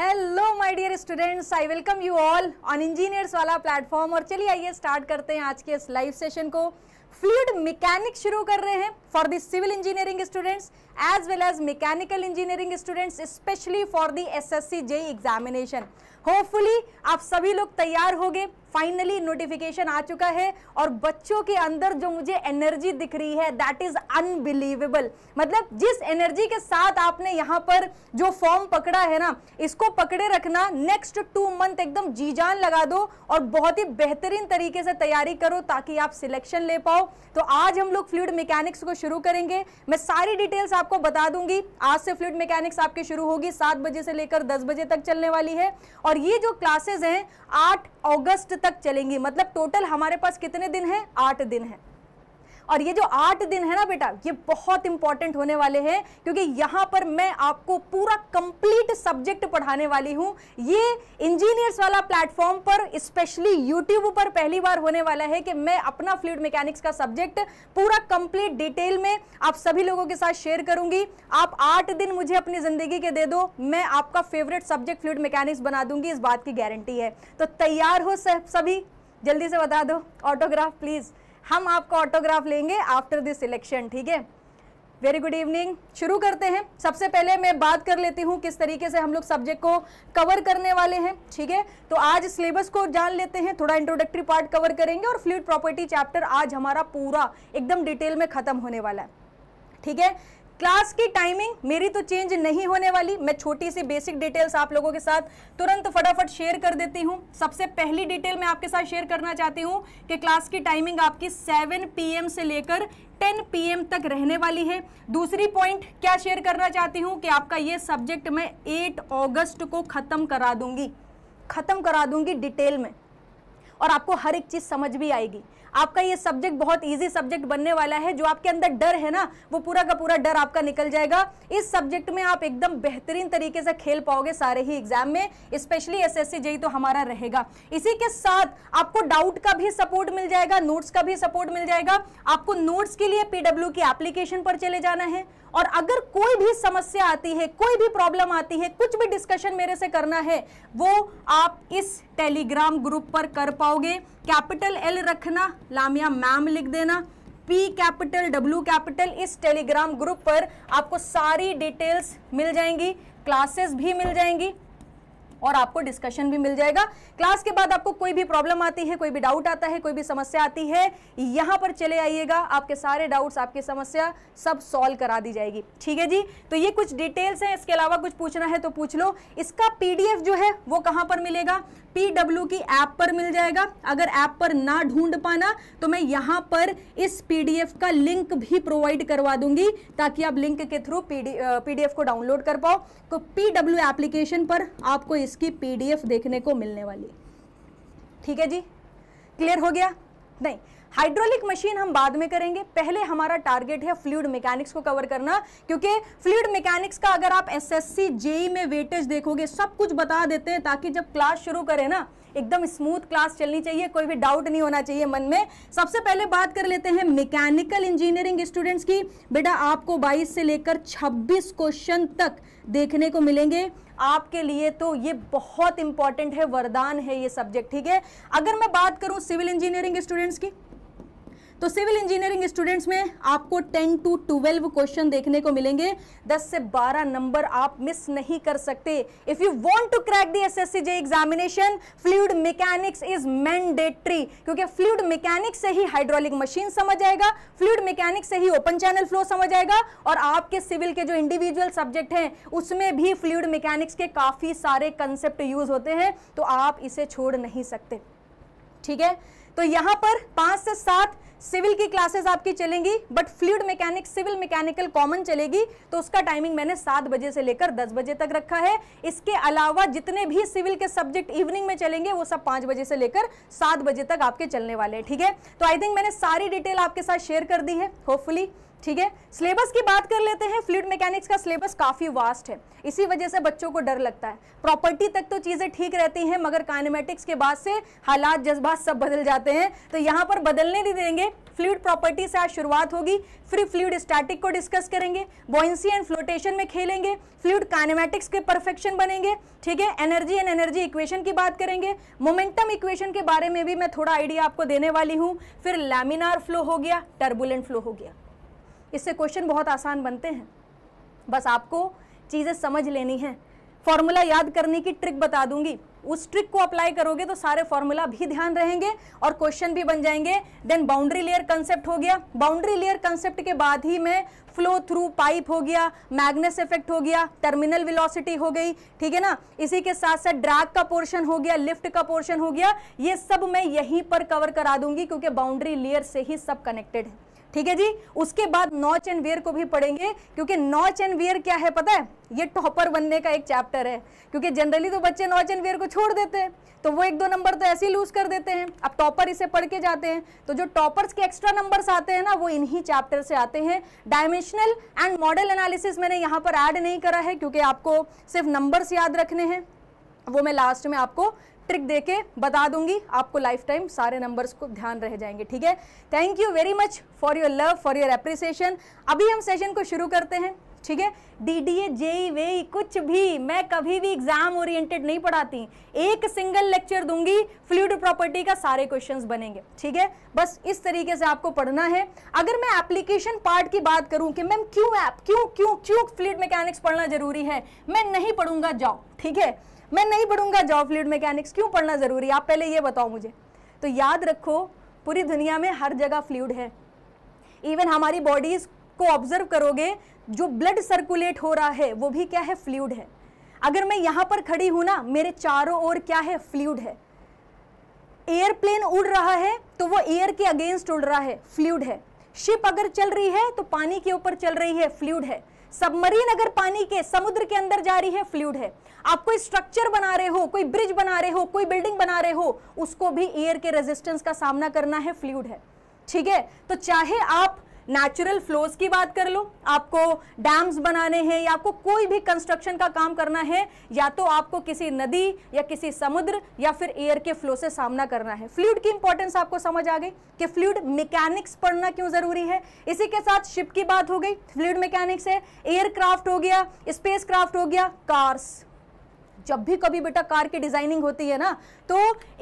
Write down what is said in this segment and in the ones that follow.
Hello my dear students I welcome you all on engineers वाला platform और चलिए आइए स्टार्ट करते हैं आज के इस लाइव सेशन को फ्लूड मैकेनिक शुरू कर रहे हैं for the civil engineering students as well as mechanical engineering students specially for the SSC J examination hopefully आप सभी लोग तैयार हो गए फाइनली नोटिफिकेशन आ चुका है और बच्चों के अंदर जो मुझे एनर्जी दिख रही है दैट इज अनबिलीवेबल मतलब जिस एनर्जी के साथ आपने यहाँ पर जो फॉर्म पकड़ा है ना इसको पकड़े रखना नेक्स्ट टू मंथ एकदम जी जान लगा दो और बहुत ही बेहतरीन तरीके से तैयारी करो ताकि आप सिलेक्शन ले पाओ तो आज हम लोग फ्लूड मैकेनिक्स को शुरू करेंगे मैं सारी डिटेल्स आपको बता दूंगी आज से फ्लूड मैकेनिक्स आपकी शुरू होगी सात बजे से लेकर दस बजे तक चलने वाली है और ये जो क्लासेज हैं आठ अगस्त तक चलेंगी मतलब टोटल हमारे पास कितने दिन हैं आठ दिन हैं और ये जो आठ दिन है ना बेटा ये बहुत इंपॉर्टेंट होने वाले हैं क्योंकि यहां पर मैं आपको पूरा कंप्लीट सब्जेक्ट पढ़ाने वाली हूं ये इंजीनियर्स वाला प्लेटफॉर्म पर स्पेशली यूट्यूब पर पहली बार होने वाला है कि मैं अपना फ्लूड मैकेनिक्स का सब्जेक्ट पूरा कंप्लीट डिटेल में आप सभी लोगों के साथ शेयर करूंगी आप आठ दिन मुझे अपनी जिंदगी के दे दो मैं आपका फेवरेट सब्जेक्ट फ्लूड मैकेनिक्स बना दूंगी इस बात की गारंटी है तो तैयार हो सभी जल्दी से बता दो ऑटोग्राफ प्लीज़ हम आपका ऑटोग्राफ लेंगे आफ्टर दिस इलेक्शन ठीक है वेरी गुड इवनिंग शुरू करते हैं सबसे पहले मैं बात कर लेती हूँ किस तरीके से हम लोग सब्जेक्ट को कवर करने वाले हैं ठीक है तो आज सिलेबस को जान लेते हैं थोड़ा इंट्रोडक्टरी पार्ट कवर करेंगे और फ्लूड प्रॉपर्टी चैप्टर आज हमारा पूरा एकदम डिटेल में खत्म होने वाला है ठीक है क्लास की टाइमिंग मेरी तो चेंज नहीं होने वाली मैं छोटी सी बेसिक डिटेल्स आप लोगों के साथ तुरंत फटाफट शेयर कर देती हूँ सबसे पहली डिटेल मैं आपके साथ शेयर करना चाहती हूँ कि क्लास की टाइमिंग आपकी 7 पीएम से लेकर 10 पीएम तक रहने वाली है दूसरी पॉइंट क्या शेयर करना चाहती हूँ कि आपका ये सब्जेक्ट मैं एट ऑगस्ट को ख़त्म करा दूँगी ख़त्म करा दूँगी डिटेल में और आपको हर एक चीज़ समझ भी आएगी आपका ये सब्जेक्ट बहुत ईजी सब्जेक्ट बनने वाला है जो आपके अंदर डर है ना वो पूरा का पूरा डर आपका निकल जाएगा इस सब्जेक्ट में आप एकदम बेहतरीन तरीके से खेल पाओगे सारे ही एग्जाम में स्पेशली एस एस तो हमारा रहेगा इसी के साथ आपको डाउट का भी सपोर्ट मिल जाएगा नोट्स का भी सपोर्ट मिल जाएगा आपको नोट्स के लिए पीडब्ल्यू की एप्लीकेशन पर चले जाना है और अगर कोई भी समस्या आती है कोई भी प्रॉब्लम आती है कुछ भी डिस्कशन मेरे से करना है वो आप इस टेलीग्राम ग्रुप पर कर पाओगे कैपिटल एल रखना लामिया मैम लिख देना पी कैपिटल डब्ल्यू कैपिटल इस टेलीग्राम ग्रुप पर आपको सारी डिटेल्स मिल जाएंगी क्लासेस भी मिल जाएंगी और आपको डिस्कशन भी मिल जाएगा क्लास के बाद आपको कोई भी प्रॉब्लम आती है कोई भी डाउट आता है कोई भी समस्या आती है यहाँ पर चले आइएगा आपके सारे डाउट्स आपकी समस्या सब सॉल्व करा दी जाएगी ठीक है जी तो ये कुछ डिटेल्स हैं इसके अलावा कुछ पूछना है तो पूछ लो इसका पीडीएफ जो है वो कहाँ पर मिलेगा पीडब्ल्यू की ऐप पर मिल जाएगा अगर ऐप पर ना ढूंढ पाना तो मैं यहां पर इस पीडीएफ का लिंक भी प्रोवाइड करवा दूंगी ताकि आप लिंक के थ्रू पीडीएफ को डाउनलोड कर पाओ तो पीडब्ल्यू एप्लीकेशन पर आपको इसकी पीडीएफ देखने को मिलने वाली ठीक है जी क्लियर हो गया नहीं हाइड्रोलिक मशीन हम बाद में करेंगे पहले हमारा टारगेट है फ्लूड मैकेनिक्स को कवर करना क्योंकि फ्लूड मैकेनिक्स का अगर आप एसएससी जेई में वेटेज देखोगे सब कुछ बता देते हैं ताकि जब क्लास शुरू करें ना एकदम स्मूथ क्लास चलनी चाहिए कोई भी डाउट नहीं होना चाहिए मन में सबसे पहले बात कर लेते हैं मैकेनिकल इंजीनियरिंग स्टूडेंट्स की बेटा आपको 22 से लेकर 26 क्वेश्चन तक देखने को मिलेंगे आपके लिए तो ये बहुत इंपॉर्टेंट है वरदान है ये सब्जेक्ट ठीक है अगर मैं बात करूं सिविल इंजीनियरिंग स्टूडेंट्स की तो सिविल इंजीनियरिंग स्टूडेंट्स में आपको 10 टू 12 क्वेश्चन देखने को मिलेंगे 10 से 12 नंबर आप मिस नहीं कर सकते if you want to crack the S S examination fluid mechanics is mandatory क्योंकि फ्लूड मैकेनिक्स से ही हाइड्रोलिक मशीन समझ आएगा फ्लूड मैकेनिक्स से ही ओपन चैनल फ्लो समझ आएगा और आपके सिविल के जो इंडिविजुअल सब्जेक्ट हैं उसमें भी फ्लूड मैकेनिक्स के काफ़ी सारे कंसेप्ट यूज़ होते हैं तो आप इसे छोड़ नहीं सकते ठीक है तो यहां पर पांच से सात सिविल की क्लासेस आपकी चलेंगी but fluid mechanic civil mechanical common चलेगी तो उसका टाइमिंग मैंने सात बजे से लेकर दस बजे तक रखा है इसके अलावा जितने भी सिविल के सब्जेक्ट इवनिंग में चलेंगे वो सब पांच बजे से लेकर सात बजे तक आपके चलने वाले हैं ठीक है तो आई थिंक मैंने सारी डिटेल आपके साथ शेयर कर दी है होपफुली ठीक है सिलेबस की बात कर लेते हैं फ्लूड मैकेनिक्स का सिलेबस काफ़ी वास्ट है इसी वजह से बच्चों को डर लगता है प्रॉपर्टी तक तो चीज़ें ठीक रहती हैं मगर काइनेमेटिक्स के बाद से हालात जज्बात सब बदल जाते हैं तो यहाँ पर बदलने नहीं देंगे फ्लूड प्रॉपर्टी से आज शुरुआत होगी फिर फ्लूड स्टैटिक को डिस्कस करेंगे बॉइंसी एंड फ्लोटेशन में खेलेंगे फ्लूड काइनेमेटिक्स के परफेक्शन बनेंगे ठीक है एनर्जी एंड एनर्जी इक्वेशन की बात करेंगे मोमेंटम इक्वेशन के बारे में भी मैं थोड़ा आइडिया आपको देने वाली हूँ फिर लैमिनार फ्लो हो गया टर्बुलेंट फ्लो हो गया इससे क्वेश्चन बहुत आसान बनते हैं बस आपको चीज़ें समझ लेनी है फॉर्मूला याद करने की ट्रिक बता दूंगी उस ट्रिक को अप्लाई करोगे तो सारे फॉर्मूला भी ध्यान रहेंगे और क्वेश्चन भी बन जाएंगे देन बाउंड्री लेयर कंसेप्ट हो गया बाउंड्री लेयर कंसेप्ट के बाद ही मैं फ्लो थ्रू पाइप हो गया मैग्नेस इफेक्ट हो गया टर्मिनल वेलोसिटी हो गई ठीक है ना इसी के साथ साथ ड्रैग का पोर्शन हो गया लिफ्ट का पोर्शन हो गया ये सब मैं यहीं पर कवर करा दूंगी क्योंकि बाउंड्री लेयर से ही सब कनेक्टेड है ठीक है जी उसके बाद नॉच एंड वेयर को भी पढ़ेंगे क्योंकि नॉच एंड वेयर क्या है पता है ये टॉपर बनने का एक चैप्टर है क्योंकि जनरली तो बच्चे नॉच एंड वेयर को छोड़ देते हैं तो वो एक दो नंबर तो ऐसे ही लूज कर देते हैं अब टॉपर इसे पढ़ के जाते हैं तो जो टॉपर्स के एक्स्ट्रा नंबर्स आते हैं ना वो इन्हीं चैप्टर से आते हैं डायमेंशनल एंड मॉडल एनालिसिस मैंने यहाँ पर ऐड नहीं करा है क्योंकि आपको सिर्फ नंबर्स याद रखने हैं वो मैं लास्ट में आपको ट्रिक देके बता दूंगी आपको लाइफ टाइम सारे नंबर्स को ध्यान रह जाएंगे ठीक है thank you very much for your love for your appreciation अभी हम सेशन को शुरू करते हैं ठीक है डी डी ए जे वे कुछ भी मैं कभी भी एग्जाम ओरिएंटेड नहीं पढ़ाती एक सिंगल लेक्चर दूंगी फ्लूड प्रॉपर्टी का सारे क्वेश्चंस बनेंगे ठीक है बस इस तरीके से आपको पढ़ना है अगर मैं एप्लीकेशन पार्ट की बात करूं कि मैम क्यों ऐप क्यों क्यों क्यों फ्लूड मैकेनिक्स पढ़ना जरूरी है मैं नहीं पढ़ूंगा जाओ ठीक है मैं नहीं पढ़ूंगा जॉब फ्लूड मैकेनिक्स क्यों पढ़ना ज़रूरी आप पहले ये बताओ मुझे तो याद रखो पूरी दुनिया में हर जगह फ्लूड है इवन हमारी बॉडीज़ को ऑब्जर्व करोगे जो ब्लड सर्कुलेट हो रहा है वो भी क्या है फ्लूड है अगर मैं यहाँ पर खड़ी हूं ना मेरे चारों ओर क्या है फ्लूड है एयरप्लेन उड़ रहा है तो वो एयर के अगेंस्ट उड़ रहा है फ्लूड है शिप अगर चल रही है तो पानी के ऊपर चल रही है फ्लूड है सबमरीन अगर पानी के समुद्र के अंदर जा रही है फ्लूड है आप कोई स्ट्रक्चर बना रहे हो कोई ब्रिज बना रहे हो कोई बिल्डिंग बना रहे हो उसको भी एयर के रेजिस्टेंस का सामना करना है फ्लूड है ठीक है तो चाहे आप नेचुरल फ्लोज की बात कर लो आपको डैम्स बनाने हैं या आपको कोई भी कंस्ट्रक्शन का काम करना है या तो आपको किसी नदी या किसी समुद्र या फिर एयर के फ्लो से सामना करना है फ्लूड की इंपॉर्टेंस आपको समझ आ गई कि फ्लूड मैकेनिक्स पढ़ना क्यों ज़रूरी है इसी के साथ शिप की बात हो गई फ्लूड मैकेनिक्स है एयरक्राफ्ट हो गया स्पेस हो गया कार्स जब भी कभी बेटा कार की डिजाइनिंग होती है ना तो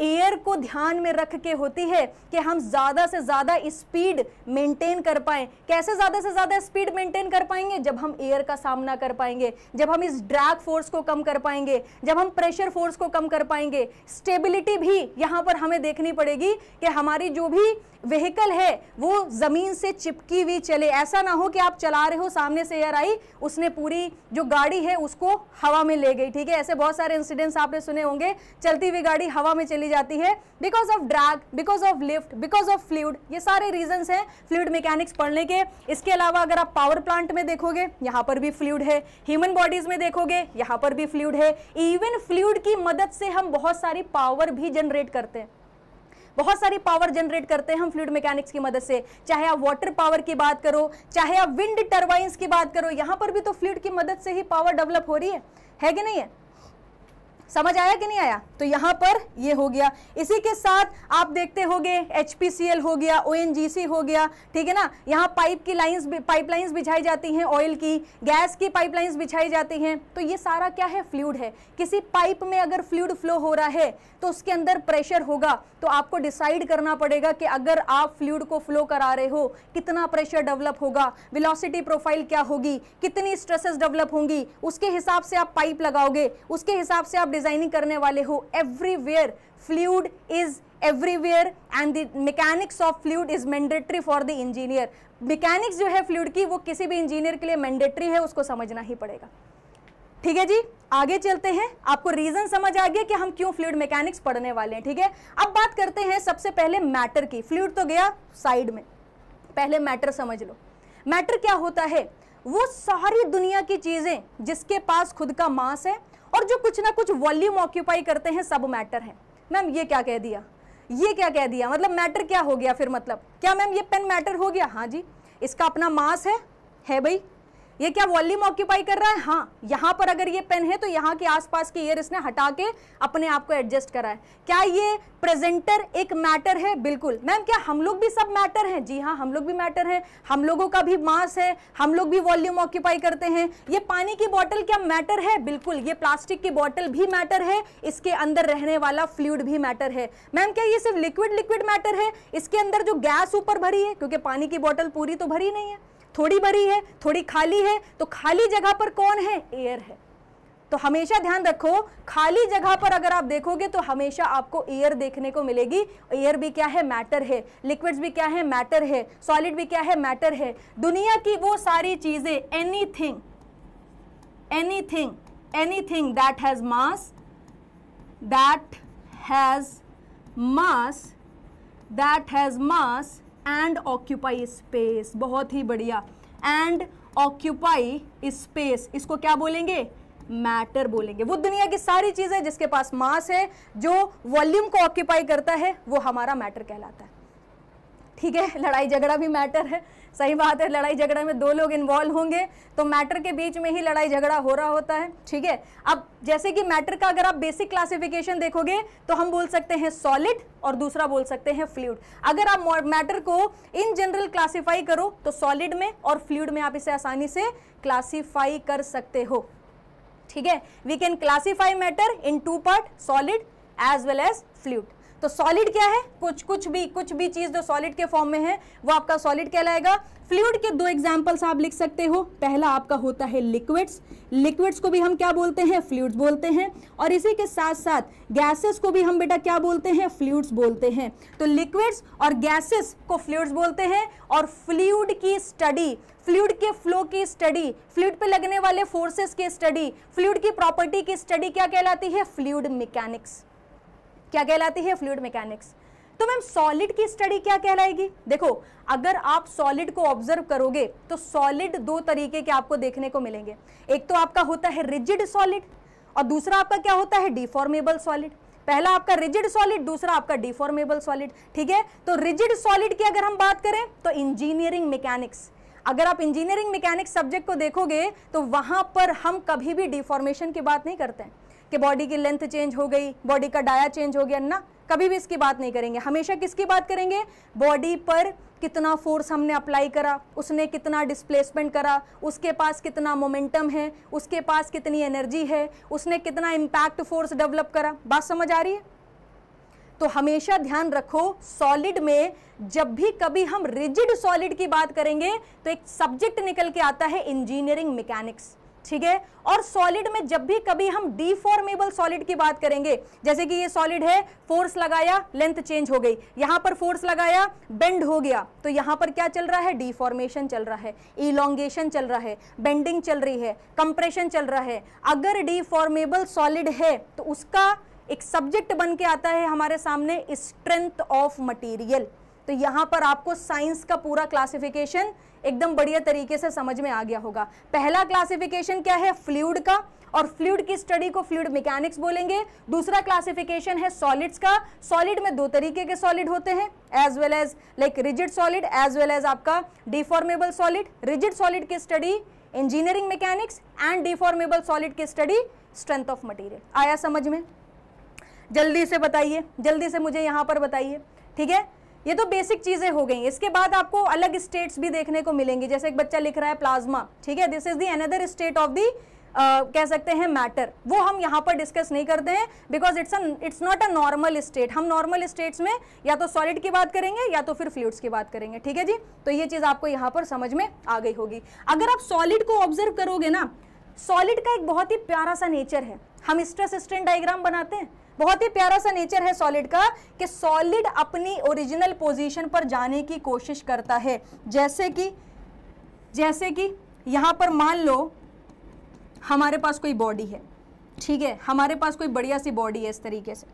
एयर को ध्यान में रख के होती है कि हम ज़्यादा से ज़्यादा स्पीड मेंटेन कर पाएँ कैसे ज़्यादा से ज़्यादा स्पीड मेंटेन कर पाएंगे जब हम एयर का सामना कर पाएंगे जब हम इस ड्रैग फोर्स को कम कर पाएंगे जब हम प्रेशर फोर्स को कम कर पाएंगे स्टेबिलिटी भी यहाँ पर हमें देखनी पड़ेगी कि हमारी जो भी व्हीकल है वो ज़मीन से चिपकी हुई चले ऐसा ना हो कि आप चला रहे हो सामने से एयर आई उसने पूरी जो गाड़ी है उसको हवा में ले गई ठीक है ऐसे बहुत सारे इंसिडेंट्स आपने सुने होंगे चलती हुई गाड़ी हवा में चली जाती है because of drag because of lift because of fluid ये सारे रीजंस हैं फ्लूड मैकेनिक्स पढ़ने के इसके अलावा अगर आप पावर प्लांट में देखोगे यहाँ पर भी फ्लूड है ह्यूमन बॉडीज में देखोगे यहाँ पर भी फ्लूड है इवन फ्लूड की मदद से हम बहुत सारी पावर भी जनरेट करते हैं बहुत सारी पावर जनरेट करते हैं हम फ्लूड मैकेनिक्स की मदद से चाहे आप वाटर पावर की बात करो चाहे आप विंड टर्बाइंस की बात करो यहाँ पर भी तो फ्लूड की मदद से ही पावर डेवलप हो रही है है कि नहीं है समझ आया कि नहीं आया तो यहाँ पर ये हो गया इसी के साथ आप देखते होगे एच हो गया ओ हो गया ठीक है ना यहाँ पाइप की लाइन्स पाइपलाइंस बिछाई जाती हैं ऑयल की गैस की पाइपलाइंस बिछाई जाती हैं तो ये सारा क्या है फ्लूड है किसी पाइप में अगर फ्लूड फ्लो हो रहा है तो उसके अंदर प्रेशर होगा तो आपको डिसाइड करना पड़ेगा कि अगर आप फ्लूड को फ्लो करा रहे हो कितना प्रेशर डेवलप होगा विलोसिटी प्रोफाइल क्या होगी कितनी स्ट्रेसेस डेवलप होंगी उसके हिसाब से आप पाइप लगाओगे उसके हिसाब से आप डिजाइनिंग करने वाले हो everywhere fluid is everywhere and the mechanics of fluid is mandatory for the engineer mechanics जो है फ्लूड की वो किसी भी इंजीनियर के लिए मैंडेटरी है उसको समझना ही पड़ेगा ठीक है जी आगे चलते हैं आपको रीजन समझ आ गया कि हम क्यों फ्लूड मैकेनिक्स पढ़ने वाले हैं ठीक है अब बात करते हैं सबसे पहले मैटर की फ्लूड तो गया साइड में पहले मैटर समझ लो मैटर क्या होता है वो सारी दुनिया की चीज़ें जिसके पास खुद का मास है और जो कुछ ना कुछ वॉल्यूम ऑक्यूपाई करते हैं सब मैटर है मैम ये क्या कह दिया ये क्या कह दिया मतलब मैटर क्या हो गया फिर मतलब क्या मैम ये पेन मैटर हो गया हाँ जी इसका अपना मास है है भाई ये क्या वॉल्यूम ऑक्यूपाई कर रहा है हाँ यहाँ पर अगर ये पेन है तो यहाँ के आसपास के एयर इसने हटा के अपने आप को एडजस्ट करा है क्या ये प्रेजेंटर एक मैटर है बिल्कुल मैम क्या हम लोग भी सब मैटर हैं जी हाँ हम लोग भी मैटर हैं हम लोगों का भी मास है हम लोग भी वॉल्यूम ऑक्यूपाई करते हैं ये पानी की बॉटल क्या मैटर है बिल्कुल ये प्लास्टिक की बॉटल भी मैटर है इसके अंदर रहने वाला फ्लूड भी मैटर है मैम क्या ये सिर्फ लिक्विड लिक्विड मैटर है इसके अंदर जो गैस ऊपर भरी है क्योंकि पानी की बॉटल पूरी तो भरी नहीं है थोड़ी भरी है थोड़ी खाली है तो खाली जगह पर कौन है एयर है तो हमेशा ध्यान रखो खाली जगह पर अगर आप देखोगे तो हमेशा आपको एयर देखने को मिलेगी एयर भी क्या है मैटर है लिक्विड्स भी क्या है मैटर है सॉलिड भी क्या है मैटर है दुनिया की वो सारी चीज़ें any any thing thing any thing that has mass that has mass that has mass and occupy space बहुत ही बढ़िया एंड ऑक्यूपाई स्पेस इसको क्या बोलेंगे मैटर बोलेंगे वो दुनिया की सारी चीज़ें जिसके पास मास है जो वॉल्यूम को ऑक्यूपाई करता है वो हमारा मैटर कहलाता है ठीक है लड़ाई झगड़ा भी मैटर है सही बात है लड़ाई झगड़े में दो लोग इन्वॉल्व होंगे तो मैटर के बीच में ही लड़ाई झगड़ा हो रहा होता है ठीक है अब जैसे कि मैटर का अगर आप बेसिक क्लासिफिकेशन देखोगे तो हम बोल सकते हैं सॉलिड और दूसरा बोल सकते हैं फ्लूड अगर आप मैटर को इन जनरल क्लासीफाई करो तो सॉलिड में और फ्लूड में आप इसे आसानी से क्लासीफाई कर सकते हो ठीक है we can classify matter in two part solid as well as fluid तो सॉलिड क्या है कुछ कुछ भी कुछ भी चीज़ जो सॉलिड के फॉर्म में है वो आपका सॉलिड कहलाएगा फ्लूड के दो एग्जाम्पल्स आप लिख सकते हो पहला आपका होता है लिक्विड्स लिक्विड्स को भी हम क्या बोलते हैं फ्लूड्स बोलते हैं और इसी के साथ साथ गैसेस को भी हम बेटा क्या बोलते हैं फ्लूड्स बोलते हैं तो लिक्विड्स और गैसेस को फ्लूड्स बोलते हैं और फ्लूड की स्टडी फ्लूड के फ्लो की स्टडी फ्लूड पे लगने वाले फोर्सेस की स्टडी फ्लूड की प्रॉपर्टी की स्टडी क्या कहलाती है फ्लूड मैकेनिक्स क्या कहलाती है फ्लूड मैकेनिक्स तो मैम सॉलिड की स्टडी क्या कहलाएगी देखो अगर आप सॉलिड को ऑब्जर्व करोगे तो सॉलिड दो तरीके के आपको देखने को मिलेंगे एक तो आपका होता है रिजिड सॉलिड और दूसरा आपका क्या होता है डिफॉर्मेबल सॉलिड पहला आपका रिजिड सॉलिड दूसरा आपका डिफॉर्मेबल सॉलिड ठीक है तो रिजिड सॉलिड की अगर हम बात करें तो इंजीनियरिंग मैकेनिक्स अगर आप इंजीनियरिंग मैकेनिक्स सब्जेक्ट को देखोगे तो वहां पर हम कभी भी डिफॉर्मेशन की बात नहीं करते हैं कि बॉडी की लेंथ चेंज हो गई बॉडी का डाया चेंज हो गया ना कभी भी इसकी बात नहीं करेंगे हमेशा किसकी बात करेंगे बॉडी पर कितना फोर्स हमने अप्लाई करा उसने कितना डिस्प्लेसमेंट करा उसके पास कितना मोमेंटम है उसके पास कितनी एनर्जी है उसने कितना इम्पैक्ट फोर्स डेवलप करा बात समझ आ रही है तो हमेशा ध्यान रखो सॉलिड में जब भी कभी हम रिजिड सॉलिड की बात करेंगे तो एक सब्जेक्ट निकल के आता है इंजीनियरिंग मैकेनिक्स ठीक है और सॉलिड में जब भी कभी हम डिफॉर्मेबल सॉलिड की बात करेंगे जैसे कि ये सॉलिड है फोर्स लगाया लेंथ चेंज हो गई यहां पर फोर्स लगाया बेंड हो गया तो यहां पर क्या चल रहा है डिफॉर्मेशन चल रहा है इलोंगेशन चल रहा है बेंडिंग चल रही है कंप्रेशन चल रहा है अगर डिफॉर्मेबल सॉलिड है तो उसका एक सब्जेक्ट बन के आता है हमारे सामने स्ट्रेंथ ऑफ मटीरियल तो यहां पर आपको साइंस का पूरा क्लासिफिकेशन एकदम बढ़िया तरीके से समझ में आ गया होगा पहला क्लासिफिकेशन क्या है फ्लूड का और फ्लूड की स्टडी को फ्लूड मैकेनिक्स बोलेंगे दूसरा क्लासिफिकेशन है सॉलिड्स का सॉलिड में दो तरीके के सॉलिड होते हैं as well as like rigid solid as well as आपका डिफॉर्मेबल सॉलिड रिजिड सॉलिड की study engineering mechanics and deformable solid की स्टडी स्ट्रेंथ ऑफ मटीरियल आया समझ में जल्दी से बताइए जल्दी से मुझे यहां पर बताइए ठीक है ये तो बेसिक चीज़ें हो गई इसके बाद आपको अलग स्टेट्स भी देखने को मिलेंगी जैसे एक बच्चा लिख रहा है प्लाज्मा ठीक है this is the another state of the कह सकते हैं मैटर वो हम यहाँ पर डिस्कस नहीं करते हैं because it's it's not a normal state हम नॉर्मल स्टेट्स में या तो सॉलिड की बात करेंगे या तो फिर फ्लूड्स की बात करेंगे ठीक है जी तो ये चीज़ आपको यहाँ पर समझ में आ गई होगी अगर आप सॉलिड को ऑब्जर्व करोगे ना सॉलिड का एक बहुत ही प्यारा सा नेचर है हम स्ट्रेस स्ट्रेन डायग्राम बनाते हैं बहुत ही प्यारा सा नेचर है सॉलिड का कि सॉलिड अपनी ओरिजिनल पोजीशन पर जाने की कोशिश करता है जैसे कि जैसे कि यहां पर मान लो हमारे पास कोई बॉडी है ठीक है हमारे पास कोई बढ़िया सी बॉडी है इस तरीके से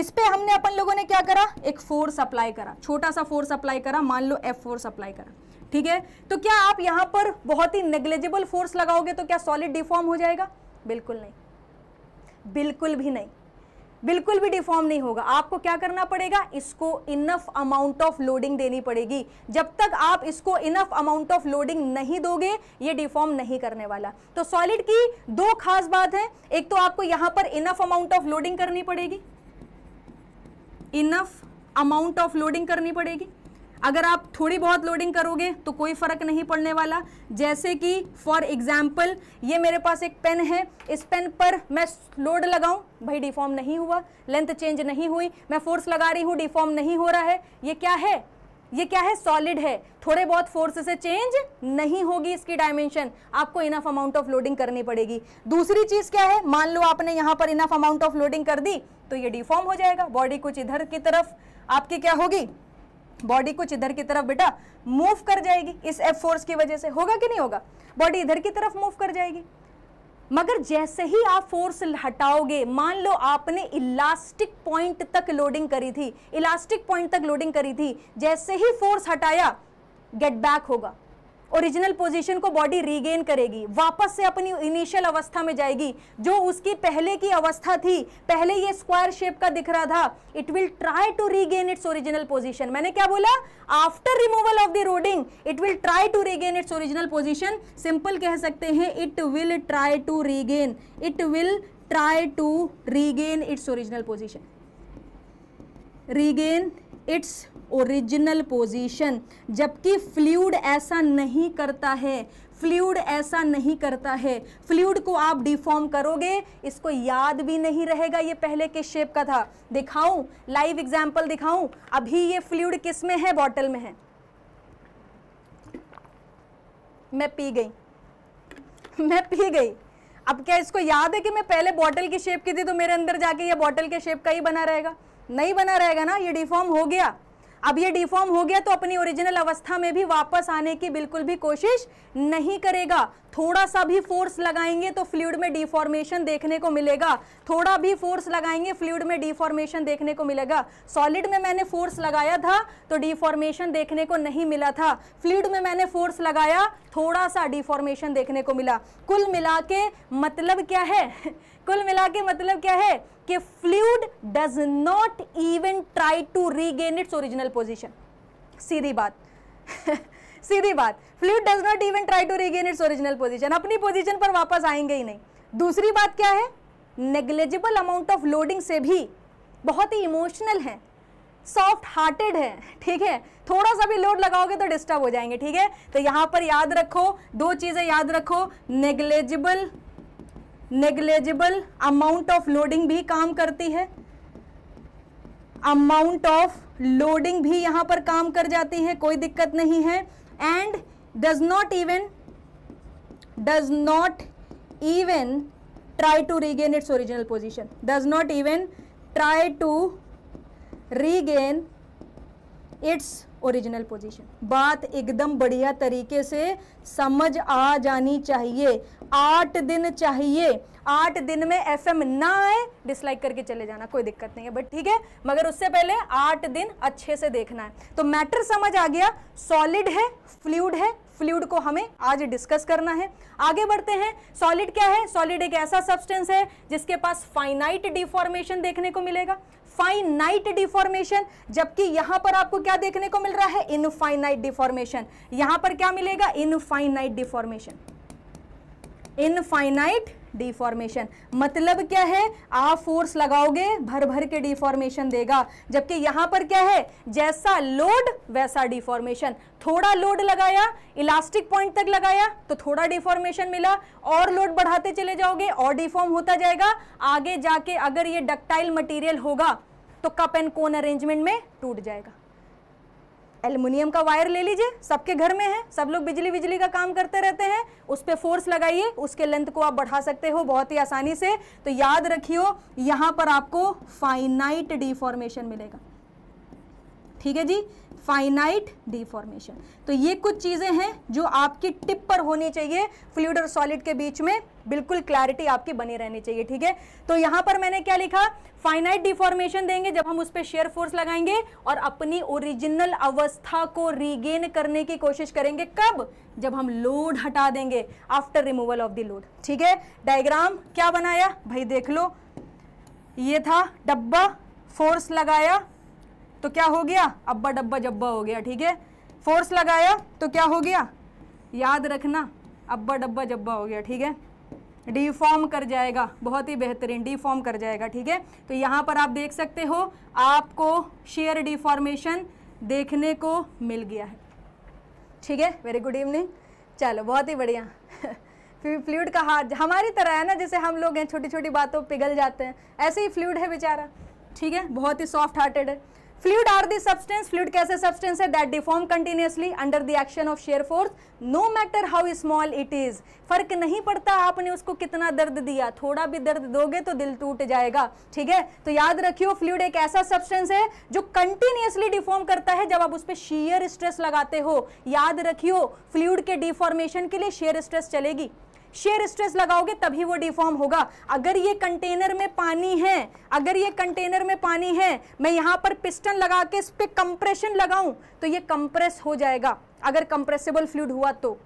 इस पे हमने अपन लोगों ने क्या करा एक फोर्स अप्लाई करा छोटा सा फोर्स अप्लाई करा मान लो एफ फोर्स अप्लाई करा ठीक है तो क्या आप यहां पर बहुत ही नेग्लेजिबल फोर्स लगाओगे तो क्या सॉलिड डिफॉर्म हो जाएगा बिल्कुल नहीं बिल्कुल भी नहीं बिल्कुल भी डिफॉर्म नहीं होगा आपको क्या करना पड़ेगा इसको इनफ अमाउंट ऑफ लोडिंग देनी पड़ेगी जब तक आप इसको इनफ अमाउंट ऑफ लोडिंग नहीं दोगे ये डिफॉर्म नहीं करने वाला तो सॉलिड की दो खास बात है एक तो आपको यहां पर इनफ अमाउंट ऑफ लोडिंग करनी पड़ेगी इनफ अमाउंट ऑफ लोडिंग करनी पड़ेगी अगर आप थोड़ी बहुत लोडिंग करोगे तो कोई फ़र्क नहीं पड़ने वाला जैसे कि फॉर एग्जाम्पल ये मेरे पास एक पेन है इस पेन पर मैं लोड लगाऊं भाई डिफॉर्म नहीं हुआ लेंथ चेंज नहीं हुई मैं फोर्स लगा रही हूँ डिफॉर्म नहीं हो रहा है ये क्या है ये क्या है सॉलिड है थोड़े बहुत फोर्स से चेंज नहीं होगी इसकी डायमेंशन आपको इनफ अमाउंट ऑफ लोडिंग करनी पड़ेगी दूसरी चीज़ क्या है मान लो आपने यहाँ पर इनफ अमाउंट ऑफ लोडिंग कर दी तो ये डिफॉर्म हो जाएगा बॉडी कुछ इधर की तरफ आपकी क्या होगी बॉडी कुछ इधर की तरफ बेटा मूव कर जाएगी इस एफ फोर्स की वजह से होगा कि नहीं होगा बॉडी इधर की तरफ मूव कर जाएगी मगर जैसे ही आप फोर्स हटाओगे मान लो आपने इलास्टिक पॉइंट तक लोडिंग करी थी इलास्टिक पॉइंट तक लोडिंग करी थी जैसे ही फोर्स हटाया गेट बैक होगा ओरिजिनल पोजीशन को बॉडी रीगेन करेगी वापस से अपनी इनिशियल अवस्था में जाएगी जो उसकी पहले की अवस्था थी पहले ये स्क्वायर शेप का दिख रहा था it will try to regain its original position मैंने क्या बोला after removal of the loading it will try to regain its original position simple कह सकते हैं it will try to regain it will try to regain its original position regain its original position जबकि fluid ऐसा नहीं करता है fluid ऐसा नहीं करता है फ्लूड को आप डिफॉर्म करोगे इसको याद भी नहीं रहेगा ये पहले किस शेप का था दिखाऊं लाइव एग्जांपल दिखाऊं अभी ये फ्लूड किस में है बॉटल में है मैं पी गई मैं पी गई अब क्या इसको याद है कि मैं पहले बॉटल की शेप की थी तो मेरे अंदर जाके ये बॉटल के शेप का ही बना रहेगा नहीं बना रहेगा ना ये डिफॉर्म हो गया अब ये डिफॉर्म हो गया तो अपनी ओरिजिनल अवस्था में भी वापस आने की बिल्कुल भी कोशिश नहीं करेगा थोड़ा सा भी फोर्स लगाएंगे तो फ्लूड में डिफॉर्मेशन देखने को मिलेगा थोड़ा भी फोर्स लगाएंगे फ्लूड में डिफॉर्मेशन देखने को मिलेगा सॉलिड में मैंने फोर्स लगाया था तो डिफॉर्मेशन देखने को नहीं मिला था फ्लूड में मैंने फोर्स लगाया थोड़ा सा डिफॉर्मेशन देखने को मिला कुल मिला के मतलब क्या है कुल मिला के मतलब क्या है कि fluid does not even try to regain its original position सीधी बात सीधी बात fluid does not even try to regain its original position अपनी पोजिशन पर वापस आएंगे ही नहीं दूसरी बात क्या है नेग्लेजिबल अमाउंट ऑफ लोडिंग से भी बहुत ही इमोशनल है सॉफ्ट हार्टेड है ठीक है थोड़ा सा भी लोड लगाओगे तो डिस्टर्ब हो जाएंगे ठीक है तो यहां पर याद रखो दो चीज़ें याद रखो negligible negligible amount of loading भी काम करती है अमाउंट ऑफ लोडिंग भी यहां पर काम कर जाती है कोई दिक्कत नहीं है and does not even does not even try to regain its original position does not even try to regain its original position बात एकदम बढ़िया तरीके से समझ आ जानी चाहिए आठ दिन चाहिए आठ दिन में एफएम ना आए डिसलाइक करके चले जाना कोई दिक्कत नहीं है बट ठीक है मगर उससे पहले आठ दिन अच्छे से देखना है तो मैटर समझ आ गया सॉलिड है फ्लूड है फ्लूड को हमें आज डिस्कस करना है आगे बढ़ते हैं सॉलिड क्या है सॉलिड एक ऐसा सब्सटेंस है जिसके पास फाइनाइट डिफॉर्मेशन देखने को मिलेगा फाइनाइट डिफॉर्मेशन जबकि यहां पर आपको क्या देखने को मिल रहा है इनफाइनाइट डिफॉर्मेशन यहां पर क्या मिलेगा इनफाइनाइट डिफॉर्मेशन इनफाइनाइट डिफॉर्मेशन मतलब क्या है आप फोर्स लगाओगे भर भर के डिफॉर्मेशन देगा जबकि यहां पर क्या है जैसा लोड वैसा डिफॉर्मेशन थोड़ा लोड लगाया इलास्टिक पॉइंट तक लगाया तो थोड़ा डिफॉर्मेशन मिला और लोड बढ़ाते चले जाओगे और डिफॉर्म होता जाएगा आगे जाके अगर ये डक्टाइल मटेरियल होगा तो कप एंड कोन अरेंजमेंट में टूट जाएगा एल्युमिनियम का वायर ले लीजिए सबके घर में है सब लोग बिजली बिजली का काम करते रहते हैं उस पर फोर्स लगाइए उसके लेंथ को आप बढ़ा सकते हो बहुत ही आसानी से तो याद रखियो यहां पर आपको फाइनाइट डिफॉर्मेशन मिलेगा ठीक है जी फाइनाइट डिफॉर्मेशन तो ये कुछ चीज़ें हैं जो आपकी टिप पर होनी चाहिए फ्लूड और सॉलिड के बीच में बिल्कुल क्लैरिटी आपकी बनी रहनी चाहिए ठीक है तो यहां पर मैंने क्या लिखा फाइनाइट डिफॉर्मेशन देंगे जब हम उस पर शेयर फोर्स लगाएंगे और अपनी ओरिजिनल अवस्था को रीगेन करने की कोशिश करेंगे कब जब हम लोड हटा देंगे after removal of the load ठीक है डायग्राम क्या बनाया भाई देख लो ये था डब्बा फोर्स लगाया तो क्या हो गया अब्बा डब्बा जब्बा हो गया ठीक है फोर्स लगाया तो क्या हो गया याद रखना अब्बा डब्बा जब्बा हो गया ठीक है डिफॉर्म कर जाएगा बहुत ही बेहतरीन डिफॉर्म कर जाएगा ठीक है तो यहाँ पर आप देख सकते हो आपको शेयर डिफॉर्मेशन देखने को मिल गया है ठीक है वेरी गुड इवनिंग चलो बहुत ही बढ़िया फ्लूड का हाथ हमारी तरह है ना जैसे हम लोग हैं छोटी छोटी बातों पिघल जाते हैं ऐसे ही फ्लूड है बेचारा ठीक है बहुत ही सॉफ्ट हार्टेड है fluid are the substance fluid कैसे सब्सटेंस है that deform continuously under the action of shear force no matter how small it is फर्क नहीं पड़ता आपने उसको कितना दर्द दिया थोड़ा भी दर्द दोगे तो दिल टूट जाएगा ठीक है तो याद रखियो फ्लूड एक ऐसा सब्सटेंस है जो कंटिन्यूसली डिफॉर्म करता है जब आप उस पर शेयर स्ट्रेस लगाते हो याद रखियो फ्लूड के डिफॉर्मेशन के लिए शेयर स्ट्रेस चलेगी शेयर स्ट्रेस लगाओगे तभी वो डिफॉर्म होगा अगर ये कंटेनर में पानी है अगर ये कंटेनर में पानी है मैं यहाँ पर पिस्टन लगा के इस पर कंप्रेशन लगाऊं तो ये कंप्रेस हो जाएगा अगर कंप्रेसिबल फ्लूड हुआ तो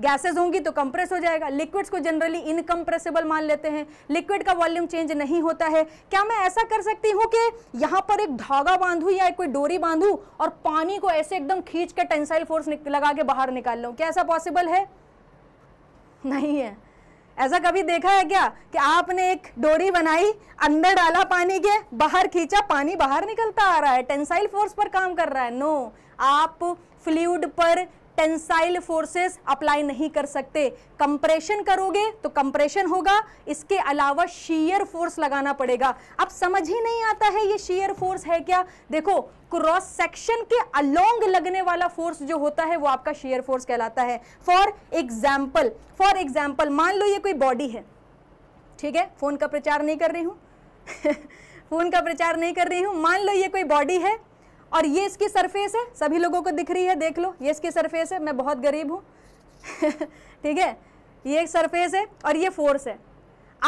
गैसेस होंगी तो कंप्रेस हो जाएगा लिक्विड्स को जनरली इनकम्प्रेसिबल मान लेते हैं लिक्विड का वॉल्यूम चेंज नहीं होता है क्या मैं ऐसा कर सकती हूँ कि यहाँ पर एक धागा बांधू या एक कोई डोरी बांधू और पानी को ऐसे एकदम खींच के टेंसाइल फोर्स लगा के बाहर निकाल लूँ क्या ऐसा पॉसिबल है नहीं है ऐसा कभी देखा है क्या कि आपने एक डोरी बनाई अंदर डाला पानी के बाहर खींचा पानी बाहर निकलता आ रहा है टेंसाइल फोर्स पर काम कर रहा है नो आप फ्लूड पर टेंसाइल फोर्सेस अप्लाई नहीं कर सकते कंप्रेशन करोगे तो कंप्रेशन होगा इसके अलावा शीयर फोर्स लगाना पड़ेगा अब समझ ही नहीं आता है ये शीयर फोर्स है क्या देखो क्रॉस सेक्शन के अलोंग लगने वाला फोर्स जो होता है वो आपका शेयर फोर्स कहलाता है फॉर एग्जाम्पल फॉर एग्जाम्पल मान लो ये कोई बॉडी है ठीक है फोन का प्रचार नहीं कर रही हूँ फोन का प्रचार नहीं कर रही हूँ मान लो ये कोई बॉडी है और ये इसकी सरफेस है सभी लोगों को दिख रही है देख लो ये इसकी सरफेस है मैं बहुत गरीब हूँ ठीक है ये एक सरफेस है और ये फोर्स है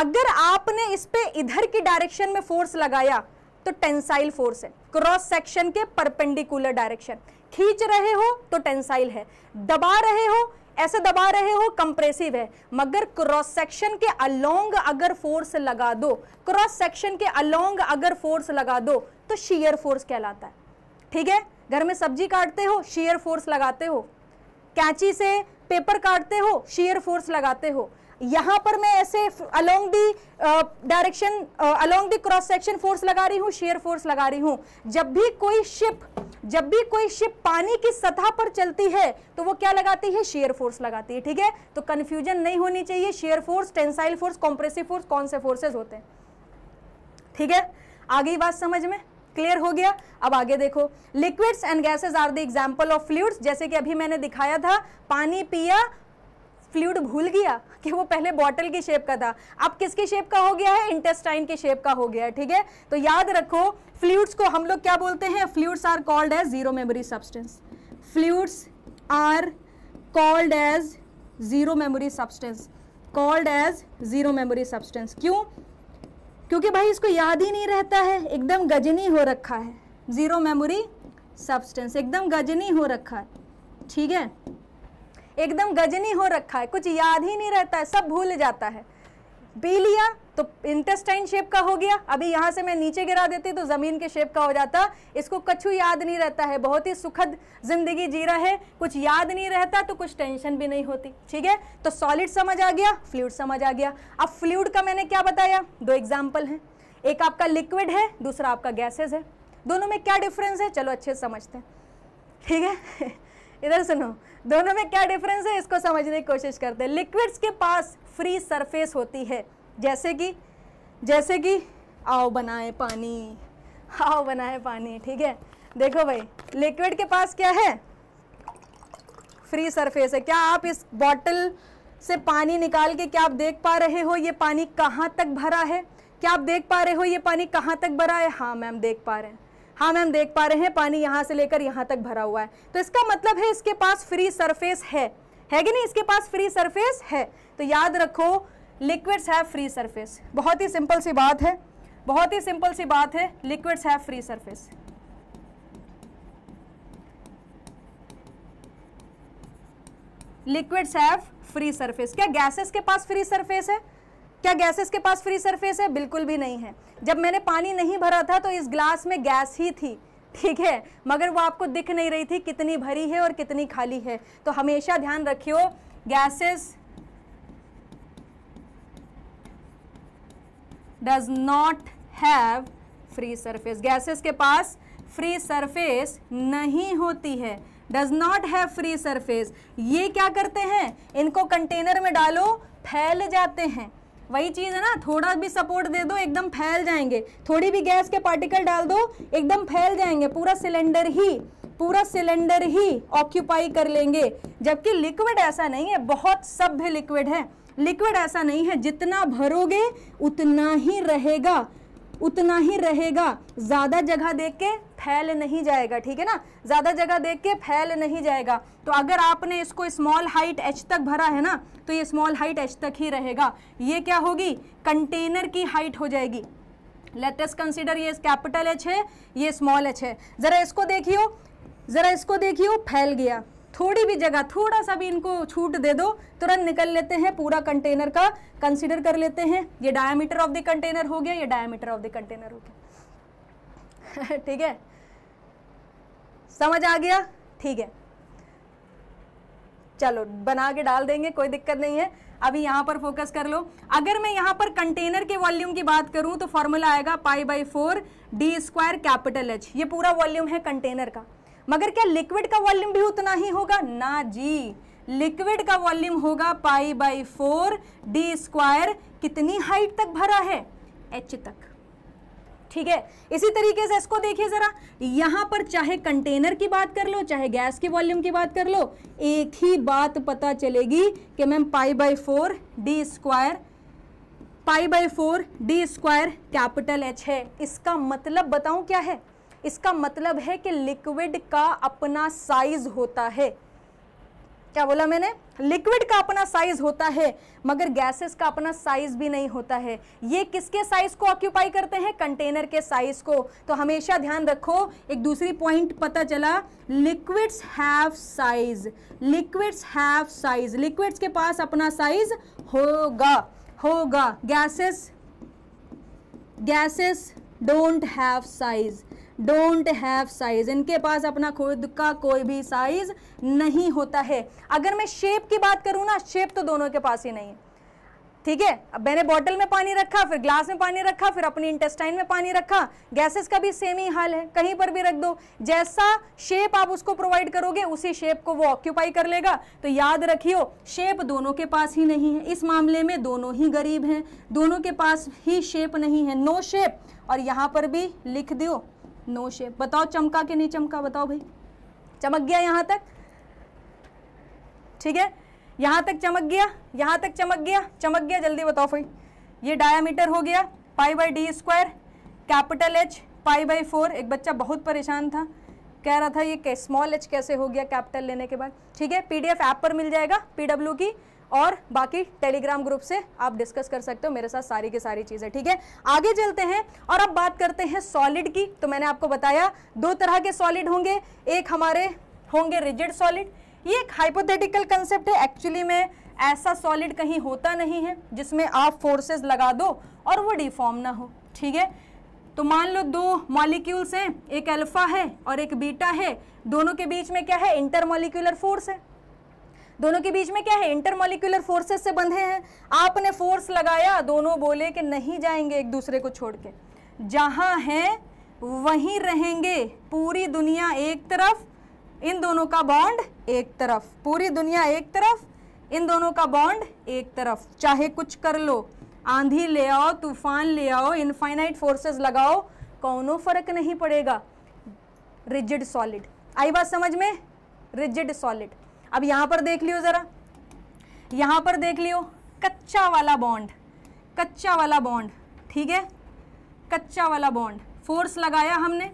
अगर आपने इस पर इधर की डायरेक्शन में फोर्स लगाया तो टेंसाइल फोर्स है क्रॉस सेक्शन के परपेंडिकुलर डायरेक्शन खींच रहे हो तो टेंसाइल है दबा रहे हो ऐसे दबा रहे हो कंप्रेसिव है मगर क्रॉस सेक्शन के अलोंग अगर फोर्स लगा दो क्रॉस सेक्शन के अलोंग अगर फोर्स लगा दो तो शीयर फोर्स कहलाता है ठीक है घर में सब्जी काटते हो शेयर फोर्स लगाते हो कैंची से पेपर काटते हो शेयर फोर्स लगाते हो यहाँ पर मैं ऐसे along the direction along the cross section force लगा रही हूँ शेयर फोर्स लगा रही हूँ जब भी कोई शिप जब भी कोई शिप पानी की सतह पर चलती है तो वो क्या लगाती है शेयर फोर्स लगाती है ठीक है तो कन्फ्यूजन नहीं होनी चाहिए shear force tensile force compressive force कौन से फोर्सेज होते हैं ठीक है आगे बात समझ में क्लियर हो गया अब आगे देखो liquids and gases are the example of fluids जैसे कि अभी मैंने दिखाया था पानी पिया फ्लूड भूल गया कि वो पहले बॉटल की शेप का था अब किसकी शेप का हो गया है इंटेस्टाइन की शेप का हो गया है ठीक है तो याद रखो फ्लूड्स को हम लोग क्या बोलते हैं fluids are called as zero memory substance fluids are called as zero memory substance called as zero memory substance क्यों क्योंकि भाई इसको याद ही नहीं रहता है एकदम गजनी हो रखा है ज़ीरो मेमोरी सब्सटेंस एकदम गजनी हो रखा है ठीक है एकदम गजनी हो रखा है कुछ याद ही नहीं रहता है सब भूल जाता है पी लिया तो इंटेस्टाइन शेप का हो गया अभी यहां से मैं नीचे गिरा देती तो ज़मीन के शेप का हो जाता इसको कछु याद नहीं रहता है बहुत ही सुखद ज़िंदगी जी रहा है कुछ याद नहीं रहता तो कुछ टेंशन भी नहीं होती ठीक है तो सॉलिड समझ आ गया फ्लूड समझ आ गया अब फ्लूड का मैंने क्या बताया दो एग्जाम्पल हैं एक आपका लिक्विड है दूसरा आपका गैसेज है दोनों में क्या डिफरेंस है चलो अच्छे से समझते हैं ठीक है इधर सुनो दोनों में क्या डिफरेंस है इसको समझने की कोशिश करते हैं लिक्विड्स के पास फ्री सरफेस होती है जैसे कि जैसे कि आओ बनाए पानी आओ बनाए पानी ठीक है देखो भाई लिक्विड के पास क्या है फ्री सरफेस है क्या आप इस बॉटल से पानी निकाल के क्या आप देख पा रहे हो ये पानी कहाँ तक भरा है क्या आप देख पा रहे हो ये पानी कहाँ तक भरा है हाँ मैम देख पा रहे हैं हाँ मैम देख पा रहे हैं पानी यहाँ से लेकर यहाँ तक भरा हुआ है तो इसका मतलब है इसके पास फ्री सरफेस है है कि नहीं इसके पास फ्री सरफेस है तो याद रखो लिक्विड्स हैव फ्री सरफेस बहुत ही सिंपल सी बात है बहुत ही सिंपल सी बात है liquids have free surface liquids have free surface क्या गैसेस के पास फ्री सरफेस है क्या गैसेस के पास फ्री सरफेस है बिल्कुल भी नहीं है जब मैंने पानी नहीं भरा था तो इस ग्लास में गैस ही थी ठीक है मगर वो आपको दिख नहीं रही थी कितनी भरी है और कितनी खाली है तो हमेशा ध्यान रखियो gases does not have free surface gases के पास फ्री सरफेस नहीं होती है does not have free surface ये क्या करते हैं इनको कंटेनर में डालो फैल जाते हैं वही चीज़ है ना थोड़ा भी सपोर्ट दे दो एकदम फैल जाएंगे थोड़ी भी गैस के पार्टिकल डाल दो एकदम फैल जाएंगे पूरा सिलेंडर ही पूरा सिलेंडर ही ऑक्यूपाई कर लेंगे जबकि लिक्विड ऐसा नहीं है बहुत सभ्य लिक्विड है लिक्विड ऐसा नहीं है जितना भरोगे उतना ही रहेगा उतना ही रहेगा ज़्यादा जगह देख के फैल नहीं जाएगा ठीक है ना ज़्यादा जगह देख के फैल नहीं जाएगा तो अगर आपने इसको स्मॉल हाइट एच तक भरा है ना तो ये स्मॉल हाइट एच तक ही रहेगा ये क्या होगी कंटेनर की हाइट हो जाएगी लेटेस्ट कंसिडर ये कैपिटल एच है ये स्मॉल एच है ज़रा इसको देखियो ज़रा इसको देखियो फैल गया थोड़ी भी जगह थोड़ा सा भी इनको छूट दे दो तुरंत निकल लेते हैं पूरा कंटेनर का कंसिडर कर लेते हैं ये डायमीटर ऑफ द कंटेनर हो गया ये डायमीटर ऑफ द कंटेनर हो गया ठीक है समझ आ गया ठीक है चलो बना के डाल देंगे कोई दिक्कत नहीं है अभी यहां पर फोकस कर लो अगर मैं यहां पर कंटेनर के वॉल्यूम की बात करूं तो फॉर्मूला आएगा pi by four D square capital H ये पूरा वॉल्यूम है कंटेनर का मगर क्या लिक्विड का वॉल्यूम भी उतना ही होगा ना जी लिक्विड का वॉल्यूम होगा pi by four D square कितनी हाइट तक भरा है एच तक ठीक है इसी तरीके से इसको देखिए ज़रा यहां पर चाहे कंटेनर की बात कर लो चाहे गैस के वॉल्यूम की बात कर लो एक ही बात पता चलेगी कि ma'am pi by four D square pi by four D square capital H है इसका मतलब बताऊं क्या है इसका मतलब है कि लिक्विड का अपना साइज होता है क्या बोला मैंने लिक्विड का अपना साइज होता है मगर गैसेस का अपना साइज भी नहीं होता है ये किसके साइज को ऑक्यूपाई करते हैं कंटेनर के साइज को तो हमेशा ध्यान रखो एक दूसरी पॉइंट पता चला liquids have size liquids have size liquids के पास अपना साइज होगा होगा gases gases don't have size don't have size इनके पास अपना खुद का कोई भी साइज नहीं होता है अगर मैं शेप की बात करूँ ना शेप तो दोनों के पास ही नहीं है ठीक है अब मैंने बॉटल में पानी रखा फिर ग्लास में पानी रखा फिर अपनी इंटेस्टाइन में पानी रखा गैसेस का भी सेम ही हाल है कहीं पर भी रख दो जैसा शेप आप उसको प्रोवाइड करोगे उसी शेप को वो ऑक्यूपाई कर लेगा तो याद रखियो शेप दोनों के पास ही नहीं है इस मामले में दोनों ही गरीब हैं दोनों के पास ही शेप नहीं है नो शेप और यहाँ पर भी लिख दो नो शेप बताओ चमका कि नहीं चमका बताओ भाई चमक गया यहाँ तक ठीक है यहां तक चमक गया यहाँ तक चमक गया चमक गया जल्दी बताओ भाई ये डायामीटर हो गया pi by D square capital H pi by four एक बच्चा बहुत परेशान था कह रहा था ये स्मॉल एच कैसे हो गया कैपिटल लेने के बाद ठीक है पीडीएफ ऐप पर मिल जाएगा पीडब्ल्यू की और बाकी टेलीग्राम ग्रुप से आप डिस्कस कर सकते हो मेरे साथ सारी की सारी चीज़ें ठीक है आगे चलते हैं और अब बात करते हैं सॉलिड की तो मैंने आपको बताया दो तरह के सॉलिड होंगे एक हमारे होंगे रिजिड सॉलिड ये एक हाइपोथेटिकल कंसेप्ट है एक्चुअली में ऐसा सॉलिड कहीं होता नहीं है जिसमें आप फोर्सेस लगा दो और वो डिफॉर्म ना हो ठीक है तो मान लो दो मॉलिक्यूल्स हैं एक अल्फा है और एक बीटा है दोनों के बीच में क्या है इंटर मॉलिक्यूलर फोर्स है दोनों के बीच में क्या है इंटरमोलिकुलर फोर्सेस से बंधे हैं आपने फोर्स लगाया दोनों बोले कि नहीं जाएंगे एक दूसरे को छोड़ के जहां हैं वहीं रहेंगे पूरी दुनिया एक तरफ इन दोनों का बॉन्ड एक तरफ पूरी दुनिया एक तरफ इन दोनों का बॉन्ड एक तरफ चाहे कुछ कर लो आंधी ले आओ तूफान ले आओ इनफाइनाइट फोर्सेस लगाओ कौनों फर्क नहीं पड़ेगा रिजिड सॉलिड आई बात समझ में रिजिड सॉलिड अब यहां पर देख लियो ज़रा यहां पर देख लियो कच्चा वाला बॉन्ड कच्चा वाला बॉन्ड ठीक है कच्चा वाला बॉन्ड फोर्स लगाया हमने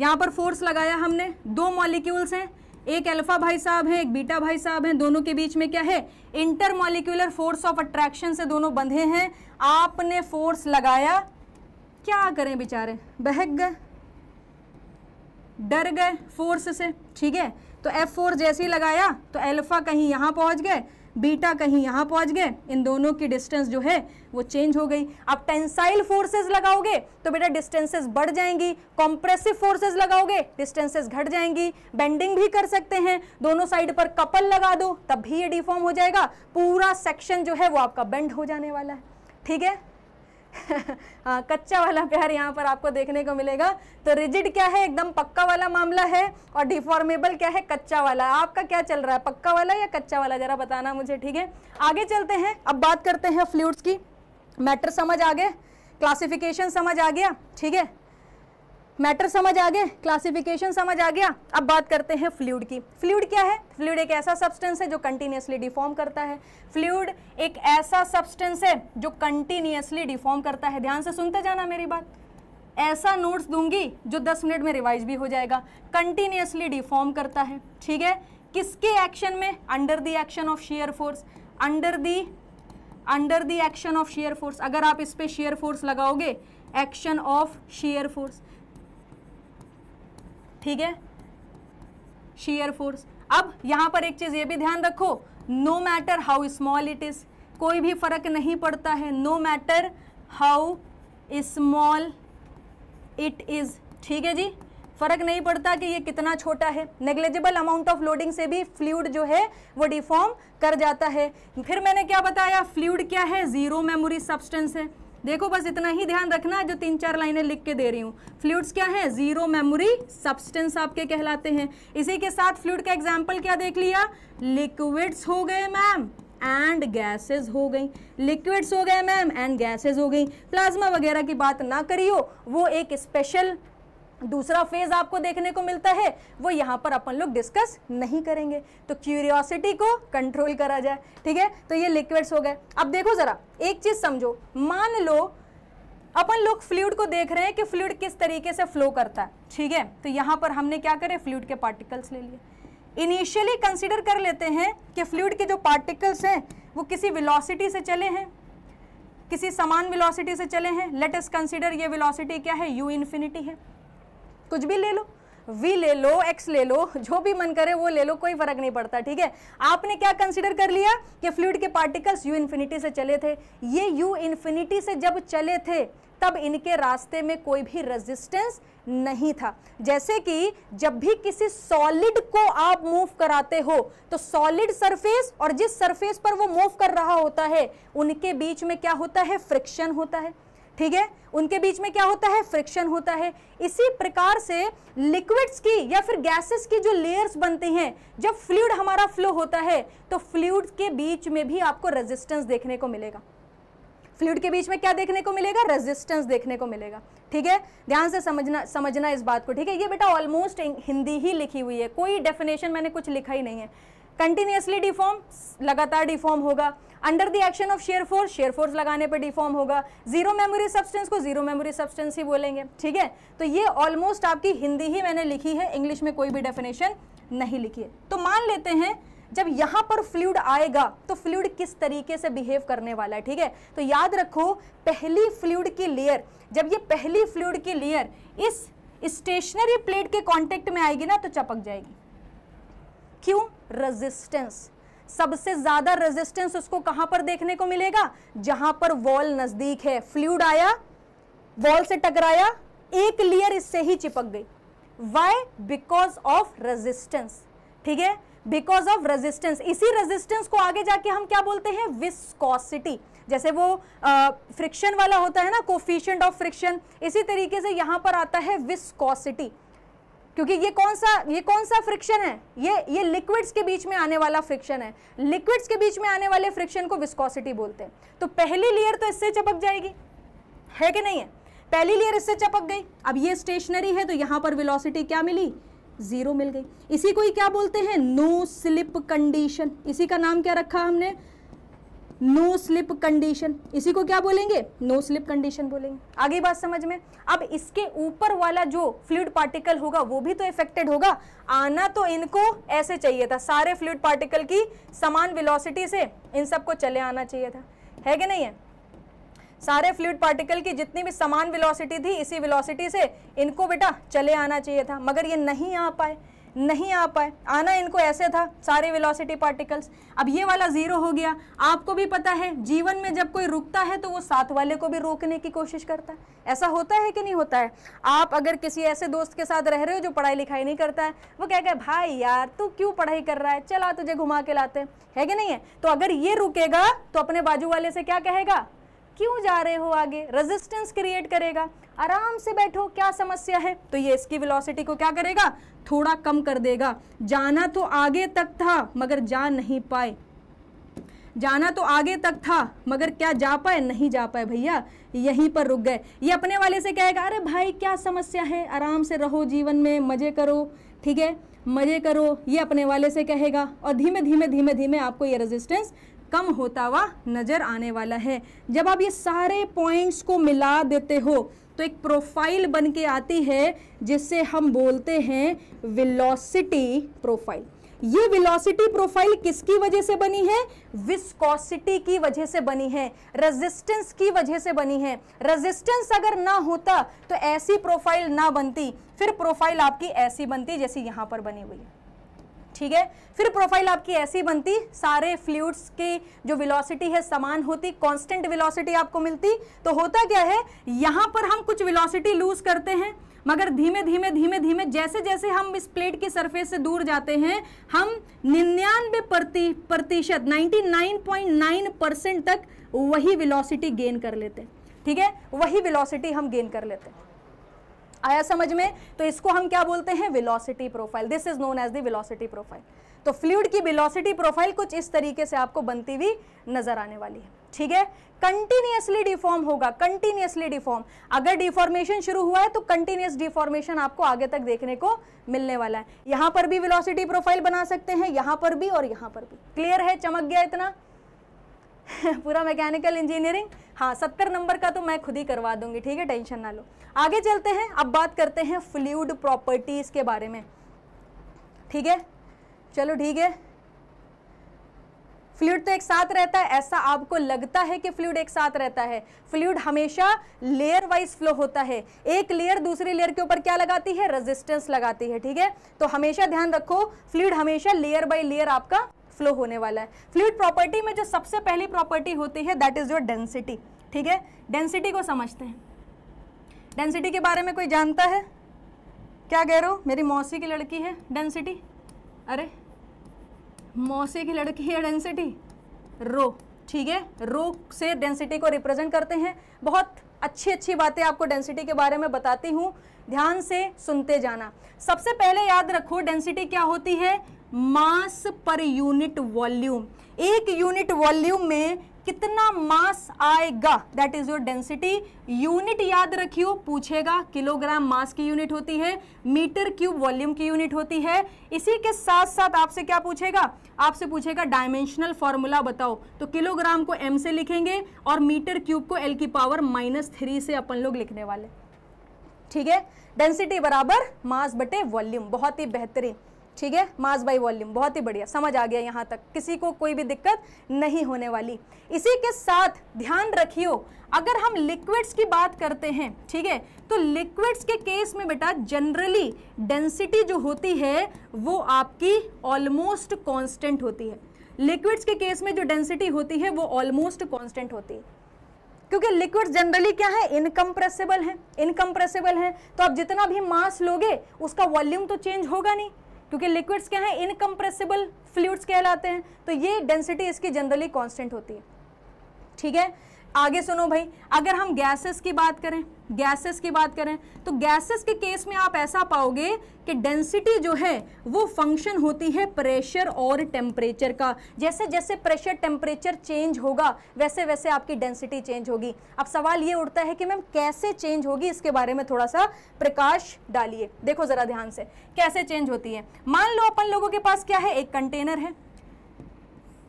यहां पर फोर्स लगाया हमने दो मॉलिक्यूल्स हैं एक अल्फा भाई साहब हैं एक बीटा भाई साहब हैं दोनों के बीच में क्या है intermolecular force of attraction से दोनों बंधे हैं आपने फोर्स लगाया क्या करें बेचारे बहक गए डर गए फोर्स से ठीक है तो एफ फोर जैसे ही लगाया तो अल्फा कहीं यहाँ पहुँच गए बीटा कहीं यहाँ पहुँच गए इन दोनों की डिस्टेंस जो है वो चेंज हो गई अब टेंसाइल फोर्सेस लगाओगे तो बेटा डिस्टेंसेस बढ़ जाएंगी कॉम्प्रेसिव फोर्सेस लगाओगे डिस्टेंसेस घट जाएंगी बेंडिंग भी कर सकते हैं दोनों साइड पर कपल लगा दो तब भी ये डिफॉर्म हो जाएगा पूरा सेक्शन जो है वो आपका बेंड हो जाने वाला है ठीक है हाँ कच्चा वाला प्यार यहाँ पर आपको देखने को मिलेगा तो रिजिड क्या है एकदम पक्का वाला मामला है और डिफॉर्मेबल क्या है कच्चा वाला आपका क्या चल रहा है पक्का वाला या कच्चा वाला जरा बताना मुझे ठीक है आगे चलते हैं अब बात करते हैं फ्लूड्स की मैटर समझ आ गए क्लासिफिकेशन समझ आ गया ठीक है मैटर समझ आ गए क्लासिफिकेशन समझ आ गया अब बात करते हैं फ्लूड की फ्लूड क्या है फ्लूड एक ऐसा सब्सटेंस है जो कंटिन्यूसली डिफॉर्म करता है फ्लूड एक ऐसा सब्सटेंस है जो कंटिन्यूसली डिफॉर्म करता है ध्यान से सुनते जाना मेरी बात ऐसा नोट्स दूंगी जो 10 मिनट में रिवाइज भी हो जाएगा कंटिन्यूसली डिफॉर्म करता है ठीक है किसके एक्शन में under the action of shear force under the under the action of shear force अगर आप इस पर शेयर फोर्स लगाओगे एक्शन ऑफ शेयर फोर्स ठीक है शीयर फोर्स अब यहां पर एक चीज़ ये भी ध्यान रखो no matter how small it is कोई भी फर्क नहीं पड़ता है no matter how small it is ठीक है जी फर्क नहीं पड़ता कि ये कितना छोटा है नेग्लेजिबल अमाउंट ऑफ लोडिंग से भी फ्लूड जो है वो डिफॉर्म कर जाता है फिर मैंने क्या बताया फ्लूड क्या है ज़ीरो मेमोरी सब्सटेंस है देखो बस इतना ही ध्यान रखना जो तीन चार लाइनें लिख के दे रही हूँ फ्लूड्स क्या है जीरो मेमोरी सब्सटेंस आपके कहलाते हैं इसी के साथ फ्लूड का एग्जाम्पल क्या देख लिया लिक्विड्स हो गए मैम एंड गैसेस हो गई लिक्विड्स हो गए मैम एंड गैसेस हो गई प्लाज्मा वगैरह की बात ना करियो वो एक स्पेशल दूसरा फेज आपको देखने को मिलता है वो यहाँ पर अपन लोग डिस्कस नहीं करेंगे तो क्यूरियोसिटी को कंट्रोल करा जाए ठीक है तो ये लिक्विड्स हो गए अब देखो ज़रा एक चीज़ समझो मान लो अपन लोग फ्लूड को देख रहे हैं कि फ्लूड किस तरीके से फ्लो करता है ठीक है तो यहाँ पर हमने क्या करे फ्लूड के पार्टिकल्स ले लिए इनिशियली कंसिडर कर लेते हैं कि फ्लूड के जो पार्टिकल्स हैं वो किसी वेलोसिटी से चले हैं किसी समान विलॉसिटी से चले हैं लेट अस कंसिडर ये विलोसिटी क्या है यू इन्फिनिटी है कुछ भी ले लो वी ले लो एक्स ले लो जो भी मन करे वो ले लो कोई फर्क नहीं पड़ता ठीक है आपने क्या कंसिडर कर लिया कि फ्लूड के पार्टिकल्स यू इन्फिनिटी से चले थे ये यू इन्फिनिटी से जब चले थे तब इनके रास्ते में कोई भी रेजिस्टेंस नहीं था जैसे कि जब भी किसी सॉलिड को आप मूव कराते हो तो सॉलिड सरफेस और जिस सरफेस पर वो मूव कर रहा होता है उनके बीच में क्या होता है फ्रिक्शन होता है ठीक है उनके बीच में क्या होता है फ्रिक्शन होता है इसी प्रकार से लिक्विड्स की या फिर गैसेस की जो लेयर्स बनती हैं जब फ्लूड हमारा फ्लो होता है तो फ्लूड के बीच में भी आपको रेजिस्टेंस देखने को मिलेगा फ्लूड के बीच में क्या देखने को मिलेगा रेजिस्टेंस देखने को मिलेगा ठीक है ध्यान से समझना समझना इस बात को ठीक है ये बेटा ऑलमोस्ट हिंदी ही लिखी हुई है कोई डेफिनेशन मैंने कुछ लिखा ही नहीं है कंटिन्यूसली डिफॉर्म लगातार डिफॉर्म होगा under the action of shear force shear force लगाने पर डिफॉर्म होगा जीरो मेमोरी सब्सटेंस को जीरो मेमोरी सब्सटेंस ही बोलेंगे ठीक है तो ये ऑलमोस्ट आपकी हिंदी ही मैंने लिखी है इंग्लिश में कोई भी डेफिनेशन नहीं लिखी है तो मान लेते हैं जब यहां पर फ्लूड आएगा तो फ्लूड किस तरीके से बिहेव करने वाला है ठीक है तो याद रखो पहली फ्लूड की लेयर जब ये पहली फ्लूड की लेयर इस स्टेशनरी प्लेट के कांटेक्ट में आएगी ना तो चपक जाएगी क्यों रेजिस्टेंस सबसे ज्यादा रेजिस्टेंस उसको कहां पर देखने को मिलेगा जहां पर वॉल नजदीक है फ्लूड आया वॉल से टकराया एक लेयर इससे ही चिपक गई वाई बिकॉज ऑफ रेजिस्टेंस ठीक है बिकॉज ऑफ रेजिस्टेंस इसी रेजिस्टेंस को आगे जाके हम क्या बोलते हैं विस्कोसिटी जैसे वो फ्रिक्शन वाला होता है ना कोफिशियंट ऑफ फ्रिक्शन इसी तरीके से यहां पर आता है विस्कोसिटी क्योंकि ये कौन सा ये कौन सा फ्रिक्शन है ये ये लिक्विड्स के बीच में आने वाला फ्रिक्शन है लिक्विड्स के बीच में आने वाले फ्रिक्शन को विस्कोसिटी बोलते हैं तो पहली लेयर तो इससे चपक जाएगी है कि नहीं है पहली लेयर इससे चपक गई अब ये स्टेशनरी है तो यहाँ पर विलोसिटी क्या मिली जीरो मिल गई इसी को ही क्या बोलते हैं नो स्लिप कंडीशन इसी का नाम क्या रखा हमने नो स्लिप कंडीशन इसी को क्या बोलेंगे नो स्लिप कंडीशन बोलेंगे आगे बात समझ में अब इसके ऊपर वाला जो फ्लूड पार्टिकल होगा वो भी तो इफेक्टेड होगा आना तो इनको ऐसे चाहिए था सारे फ्लूड पार्टिकल की समान विलोसिटी से इन सबको चले आना चाहिए था है कि नहीं है सारे फ्लूड पार्टिकल की जितनी भी समान विलोसिटी थी इसी विलोसिटी से इनको बेटा चले आना चाहिए था मगर ये नहीं आ पाए नहीं आ पाए आना इनको ऐसे था सारे वेलोसिटी पार्टिकल्स अब ये वाला ज़ीरो हो गया आपको भी पता है जीवन में जब कोई रुकता है तो वो साथ वाले को भी रोकने की कोशिश करता है ऐसा होता है कि नहीं होता है आप अगर किसी ऐसे दोस्त के साथ रह रहे हो जो पढ़ाई लिखाई नहीं करता है वो कह गए भाई यार तू क्यों पढ़ाई कर रहा है चला तुझे घुमा के लाते हैं है कि नहीं है तो अगर ये रुकेगा तो अपने बाजू वाले से क्या कहेगा क्यों जा रहे हो आगे रेजिस्टेंस क्रिएट करेगा आराम से बैठो क्या समस्या है तो ये इसकी वेलोसिटी को क्या करेगा थोड़ा कम कर देगा जाना तो आगे तक था मगर जा नहीं पाए जाना तो आगे तक था मगर क्या जा पाए नहीं जा पाए भैया यहीं पर रुक गए ये अपने वाले से कहेगा अरे भाई क्या समस्या है आराम से रहो जीवन में मज़े करो ठीक है मज़े करो ये अपने वाले से कहेगा और धीमे धीमे धीमे धीमे आपको ये रेजिस्टेंस कम होता हुआ नज़र आने वाला है जब आप ये सारे पॉइंट्स को मिला देते हो तो एक प्रोफाइल बन के आती है जिससे हम बोलते हैं विलोसिटी प्रोफाइल ये विलोसिटी प्रोफाइल किसकी वजह से बनी है विस्कोसिटी की वजह से बनी है रेजिस्टेंस की वजह से बनी है रेजिस्टेंस अगर ना होता तो ऐसी प्रोफाइल ना बनती फिर प्रोफाइल आपकी ऐसी बनती जैसी यहाँ पर बनी हुई है ठीक है फिर प्रोफाइल आपकी ऐसी बनती सारे फ्लूड्स की जो विलोसिटी है समान होती कॉन्स्टेंट विलोसिटी आपको मिलती तो होता क्या है यहां पर हम कुछ विलोसिटी लूज करते हैं मगर धीमे धीमे धीमे धीमे जैसे जैसे हम इस प्लेट की सरफेस से दूर जाते हैं हम निन्यानवे प्रति प्रतिशत नाइन्टी परसेंट तक वही वेलोसिटी गेन कर लेते हैं ठीक है वही वेलोसिटी हम गेन कर लेते हैं आया समझ में तो इसको हम क्या बोलते हैं velocity profile this is known as velocity profile तो फ्लूड की विलोसिटी प्रोफाइल कुछ इस तरीके से आपको बनती हुई नजर आने वाली है ठीक है कंटिन्यूसली डिफॉर्म होगा कंटिन्यूसली डिफॉर्म अगर डिफॉर्मेशन शुरू हुआ है तो कंटिन्यूस डिफॉर्मेशन आपको आगे तक देखने को मिलने वाला है यहां पर भी वेलोसिटी प्रोफाइल बना सकते हैं यहां पर भी और यहां पर भी क्लियर है चमक गया इतना पूरा मैकेनिकल इंजीनियरिंग हाँ सत्तर नंबर का तो मैं खुद ही करवा दूंगी ठीक है टेंशन ना लो आगे चलते हैं अब बात करते हैं फ्लूड प्रॉपर्टीज़ के बारे में ठीक है चलो ठीक है फ्लूड तो एक साथ रहता है ऐसा आपको लगता है कि फ्लूड एक साथ रहता है फ्लूड हमेशा लेयर वाइज फ्लो होता है एक लेयर दूसरी लेयर के ऊपर क्या लगाती है रेजिस्टेंस लगाती है ठीक है तो हमेशा ध्यान रखो फ्लूड हमेशा लेयर बाय लेयर आपका फ्लो होने वाला है फ्लूड प्रॉपर्टी में जो सबसे पहली प्रॉपर्टी होती है दैट इज योर डेंसिटी ठीक है डेंसिटी को समझते हैं डेंसिटी के बारे में कोई जानता है क्या कह रहे हो मेरी मौसी की लड़की है डेंसिटी अरे मौसी की लड़की है डेंसिटी रो ठीक है रो से डेंसिटी को रिप्रेजेंट करते हैं बहुत अच्छी अच्छी बातें आपको डेंसिटी के बारे में बताती हूँ ध्यान से सुनते जाना सबसे पहले याद रखो डेंसिटी क्या होती है मास पर यूनिट वॉल्यूम एक यूनिट वॉल्यूम में कितना मास आएगा that is your density unit याद रखियो पूछेगा किलोग्राम मास की यूनिट होती है मीटर क्यूब वॉल्यूम की यूनिट होती है इसी के साथ साथ आपसे क्या पूछेगा आपसे पूछेगा डायमेंशनल फॉर्मूला बताओ तो किलोग्राम को एम से लिखेंगे और मीटर क्यूब को एल की पावर माइनस थ्री से अपन लोग लिखने वाले ठीक है डेंसिटी बराबर मास बटे वॉल्यूम बहुत ही बेहतरीन ठीक है मास बाई वॉल्यूम बहुत ही बढ़िया समझ आ गया यहाँ तक किसी को कोई भी दिक्कत नहीं होने वाली इसी के साथ ध्यान रखियो अगर हम लिक्विड्स की बात करते हैं ठीक है तो लिक्विड्स के केस में बेटा जनरली डेंसिटी जो होती है वो आपकी ऑलमोस्ट कांस्टेंट होती है लिक्विड्स के केस में जो डेंसिटी होती है वो ऑलमोस्ट कॉन्स्टेंट होती है क्योंकि लिक्विड जनरली क्या है इनकम्प्रेसिबल है इनकम्प्रेसिबल है तो आप जितना भी मास लोगे उसका वॉल्यूम तो चेंज होगा नहीं क्योंकि लिक्विड्स क्या है इनकम्प्रेसिबल फ्लूड्स कहलाते हैं तो ये डेंसिटी इसकी जनरली कॉन्स्टेंट होती है ठीक है आगे सुनो भाई अगर हम गैसेस की बात करें गैसेस की बात करें तो गैसेस के केस में आप ऐसा पाओगे कि डेंसिटी जो है वो फंक्शन होती है प्रेशर और टेम्परेचर का जैसे जैसे प्रेशर टेम्परेचर चेंज होगा वैसे वैसे आपकी डेंसिटी चेंज होगी अब सवाल ये उठता है कि मैम कैसे चेंज होगी इसके बारे में थोड़ा सा प्रकाश डालिए देखो ज़रा ध्यान से कैसे चेंज होती है मान लो अपन लोगों के पास क्या है एक कंटेनर है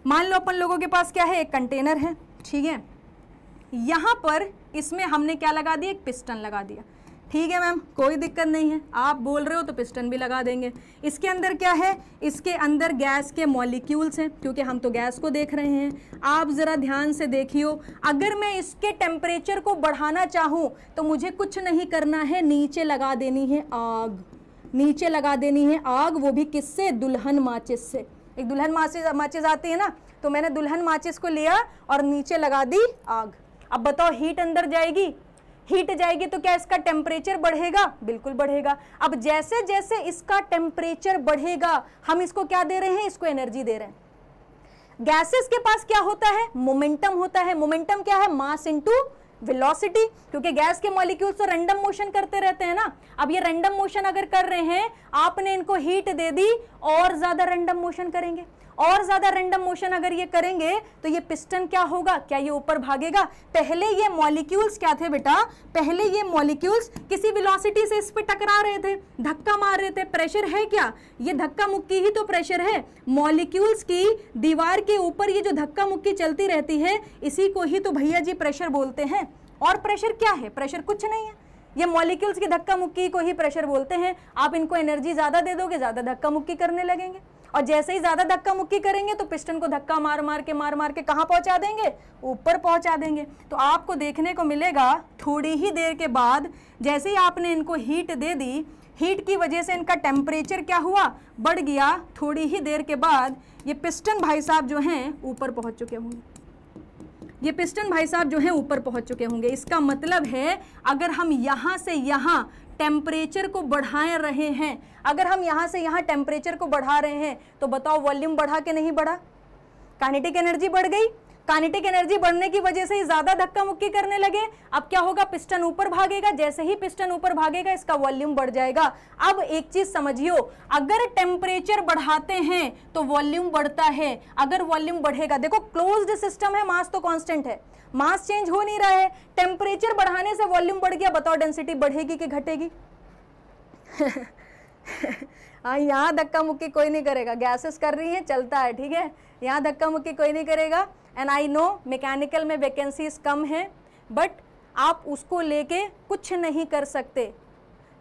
मान लो अपन लोगों के पास क्या है एक कंटेनर है ठीक है यहाँ पर इसमें हमने क्या लगा दिया एक पिस्टन लगा दिया ठीक है मैम कोई दिक्कत नहीं है आप बोल रहे हो तो पिस्टन भी लगा देंगे इसके अंदर क्या है इसके अंदर गैस के मॉलिक्यूल्स हैं क्योंकि हम तो गैस को देख रहे हैं आप ज़रा ध्यान से देखियो अगर मैं इसके टेम्परेचर को बढ़ाना चाहूँ तो मुझे कुछ नहीं करना है नीचे लगा देनी है आग नीचे लगा देनी है आग वो भी किससे दुल्हन माचिस से एक दुल्हन माचिस माचिस आती है ना तो मैंने दुल्हन माचिस को लिया और नीचे लगा दी आग अब बताओ हीट अंदर जाएगी हीट जाएगी तो क्या इसका टेम्परेचर बढ़ेगा बिल्कुल बढ़ेगा अब जैसे जैसे इसका टेम्परेचर बढ़ेगा हम इसको क्या दे रहे हैं इसको एनर्जी दे रहे हैं गैसेस के पास क्या होता है मोमेंटम होता है मोमेंटम क्या है मास इंटू वेलोसिटी क्योंकि गैस के मॉलिक्यूल्स तो रैंडम मोशन करते रहते हैं ना अब ये रैंडम मोशन अगर कर रहे हैं आपने इनको हीट दे दी और ज्यादा रैंडम मोशन करेंगे और ज्यादा रेंडम मोशन अगर ये करेंगे तो ये पिस्टन क्या होगा क्या ये ऊपर भागेगा पहले ये मॉलिक्यूल्स क्या थे बेटा पहले ये मॉलिक्यूल्स किसी विलोसिटी से इस पर टकरा रहे थे धक्का मार रहे थे प्रेशर है क्या ये धक्का मुक्की ही तो प्रेशर है मॉलिक्यूल्स की दीवार के ऊपर ये जो धक्का मुक्की चलती रहती है इसी को ही तो भैया जी प्रेशर बोलते हैं और प्रेशर क्या है प्रेशर कुछ नहीं है ये मॉलिक्यूल्स की धक्का मुक्की को ही प्रेशर बोलते हैं आप इनको एनर्जी ज़्यादा दे दोगे ज़्यादा धक्का मुक्की करने लगेंगे और जैसे ही ज्यादा धक्का मुक्की करेंगे तो पिस्टन को धक्का मार मार के मार मार के कहाँ पहुंचा देंगे ऊपर पहुंचा देंगे तो आपको देखने को मिलेगा थोड़ी ही देर के बाद जैसे ही आपने इनको हीट दे दी हीट की वजह से इनका टेम्परेचर क्या हुआ बढ़ गया थोड़ी ही देर के बाद ये पिस्टन भाई साहब जो हैं ऊपर पहुंच चुके होंगे ये पिस्टन भाई साहब जो हैं ऊपर पहुंच चुके होंगे इसका मतलब है अगर हम यहाँ से यहाँ टेम्परेचर को बढ़ाए रहे हैं अगर हम यहाँ से यहाँ टेम्परेचर को बढ़ा रहे हैं तो बताओ वॉल्यूम बढ़ा के नहीं बढ़ा काइनेटिक एनर्जी बढ़ गई काइनेटिक एनर्जी बढ़ने की वजह से ही ज्यादा धक्का मुक्की करने लगे अब क्या होगा पिस्टन ऊपर भागेगा जैसे ही पिस्टन ऊपर भागेगा इसका वॉल्यूम बढ़ जाएगा अब एक चीज समझियो अगर टेम्परेचर बढ़ाते हैं तो वॉल्यूम बढ़ता है अगर वॉल्यूम बढ़ेगा देखो क्लोज्ड सिस्टम है मास तो कांस्टेंट है मास चेंज हो नहीं रहा है टेम्परेचर बढ़ाने से वॉल्यूम बढ़ गया बताओ डेंसिटी बढ़ेगी कि घटेगी हाँ यहाँ धक्का मुक्की कोई नहीं करेगा गैसेस कर रही हैं चलता है ठीक है यहाँ धक्का मुक्की कोई नहीं करेगा एंड आई नो मैकेनिकल में वैकेंसीज कम हैं बट आप उसको लेके कुछ नहीं कर सकते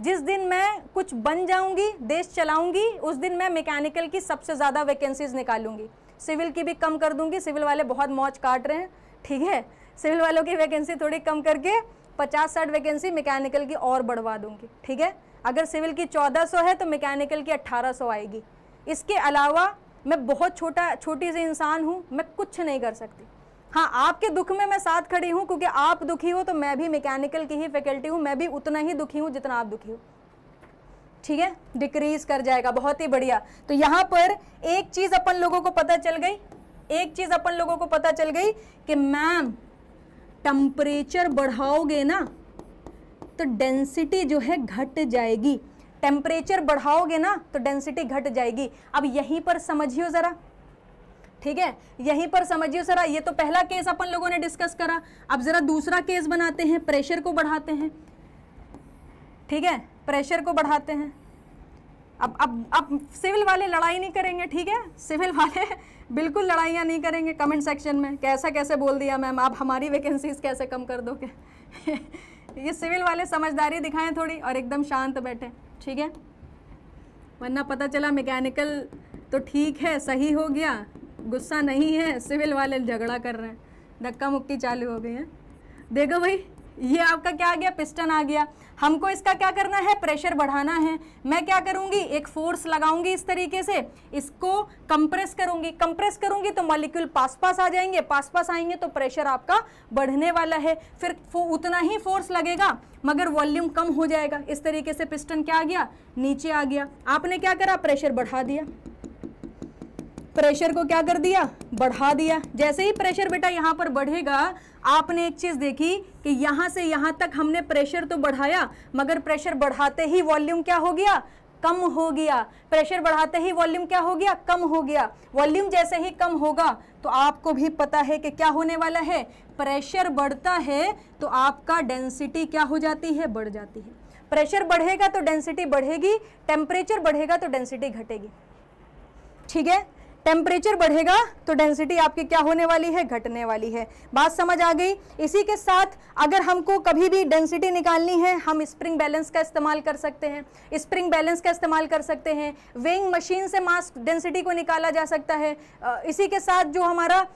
जिस दिन मैं कुछ बन जाऊंगी देश चलाऊंगी उस दिन मैं मैकेनिकल की सबसे ज़्यादा वैकेंसीज निकालूंगी सिविल की भी कम कर दूंगी सिविल वाले बहुत मौज काट रहे हैं ठीक है सिविल वालों की वैकेंसी थोड़ी कम करके पचास साठ वैकेंसी मैकेनिकल की और बढ़वा दूंगी ठीक है अगर सिविल की 1400 है तो मैकेनिकल की 1800 आएगी इसके अलावा मैं बहुत छोटा छोटी सी इंसान हूँ मैं कुछ नहीं कर सकती हाँ आपके दुख में मैं साथ खड़ी हूँ क्योंकि आप दुखी हो तो मैं भी मैकेनिकल की ही फैकल्टी हूँ मैं भी उतना ही दुखी हूँ जितना आप दुखी हो ठीक है डिक्रीज कर जाएगा बहुत ही बढ़िया तो यहाँ पर एक चीज़ अपन लोगों को पता चल गई एक चीज़ अपन लोगों को पता चल गई कि मैम टेम्परेचर बढ़ाओगे ना तो डेंसिटी जो है घट जाएगी टेम्परेचर बढ़ाओगे ना तो डेंसिटी घट जाएगी अब यहीं पर समझियो ज़रा ठीक है यहीं पर समझियो जरा ये तो पहला केस अपन लोगों ने डिस्कस करा अब ज़रा दूसरा केस बनाते हैं प्रेशर को बढ़ाते हैं ठीक है प्रेशर को बढ़ाते हैं अब अब अब सिविल वाले लड़ाई नहीं करेंगे ठीक है सिविल वाले बिल्कुल लड़ाइयाँ नहीं करेंगे कमेंट सेक्शन में कैसा कैसे बोल दिया मैम आप हमारी वैकेंसीज कैसे कम कर दोगे ये सिविल वाले समझदारी दिखाएं थोड़ी और एकदम शांत बैठे ठीक है वरना पता चला मैकेनिकल तो ठीक है सही हो गया गुस्सा नहीं है सिविल वाले झगड़ा कर रहे हैं धक्का मुक्की चालू हो गई है देखो भाई ये आपका क्या आ गया पिस्टन आ गया हमको इसका क्या करना है प्रेशर बढ़ाना है मैं क्या करूँगी एक फोर्स लगाऊंगी इस तरीके से इसको कंप्रेस करूँगी कंप्रेस करूँगी तो मॉलिक्यूल पास पास आ जाएंगे पास पास आएंगे तो प्रेशर आपका बढ़ने वाला है फिर उतना ही फोर्स लगेगा मगर वॉल्यूम कम हो जाएगा इस तरीके से पिस्टन क्या आ गया नीचे आ गया आपने क्या करा प्रेशर बढ़ा दिया प्रेशर को क्या कर दिया बढ़ा दिया जैसे ही प्रेशर बेटा यहाँ पर बढ़ेगा आपने एक चीज़ देखी कि यहाँ से यहाँ तक हमने प्रेशर तो बढ़ाया मगर प्रेशर बढ़ाते ही वॉल्यूम क्या हो गया कम हो गया प्रेशर बढ़ाते ही वॉल्यूम क्या हो गया कम हो गया वॉल्यूम जैसे ही कम होगा तो आपको भी पता है कि क्या होने वाला है प्रेशर बढ़ता है तो आपका डेंसिटी क्या हो जाती है बढ़ जाती है प्रेशर बढ़ेगा तो डेंसिटी बढ़ेगी टेम्परेचर बढ़ेगा तो डेंसिटी घटेगी ठीक है टेम्परेचर बढ़ेगा तो डेंसिटी आपकी क्या होने वाली है घटने वाली है बात समझ आ गई इसी के साथ अगर हमको कभी भी डेंसिटी निकालनी है हम स्प्रिंग बैलेंस का इस्तेमाल कर सकते हैं स्प्रिंग बैलेंस का इस्तेमाल कर सकते हैं वेइंग मशीन से मास डेंसिटी को निकाला जा सकता है इसी के साथ जो हमारा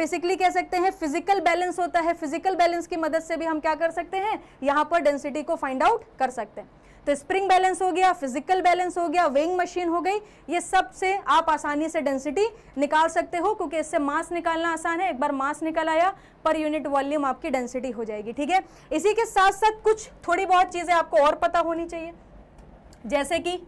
बेसिकली कह सकते हैं फिजिकल बैलेंस होता है फिजिकल बैलेंस की मदद से भी हम क्या कर सकते हैं यहाँ पर डेंसिटी को फाइंड आउट कर सकते हैं तो स्प्रिंग बैलेंस हो गया फिजिकल बैलेंस हो गया वेइंग मशीन हो गई ये सब से आप आसानी से डेंसिटी निकाल सकते हो क्योंकि इससे मास निकालना आसान है एक बार मास निकल आया पर यूनिट वॉल्यूम आपकी डेंसिटी हो जाएगी ठीक है इसी के साथ साथ कुछ थोड़ी बहुत चीज़ें आपको और पता होनी चाहिए जैसे कि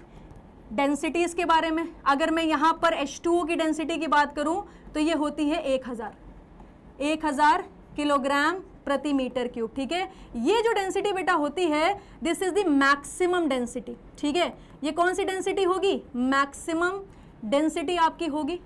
डेंसिटीज़ के बारे में अगर मैं यहाँ पर एच की डेंसिटी की बात करूँ तो ये होती है एक हज़ार एक हज़ार किलोग्राम प्रति मीटर क्यूब ठीक है ये जो डेंसिटी बेटा होती है this is the maximum density ठीक है ये कौन सी डेंसिटी होगी मैक्सिमम डेंसिटी आपकी होगी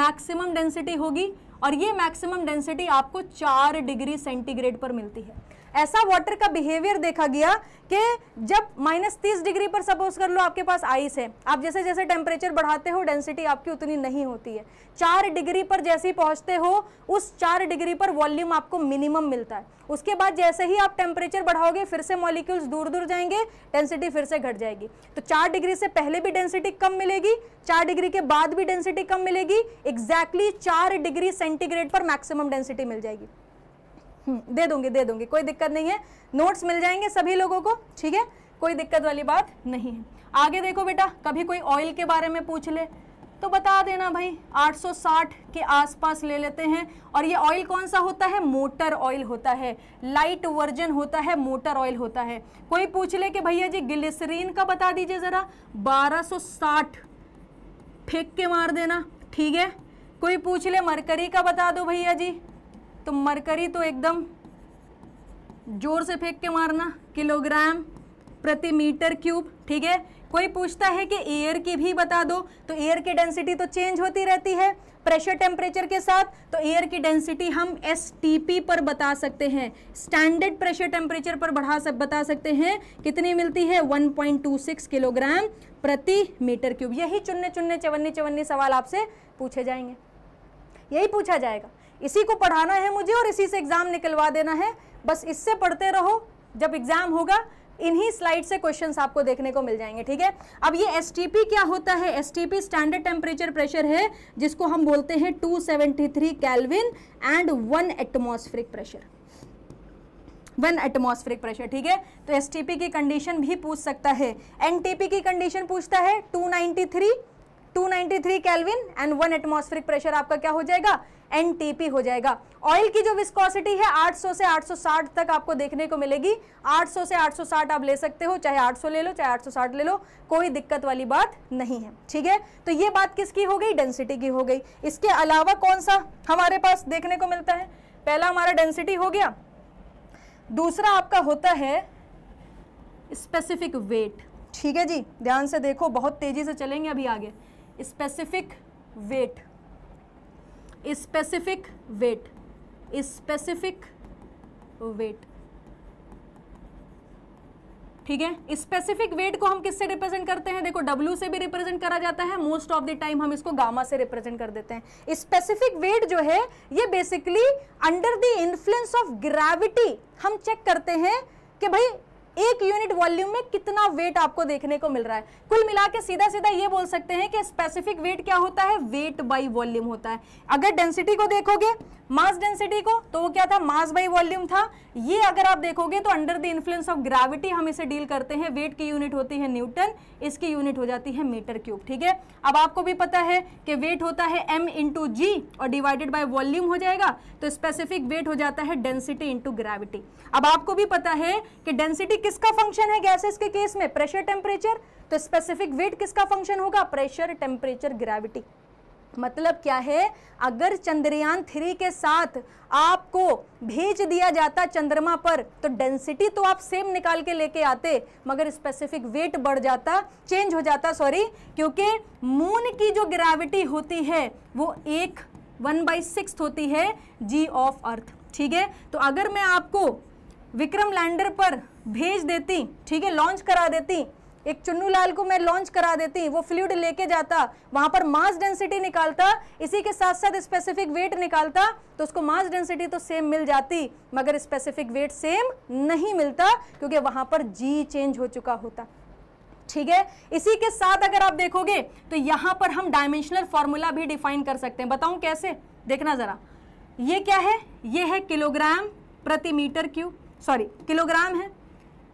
मैक्सिमम डेंसिटी होगी और ये मैक्सिमम डेंसिटी आपको चार डिग्री सेंटीग्रेड पर मिलती है ऐसा वाटर का बिहेवियर देखा गया कि जब माइनस तीस डिग्री पर सपोज कर लो आपके पास आइस है आप जैसे जैसे टेम्परेचर बढ़ाते हो डेंसिटी आपकी उतनी नहीं होती है चार डिग्री पर जैसे ही पहुंचते हो उस चार डिग्री पर वॉल्यूम आपको मिनिमम मिलता है उसके बाद जैसे ही आप टेम्परेचर बढ़ाओगे फिर से मॉलिक्यूल्स दूर दूर जाएंगे डेंसिटी फिर से घट जाएगी तो चार डिग्री से पहले भी डेंसिटी कम मिलेगी चार डिग्री के बाद भी डेंसिटी कम मिलेगी एग्जैक्टली exactly चार डिग्री सेंटीग्रेड पर मैक्सिमम डेंसिटी मिल जाएगी हम्म, दे दूंगी दे दूंगी कोई दिक्कत नहीं है नोट्स मिल जाएंगे सभी लोगों को ठीक है कोई दिक्कत वाली बात नहीं है आगे देखो बेटा कभी कोई ऑयल के बारे में पूछ ले तो बता देना भाई 860 के आसपास ले लेते हैं और ये ऑयल कौन सा होता है मोटर ऑयल होता है लाइट वर्जन होता है मोटर ऑयल होता है कोई पूछ ले कि भैया जी ग्लिसरीन का बता दीजिए ज़रा 1260 फेंक के मार देना ठीक है कोई पूछ ले मरकरी का बता दो भैया जी तो मरकरी तो एकदम जोर से फेंक के मारना किलोग्राम प्रति मीटर क्यूब ठीक है कोई पूछता है कि एयर की भी बता दो तो एयर की डेंसिटी तो चेंज होती रहती है प्रेशर टेम्परेचर के साथ तो एयर की डेंसिटी हम एस पर बता सकते हैं स्टैंडर्ड प्रेशर टेम्परेचर पर बढ़ा सक बता सकते हैं कितनी मिलती है 1.26 किलोग्राम प्रति मीटर क्यूब यही चुनने चुनने चवन्ने चवन्ने सवाल आपसे पूछे जाएंगे यही पूछा जाएगा इसी को पढ़ाना है मुझे और इसी से एग्ज़ाम निकलवा देना है बस इससे पढ़ते रहो जब एग्ज़ाम होगा इन्हीं स्लाइड से क्वेश्चंस आपको देखने को मिल जाएंगे ठीक है अब ये एस क्या होता है एस स्टैंडर्ड टेम्परेचर प्रेशर है जिसको हम बोलते हैं 273 seventy kelvin and one atmospheric pressure one atmospheric pressure ठीक है तो एस की कंडीशन भी पूछ सकता है एन की कंडीशन पूछता है 293 293 kelvin and one atmospheric pressure आपका क्या हो जाएगा एनटीपी हो जाएगा ऑयल की जो विस्कोसिटी है 800 से 860 तक आपको देखने को मिलेगी 800 से 860 आप ले सकते हो चाहे 800 ले लो चाहे 860 ले लो कोई दिक्कत वाली बात नहीं है ठीक है तो ये बात किसकी हो गई डेंसिटी की हो गई इसके अलावा कौन सा हमारे पास देखने को मिलता है पहला हमारा डेंसिटी हो गया दूसरा आपका होता है स्पेसिफिक वेट ठीक है जी ध्यान से देखो बहुत तेजी से चलेंगे अभी आगे specific weight specific weight specific weight ठीक है स्पेसिफिक वेट को हम किससे रिप्रेजेंट करते हैं देखो W से भी रिप्रेजेंट करा जाता है मोस्ट ऑफ द टाइम हम इसको गामा से रिप्रेजेंट कर देते हैं स्पेसिफिक वेट जो है ये basically under the influence of gravity हम चेक करते हैं कि भाई एक यूनिट वॉल्यूम में कितना वेट आपको देखने को मिल रहा है कुल मिला के सीधा सीधा ये बोल सकते हैं कि स्पेसिफिक वेट क्या होता है वेट बाई वॉल्यूम होता है अगर डेंसिटी को देखोगे मास डेंसिटी को तो वो क्या था मास बाई वॉल्यूम था ये अगर आप देखोगे तो under the influence of gravity हम इसे डील करते हैं वेट की यूनिट होती है न्यूटन इसकी यूनिट हो जाती है मीटर क्यूब ठीक है अब आपको भी पता है कि वेट होता है एम इंटू जी और डिवाइडेड बाय वॉल्यूम हो जाएगा तो स्पेसिफिक वेट हो जाता है डेंसिटी इंटू ग्रेविटी अब आपको भी पता है कि डेंसिटी किसका फंक्शन है गैसेस के केस में प्रेशर टेम्परेचर तो स्पेसिफिक वेट किसका फंक्शन होगा प्रेशर टेम्परेचर ग्रेविटी मतलब क्या है अगर चंद्रयान थ्री के साथ आपको भेज दिया जाता चंद्रमा पर तो डेंसिटी तो आप सेम निकाल के लेके आते मगर स्पेसिफिक वेट बढ़ जाता चेंज हो जाता सॉरी क्योंकि मून की जो ग्रेविटी होती है वो एक वन बाई सिक्स होती है जी ऑफ अर्थ ठीक है तो अगर मैं आपको विक्रम लैंडर पर भेज देती ठीक है लॉन्च करा देती एक चुन्नू लाल को मैं लॉन्च करा देती वो फ्लूड लेके जाता वहां पर मास डेंसिटी निकालता इसी के साथ साथ स्पेसिफिक वेट निकालता तो उसको मास डेंसिटी तो सेम मिल जाती मगर स्पेसिफिक वेट सेम नहीं मिलता क्योंकि वहां पर जी चेंज हो चुका होता ठीक है इसी के साथ अगर आप देखोगे तो यहां पर हम डायमेंशनल फॉर्मूला भी डिफाइन कर सकते हैं बताऊं कैसे देखना जरा ये क्या है ये है किलोग्राम प्रति मीटर क्यूब सॉरी किलोग्राम है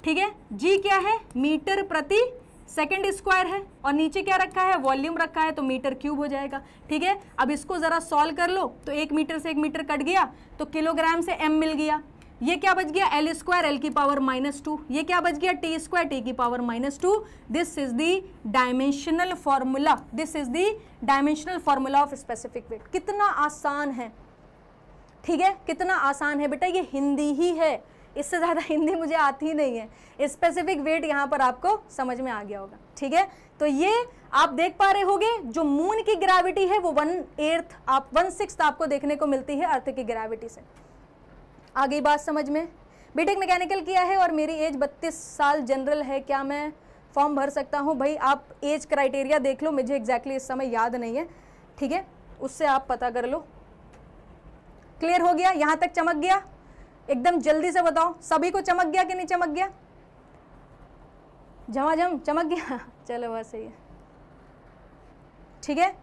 ठीक है जी क्या है मीटर प्रति सेकेंड स्क्वायर है और नीचे क्या रखा है वॉल्यूम रखा है तो मीटर क्यूब हो जाएगा ठीक है अब इसको ज़रा सॉल्व कर लो तो एक मीटर से एक मीटर कट गया तो किलोग्राम से एम मिल गया ये क्या बच गया एल स्क्वायर एल की पावर माइनस टू ये क्या बच गया टी स्क्वायर टी की power minus two this is the dimensional formula this is the dimensional formula of specific weight कितना आसान है ठीक है कितना आसान है बेटा ये हिंदी ही है इससे ज़्यादा हिंदी मुझे आती नहीं है स्पेसिफिक वेट यहाँ पर आपको समझ में आ गया होगा ठीक है तो ये आप देख पा रहे होगे जो मून की ग्रेविटी है वो वन एर्थ आप वन सिक्स आपको देखने को मिलती है अर्थ की ग्रेविटी से आगे बात समझ में बीटेक मैकेनिकल किया है और मेरी एज बत्तीस साल जनरल है क्या मैं फॉर्म भर सकता हूँ भाई आप एज क्राइटेरिया देख लो मुझे एग्जैक्टली exactly इस समय याद नहीं है ठीक है उससे आप पता कर लो क्लियर हो गया यहाँ तक चमक गया एकदम जल्दी से बताओ सभी को चमक गया कि नहीं चमक गया झमाझम चमक गया चलो बस सही है ठीक है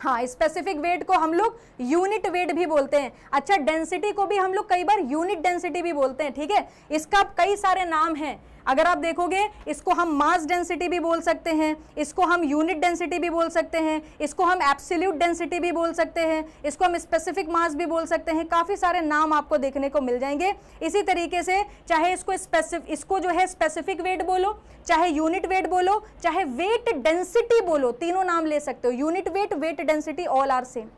हाँ स्पेसिफिक वेट को हम लोग यूनिट वेट भी बोलते हैं अच्छा डेंसिटी को भी हम लोग कई बार यूनिट डेंसिटी भी बोलते हैं ठीक है इसका कई सारे नाम हैं अगर आप देखोगे इसको हम मास डेंसिटी भी बोल सकते हैं इसको हम यूनिट डेंसिटी भी बोल सकते हैं इसको हम एप्सिल्यूट डेंसिटी भी बोल सकते हैं इसको हम स्पेसिफिक मास भी बोल सकते हैं काफ़ी सारे नाम आपको देखने को मिल जाएंगे इसी तरीके से चाहे इसको स्पेसिफिक इसको जो है स्पेसिफिक वेट बोलो चाहे यूनिट वेट बोलो चाहे वेट डेंसिटी बोलो तीनों नाम ले सकते हो unit weight weight density all are same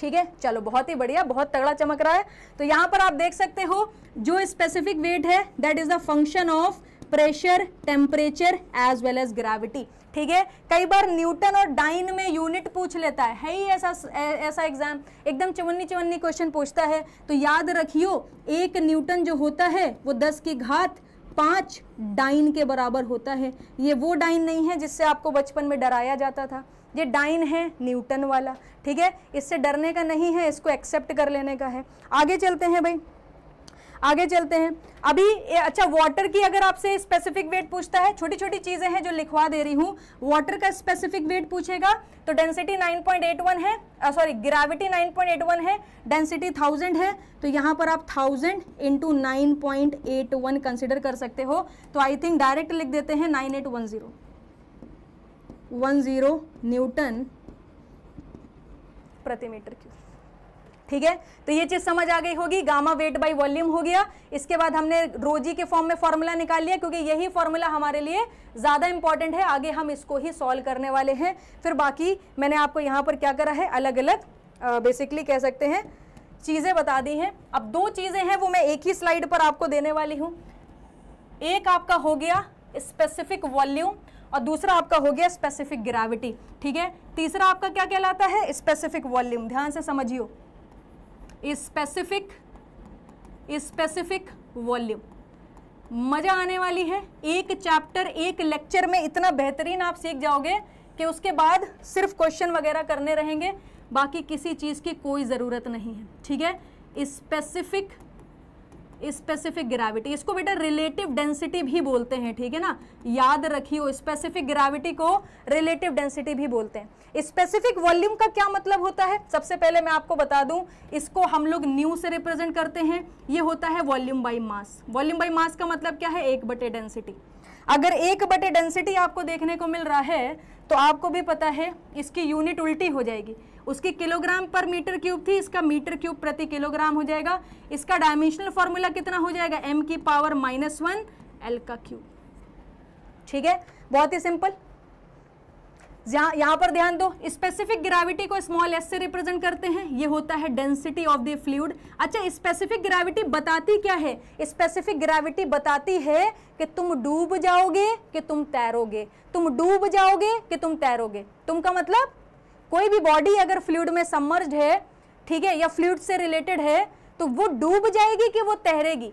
ठीक है चलो बहुत ही बढ़िया बहुत तगड़ा चमक रहा है तो यहां पर आप देख सकते हो जो स्पेसिफिक वेट है that is the function of pressure temperature as well as gravity ठीक है कई बार न्यूटन और डाइन में यूनिट पूछ लेता है है ही ऐसा ऐसा एग्जाम एकदम चवन्नी चवन्नी क्वेश्चन पूछता है तो याद रखियो एक न्यूटन जो होता है वो दस की घात पाँच डाइन के बराबर होता है ये वो डाइन नहीं है जिससे आपको बचपन में डराया जाता था ये डाइन है न्यूटन वाला ठीक है इससे डरने का नहीं है इसको एक्सेप्ट कर लेने का है आगे चलते हैं भाई आगे चलते हैं अभी ए, अच्छा वाटर की अगर आपसे स्पेसिफिक वेट पूछता है छोटी छोटी चीज़ें हैं जो लिखवा दे रही हूँ वाटर का स्पेसिफिक वेट पूछेगा तो डेंसिटी 9.81 है सॉरी ग्रेविटी 9.81 है डेंसिटी 1000 है तो यहाँ पर आप 1000 इंटू नाइन कंसिडर कर सकते हो तो आई थिंक डायरेक्ट लिख देते हैं नाइन वन जीरो न्यूटन प्रति मीटर क्यूब ठीक है तो ये चीज समझ आ गई होगी गामा वेट बाई वॉल्यूम हो गया इसके बाद हमने रोजी के फॉर्म में फॉर्मूला निकाल लिया क्योंकि यही फॉर्मूला हमारे लिए ज़्यादा इंपॉर्टेंट है आगे हम इसको ही सॉल्व करने वाले हैं फिर बाकी मैंने आपको यहाँ पर क्या करा है अलग अलग बेसिकली कह सकते हैं चीज़ें बता दी हैं अब दो चीज़ें हैं वो मैं एक ही स्लाइड पर आपको देने वाली हूँ एक आपका हो गया स्पेसिफिक वॉल्यूम और दूसरा आपका हो गया स्पेसिफिक ग्रेविटी ठीक है तीसरा आपका क्या कहलाता है स्पेसिफिक वॉल्यूम ध्यान से समझियो स्पेसिफिक स्पेसिफिक वॉल्यूम मज़ा आने वाली है एक चैप्टर एक लेक्चर में इतना बेहतरीन आप सीख जाओगे कि उसके बाद सिर्फ क्वेश्चन वगैरह करने रहेंगे बाकी किसी चीज़ की कोई ज़रूरत नहीं है ठीक है स्पेसिफिक स्पेसिफिक ग्रेविटी इसको बेटा रिलेटिव डेंसिटी भी बोलते हैं ठीक है ना याद रखियो स्पेसिफिक ग्रेविटी को रिलेटिव डेंसिटी भी बोलते हैं स्पेसिफिक वॉल्यूम का क्या मतलब होता है सबसे पहले मैं आपको बता दूं इसको हम लोग न्यू से रिप्रेजेंट करते हैं ये होता है volume by mass volume by mass का मतलब क्या है एक बटे डेंसिटी अगर एक बटे डेंसिटी आपको देखने को मिल रहा है तो आपको भी पता है इसकी यूनिट उल्टी हो जाएगी उसकी किलोग्राम पर मीटर क्यूब थी इसका मीटर क्यूब प्रति किलोग्राम हो जाएगा इसका डायमेंशनल फॉर्मूला कितना हो जाएगा एम की पावर माइनस वन एल का क्यूब ठीक है बहुत ही सिंपल यहां पर ध्यान दो स्पेसिफिक ग्रेविटी को स्मॉल एस से रिप्रेजेंट करते हैं ये होता है डेंसिटी ऑफ द फ्लूड अच्छा स्पेसिफिक ग्रेविटी बताती क्या है स्पेसिफिक ग्रेविटी बताती है कि तुम डूब जाओगे कि तुम तैरोगे तुम डूब जाओगे कि तुम तैरोगे तुम का मतलब कोई भी बॉडी अगर फ्लूड में सम्मर्ज है ठीक है या फ्लूड से रिलेटेड है तो वो डूब जाएगी कि वो तैरेगी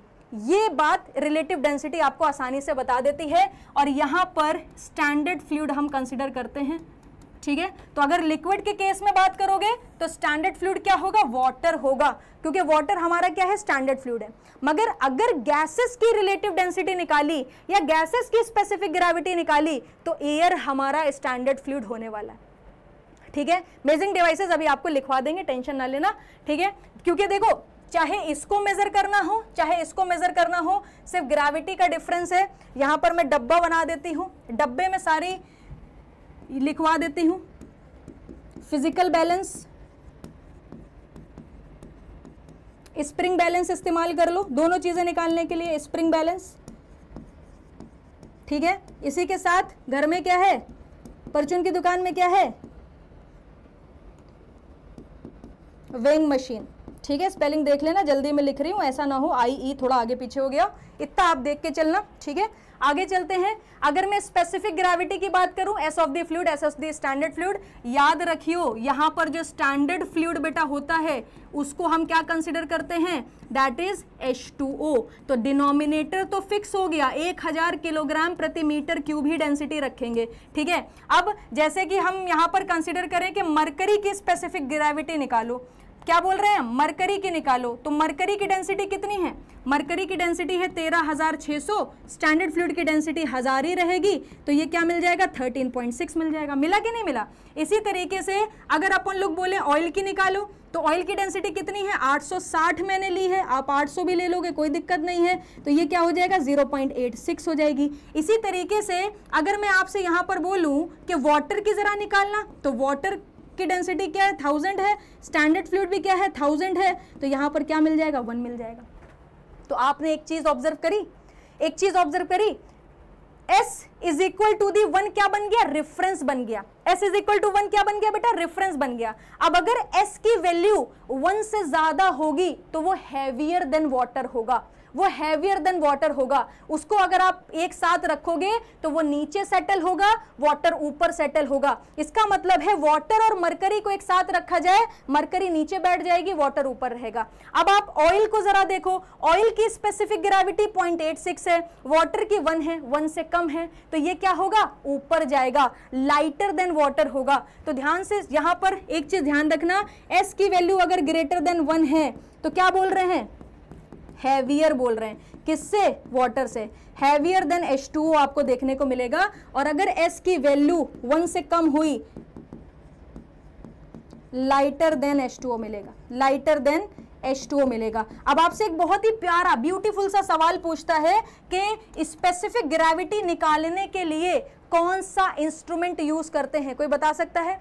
ये बात रिलेटिव डेंसिटी आपको आसानी से बता देती है और यहाँ पर स्टैंडर्ड फ्लूड हम कंसिडर करते हैं ठीक है तो अगर लिक्विड के केस में बात करोगे तो स्टैंडर्ड फ्लूड क्या होगा वाटर होगा क्योंकि वाटर हमारा क्या है स्टैंडर्ड फ्लूड है मगर अगर गैसेस की रिलेटिव डेंसिटी निकाली या गैसेस की स्पेसिफिक ग्रेविटी निकाली तो एयर हमारा स्टैंडर्ड फ्लूड होने वाला है ठीक है मेजरिंग डिवाइसेज अभी आपको लिखवा देंगे टेंशन ना लेना ठीक है क्योंकि देखो चाहे इसको मेजर करना हो चाहे इसको मेजर करना हो सिर्फ ग्रेविटी का डिफरेंस है यहां पर मैं डब्बा बना देती हूँ डब्बे में सारी लिखवा देती हूँ फिजिकल बैलेंस स्प्रिंग बैलेंस इस्तेमाल कर लो दोनों चीज़ें निकालने के लिए स्प्रिंग बैलेंस ठीक है इसी के साथ घर में क्या है परचून की दुकान में क्या है वेइंग मशीन ठीक है स्पेलिंग देख लेना जल्दी में लिख रही हूँ ऐसा ना हो आई ई e थोड़ा आगे पीछे हो गया इतना आप देख के चलना ठीक है आगे चलते हैं अगर मैं स्पेसिफिक ग्रेविटी की बात करूं S of the fluid S of the standard fluid याद रखियो यहाँ पर जो स्टैंडर्ड फ्लूड बेटा होता है उसको हम क्या कंसिडर करते हैं दैट इज टू ओ तो डिनोमिनेटर तो फिक्स हो गया एक हजार किलोग्राम प्रति मीटर क्यूब ही डेंसिटी रखेंगे ठीक है अब जैसे कि हम यहाँ पर कंसिडर करें कि मरकरी की स्पेसिफिक ग्रेविटी निकालो क्या बोल रहे हैं मरकरी की निकालो तो मरकरी की डेंसिटी कितनी है मरकरी की डेंसिटी है तेरह हजार छः सौ स्टैंडर्ड फ्लूड की डेंसिटी हजार ही रहेगी तो ये क्या मिल जाएगा थर्टीन पॉइंट सिक्स मिल जाएगा मिला कि नहीं मिला इसी तरीके से अगर अपन लोग बोले ऑयल की निकालो तो ऑयल की डेंसिटी कितनी है 860 मैंने ली है आप 800 भी ले लोगे कोई दिक्कत नहीं है तो ये क्या हो जाएगा 0.86 हो जाएगी इसी तरीके से अगर मैं आपसे यहाँ पर बोलूँ कि वाटर की ज़रा निकालना तो वाटर की डेंसिटी क्या है थाउजेंड है स्टैंडर्ड फ्लूड भी क्या है थाउजेंड है तो यहाँ पर क्या मिल जाएगा वन मिल जाएगा तो आपने एक चीज़ ऑब्जर्व करी एक चीज़ ऑब्जर्व करी S is equal to the one क्या बन गया रेफरेंस बन गया S is equal to one क्या बन गया बेटा रेफरेंस बन गया अब अगर एस की वैल्यू वन से ज्यादा होगी तो वो हैवियर देन वाटर होगा वो हैवियर देन वाटर होगा उसको अगर आप एक साथ रखोगे तो वो नीचे सेटल होगा वाटर ऊपर सेटल होगा इसका मतलब है वाटर और मरकरी को एक साथ रखा जाए मरकरी नीचे बैठ जाएगी वाटर ऊपर रहेगा अब आप ऑयल को जरा देखो ऑयल की स्पेसिफिक ग्रेविटी पॉइंट है वाटर की वन है वन से कम है तो ये क्या होगा ऊपर जाएगा लाइटर देन वाटर होगा तो ध्यान से यहाँ पर एक चीज ध्यान रखना एस की वैल्यू अगर ग्रेटर देन वन है तो क्या बोल रहे हैं हैवियर बोल रहे हैं किससे वाटर से हैवियर देन एच टू आपको देखने को मिलेगा और अगर एस की वैल्यू वन से कम हुई लाइटर देन एच टू मिलेगा लाइटर देन H2O मिलेगा अब आपसे एक बहुत ही प्यारा ब्यूटीफुल सा सवाल पूछता है कि स्पेसिफिक ग्रेविटी निकालने के लिए कौन सा इंस्ट्रूमेंट यूज करते हैं कोई बता सकता है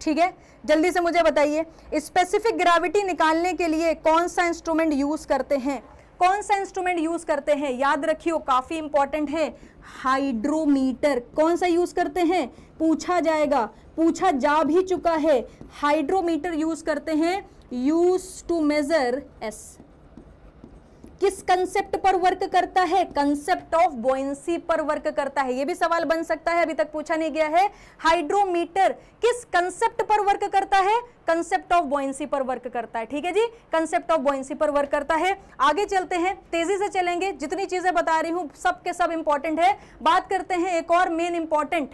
ठीक है जल्दी से मुझे बताइए स्पेसिफिक ग्रेविटी निकालने के लिए कौन सा इंस्ट्रूमेंट यूज़ करते हैं कौन सा इंस्ट्रूमेंट यूज़ करते हैं याद रखियो काफ़ी इंपॉर्टेंट है हाइड्रोमीटर कौन सा यूज़ करते हैं पूछा जाएगा पूछा जा भी चुका है हाइड्रोमीटर यूज़ करते हैं यूज टू मेज़र एस किस कंसेप्ट पर वर्क करता है कंसेप्ट ऑफ बोयसी पर वर्क करता है ये भी सवाल बन सकता है अभी तक पूछा नहीं गया है हाइड्रोमीटर किस कंसेप्ट पर वर्क करता है कंसेप्ट ऑफ बोयसी पर वर्क करता है ठीक है जी कंसेप्ट ऑफ बोयसी पर वर्क करता है आगे चलते हैं तेजी से चलेंगे जितनी चीजें बता रही हूं सब इंपॉर्टेंट सब इंपॉर्टेंट है बात करते हैं एक और मेन इंपॉर्टेंट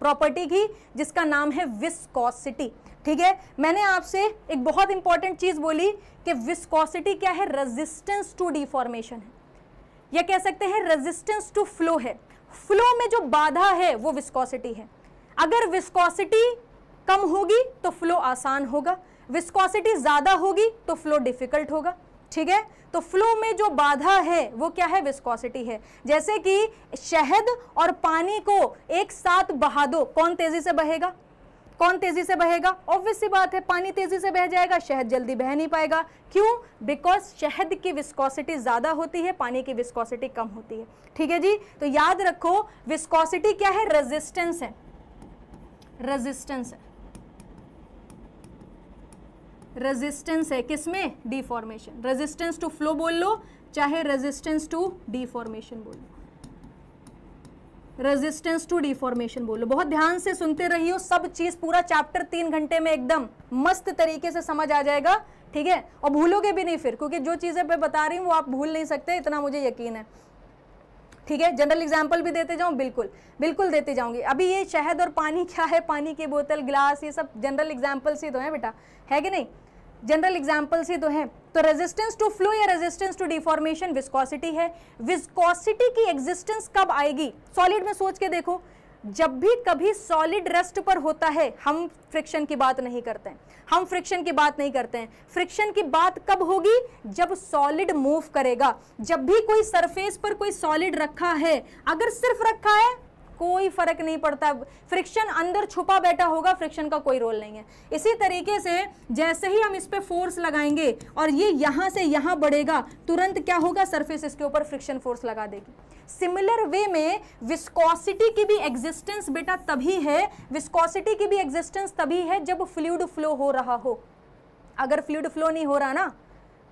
प्रॉपर्टी की जिसका नाम है विस्कॉसिटी ठीक है मैंने आपसे एक बहुत इंपॉर्टेंट चीज़ बोली कि विस्कोसिटी क्या है रेजिस्टेंस टू डिफॉर्मेशन है या कह सकते हैं रेजिस्टेंस टू फ्लो है फ्लो में जो बाधा है वो विस्कोसिटी है अगर विस्कोसिटी कम होगी तो फ्लो आसान होगा विस्कोसिटी ज़्यादा होगी तो फ्लो डिफिकल्ट होगा ठीक है तो फ्लो में जो बाधा है वो क्या है विस्कोसिटी है जैसे कि शहद और पानी को एक साथ बहा दो कौन तेज़ी से बहेगा कौन तेजी से बहेगा ऑब्वियस सी बात है पानी तेजी से बह जाएगा शहद जल्दी बह नहीं पाएगा क्यों बिकॉज शहद की विस्कोसिटी ज़्यादा होती है पानी की विस्कोसिटी कम होती है ठीक है जी तो याद रखो विस्कोसिटी क्या है रेजिस्टेंस है रेजिस्टेंस है रेजिस्टेंस है किसमें डिफॉर्मेशन रेजिस्टेंस टू फ्लो बोल लो चाहे रेजिस्टेंस टू डिफॉर्मेशन बोल लो रेजिस्टेंस टू डिफॉर्मेशन बोलो बहुत ध्यान से सुनते रहियो सब चीज पूरा चैप्टर तीन घंटे में एकदम मस्त तरीके से समझ आ जाएगा ठीक है और भूलोगे भी नहीं फिर क्योंकि जो चीज़ें मैं बता रही हूँ वो आप भूल नहीं सकते इतना मुझे यकीन है ठीक है जनरल एग्जाम्पल भी देते जाऊँ बिल्कुल बिल्कुल देते जाऊंगी अभी ये शहद और पानी क्या है पानी की बोतल गिलास ये सब जनरल एग्जाम्पल्स ही तो हैं बेटा है कि नहीं जनरल एग्जाम्पल्स ही तो हैं तो रेजिस्टेंस टू फ्लो या रेजिस्टेंस टू डिफॉर्मेशन विस्कोसिटी है विस्कोसिटी की एग्जिस्टेंस कब आएगी सॉलिड में सोच के देखो जब भी कभी सॉलिड रेस्ट पर होता है हम फ्रिक्शन की बात नहीं करते हैं हम फ्रिक्शन की बात नहीं करते हैं फ्रिक्शन की बात कब होगी जब सॉलिड मूव करेगा जब भी कोई सरफेस पर कोई सॉलिड रखा है अगर सिर्फ रखा है कोई फर्क नहीं पड़ता फ्रिक्शन अंदर छुपा बैठा होगा फ्रिक्शन का कोई रोल नहीं है इसी तरीके से जैसे ही हम इस पर फोर्स लगाएंगे और ये यहां से यहां बढ़ेगा तुरंत क्या होगा सरफेस इसके ऊपर फ्रिक्शन फोर्स लगा देगी सिमिलर वे में विस्कोसिटी की भी एग्जिस्टेंस बेटा तभी है विस्कोसिटी की भी एग्जिस्टेंस तभी है जब फ्लूड फ्लो हो रहा हो अगर फ्लूड फ्लो नहीं हो रहा ना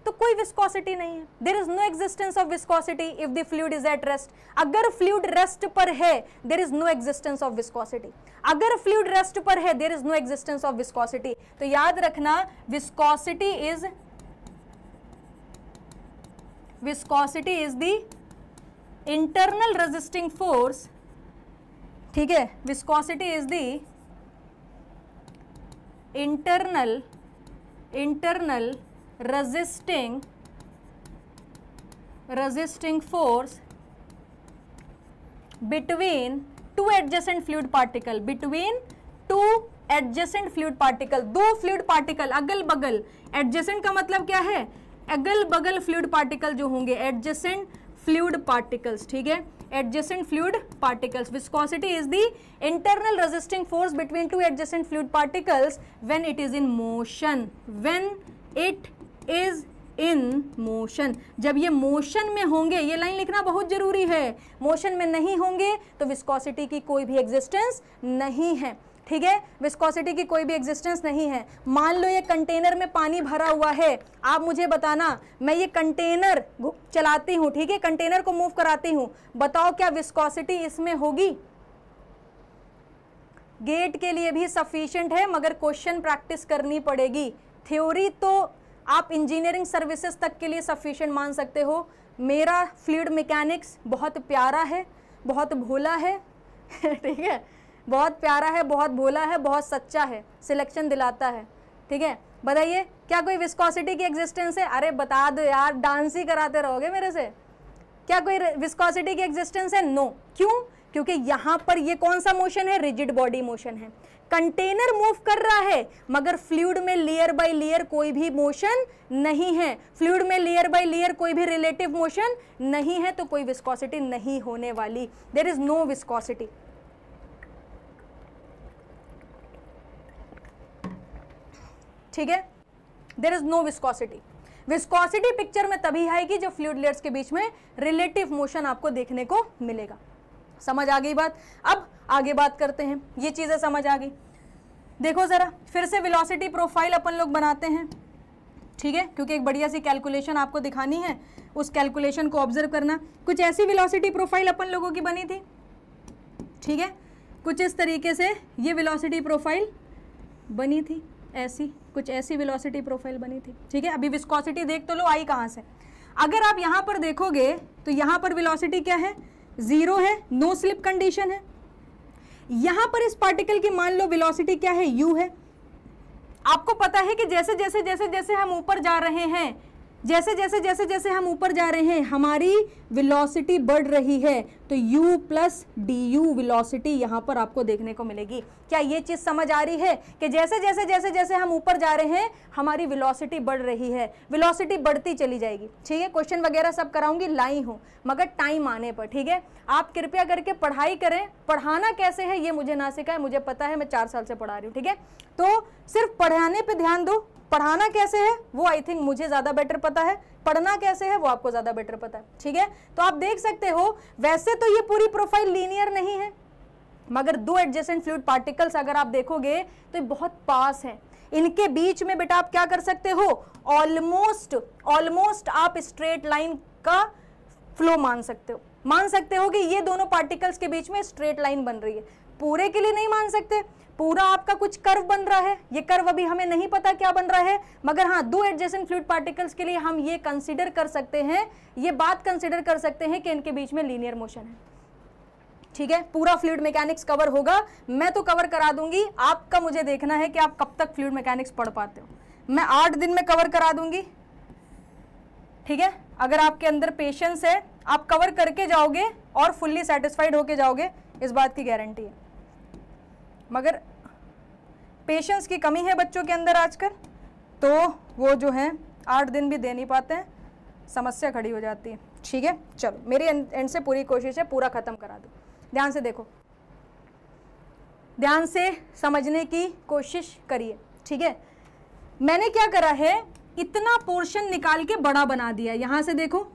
तो कोई विस्कोसिटी नहीं है there is no existence of viscosity if the fluid is at rest अगर फ्लूड रेस्ट पर है there is no existence of viscosity अगर फ्लूड रेस्ट पर है there is no existence of viscosity तो याद रखना viscosity is viscosity is the internal resisting force ठीक है viscosity is the internal internal resisting resisting force between two adjacent fluid particle between two adjacent fluid particle दो fluid particle अगल बगल adjacent का मतलब क्या है अगल बगल फ्लूड पार्टिकल जो होंगे एडजेसेंट फ्लूड पार्टिकल्स ठीक है adjacent fluid particles viscosity is the internal resisting force between two adjacent fluid particles when it is in motion when it is in motion जब ये मोशन में होंगे ये लाइन लिखना बहुत ज़रूरी है मोशन में नहीं होंगे तो विस्कोसिटी की कोई भी एग्जिस्टेंस नहीं है ठीक है विस्कोसिटी की कोई भी एग्जिस्टेंस नहीं है मान लो ये कंटेनर में पानी भरा हुआ है आप मुझे बताना मैं ये कंटेनर चलाती हूँ ठीक है कंटेनर को मूव कराती हूँ बताओ क्या विस्कोसिटी इसमें होगी गेट के लिए भी सफिशियंट है मगर क्वेश्चन प्रैक्टिस करनी पड़ेगी थ्योरी तो आप इंजीनियरिंग सर्विसेज तक के लिए सफिशेंट मान सकते हो मेरा फ्लूड मैकेनिक्स बहुत प्यारा है बहुत भोला है ठीक है बहुत प्यारा है बहुत भोला है बहुत सच्चा है सिलेक्शन दिलाता है ठीक है बताइए क्या कोई विस्कोसिटी की एग्जिस्टेंस है अरे बता दो यार डांस ही कराते रहोगे मेरे से क्या कोई विस्कोसिटी की एग्जिस्टेंस है नो no. क्यों क्योंकि यहाँ पर ये कौन सा मोशन है रिजिड बॉडी मोशन है कंटेनर मूव कर रहा है मगर फ्लूड में लेयर बाय लेयर कोई भी मोशन नहीं है फ्लूड में लेयर बाय लेयर कोई भी रिलेटिव मोशन नहीं है तो कोई विस्कोसिटी नहीं होने वाली देर इज नो विस्कोसिटी ठीक है there is no viscosity viscosity picture में तभी आएगी जब फ्लूड लेयर्स के बीच में रिलेटिव मोशन आपको देखने को मिलेगा समझ आ गई बात अब आगे बात करते हैं ये चीज़ें समझ आ गई देखो ज़रा फिर से विलोसिटी प्रोफाइल अपन लोग बनाते हैं ठीक है क्योंकि एक बढ़िया सी कैलकुलेशन आपको दिखानी है उस कैलकुलेशन को ऑब्जर्व करना कुछ ऐसी विलोसिटी प्रोफाइल अपन लोगों की बनी थी ठीक है कुछ इस तरीके से ये विलोसिटी प्रोफाइल बनी थी ऐसी कुछ ऐसी विलोसिटी प्रोफाइल बनी थी ठीक है अभी विस्कोसिटी देख तो लो आई कहाँ से अगर आप यहाँ पर देखोगे तो यहाँ पर विलोसिटी क्या है ज़ीरो है नो स्लिप कंडीशन है यहां पर इस पार्टिकल की मान लो वेलोसिटी क्या है यू है आपको पता है कि जैसे जैसे जैसे जैसे हम ऊपर जा रहे हैं जैसे जैसे जैसे जैसे हम ऊपर जा रहे हैं हमारी विलोसिटी बढ़ रही है तो u plus D U velocity यहाँ पर आपको देखने को मिलेगी क्या ये चीज़ समझ आ रही है कि जैसे जैसे जैसे जैसे हम ऊपर जा रहे हैं हमारी विलोसिटी बढ़ रही है विलोसिटी बढ़ती चली जाएगी ठीक है क्वेश्चन वगैरह सब कराऊंगी लाई हूँ मगर टाइम आने पर ठीक है आप कृपया करके पढ़ाई करें पढ़ाना कैसे है ये मुझे ना सिखाए मुझे पता है मैं चार साल से पढ़ा रही हूँ ठीक है तो सिर्फ पढ़ाने पर ध्यान दो पढ़ाना कैसे है वो आई थिंक मुझे ज़्यादा बेटर पता है पढ़ना कैसे है वो आपको ज़्यादा बेटर पता है ठीक है तो आप देख सकते हो वैसे तो ये पूरी प्रोफाइल लीनियर नहीं है मगर दो एडजेसेंट फ्लूड पार्टिकल्स अगर आप देखोगे तो ये बहुत पास है इनके बीच में बेटा आप क्या कर सकते हो ऑलमोस्ट ऑलमोस्ट आप स्ट्रेट लाइन का फ्लो मान सकते हो मान सकते हो कि ये दोनों पार्टिकल्स के बीच में स्ट्रेट लाइन बन रही है पूरे के लिए नहीं मान सकते पूरा आपका कुछ कर्व बन रहा है ये कर्व अभी हमें नहीं पता क्या बन रहा है मगर हाँ दो एडजेसेंट फ्लूड पार्टिकल्स के लिए हम ये कंसिडर कर सकते हैं ये बात कंसिडर कर सकते हैं कि इनके बीच में लीनियर मोशन है ठीक है पूरा फ्लूड मैकेनिक्स कवर होगा मैं तो कवर करा दूंगी आपका मुझे देखना है कि आप कब तक फ्लूड मैकेनिक्स पढ़ पाते हो मैं आठ दिन में कवर करा दूंगी ठीक है अगर आपके अंदर पेशेंस है आप कवर करके जाओगे और फुल्ली सेटिस्फाइड होके जाओगे इस बात की गारंटी है मगर पेशेंस की कमी है बच्चों के अंदर आजकल तो वो जो है आठ दिन भी दे नहीं पाते हैं समस्या खड़ी हो जाती है ठीक है चलो मेरी एंड से पूरी कोशिश है पूरा ख़त्म करा दो ध्यान से देखो ध्यान से समझने की कोशिश करिए ठीक है मैंने क्या करा है इतना पोर्शन निकाल के बड़ा बना दिया यहाँ से देखो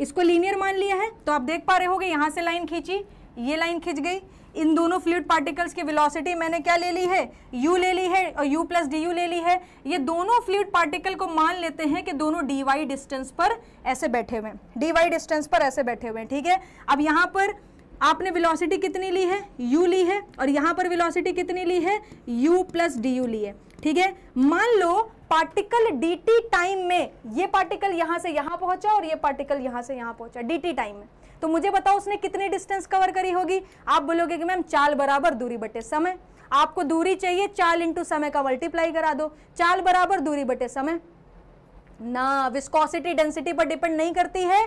इसको लीनियर मान लिया है तो आप देख पा रहे होगे यहाँ से लाइन खींची ये लाइन खींच गई इन दोनों फ्लूड पार्टिकल्स की वेलोसिटी मैंने क्या ले ली है यू ले ली है और यू प्लस डी यू ले ली है ये दोनों फ्लूड पार्टिकल को मान लेते हैं कि दोनों डी वाई डिस्टेंस पर ऐसे बैठे हुए हैं डी वाई डिस्टेंस पर ऐसे बैठे हुए हैं ठीक है अब यहाँ पर आपने विलॉसिटी कितनी ली है यू ली है और यहाँ पर विलॉसिटी कितनी ली है यू प्लस डी यू ली है ठीक है मान लो पार्टिकल डी टी टाइम में ये पार्टिकल यहाँ से यहाँ पहुँचा और ये पार्टिकल यहाँ से यहाँ पहुँचा टी टाइम में तो मुझे बताओ उसने कितनी डिस्टेंस कवर करी होगी आप बोलोगे कि मैम चाल बराबर दूरी बटे समय आपको दूरी चाहिए चाल इंटू समय का मल्टीप्लाई करा दो चाल बराबर दूरी बटे समय ना विस्कोसिटी डेंसिटी पर डिपेंड नहीं करती है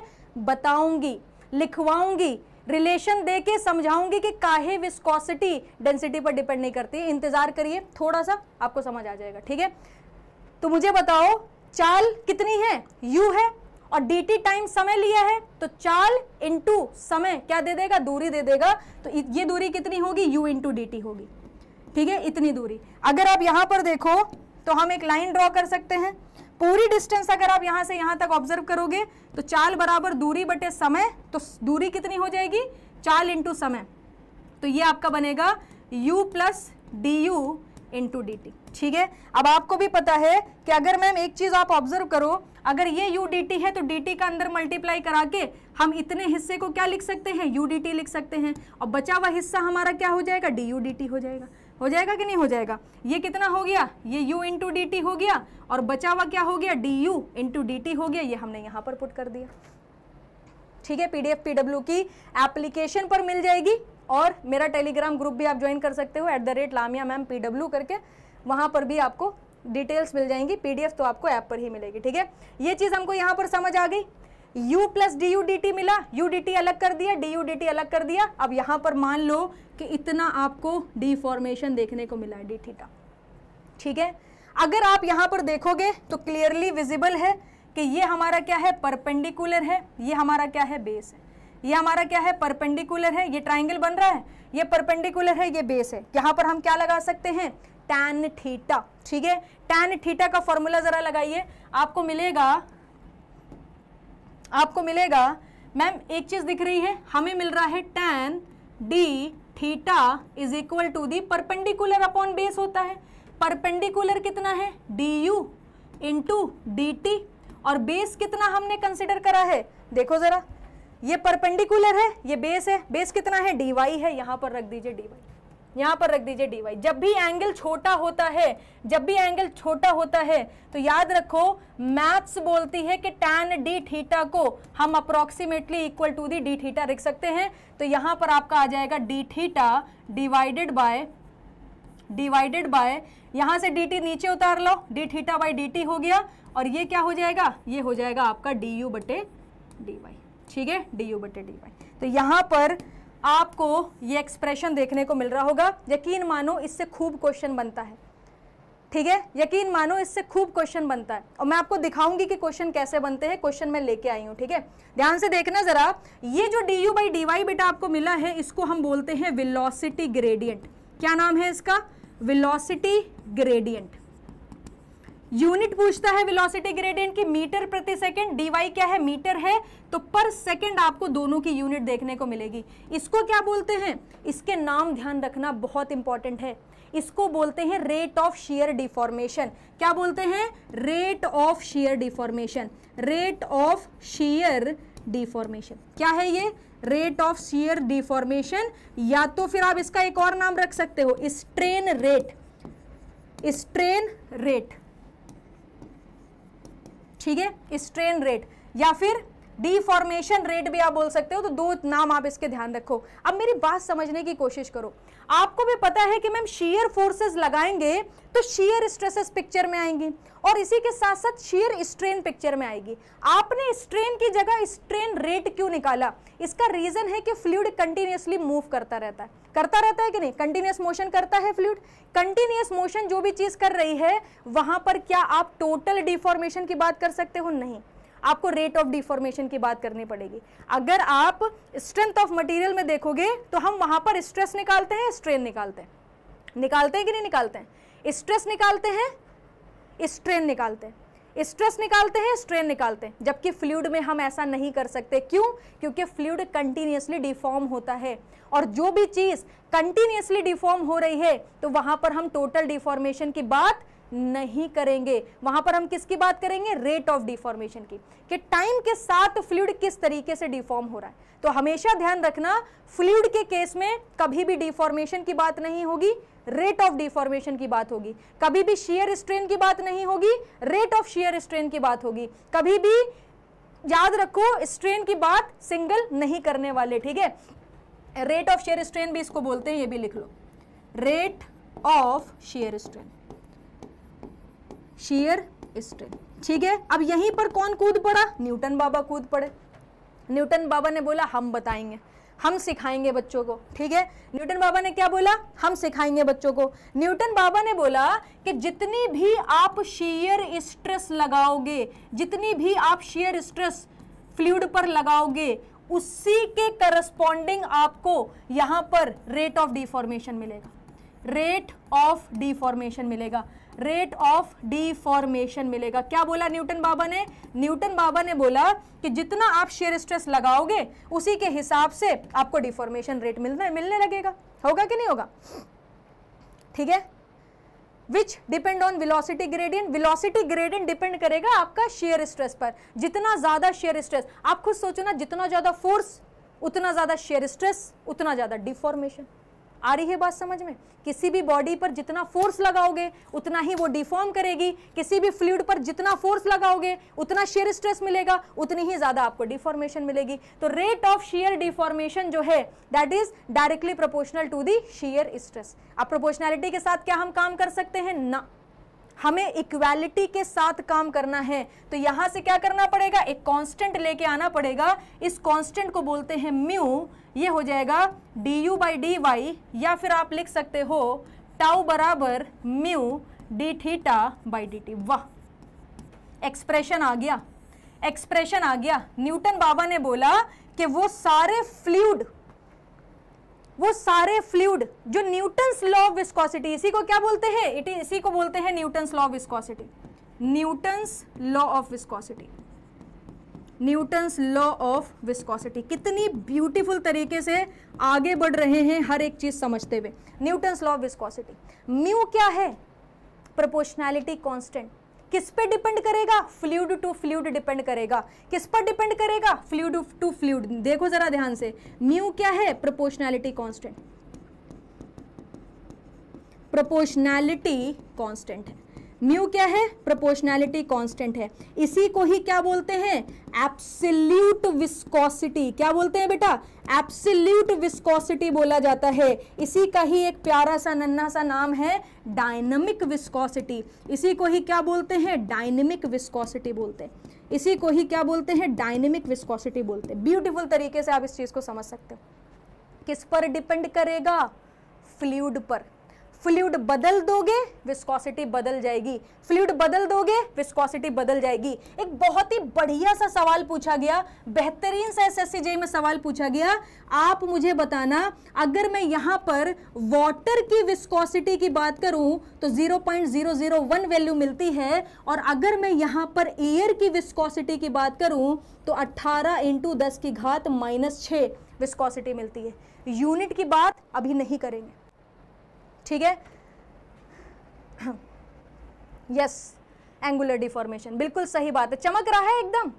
बताऊंगी लिखवाऊंगी रिलेशन दे के समझाऊंगी कि काहे विस्कोसिटी डेंसिटी पर डिपेंड नहीं करती इंतजार करिए थोड़ा सा आपको समझ आ जाएगा ठीक है तो मुझे बताओ चाल कितनी है यू है और टी टाइम समय लिया है तो चाल इंटू समय क्या दे देगा दूरी दे देगा तो ये दूरी कितनी होगी यू इंटू डी होगी ठीक है इतनी दूरी अगर आप यहाँ पर देखो तो हम एक लाइन ड्रॉ कर सकते हैं पूरी डिस्टेंस अगर आप यहाँ से यहाँ तक ऑब्जर्व करोगे तो चाल बराबर दूरी बटे समय तो दूरी कितनी हो जाएगी चाल इंटू समय तो ये आपका बनेगा u plus D U into D ठीक है अब आपको भी पता है कि अगर मैम एक चीज़ आप ऑब्जर्व करो अगर ये यू है तो डी का अंदर मल्टीप्लाई करा के हम इतने हिस्से को क्या लिख सकते हैं यू लिख सकते हैं और बचा हुआ हिस्सा हमारा क्या हो जाएगा डी हो जाएगा हो जाएगा कि नहीं हो जाएगा ये कितना हो गया ये u इंटू डी हो गया और बचा हुआ क्या हो गया डी यू इंटू डी हो गया ये हमने यहाँ पर पुट कर दिया ठीक है पीडीएफ पीडब्ल्यू की एप्लीकेशन पर मिल जाएगी और मेरा टेलीग्राम ग्रुप भी आप ज्वाइन कर सकते हो at the rate Lamia ma'am PW करके वहाँ पर भी आपको डिटेल्स मिल जाएंगी पीडीएफ तो आपको ऐप पर ही मिलेगी ठीक है ये चीज़ हमको यहाँ पर समझ आ गई u प्लस डी यू मिला यू अलग कर दिया डी यू अलग कर दिया अब यहां पर मान लो कि इतना आपको डिफॉर्मेशन देखने को मिला है डी थीटा ठीक है अगर आप यहां पर देखोगे तो क्लियरली विजिबल है कि ये हमारा क्या है परपेंडिकुलर है ये हमारा क्या है बेस है ये हमारा क्या है परपेंडिकुलर है ये ट्राइंगल बन रहा है ये परपेंडिकुलर है ये बेस है यहां पर हम क्या लगा सकते हैं टैन थीटा ठीक है टैन थीटा का फॉर्मूला जरा लगाइए आपको मिलेगा आपको मिलेगा मैम एक चीज दिख रही है हमें मिल रहा है tan D theta is equal to the perpendicular upon base होता है परपेंडिकुलर कितना है D U into D T और बेस कितना हमने कंसिडर करा है देखो ज़रा ये परपेंडिकुलर है ये बेस है बेस कितना है डी वाई है यहाँ पर रख दीजिए डी वाई यहाँ पर रख दीजिए डी वाई जब भी एंगल छोटा होता है जब भी एंगल छोटा होता है तो याद रखो मैथ्स बोलती है कि टैन डी थीटा को हम approximately equal to the D theta रख सकते हैं तो यहाँ पर आपका आ जाएगा D theta divided by divided by यहाँ से डी टी नीचे उतार लो D theta by D T हो गया और ये क्या हो जाएगा ये हो जाएगा आपका डी यू बटे डी वाई ठीक है डी यू बटे डी वाई तो यहाँ पर आपको ये एक्सप्रेशन देखने को मिल रहा होगा यकीन मानो इससे खूब क्वेश्चन बनता है ठीक है यकीन मानो इससे खूब क्वेश्चन बनता है और मैं आपको दिखाऊंगी कि क्वेश्चन कैसे बनते हैं क्वेश्चन मैं लेके आई हूं ठीक है ध्यान से देखना जरा ये जो D you by D Y बेटा आपको मिला है इसको हम बोलते हैं विलोसिटी ग्रेडियंट क्या नाम है इसका विलोसिटी ग्रेडियंट यूनिट पूछता है वेलोसिटी ग्रेडियंट की मीटर प्रति सेकंड डीवाई क्या है मीटर है तो पर सेकंड आपको दोनों की यूनिट देखने को मिलेगी इसको क्या बोलते हैं इसके नाम ध्यान रखना बहुत इंपॉर्टेंट है इसको बोलते हैं रेट ऑफ शेयर डिफॉर्मेशन क्या बोलते हैं rate of shear deformation rate of shear deformation क्या है ये रेट ऑफ शेयर डिफॉर्मेशन या तो फिर आप इसका एक और नाम रख सकते हो स्ट्रेन रेट स्ट्रेन रेट ठीक है स्ट्रेन रेट या फिर डिफॉर्मेशन रेट भी आप बोल सकते हो तो दो नाम आप इसके ध्यान रखो अब मेरी बात समझने की कोशिश करो आपको भी पता है कि मैम शेयर फोर्सेस लगाएंगे तो शेयर स्ट्रेसेस पिक्चर में आएंगी और इसी के साथ साथ शेयर स्ट्रेन पिक्चर में आएगी आपने स्ट्रेन की जगह स्ट्रेन रेट क्यों निकाला इसका रीजन है कि फ्लूड कंटिन्यूसली मूव करता रहता है करता रहता है कि नहीं कंटिन्यूस मोशन करता है फ्लूड कंटिन्यूस मोशन जो भी चीज़ कर रही है वहां पर क्या आप टोटल डिफॉर्मेशन की बात कर सकते हो नहीं आपको रेट ऑफ डिफॉर्मेशन की बात करनी पड़ेगी अगर आप स्ट्रेंथ ऑफ मटेरियल में देखोगे तो हम वहां पर स्ट्रेस निकालते हैं स्ट्रेन निकालते हैं निकालते हैं कि नहीं निकालते हैं स्ट्रेस निकालते हैं स्ट्रेन निकालते हैं स्ट्रेस निकालते हैं स्ट्रेन निकालते हैं जबकि फ्लूड में हम ऐसा नहीं कर सकते क्यों क्योंकि फ्लूड कंटिन्यूसली डिफॉर्म होता है और जो भी चीज़ कंटिन्यूसली डिफॉर्म हो रही है तो वहाँ पर हम टोटल डिफॉर्मेशन की बात नहीं करेंगे वहां पर हम किसकी बात करेंगे रेट ऑफ डिफॉर्मेशन की कि टाइम के साथ फ्लूड किस तरीके से डिफॉर्म हो रहा है तो हमेशा ध्यान रखना फ्लूड के केस में कभी भी डिफॉर्मेशन की बात नहीं होगी रेट ऑफ डिफॉर्मेशन की बात होगी कभी भी शेयर स्ट्रेन की बात नहीं होगी रेट ऑफ शेयर स्ट्रेन की बात होगी कभी भी याद रखो स्ट्रेन की बात सिंगल नहीं करने वाले ठीक है रेट ऑफ शेयर स्ट्रेन भी इसको बोलते हैं ये भी लिख लो rate of shear strain shear strength ठीक है अब यहीं पर कौन कूद पड़ा न्यूटन बाबा कूद पड़े न्यूटन बाबा ने बोला हम बताएंगे हम सिखाएंगे बच्चों को ठीक है न्यूटन बाबा ने क्या बोला हम सिखाएंगे बच्चों को न्यूटन बाबा ने बोला कि जितनी भी आप शेयर स्ट्रेस लगाओगे जितनी भी आप शेयर स्ट्रेस फ्लूड पर लगाओगे उसी के करस्पॉन्डिंग आपको यहाँ पर रेट ऑफ डिफॉर्मेशन मिलेगा रेट ऑफ डिफॉर्मेशन मिलेगा रेट ऑफ डिफॉर्मेशन मिलेगा क्या बोला न्यूटन बाबा ने न्यूटन बाबा ने बोला कि जितना आप शेयर स्ट्रेस लगाओगे उसी के हिसाब से आपको डिफॉर्मेशन रेट मिलने मिलने लगेगा होगा कि नहीं होगा ठीक है which depend on velocity gradient velocity gradient depend करेगा आपका शेयर स्ट्रेस पर जितना ज़्यादा शेयर स्ट्रेस आप खुद सोचो ना जितना ज़्यादा फोर्स उतना ज़्यादा शेयर स्ट्रेस उतना ज़्यादा डिफॉर्मेशन आ रही है बात समझ में किसी भी बॉडी पर जितना फोर्स लगाओगे उतना ही वो डिफॉर्म करेगी किसी भी फ्लूड पर जितना फोर्स लगाओगे उतना शेयर स्ट्रेस मिलेगा उतनी ही ज़्यादा आपको डिफॉर्मेशन मिलेगी तो रेट ऑफ शेयर डिफॉर्मेशन जो है that is directly proportional to the shear stress अब प्रोपोर्शनैलिटी के साथ क्या हम काम कर सकते हैं ना हमें इक्वालिटी के साथ काम करना है तो यहां से क्या करना पड़ेगा एक कांस्टेंट लेके आना पड़ेगा इस कांस्टेंट को बोलते हैं म्यू ये हो जाएगा D you by D Y या फिर आप लिख सकते हो टाउ बराबर mu D theta by D T वाह एक्सप्रेशन आ गया एक्सप्रेशन आ गया न्यूटन बाबा ने बोला कि वो सारे फ्लूड वो सारे फ्लूड जो न्यूटन्स लॉ ऑफ विस्कोसिटी इसी को क्या बोलते हैं इट इसी को बोलते हैं Newton's law of viscosity Newton's law of viscosity Newton's law of viscosity कितनी ब्यूटीफुल तरीके से आगे बढ़ रहे हैं हर एक चीज समझते हुए Newton's law of viscosity mu क्या है प्रोपोर्शनैलिटी कॉन्स्टेंट किस पे डिपेंड करेगा फ्लूड टू फ्लूड डिपेंड करेगा किस पर डिपेंड करेगा फ्लूड टू फ्लूड देखो जरा ध्यान से म्यू क्या है प्रोपोर्शनैलिटी कांस्टेंट प्रोपोर्शनैलिटी कांस्टेंट है म्यू क्या है प्रोपोर्शनैलिटी कांस्टेंट है इसी को ही क्या बोलते हैं एप्सिल्यूट विस्कोसिटी क्या बोलते हैं बेटा एप्सिल्यूट विस्कोसिटी बोला जाता है इसी का ही एक प्यारा सा नन्ना सा नाम है डायनमिक विस्कोसिटी इसी को ही क्या बोलते हैं डायनेमिक विस्कोसिटी बोलते हैं इसी को ही क्या बोलते हैं डायनेमिक विस्कोसिटी बोलते हैं ब्यूटीफुल तरीके से आप इस चीज़ को समझ सकते हो किस पर डिपेंड करेगा फ्लूड पर फ्लूड बदल दोगे विस्कोसिटी बदल जाएगी फ्लूड बदल दोगे विस्कोसिटी बदल जाएगी एक बहुत ही बढ़िया सा सवाल पूछा गया बेहतरीन सा एसएससीजे में सवाल पूछा गया आप मुझे बताना अगर मैं यहाँ पर वाटर की विस्कोसिटी की बात करूँ तो 0.001 वैल्यू मिलती है और अगर मैं यहाँ पर एयर की विस्कोसिटी की बात करूँ तो अट्ठारह इंटू दस की घात माइनस छः विस्कोसिटी मिलती है यूनिट की बात अभी नहीं करेंगे ठीक है यस एंगुलर डिफॉर्मेशन बिल्कुल सही बात है चमक रहा है एकदम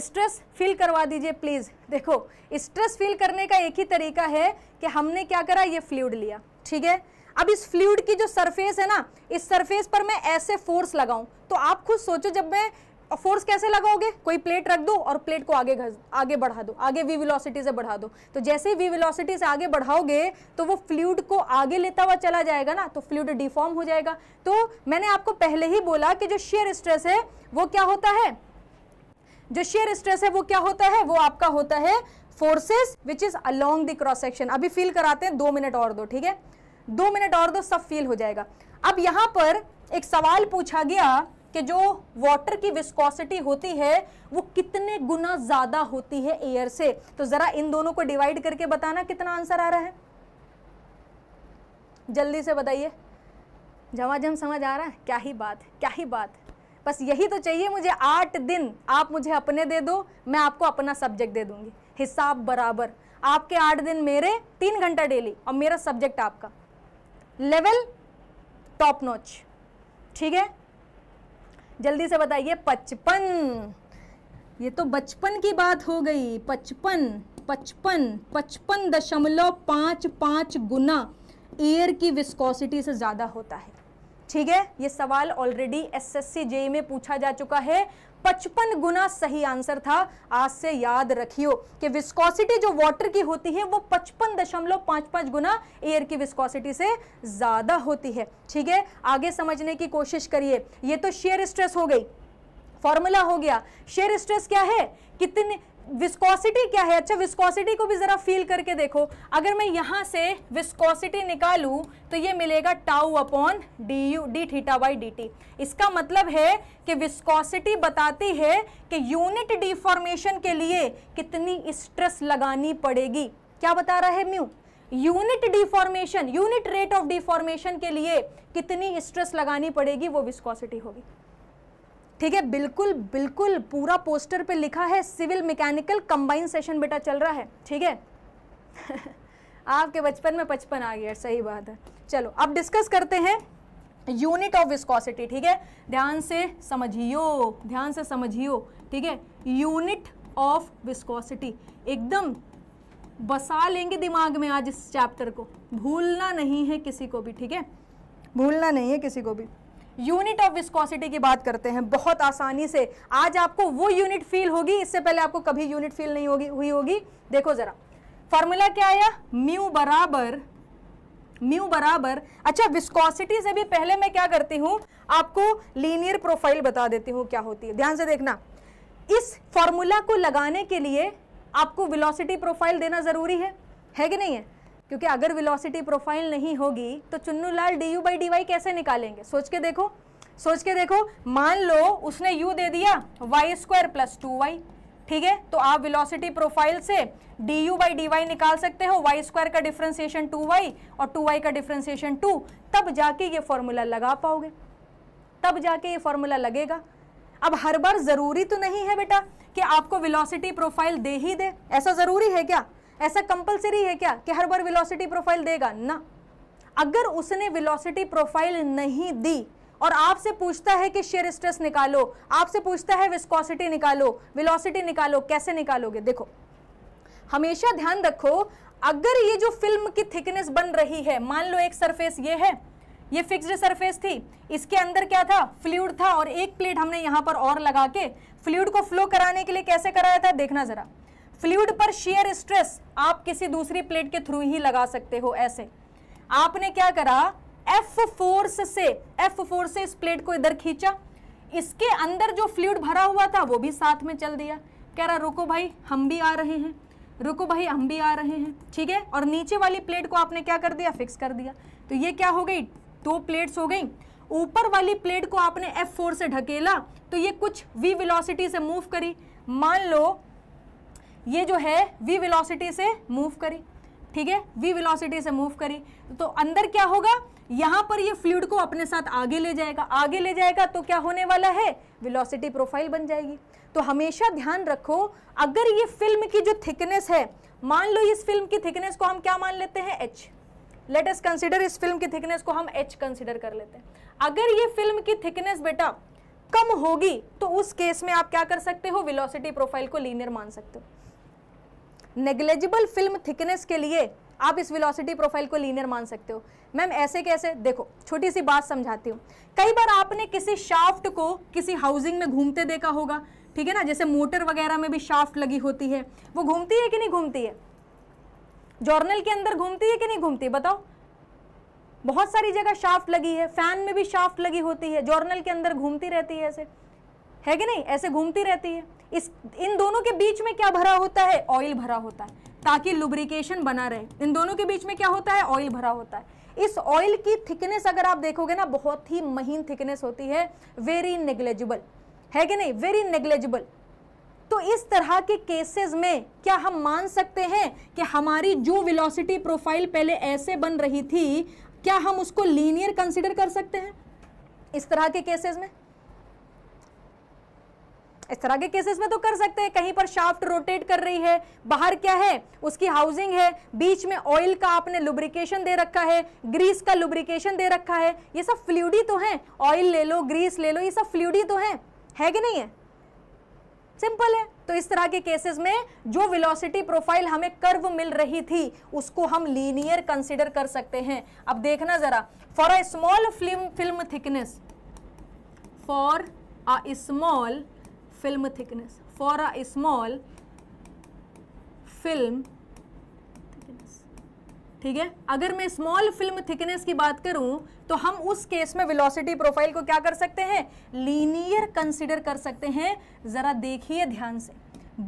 स्ट्रेस फील करवा दीजिए प्लीज़ देखो स्ट्रेस फील करने का एक ही तरीका है कि हमने क्या करा ये फ्लूड लिया ठीक है अब इस फ्लूड की जो सरफेस है ना इस सरफेस पर मैं ऐसे फोर्स लगाऊं तो आप खुद सोचो जब मैं और फोर्स कैसे लगाओगे कोई प्लेट रख दो और प्लेट को आगे घस आगे बढ़ा दो आगे वी वेलोसिटी से बढ़ा दो तो जैसे ही वी वेलोसिटी से आगे बढ़ाओगे तो वो फ्लूड को आगे लेता हुआ चला जाएगा ना तो फ्लूड डिफॉर्म हो जाएगा तो मैंने आपको पहले ही बोला कि जो शेयर स्ट्रेस है वो क्या होता है जो शेयर स्ट्रेस है वो क्या होता है वो आपका होता है forces which is along the cross section अभी फील कराते हैं दो मिनट और दो ठीक है दो मिनट और दो सब फील हो जाएगा अब यहां पर एक सवाल पूछा गया कि जो वाटर की विस्कोसिटी होती है वो कितने गुना ज़्यादा होती है एयर से तो ज़रा इन दोनों को डिवाइड करके बताना कितना आंसर आ रहा है जल्दी से बताइए जम समझ आ रहा है क्या ही बात क्या ही बात बस यही तो चाहिए मुझे आठ दिन आप मुझे अपने दे दो मैं आपको अपना सब्जेक्ट दे दूंगी हिसाब बराबर आपके आठ दिन मेरे तीन घंटा डेली और मेरा सब्जेक्ट आपका लेवल टॉप नॉच ठीक है जल्दी से बताइए पचपन ये तो बचपन की बात हो गई पचपन पचपन पचपन दशमलव पाँच पाँच गुना एयर की विस्कोसिटी से ज़्यादा होता है ठीक है ये सवाल ऑलरेडी एसएससी एस में पूछा जा चुका है पचपन गुना सही आंसर था आज से याद रखियो कि विस्कोसिटी जो वाटर की होती है वो पचपन दशमलव पाँच पाँच गुना एयर की विस्कोसिटी से ज़्यादा होती है ठीक है आगे समझने की कोशिश करिए ये तो शेयर स्ट्रेस हो गई फॉर्मूला हो गया शेयर स्ट्रेस क्या है कितने विस्कोसिटी क्या है अच्छा विस्कोसिटी को भी ज़रा फील करके देखो अगर मैं यहाँ से विस्कोसिटी निकालू तो ये मिलेगा tau upon d u d theta by D t इसका मतलब है कि विस्कोसिटी बताती है कि यूनिट डिफॉर्मेशन के लिए कितनी स्ट्रेस लगानी पड़ेगी क्या बता रहा है mu unit deformation unit rate of deformation के लिए कितनी स्ट्रेस लगानी पड़ेगी वो विस्कोसिटी होगी ठीक है बिल्कुल बिल्कुल पूरा पोस्टर पे लिखा है सिविल मैकेनिकल कंबाइन सेशन बेटा चल रहा है ठीक है आपके बचपन में पचपन आ गया सही बात है चलो अब डिस्कस करते हैं यूनिट ऑफ विस्कोसिटी ठीक है ध्यान से समझियो ध्यान से समझियो ठीक है यूनिट ऑफ विस्कोसिटी एकदम बसा लेंगे दिमाग में आज इस चैप्टर को भूलना नहीं है किसी को भी ठीक है भूलना नहीं है किसी को भी यूनिट ऑफ विस्कोसिटी की बात करते हैं बहुत आसानी से आज आपको वो यूनिट फील होगी इससे पहले आपको कभी यूनिट फील नहीं होगी हुई होगी देखो ज़रा फार्मूला क्या आया म्यू बराबर म्यू बराबर अच्छा विस्कोसिटी से भी पहले मैं क्या करती हूँ आपको लीनियर प्रोफाइल बता देती हूँ क्या होती है ध्यान से देखना इस फॉर्मूला को लगाने के लिए आपको विलोसिटी प्रोफाइल देना ज़रूरी है है कि नहीं है क्योंकि अगर विलोसिटी प्रोफाइल नहीं होगी तो Chunnu Lal d you by D y कैसे निकालेंगे सोच के देखो सोच के देखो मान लो उसने यू दे दिया y square plus two y ठीक है तो आप विलोसिटी प्रोफाइल से d you by D Y निकाल सकते हो वाई स्क्वायर का डिफ्रेंसिएशन टू वाई और टू वाई का डिफ्रेंसिएशन टू तब जाके ये फॉर्मूला लगा पाओगे तब जाके ये फॉर्मूला लगेगा अब हर बार ज़रूरी तो नहीं है बेटा कि आपको विलोसिटी प्रोफाइल दे ही दे ऐसा ज़रूरी है क्या ऐसा कंपलसरी है क्या कि हर बार विलोसिटी प्रोफाइल देगा ना अगर उसने विलोसिटी प्रोफाइल नहीं दी और आपसे पूछता है कि शेयर स्ट्रेस निकालो आपसे पूछता है विस्कोसिटी निकालो विलोसिटी निकालो कैसे निकालोगे देखो हमेशा ध्यान रखो अगर ये जो फिल्म की थिकनेस बन रही है मान लो एक सरफेस ये है ये फिक्स्ड सरफेस थी इसके अंदर क्या था फ्लूड था और एक प्लेट हमने यहाँ पर और लगा के फ्लूड को फ्लो कराने के लिए कैसे कराया था देखना ज़रा फ्लूड पर शेयर स्ट्रेस आप किसी दूसरी प्लेट के थ्रू ही लगा सकते हो ऐसे आपने क्या करा एफ फोर्स से एफ फोर्स से इस प्लेट को इधर खींचा इसके अंदर जो फ्लूड भरा हुआ था वो भी साथ में चल दिया कह रहा रुको भाई हम भी आ रहे हैं रुको भाई हम भी आ रहे हैं ठीक है और नीचे वाली प्लेट को आपने क्या कर दिया फिक्स कर दिया तो ये क्या हो गई दो प्लेट्स हो गई ऊपर वाली प्लेट को आपने एफ फोर से ढकेला तो ये कुछ वी वेलोसिटी से मूव करी मान लो ये जो है वी विलोसिटी से मूव करी ठीक है वी विलोसिटी से मूव करी तो अंदर क्या होगा यहां पर ये फ्लूड को अपने साथ आगे ले जाएगा आगे ले जाएगा तो क्या होने वाला है विलोसिटी प्रोफाइल बन जाएगी तो हमेशा ध्यान रखो अगर ये फिल्म की जो थिकनेस है मान लो इस फिल्म की थिकनेस को हम क्या मान लेते हैं एच लेट एस कंसिडर इस फिल्म की थिकनेस को हम एच कंसिडर कर लेते हैं अगर ये फिल्म की थिकनेस बेटा कम होगी तो उस केस में आप क्या कर सकते हो विलोसिटी प्रोफाइल को लीनियर मान सकते हो नेग्लेजिबल फिल्म थिकनेस के लिए आप इस वेलोसिटी प्रोफाइल को लीनियर मान सकते हो मैम ऐसे कैसे देखो छोटी सी बात समझाती हूँ कई बार आपने किसी शाफ्ट को किसी हाउसिंग में घूमते देखा होगा ठीक है ना जैसे मोटर वगैरह में भी शाफ्ट लगी होती है वो घूमती है कि नहीं घूमती है जॉर्नल के अंदर घूमती है कि नहीं घूमती बताओ बहुत सारी जगह शाफ्ट लगी है फैन में भी शाफ्ट लगी होती है जॉर्नल के अंदर घूमती रहती है ऐसे है कि नहीं ऐसे घूमती रहती है इस इन दोनों के बीच में क्या भरा होता है ऑयल भरा होता है ताकि लुब्रिकेशन बना रहे इन दोनों के बीच में क्या होता है ऑयल भरा होता है इस ऑयल की थिकनेस अगर आप देखोगे ना बहुत ही महीन थिकनेस होती है वेरी नेग्लेजिबल है कि नहीं वेरी नेग्लेजिबल तो इस तरह के केसेस में क्या हम मान सकते हैं कि हमारी जो विलोसिटी प्रोफाइल पहले ऐसे बन रही थी क्या हम उसको लीनियर कंसिडर कर सकते हैं इस तरह के केसेस में इस तरह के केसेस में तो कर सकते हैं कहीं पर शाफ्ट रोटेट कर रही है बाहर क्या है उसकी हाउसिंग है बीच में ऑयल का आपने लुब्रिकेशन दे रखा है ग्रीस का लुब्रिकेशन दे रखा है ये सब फ्लूडी तो है ऑयल ले लो ग्रीस ले लो ये सब फ्लूडी तो है, है कि नहीं है सिंपल है तो इस तरह के केसेस में जो वेलोसिटी प्रोफाइल हमें कर्व मिल रही थी उसको हम लीनियर कंसिडर कर सकते हैं अब देखना जरा for a small film film thickness for a small film thickness for a small film ठीक है अगर मैं स्मॉल फिल्म थिकनेस की बात करूं तो हम उस केस में वेलोसिटी प्रोफाइल को क्या कर सकते हैं लीनियर कंसिडर कर सकते हैं ज़रा देखिए ध्यान से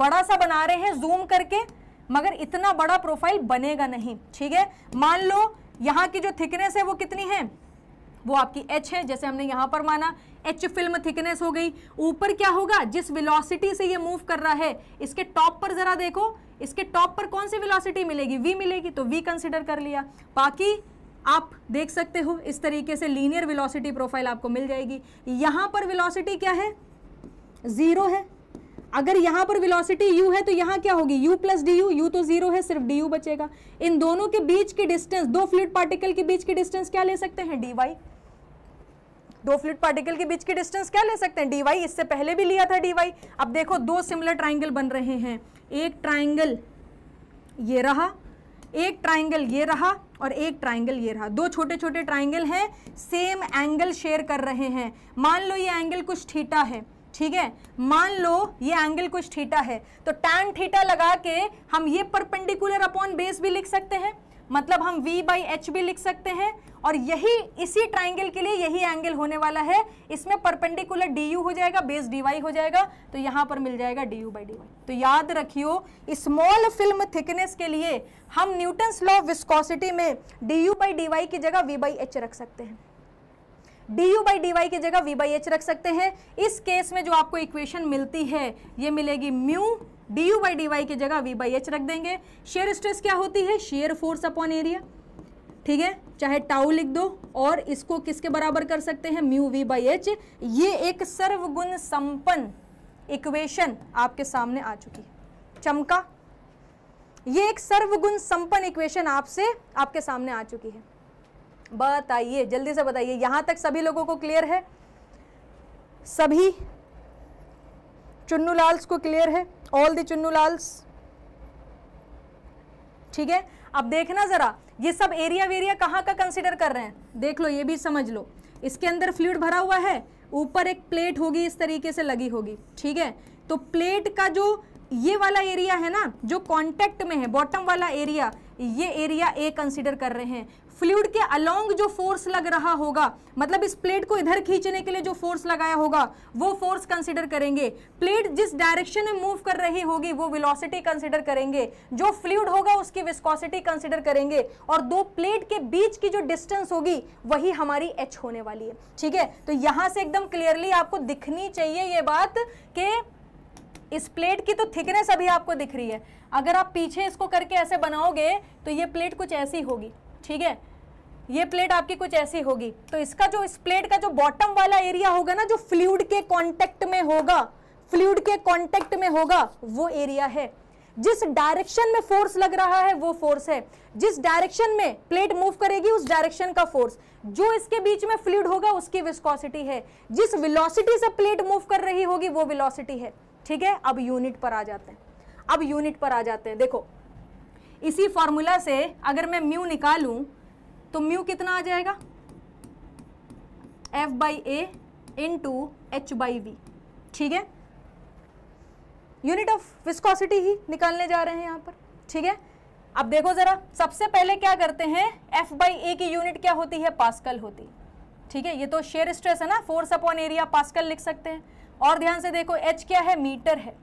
बड़ा सा बना रहे हैं जूम करके मगर इतना बड़ा प्रोफाइल बनेगा नहीं ठीक है मान लो यहाँ की जो थिकनेस है वो कितनी है वो आपकी एच है जैसे हमने यहाँ पर माना एच फिल्म थिकनेस हो गई ऊपर क्या होगा जिस विलोसिटी से ये मूव कर रहा है इसके टॉप पर ज़रा देखो इसके टॉप पर कौन सी विलोसिटी मिलेगी वी मिलेगी तो वी कंसिडर कर लिया बाकी आप देख सकते हो इस तरीके से लीनियर विलोसिटी प्रोफाइल आपको मिल जाएगी यहाँ पर विलोसिटी क्या है ज़ीरो है अगर यहाँ पर वेलोसिटी u है तो यहाँ क्या होगी u plus D u u तो जीरो है सिर्फ डी यू बचेगा इन दोनों के बीच की डिस्टेंस दो फ्लूड पार्टिकल के बीच की डिस्टेंस क्या ले सकते हैं dy वाई दो फ्लूड पार्टिकल के बीच की डिस्टेंस क्या ले सकते हैं डी वाई इससे पहले भी लिया था डी वाई अब देखो दो सिमिलर ट्राइंगल बन रहे हैं एक ट्राइंगल ये रहा एक ट्राइंगल ये रहा और एक ट्राइंगल ये रहा दो छोटे छोटे ट्राइंगल हैं सेम एंगल शेयर कर रहे हैं मान लो ये एंगल कुछ थीटा है ठीक है मान लो ये एंगल कुछ थीटा है तो टैन थीटा लगा के हम ये परपेंडिकुलर अपॉन बेस भी लिख सकते हैं मतलब हम v बाई एच भी लिख सकते हैं और यही इसी ट्राइंगल के लिए यही एंगल होने वाला है इसमें परपेंडिकुलर डी यू हो जाएगा बेस डी वाई हो जाएगा तो यहां पर मिल जाएगा डी यू बाई डी तो याद रखियो स्मॉल फिल्म थिकनेस के लिए हम न्यूटन्स लॉ विस्कोसिटी में d you by D y की जगह वी बाई एच रख सकते हैं d you by D y की जगह वी बाई एच रख सकते हैं इस केस में जो आपको इक्वेशन मिलती है ये मिलेगी mu D you by D y की जगह वी बाई एच रख देंगे शेयर स्ट्रेस क्या होती है शेयर फोर्स अपॉन एरिया ठीक है चाहे टाउ लिख दो और इसको किसके बराबर कर सकते हैं म्यू वी बाई एच ये एक सर्वगुण संपन्न इक्वेशन आपके सामने आ चुकी है चमका ये एक सर्वगुण संपन्न इक्वेशन आपसे आपके सामने आ चुकी है बताइए जल्दी से बताइए यहाँ तक सभी लोगों को क्लियर है सभी चुन्नू लाल्स को क्लियर है ऑल दी चुन्नू लाल्स ठीक है अब देखना ज़रा ये सब एरिया वेरिया कहाँ का कंसिडर कर रहे हैं देख लो ये भी समझ लो इसके अंदर फ्लूड भरा हुआ है ऊपर एक प्लेट होगी इस तरीके से लगी होगी ठीक है तो प्लेट का जो ये वाला एरिया है ना जो कांटेक्ट में है बॉटम वाला एरिया ये एरिया ए कंसिडर कर रहे हैं फ्लूड के अलोंग जो फोर्स लग रहा होगा मतलब इस प्लेट को इधर खींचने के लिए जो फोर्स लगाया होगा वो फोर्स कंसिडर करेंगे प्लेट जिस डायरेक्शन में मूव कर रही होगी वो विलोसिटी कंसिडर करेंगे जो फ्लूड होगा उसकी विस्कॉसिटी कंसिडर करेंगे और दो प्लेट के बीच की जो डिस्टेंस होगी वही हमारी एच होने वाली है ठीक है तो यहां से एकदम क्लियरली आपको दिखनी चाहिए ये बात के इस प्लेट की तो थिकनेस अभी आपको दिख रही है अगर आप पीछे इसको करके ऐसे बनाओगे तो ये प्लेट कुछ ऐसी होगी ठीक है ये प्लेट आपकी कुछ ऐसी होगी तो इसका जो इस प्लेट का जो बॉटम वाला एरिया होगा ना जो फ्लूड के कॉन्टेक्ट में होगा फ्लूड के कॉन्टेक्ट में होगा वो एरिया है जिस डायरेक्शन में फोर्स लग रहा है वो फोर्स है जिस डायरेक्शन में प्लेट मूव करेगी उस डायरेक्शन का फोर्स जो इसके बीच में फ्लूड होगा उसकी विस्कोसिटी है जिस विलोसिटी से प्लेट मूव कर रही होगी वो विलोसिटी है ठीक है अब यूनिट पर आ जाते हैं अब यूनिट पर आ जाते हैं देखो इसी फॉर्मूला से अगर मैं म्यू निकालूं तो म्यू कितना आ जाएगा F by A into h by v ठीक है यूनिट ऑफ विस्कोसिटी ही निकालने जा रहे हैं यहां पर ठीक है अब देखो ज़रा सबसे पहले क्या करते हैं एफ बाई ए की यूनिट क्या होती है पास्कल होती ठीक है ये तो शेयर स्ट्रेस है ना फोर्स अपॉन एरिया पास्कल लिख सकते हैं और ध्यान से देखो एच क्या है मीटर है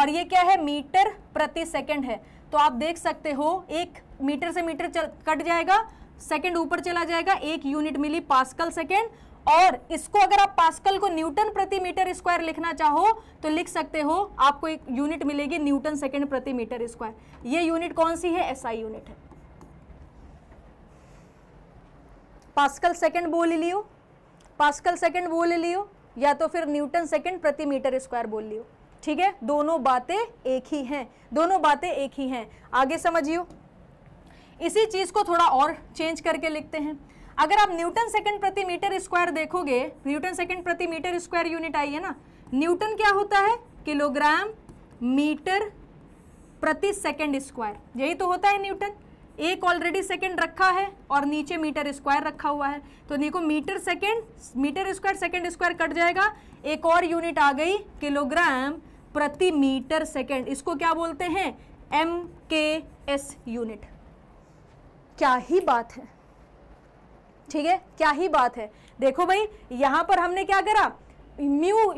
और ये क्या है मीटर प्रति सेकंड है तो आप देख सकते हो एक मीटर से मीटर कट जाएगा सेकेंड ऊपर चला जाएगा एक यूनिट मिली पास्कल सेकेंड और इसको अगर आप पास्कल को न्यूटन प्रति मीटर स्क्वायर लिखना चाहो तो लिख सकते हो आपको एक यूनिट मिलेगी न्यूटन सेकेंड प्रति मीटर स्क्वायर ये यूनिट कौन सी है एसआई यूनिट है पास्कल सेकेंड बोल लियो पास्कल सेकेंड बोल लियो या तो फिर न्यूटन सेकेंड प्रति मीटर स्क्वायर बोल लियो ठीक है दोनों बातें एक ही हैं दोनों बातें एक ही हैं आगे समझियो इसी चीज़ को थोड़ा और चेंज करके लिखते हैं अगर आप न्यूटन सेकंड प्रति मीटर स्क्वायर देखोगे न्यूटन सेकंड प्रति मीटर स्क्वायर यूनिट आई है ना न्यूटन क्या होता है किलोग्राम मीटर प्रति सेकंड स्क्वायर यही तो होता है न्यूटन एक ऑलरेडी सेकंड रखा है और नीचे मीटर स्क्वायर रखा हुआ है तो देखो metre second metre square second square cut जाएगा एक और यूनिट आ गई किलोग्राम प्रति मीटर सेकंड इसको क्या बोलते हैं एम के एस यूनिट क्या ही बात है ठीक है क्या ही बात है देखो भाई यहां पर हमने क्या करा mu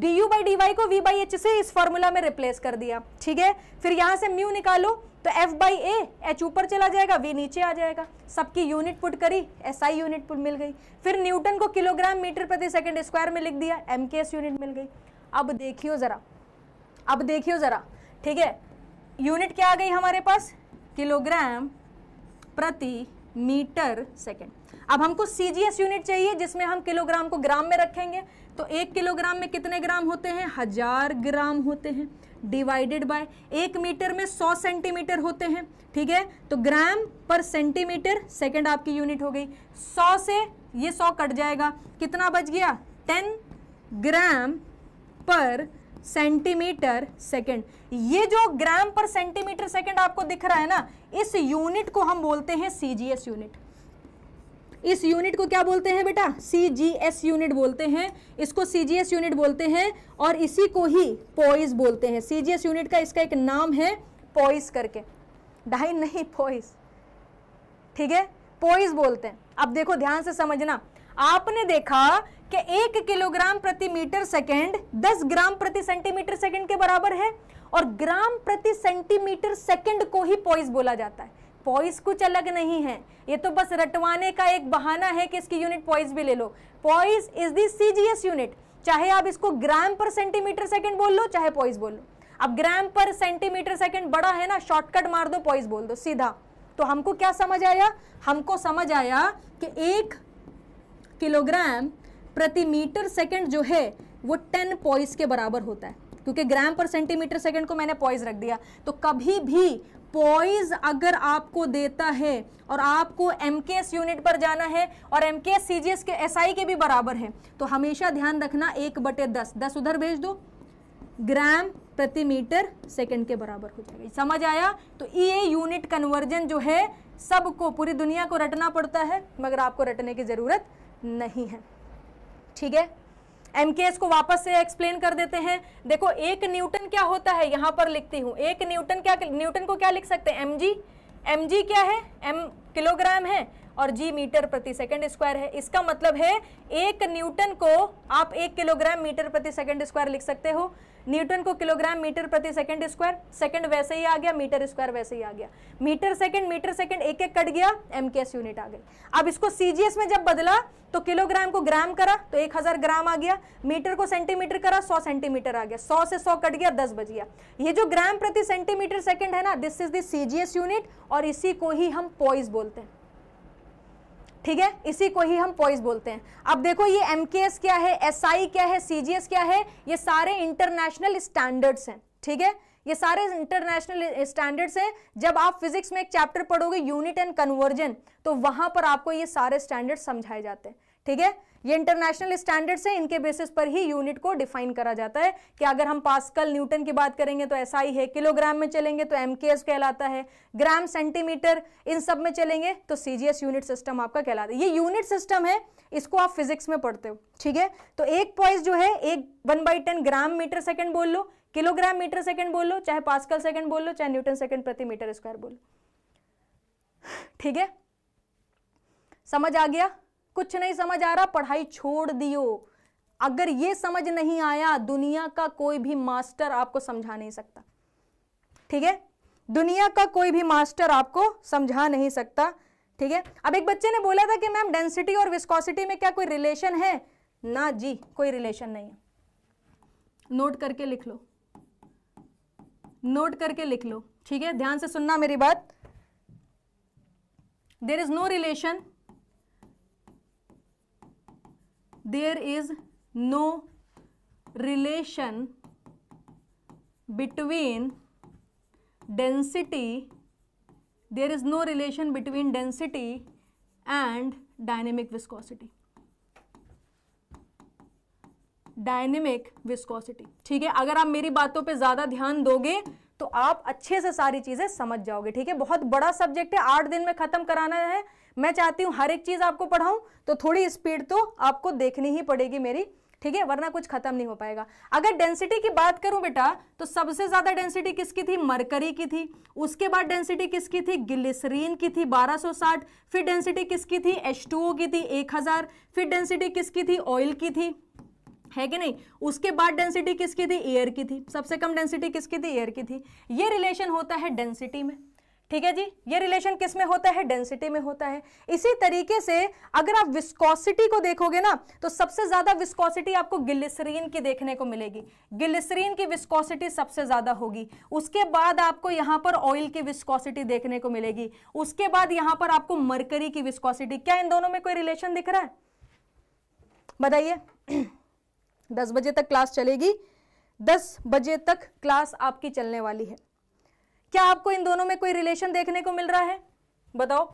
D you by D y को वी बाई एच से इस फॉर्मूला में रिप्लेस कर दिया ठीक है फिर यहां से म्यू निकालो तो एफ बाई ए एच ऊपर चला जाएगा वी नीचे आ जाएगा सबकी यूनिट पुट करी एस आई यूनिट पुट मिल गई फिर न्यूटन को किलोग्राम मीटर प्रति सेकंड स्क्वायर में लिख दिया एम के एस यूनिट मिल गई अब देखियो ज़रा अब देखियो ज़रा ठीक है यूनिट क्या आ गई हमारे पास किलोग्राम प्रति मीटर सेकेंड अब हमको सी यूनिट चाहिए जिसमें हम किलोग्राम को ग्राम में रखेंगे तो एक किलोग्राम में कितने ग्राम होते हैं हजार ग्राम होते हैं डिवाइडेड बाय एक मीटर में सौ सेंटीमीटर होते हैं ठीक है तो ग्राम पर सेंटीमीटर सेकेंड आपकी यूनिट हो गई सौ से ये सौ कट जाएगा कितना बच गया टेन ग्राम पर सेंटीमीटर सेकंड ये जो ग्राम पर सेंटीमीटर सेकंड आपको दिख रहा है ना इस यूनिट को हम बोलते हैं सीजीएस यूनिट इस यूनिट को क्या बोलते हैं बेटा सीजीएस यूनिट बोलते हैं इसको सीजीएस यूनिट बोलते हैं और इसी को ही पॉइस बोलते हैं सीजीएस यूनिट का इसका एक नाम है पॉइस करके ढाई नहीं पॉइस ठीक है पॉइस बोलते हैं अब देखो ध्यान से समझना आपने देखा कि एक किलोग्राम प्रति मीटर सेकेंड दस ग्राम प्रति सेंटीमीटर सेकेंड के बराबर है और ग्राम प्रति सेंटीमीटर सेकेंड को ही पॉइस बोला जाता है पॉइस कुछ अलग नहीं है ये तो बस रटवाने का एक बहाना है कि इसकी यूनिट पॉइस भी ले लो poise is the C unit चाहे आप इसको ग्राम पर सेंटीमीटर सेकेंड बोल लो चाहे पॉइस बोल लो अब ग्राम पर सेंटीमीटर सेकेंड बड़ा है ना शॉर्टकट मार दो पॉइस बोल दो सीधा तो हमको क्या समझ आया हमको समझ आया कि एक किलोग्राम प्रति मीटर सेकेंड जो है वो टेन पॉइस के बराबर होता है क्योंकि ग्राम पर सेंटीमीटर सेकेंड को मैंने पॉइज रख दिया तो कभी भी पॉइज अगर आपको देता है और आपको एम के एस यूनिट पर जाना है और M K S C G S के एस आई के भी बराबर है तो हमेशा ध्यान रखना एक बटे दस दस उधर भेज दो ग्राम प्रति मीटर सेकेंड के बराबर हो जाएगा समझ आया तो ये यूनिट कन्वर्जन जो है सबको पूरी दुनिया को रटना पड़ता है मगर आपको रटने की ज़रूरत नहीं है ठीक है एमकेएस को वापस से एक्सप्लेन कर देते हैं देखो एक न्यूटन क्या होता है यहां पर लिखती हूं एक न्यूटन क्या न्यूटन को क्या लिख सकते हैं एम जी एम जी क्या है एम किलोग्राम है और जी मीटर प्रति सेकंड स्क्वायर है इसका मतलब है एक न्यूटन को आप एक किलोग्राम मीटर प्रति सेकंड स्क्वायर लिख सकते हो न्यूटन को किलोग्राम मीटर प्रति सेकंड स्क्वायर सेकंड वैसे ही आ गया मीटर स्क्वायर वैसे ही आ गया मीटर सेकंड मीटर सेकंड एक एक कट गया एमकेएस यूनिट आ गई अब इसको सीजीएस में जब बदला तो किलोग्राम को ग्राम करा तो एक हजार ग्राम आ गया मीटर को सेंटीमीटर करा सौ सेंटीमीटर आ गया सौ से सौ कट गया दस बज गया ये जो ग्राम प्रति सेंटीमीटर सेकेंड है ना दिस इज दीजीएस यूनिट और इसी को ही हम पॉइस बोलते हैं ठीक है इसी को ही हम पॉइस बोलते हैं अब देखो ये एम क्या है एस SI क्या है सी क्या है ये सारे इंटरनेशनल स्टैंडर्ड्स हैं ठीक है ये सारे इंटरनेशनल स्टैंडर्ड्स हैं जब आप फिजिक्स में एक चैप्टर पढ़ोगे यूनिट एंड कन्वर्जन तो वहां पर आपको ये सारे स्टैंडर्ड समझाए जाते हैं ठीक है ये इंटरनेशनल स्टैंडर्ड्स हैं इनके बेसिस पर ही यूनिट को डिफाइन करा जाता है कि अगर हम पास्कल न्यूटन की बात करेंगे तो ऐसा ही है किलोग्राम में चलेंगे तो एम कहलाता है ग्राम सेंटीमीटर इन सब में चलेंगे तो सी यूनिट सिस्टम आपका कहलाता है ये यूनिट सिस्टम है इसको आप फिजिक्स में पढ़ते हो ठीक है तो एक पॉइंट जो है एक one by ten gram metre second बोल लो किलोग्राम मीटर सेकेंड बोल लो चाहे पास्कल सेकेंड बोल लो चाहे न्यूटन सेकेंड प्रति मीटर स्क्वायर बोल लो ठीक है समझ आ गया कुछ नहीं समझ आ रहा पढ़ाई छोड़ दियो अगर ये समझ नहीं आया दुनिया का कोई भी मास्टर आपको समझा नहीं सकता ठीक है दुनिया का कोई भी मास्टर आपको समझा नहीं सकता ठीक है अब एक बच्चे ने बोला था कि मैम डेंसिटी और विस्कोसिटी में क्या कोई रिलेशन है ना जी कोई रिलेशन नहीं है नोट करके लिख लो नोट करके लिख लो ठीक है ध्यान से सुनना मेरी बात there is no relation there is no relation between density there is no relation between density and dynamic viscosity dynamic viscosity ठीक है अगर आप मेरी बातों पे ज़्यादा ध्यान दोगे तो आप अच्छे से सारी चीज़ें समझ जाओगे ठीक है बहुत बड़ा सब्जेक्ट है आठ दिन में ख़त्म कराना है मैं चाहती हूँ हर एक चीज़ आपको पढ़ाऊँ तो थोड़ी स्पीड तो आपको देखनी ही पड़ेगी मेरी ठीक है वरना कुछ खत्म नहीं हो पाएगा अगर डेंसिटी की बात करूं बेटा तो सबसे ज्यादा डेंसिटी किसकी थी मरकरी की थी उसके बाद डेंसिटी किसकी थी गिलिसरीन की थी 1260 फिर डेंसिटी किसकी थी H2O की थी 1000 फिर डेंसिटी किसकी थी ऑयल की थी है कि नहीं उसके बाद डेंसिटी किसकी थी एयर की थी सबसे कम डेंसिटी किसकी थी एयर की थी ये रिलेशन होता है डेंसिटी में ठीक है जी ये रिलेशन किस में होता है डेंसिटी में होता है इसी तरीके से अगर आप विस्कोसिटी को देखोगे ना तो सबसे ज्यादा विस्कोसिटी आपको गिलिसरीन की देखने को मिलेगी गिलिसरीन की विस्कोसिटी सबसे ज्यादा होगी उसके बाद आपको यहां पर ऑयल की विस्कोसिटी देखने को मिलेगी उसके बाद यहां पर आपको मरकरी की विस्कोसिटी क्या इन दोनों में कोई रिलेशन दिख रहा है बताइए दस बजे तक क्लास चलेगी दस बजे तक क्लास आपकी चलने वाली है क्या आपको इन दोनों में कोई रिलेशन देखने को मिल रहा है बताओ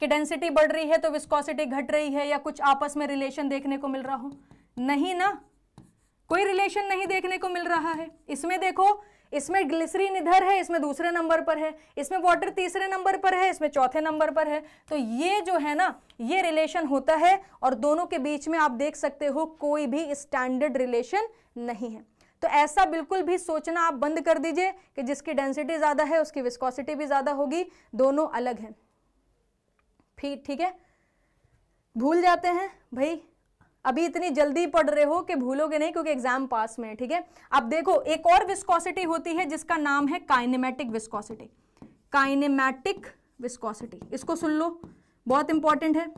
कि डेंसिटी बढ़ रही है तो विस्कोसिटी घट रही है या कुछ आपस में रिलेशन देखने को मिल रहा हो नहीं ना कोई रिलेशन नहीं देखने को मिल रहा है इसमें देखो इसमें ग्लिसरीन इधर है इसमें दूसरे नंबर पर है इसमें वाटर तीसरे नंबर पर है इसमें चौथे नंबर पर है तो ये जो है ना ये रिलेशन होता है और दोनों के बीच में आप देख सकते हो कोई भी स्टैंडर्ड रिलेशन नहीं है तो ऐसा बिल्कुल भी सोचना आप बंद कर दीजिए कि जिसकी डेंसिटी ज़्यादा है उसकी विस्कोसिटी भी ज़्यादा होगी दोनों अलग हैं फिर ठीक है भूल जाते हैं भाई अभी इतनी जल्दी पढ़ रहे हो कि भूलोगे नहीं क्योंकि एग्जाम पास में है ठीक है अब देखो एक और विस्कोसिटी होती है जिसका नाम है काइनेमेटिक विस्कोसिटी काइनेमेटिक विस्कोसिटी इसको सुन लो बहुत इंपॉर्टेंट है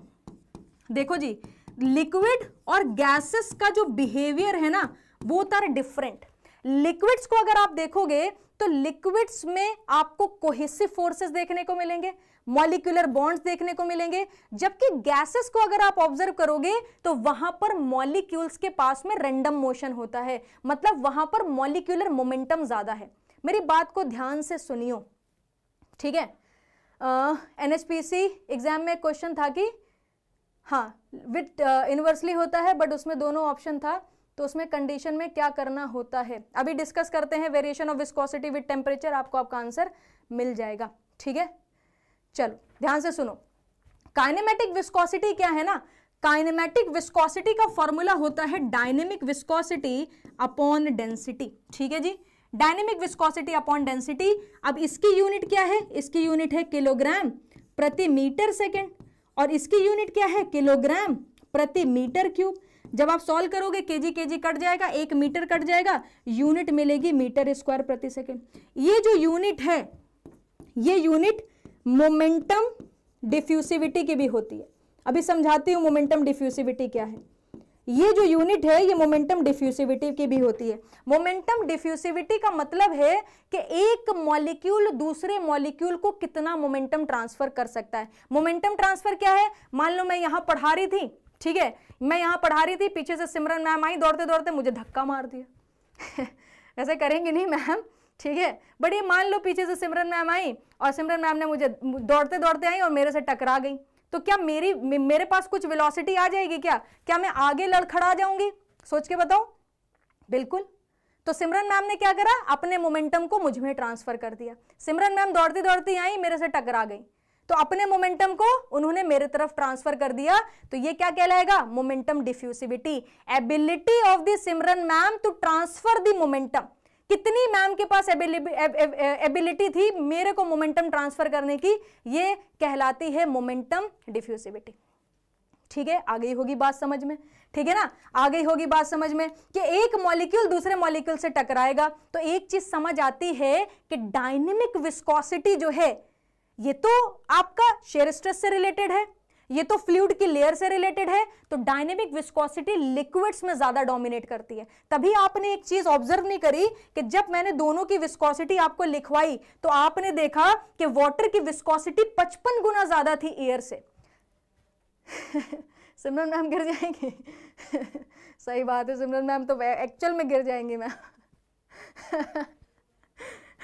देखो जी लिक्विड और गैसेस का जो बिहेवियर है ना बोथ आर डिफरेंट लिक्विड्स को अगर आप देखोगे तो लिक्विड्स में आपको कोहेसिव फोर्सेस देखने को मिलेंगे मॉलिक्यूलर बॉन्ड्स देखने को मिलेंगे जबकि गैसेस को अगर आप ऑब्जर्व करोगे तो वहां पर मॉलिक्यूल्स के पास में रेंडम मोशन होता है मतलब वहां पर मॉलिक्यूलर मोमेंटम ज्यादा है मेरी बात को ध्यान से सुनियो ठीक है एन एग्जाम में क्वेश्चन था कि हाँ विथ uh, होता है बट उसमें दोनों ऑप्शन था तो उसमें कंडीशन में क्या करना होता है अभी डिस्कस करते हैं variation of viscosity with temperature आपको आपका आंसर मिल जाएगा ठीक है चलो ध्यान से सुनो काइनेमेटिक विस्कोसिटी क्या है ना काइनेमेटिक विस्कोसिटी का फॉर्मूला होता है डायनेमिक विस्कोसिटी अपॉन डेंसिटी ठीक है जी डायनेमिक विस्कोसिटी अपॉन डेंसिटी अब इसकी यूनिट क्या है इसकी यूनिट है किलोग्राम प्रति मीटर सेकेंड और इसकी यूनिट क्या है किलोग्राम प्रति मीटर क्यूब जब आप सॉल्व करोगे के जी के जी कट जाएगा एक मीटर कट जाएगा यूनिट मिलेगी मीटर स्क्वायर प्रति सेकेंड ये जो यूनिट है ये यूनिट मोमेंटम डिफ्यूसिविटी की भी होती है अभी समझाती हूँ मोमेंटम डिफ्यूसिविटी क्या है ये जो यूनिट है ये मोमेंटम डिफ्यूसिविटी की भी होती है मोमेंटम डिफ्यूसिविटी का मतलब है कि एक मॉलिक्यूल दूसरे मॉलिक्यूल को कितना मोमेंटम ट्रांसफर कर सकता है मोमेंटम ट्रांसफर क्या है मान लो मैं यहां पढ़ा रही थी ठीक है मैं यहाँ पढ़ा रही थी पीछे से सिमरन मैम आई दौड़ते दौड़ते मुझे धक्का मार दिया ऐसे करेंगे नहीं मैम ठीक है बट ये मान लो पीछे से सिमरन मैम आई और सिमरन मैम ने मुझे दौड़ते दौड़ते आई और मेरे से टकरा गई तो क्या मेरी मेरे पास कुछ वेलोसिटी आ जाएगी क्या क्या मैं आगे लड़खड़ा जाऊंगी सोच के बताओ बिल्कुल तो सिमरन मैम ने क्या करा अपने मोमेंटम को मुझ में ट्रांसफर कर दिया सिमरन मैम दौड़ती दौड़ती आई मेरे से टकरा गई तो अपने मोमेंटम को उन्होंने मेरे तरफ ट्रांसफर कर दिया तो ये क्या कहलाएगा momentum diffusivity ability of the Simran ma'am to transfer the momentum कितनी मैम के पास एबिलिटी थी मेरे को मोमेंटम ट्रांसफर करने की ये कहलाती है मोमेंटम डिफ्यूसिविटी ठीक है आ गई होगी बात समझ में ठीक है ना आ गई होगी बात समझ में कि एक मॉलिक्यूल दूसरे मॉलिक्यूल से टकराएगा तो एक चीज समझ आती है कि डायनेमिक विस्कोसिटी जो है ये तो आपका शेयर स्ट्रेस से रिलेटेड है ये तो फ्लूड की लेयर से रिलेटेड है तो डायनेमिक विस्कोसिटी लिक्विड्स में ज्यादा डोमिनेट करती है तभी आपने एक चीज ऑब्जर्व नहीं करी कि जब मैंने दोनों की विस्कोसिटी आपको लिखवाई तो आपने देखा कि वाटर की विस्कोसिटी पचपन गुना ज्यादा थी एयर से सिमरन मैम गिर जाएंगे सही बात है सिमरन मैम तो एक्चुअल में गिर जाएंगे मैम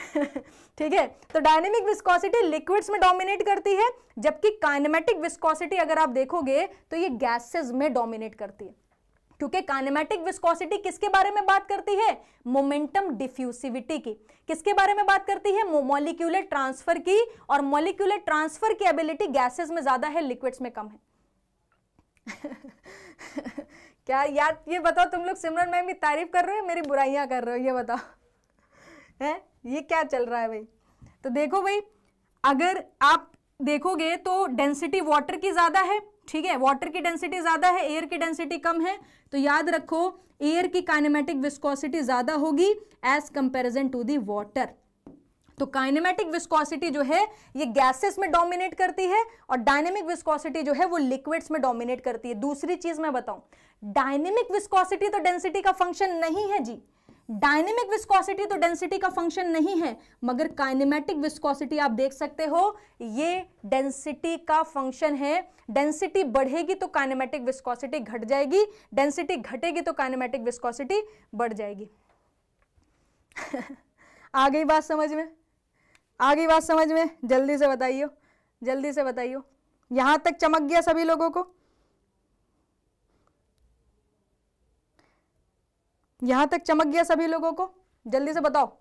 ठीक है तो डायनेमिक विस्कोसिटी लिक्विड्स में डोमिनेट करती है जबकि काइनेमेटिक विस्कोसिटी अगर आप देखोगे तो ये गैसेस में डोमिनेट करती है क्योंकि काइनेमेटिक विस्कोसिटी किसके बारे में बात करती है मोमेंटम डिफ्यूसिविटी की किसके बारे में बात करती है मोलिक्यूलर ट्रांसफर की और मोलिक्यूलर ट्रांसफर की एबिलिटी गैसेज में ज्यादा है लिक्विड्स में कम है क्या यार ये बताओ तुम लोग सिमरन मैम की तारीफ कर रहे हो मेरी बुराइयां कर रहे हो ये बताओ है ये क्या चल रहा है भाई तो देखो भाई अगर आप देखोगे तो डेंसिटी वाटर की ज़्यादा है ठीक है वाटर की डेंसिटी ज़्यादा है एयर की डेंसिटी कम है तो याद रखो एयर की काइनेमेटिक विस्कोसिटी ज़्यादा होगी as comparison to the water तो काइनेमेटिक विस्कोसिटी जो है ये गैसेस में डोमिनेट करती है और डायनेमिक विस्कोसिटी जो है वो लिक्विड्स में डोमिनेट करती है दूसरी चीज मैं बताऊं डायनेमिक विस्कोसिटी तो डेंसिटी का फंक्शन नहीं है जी डायनेमिक विस्कोसिटी तो डेंसिटी का फंक्शन नहीं है मगर काइनेमेटिक विस्कोसिटी आप देख सकते हो ये डेंसिटी का फंक्शन है डेंसिटी बढ़ेगी तो काइनेमेटिक विस्कोसिटी घट जाएगी डेंसिटी घटेगी तो काइनेमेटिक विस्कोसिटी बढ़ जाएगी आ गई बात समझ में आ गई बात समझ में जल्दी से बताइयो जल्दी से बताइयो यहां तक चमक गया सभी लोगों को यहां तक चमक गया सभी लोगों को जल्दी से बताओ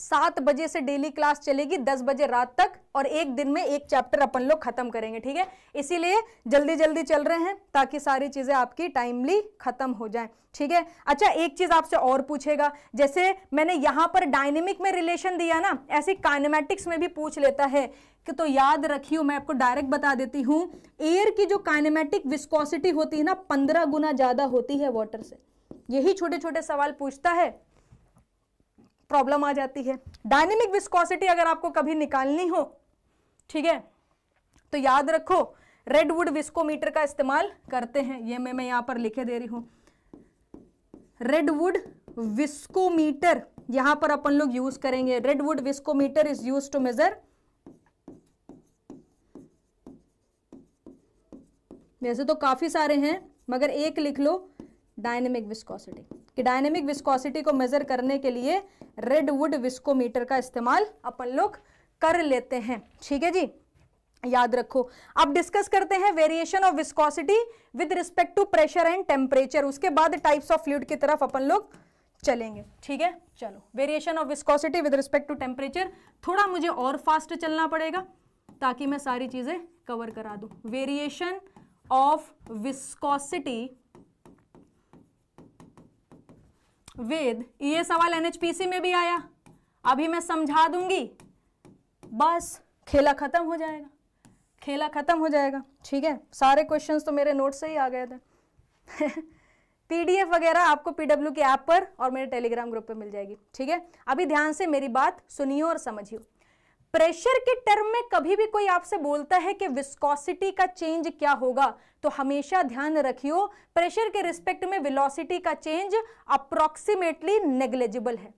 सात बजे से डेली क्लास चलेगी दस बजे रात तक और एक दिन में एक चैप्टर अपन लोग खत्म करेंगे ठीक है इसीलिए जल्दी जल्दी चल रहे हैं ताकि सारी चीज़ें आपकी टाइमली खत्म हो जाए ठीक है अच्छा एक चीज़ आपसे और पूछेगा जैसे मैंने यहां पर डायनेमिक में रिलेशन दिया ना ऐसे काइनेमेटिक्स में भी पूछ लेता है कि तो याद रखियो मैं आपको डायरेक्ट बता देती हूँ एयर की जो काइनेमेटिक विस्कोसिटी होती है ना पंद्रह गुना ज़्यादा होती है वॉटर से यही छोटे छोटे सवाल पूछता है प्रॉब्लम आ जाती है डायनेमिक विस्कोसिटी अगर आपको कभी निकालनी हो ठीक है तो याद रखो रेडवुड विस्कोमीटर का इस्तेमाल करते हैं ये मैं मैं यहां पर लिखे दे रही हूं रेडवुड विस्कोमीटर यहां पर अपन लोग यूज करेंगे Redwood viscometer is use to measure वैसे तो काफी सारे हैं मगर एक लिख लो डायनेमिक विस्कोसिटी कि डायनेमिक विस्कोसिटी को मेजर करने के लिए रेडवुड विस्कोमीटर का इस्तेमाल अपन लोग कर लेते हैं ठीक है जी याद रखो अब डिस्कस करते हैं variation of viscosity with respect to pressure and temperature उसके बाद टाइप्स ऑफ फ्लूड की तरफ अपन लोग चलेंगे ठीक है चलो variation of viscosity with respect to temperature थोड़ा मुझे और फास्ट चलना पड़ेगा ताकि मैं सारी चीज़ें कवर करा दू वेरिएशन ऑफ विस्कोसिटी वेद ये सवाल एनएचपीसी में भी आया अभी मैं समझा दूंगी बस खेला खत्म हो जाएगा खेला खत्म हो जाएगा ठीक है सारे क्वेश्चंस तो मेरे नोट से ही आ गए थे पीडीएफ वगैरह आपको पीडब्ल्यू के ऐप पर और मेरे टेलीग्राम ग्रुप पर मिल जाएगी ठीक है अभी ध्यान से मेरी बात सुनियो और समझियो प्रेशर के टर्म में कभी भी कोई आपसे बोलता है कि विस्कोसिटी का चेंज क्या होगा तो हमेशा ध्यान रखियो प्रेशर के रिस्पेक्ट में विलोसिटी का चेंज अप्रोक्सीमेटली नेग्लेजिबल है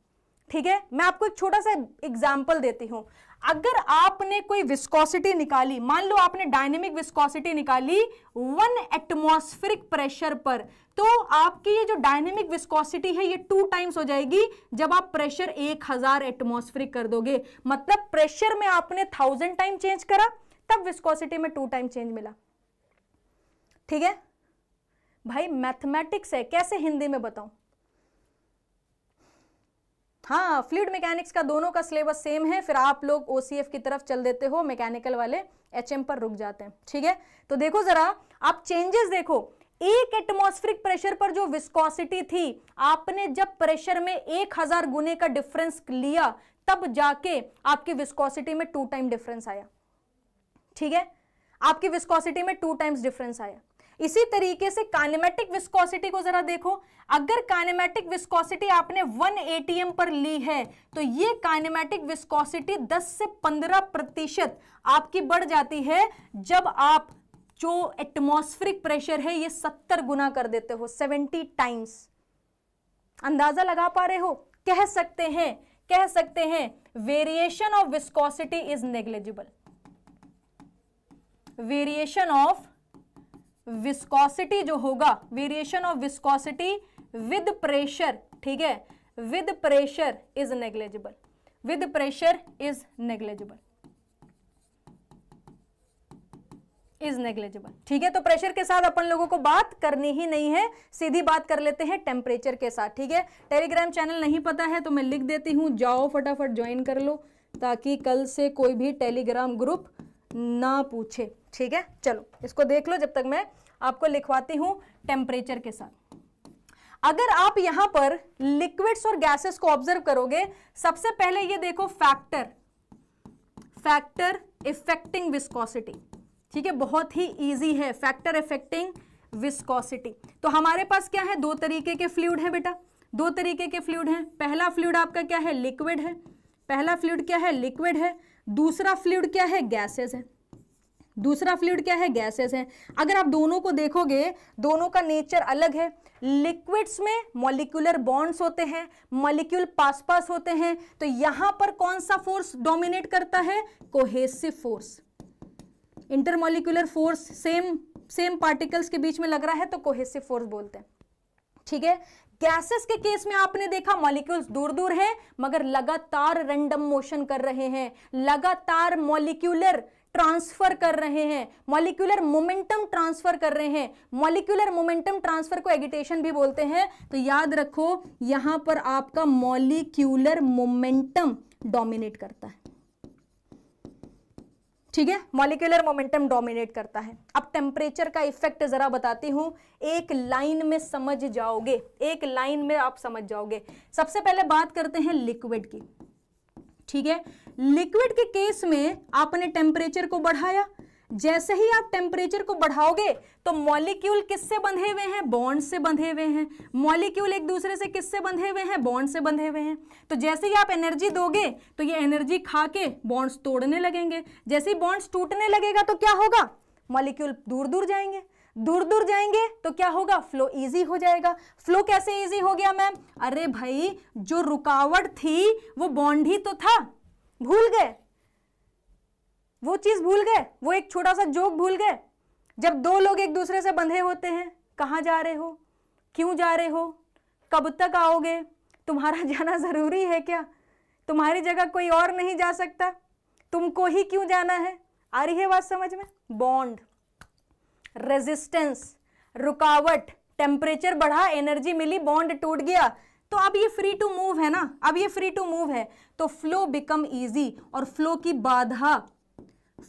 ठीक है मैं आपको एक छोटा सा एग्जाम्पल देती हूँ अगर आपने कोई विस्कोसिटी निकाली मान लो आपने डायनेमिक विस्कोसिटी निकाली वन एटमॉस्फेरिक प्रेशर पर तो आपकी ये जो डायनेमिक विस्कोसिटी है ये टू टाइम्स हो जाएगी जब आप प्रेशर एक हजार एटमॉस्फेरिक कर दोगे मतलब प्रेशर में आपने थाउजेंड टाइम चेंज करा तब विस्कोसिटी में टू टाइम चेंज मिला ठीक है भाई मैथमेटिक्स है कैसे हिंदी में बताऊं हाँ फ्लूड मैकेनिक्स का दोनों का सिलेबस सेम है फिर आप लोग ओ की तरफ चल देते हो मैकेनिकल वाले एच पर रुक जाते हैं ठीक है तो देखो ज़रा आप चेंजेस देखो एक एटमोस्फिर प्रेशर पर जो विस्कोसिटी थी आपने जब प्रेशर में एक हजार गुने का डिफरेंस लिया तब जाके आपकी विस्कोसिटी में टू टाइम डिफरेंस आया ठीक है आपकी विस्कोसिटी में टू टाइम्स डिफरेंस आया इसी तरीके से कानेमेटिक विस्कोसिटी को जरा देखो अगर कानेमेटिक विस्कोसिटी आपने 1 एटीएम पर ली है तो ये कानेमेटिक विस्कोसिटी 10 से 15 प्रतिशत आपकी बढ़ जाती है जब आप जो एटमॉस्फेरिक प्रेशर है ये 70 गुना कर देते हो 70 टाइम्स अंदाजा लगा पा रहे हो कह सकते हैं कह सकते हैं variation of viscosity is negligible variation of viscosity जो होगा variation of viscosity with pressure ठीक है with pressure is negligible with pressure is negligible is negligible ठीक है तो प्रेशर के साथ अपन लोगों को बात करनी ही नहीं है सीधी बात कर लेते हैं टेम्परेचर के साथ ठीक है टेलीग्राम चैनल नहीं पता है तो मैं लिख देती हूं जाओ फटाफट ज्वाइन कर लो ताकि कल से कोई भी टेलीग्राम ग्रुप ना पूछे ठीक है चलो इसको देख लो जब तक मैं आपको लिखवाती हूं टेम्परेचर के साथ अगर आप यहां पर लिक्विड्स और गैसेस को ऑब्जर्व करोगे सबसे पहले ये देखो फैक्टर फैक्टर इफेक्टिंग विस्कोसिटी ठीक है बहुत ही इजी है फैक्टर इफेक्टिंग विस्कोसिटी तो हमारे पास क्या है दो तरीके के फ्लूड है बेटा दो तरीके के फ्लूड हैं पहला फ्लूड आपका क्या है लिक्विड है पहला फ्लूड क्या है लिक्विड है दूसरा फ्लूड क्या है गैसेस है दूसरा फ्लूड क्या है गैसेस है अगर आप दोनों को देखोगे दोनों का नेचर अलग है लिक्विड्स में मॉलिक्यूलर बॉन्ड्स होते हैं मॉलिक्यूल पास पास होते हैं तो यहां पर कौन सा फोर्स डोमिनेट करता है cohesive force intermolecular force same same particles के बीच में लग रहा है तो कोहेसिव फोर्स बोलते हैं ठीक है गैसेस के केस में आपने देखा मॉलिक्यूल्स दूर दूर हैं मगर लगातार रैंडम मोशन कर रहे हैं लगातार मॉलिक्यूलर ट्रांसफर कर रहे हैं मॉलिक्यूलर मोमेंटम ट्रांसफर कर रहे हैं मॉलिक्यूलर मोमेंटम ट्रांसफर को एगिटेशन भी बोलते हैं तो याद रखो यहां पर आपका मॉलिक्यूलर मोमेंटम डोमिनेट करता है ठीक है मॉलिकुलर मोमेंटम डोमिनेट करता है अब टेम्परेचर का इफेक्ट ज़रा बताती हूँ एक लाइन में समझ जाओगे एक लाइन में आप समझ जाओगे सबसे पहले बात करते हैं लिक्विड की ठीक है लिक्विड के केस में आपने टेम्परेचर को बढ़ाया जैसे ही आप टेम्परेचर को बढ़ाओगे तो मॉलिक्यूल किससे बंधे हुए हैं बॉन्ड से बंधे हुए हैं मॉलिक्यूल एक दूसरे से किससे बंधे हुए हैं बॉन्ड से बंधे हुए हैं तो जैसे ही आप एनर्जी दोगे तो ये एनर्जी खा के बॉन्ड्स तोड़ने लगेंगे जैसे ही बॉन्ड्स टूटने लगेगा तो क्या होगा मॉलिक्यूल दूर दूर जाएंगे दूर दूर जाएंगे तो क्या होगा फ्लो इजी हो जाएगा फ्लो कैसे इजी हो गया मैम अरे भाई जो रुकावट थी वो बॉन्ड ही तो था भूल गए वो चीज़ भूल गए वो एक छोटा सा जोक भूल गए जब दो लोग एक दूसरे से बंधे होते हैं कहाँ जा रहे हो क्यों जा रहे हो कब तक आओगे तुम्हारा जाना ज़रूरी है क्या तुम्हारी जगह कोई और नहीं जा सकता तुमको ही क्यों जाना है आ रही है बात समझ में बॉन्ड रेजिस्टेंस रुकावट टेम्परेचर बढ़ा एनर्जी मिली बॉन्ड टूट गया तो अब ये फ्री टू मूव है ना अब ये फ्री टू मूव है तो फ्लो बिकम इजी और फ्लो की बाधा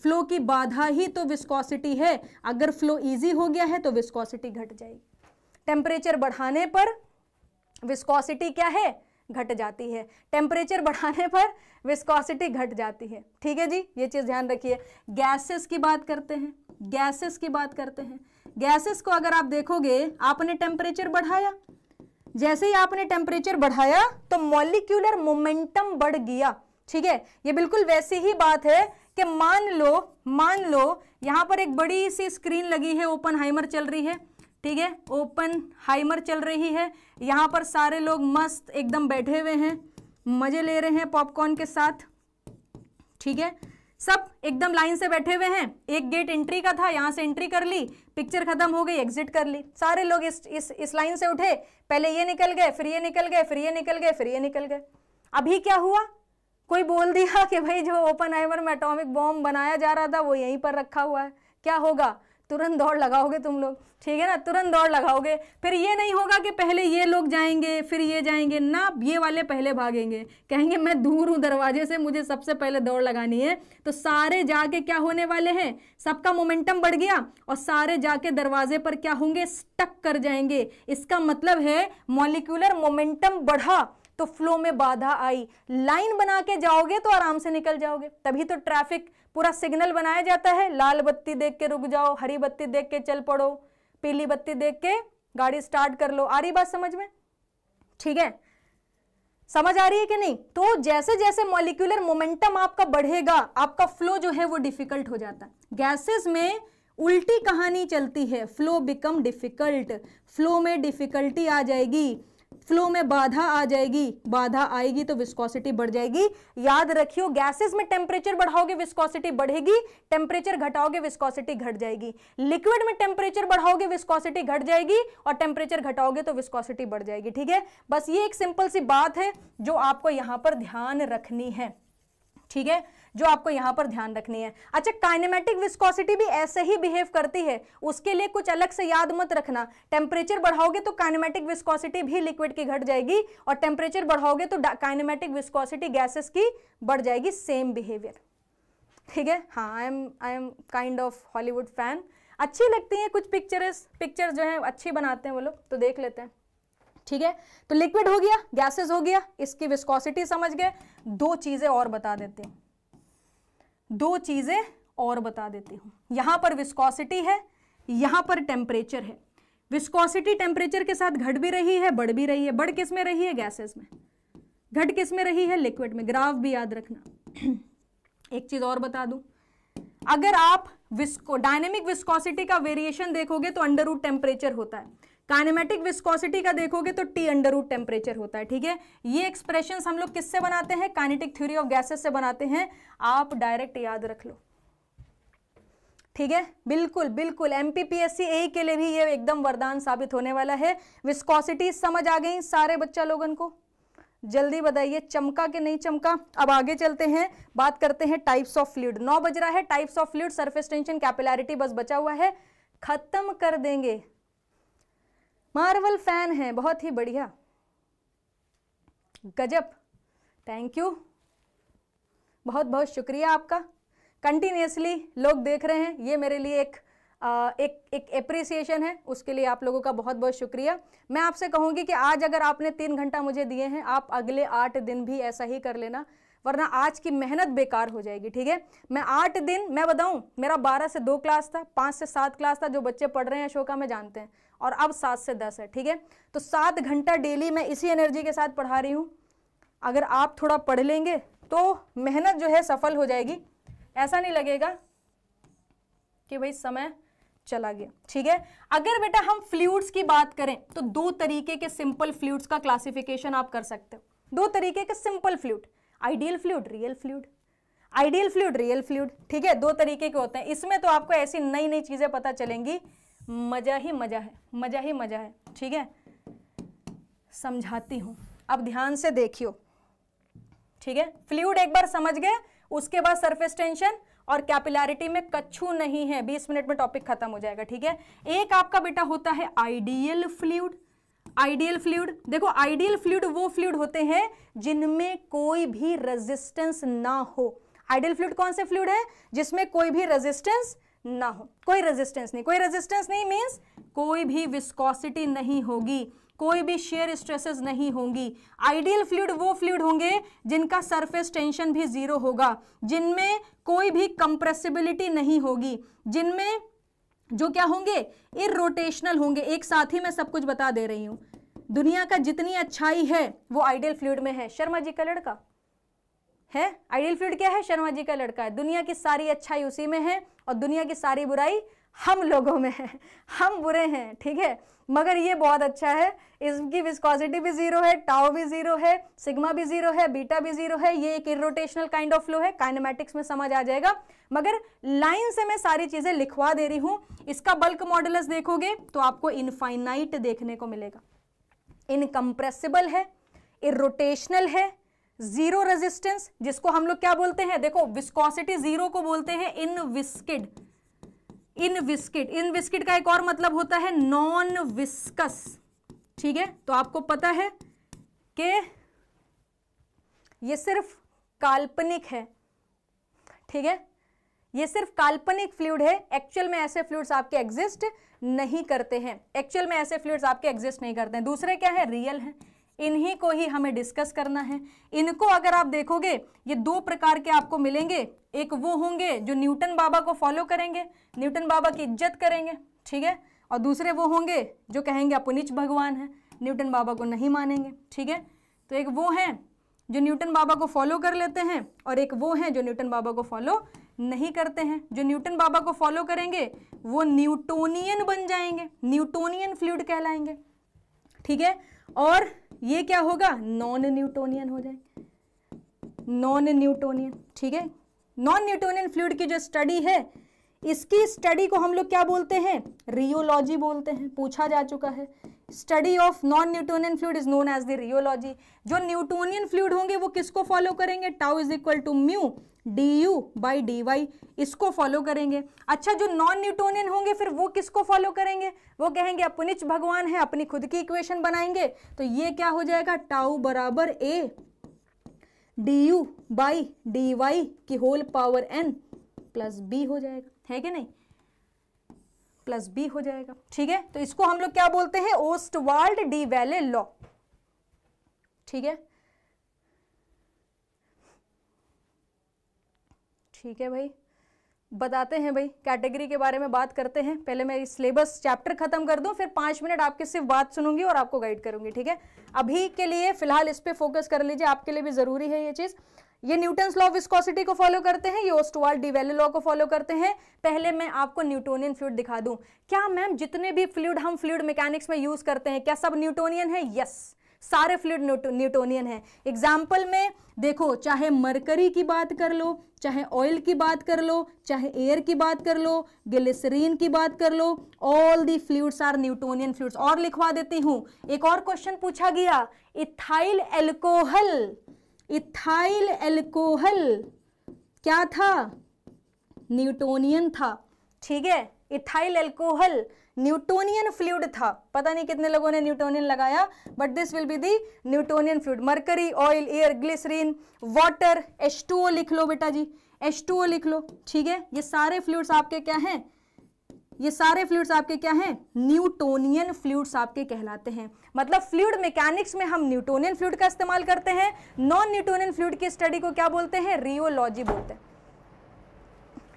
फ्लो की बाधा ही तो विस्कोसिटी है अगर फ्लो इजी हो गया है तो विस्कोसिटी घट जाएगी टेम्परेचर बढ़ाने पर विस्कोसिटी क्या है घट जाती है टेम्परेचर बढ़ाने पर विस्कोसिटी घट जाती है ठीक है जी ये चीज़ ध्यान रखिए गैसेस की बात करते हैं गैसेस की बात करते हैं गैसेस को अगर आप देखोगे आपने टेम्परेचर बढ़ाया जैसे ही आपने टेम्परेचर बढ़ाया तो मॉलिक्यूलर मोमेंटम बढ़ गया ठीक है ये बिल्कुल वैसी ही बात है कि मान लो मान लो यहाँ पर एक बड़ी सी स्क्रीन लगी है ओपन हाइमर चल रही है ठीक है ओपन हाइमर चल रही है यहाँ पर सारे लोग मस्त एकदम बैठे हुए हैं मज़े ले रहे हैं पॉपकॉर्न के साथ ठीक है सब एकदम लाइन से बैठे हुए हैं एक गेट एंट्री का था यहाँ से एंट्री कर ली पिक्चर खत्म हो गई एग्जिट कर ली सारे लोग इस इस इस लाइन से उठे पहले ये निकल गए फिर ये निकल गए फिर ये निकल गए फिर ये निकल गए अभी क्या हुआ कोई बोल दिया कि भाई जो ओपन आइवर में अटोमिक बॉम्ब बनाया जा रहा था वो यहीं पर रखा हुआ है क्या होगा तुरंत दौड़ लगाओगे तुम लोग ठीक है ना तुरंत दौड़ लगाओगे फिर ये नहीं होगा कि पहले ये लोग जाएंगे फिर ये जाएंगे ना ये वाले पहले भागेंगे कहेंगे मैं दूर हूँ दरवाजे से मुझे सबसे पहले दौड़ लगानी है तो सारे जाके क्या होने वाले हैं सबका मोमेंटम बढ़ गया और सारे जाके दरवाजे पर क्या होंगे स्टक कर जाएंगे इसका मतलब है मोलिकुलर मोमेंटम बढ़ा तो फ्लो में बाधा आई लाइन बना के जाओगे तो आराम से निकल जाओगे तभी तो ट्रैफिक पूरा सिग्नल बनाया जाता है लाल बत्ती देख के रुक जाओ हरी बत्ती देख के चल पड़ो पीली बत्ती देख के गाड़ी स्टार्ट कर लो आ रही बात समझ में ठीक है समझ आ रही है कि नहीं तो जैसे जैसे मॉलिक्यूलर मोमेंटम आपका बढ़ेगा आपका फ्लो जो है वो डिफिकल्ट हो जाता है गैसेस में उल्टी कहानी चलती है फ्लो बिकम डिफिकल्ट फ्लो में डिफिकल्टी आ जाएगी फ्लो में बाधा आ जाएगी बाधा आएगी तो विस्कोसिटी बढ़ जाएगी याद रखियो गैसेस में टेम्परेचर बढ़ाओगे विस्कोसिटी बढ़ेगी टेम्परेचर घटाओगे विस्कोसिटी घट जाएगी लिक्विड में टेम्परेचर बढ़ाओगे विस्कोसिटी घट जाएगी और टेम्परेचर घटाओगे तो विस्कोसिटी बढ़ जाएगी ठीक है बस ये एक सिंपल सी बात है जो आपको यहां पर ध्यान रखनी है ठीक है जो आपको यहाँ पर ध्यान रखनी है अच्छा काइनेमेटिक विस्कोसिटी भी ऐसे ही बिहेव करती है उसके लिए कुछ अलग से याद मत रखना टेम्परेचर बढ़ाओगे तो काइनेमेटिक विस्कोसिटी भी लिक्विड की घट जाएगी और टेम्परेचर बढ़ाओगे तो काइनेमेटिक विस्कोसिटी गैसेस की बढ़ जाएगी सेम बिहेवियर ठीक है हाँ I am I am kind of Hollywood fan अच्छी लगती हैं कुछ पिक्चर्स पिक्चर जो हैं अच्छी बनाते हैं वो लोग तो देख लेते हैं ठीक है तो लिक्विड हो गया गैसेस हो गया इसकी विस्कोसिटी समझ गए दो चीज़ें और बता देते हैं दो चीज़ें और बता देती हूँ यहां पर विस्कोसिटी है यहां पर टेम्परेचर है विस्कोसिटी टेम्परेचर के साथ घट भी रही है बढ़ भी रही है बढ़ किस में रही है गैसेस में घट किस में रही है लिक्विड में ग्राफ भी याद रखना एक चीज़ और बता दूं अगर आप विस्को डायनेमिक विस्कोसिटी का वेरिएशन देखोगे तो अंडर रूट टेम्परेचर होता है काइनेमेटिक विस्कोसिटी का देखोगे तो टी अंडर रूट टेम्परेचर होता है ठीक है ये एक्सप्रेशन हम लोग किससे बनाते हैं काइनेटिक थ्योरी ऑफ गैसेस से बनाते हैं आप डायरेक्ट याद रख लो ठीक है बिल्कुल बिल्कुल एम पी ए के लिए भी ये एकदम वरदान साबित होने वाला है विस्कोसिटी समझ आ गई सारे बच्चा लोगन को जल्दी बताइए चमका कि नहीं चमका अब आगे चलते हैं बात करते हैं टाइप्स ऑफ फ्लूड नौ बज रहा है types of fluid surface tension capillarity बस बचा हुआ है खत्म कर देंगे मार्वल फैन है बहुत ही बढ़िया गजब थैंक यू बहुत बहुत शुक्रिया आपका कंटिन्यूसली लोग देख रहे हैं ये मेरे लिए एक आ, एक एक एप्रिसिएशन है उसके लिए आप लोगों का बहुत बहुत शुक्रिया मैं आपसे कहूंगी कि आज अगर आपने तीन घंटा मुझे दिए हैं आप अगले आठ दिन भी ऐसा ही कर लेना वरना आज की मेहनत बेकार हो जाएगी ठीक है मैं आठ दिन मैं बताऊं मेरा बारह से दो क्लास था पाँच से सात क्लास था जो बच्चे पढ़ रहे हैं अशोका में जानते हैं और अब सात से दस है ठीक है तो सात घंटा डेली मैं इसी एनर्जी के साथ पढ़ा रही हूँ अगर आप थोड़ा पढ़ लेंगे तो मेहनत जो है सफल हो जाएगी ऐसा नहीं लगेगा कि भाई समय चला गया ठीक है अगर बेटा हम फ्लूड्स की बात करें तो दो तरीके के सिंपल फ्लूड्स का क्लासिफिकेशन आप कर सकते हो दो तरीके के simple fluid ideal fluid real fluid ideal fluid real fluid ठीक है दो तरीके के होते हैं इसमें तो आपको ऐसी नई नई चीज़ें पता चलेंगी मज़ा ही मज़ा है मज़ा ही मज़ा है ठीक है समझाती हूँ अब ध्यान से देखियो ठीक है फ्लूड एक बार समझ गए उसके बाद सरफेस टेंशन और कैपिलैरिटी में कच्छू नहीं है 20 मिनट में टॉपिक खत्म हो जाएगा ठीक है एक आपका बेटा होता है आइडियल फ्लूड आइडियल फ्लूड देखो आइडियल फ्लूड वो फ्लूड होते हैं जिनमें कोई भी रेजिस्टेंस ना हो आइडियल फ्लूड कौन से फ्लूड है जिसमें कोई भी रेजिस्टेंस ना हो कोई रेजिस्टेंस नहीं कोई रेजिस्टेंस नहीं मीन्स कोई भी विस्कोसिटी नहीं होगी कोई भी शेयर स्ट्रेसेस नहीं होंगी आइडियल फ्लूड वो फ्लूड होंगे जिनका सरफेस टेंशन भी जीरो होगा जिनमें कोई भी कंप्रेसिबिलिटी नहीं होगी जिनमें जो क्या होंगे इरोटेशनल होंगे एक साथ ही मैं सब कुछ बता दे रही हूँ दुनिया का जितनी अच्छाई है वो आइडियल फ्लूड में है शर्मा जी का लड़का है आइडियल फील्ड क्या है शर्मा जी का लड़का है दुनिया की सारी अच्छाई उसी में है और दुनिया की सारी बुराई हम लोगों में है हम बुरे हैं ठीक है मगर ये बहुत अच्छा है इसकी विस्कॉसिटी भी जीरो है टाओ भी जीरो है सिग्मा भी जीरो है बीटा भी जीरो है ये एक इरोटेशनल काइंड ऑफ फ्लो है काइनेमेटिक्स में समझ आ जाएगा मगर लाइन से मैं सारी चीज़ें लिखवा दे रही हूँ इसका बल्क मॉडलस देखोगे तो आपको इनफाइनाइट देखने को मिलेगा इनकम्प्रेसिबल है इरोटेशनल है जीरो रेजिस्टेंस जिसको हम लोग क्या बोलते हैं देखो विस्कोसिटी जीरो को बोलते हैं इन विस्किड इन विस्किड इन विस्किड का एक और मतलब होता है नॉन विस्कस ठीक है तो आपको पता है कि ये सिर्फ काल्पनिक है ठीक है ये सिर्फ काल्पनिक फ्लूड है एक्चुअल में ऐसे फ्लूड्स आपके एग्जिस्ट नहीं करते हैं एक्चुअल में ऐसे फ्लूड्स आपके एग्जिस्ट नहीं करते हैं दूसरे क्या है रियल है इन्हीं को ही हमें डिस्कस करना है इनको अगर आप देखोगे ये दो प्रकार के आपको मिलेंगे एक वो होंगे जो न्यूटन बाबा को फॉलो करेंगे न्यूटन बाबा की इज्जत करेंगे ठीक है और दूसरे वो होंगे जो कहेंगे अपुनिच भगवान है न्यूटन बाबा को नहीं मानेंगे ठीक है तो एक वो हैं जो न्यूटन बाबा को फॉलो कर लेते हैं और एक वो हैं जो न्यूटन बाबा को फॉलो नहीं करते हैं जो न्यूटन बाबा को फॉलो करेंगे वो न्यूटोनियन बन जाएंगे न्यूटोनियन फ्लूड कहलाएंगे ठीक है और ये क्या होगा नॉन न्यूटोनियन हो जाए नॉन न्यूटोनियन ठीक है नॉन न्यूटोनियन फ्लूड की जो स्टडी है इसकी स्टडी को हम लोग क्या बोलते हैं रियोलॉजी बोलते हैं पूछा जा चुका है study of non Newtonian fluid is known as the rheology जो न्यूटोनियन फ्लूड होंगे वो किसको फॉलो करेंगे tau is equal to mu D you by D y इसको फॉलो करेंगे अच्छा जो नॉन न्यूटोनियन होंगे फिर वो किसको फॉलो करेंगे वो कहेंगे अपनिच भगवान है अपनी खुद की इक्वेशन बनाएंगे तो ये क्या हो जाएगा टाउ बराबर a d you by D y की whole power n plus b हो जाएगा है कि नहीं प्लस बी हो जाएगा ठीक है तो इसको हम लोग क्या बोलते हैं ओस्टवाल्ड डी वैले लॉ ठीक है ठीक है भाई बताते हैं भाई कैटेगरी के बारे में बात करते हैं पहले मैं सिलेबस चैप्टर खत्म कर दूं फिर पाँच मिनट आपके सिर्फ बात सुनूंगी और आपको गाइड करूंगी ठीक है अभी के लिए फिलहाल इस पर फोकस कर लीजिए आपके लिए भी ज़रूरी है ये चीज़ ये न्यूटन्स लॉ ऑफ विस्कोसिटी को फॉलो करते हैं ये ओस्टवाल डिवेले लॉ को फॉलो करते हैं पहले मैं आपको न्यूटोनियन फ्लूड दिखा दूं क्या मैम जितने भी फ्लूड हम फ्लूड मैकेनिक्स में यूज़ करते हैं क्या सब न्यूटोनियन है यस yes. सारे फ्लूड न्यूटोनियन है एग्जाम्पल में देखो चाहे मरकरी की बात कर लो चाहे ऑयल की बात कर लो चाहे एयर की बात कर लो गिलिसरीन की बात कर लो all the fluids are Newtonian fluids और लिखवा देती हूँ एक और क्वेश्चन पूछा गया इथाइल एल्कोहल इथाइल एल्कोहल क्या था न्यूटोनियन था ठीक है इथाइल एल्कोहल न्यूटोनियन फ्लूड था पता नहीं कितने लोगों ने न्यूटोनियन लगाया but this will be the Newtonian fluid mercury oil air glycerine water एच लिख लो बेटा जी एच लिख लो ठीक है ये सारे फ्लूड्स आपके क्या हैं ये सारे फ्लूड्स आपके क्या हैं न्यूटोनियन फ्लूड्स आपके कहलाते हैं मतलब फ्लूड मैकेनिक्स में हम न्यूटोनियन फ्लूड का इस्तेमाल करते हैं नॉन न्यूटोनियन फ्लूड की स्टडी को क्या बोलते हैं रियोलॉजी बोलते हैं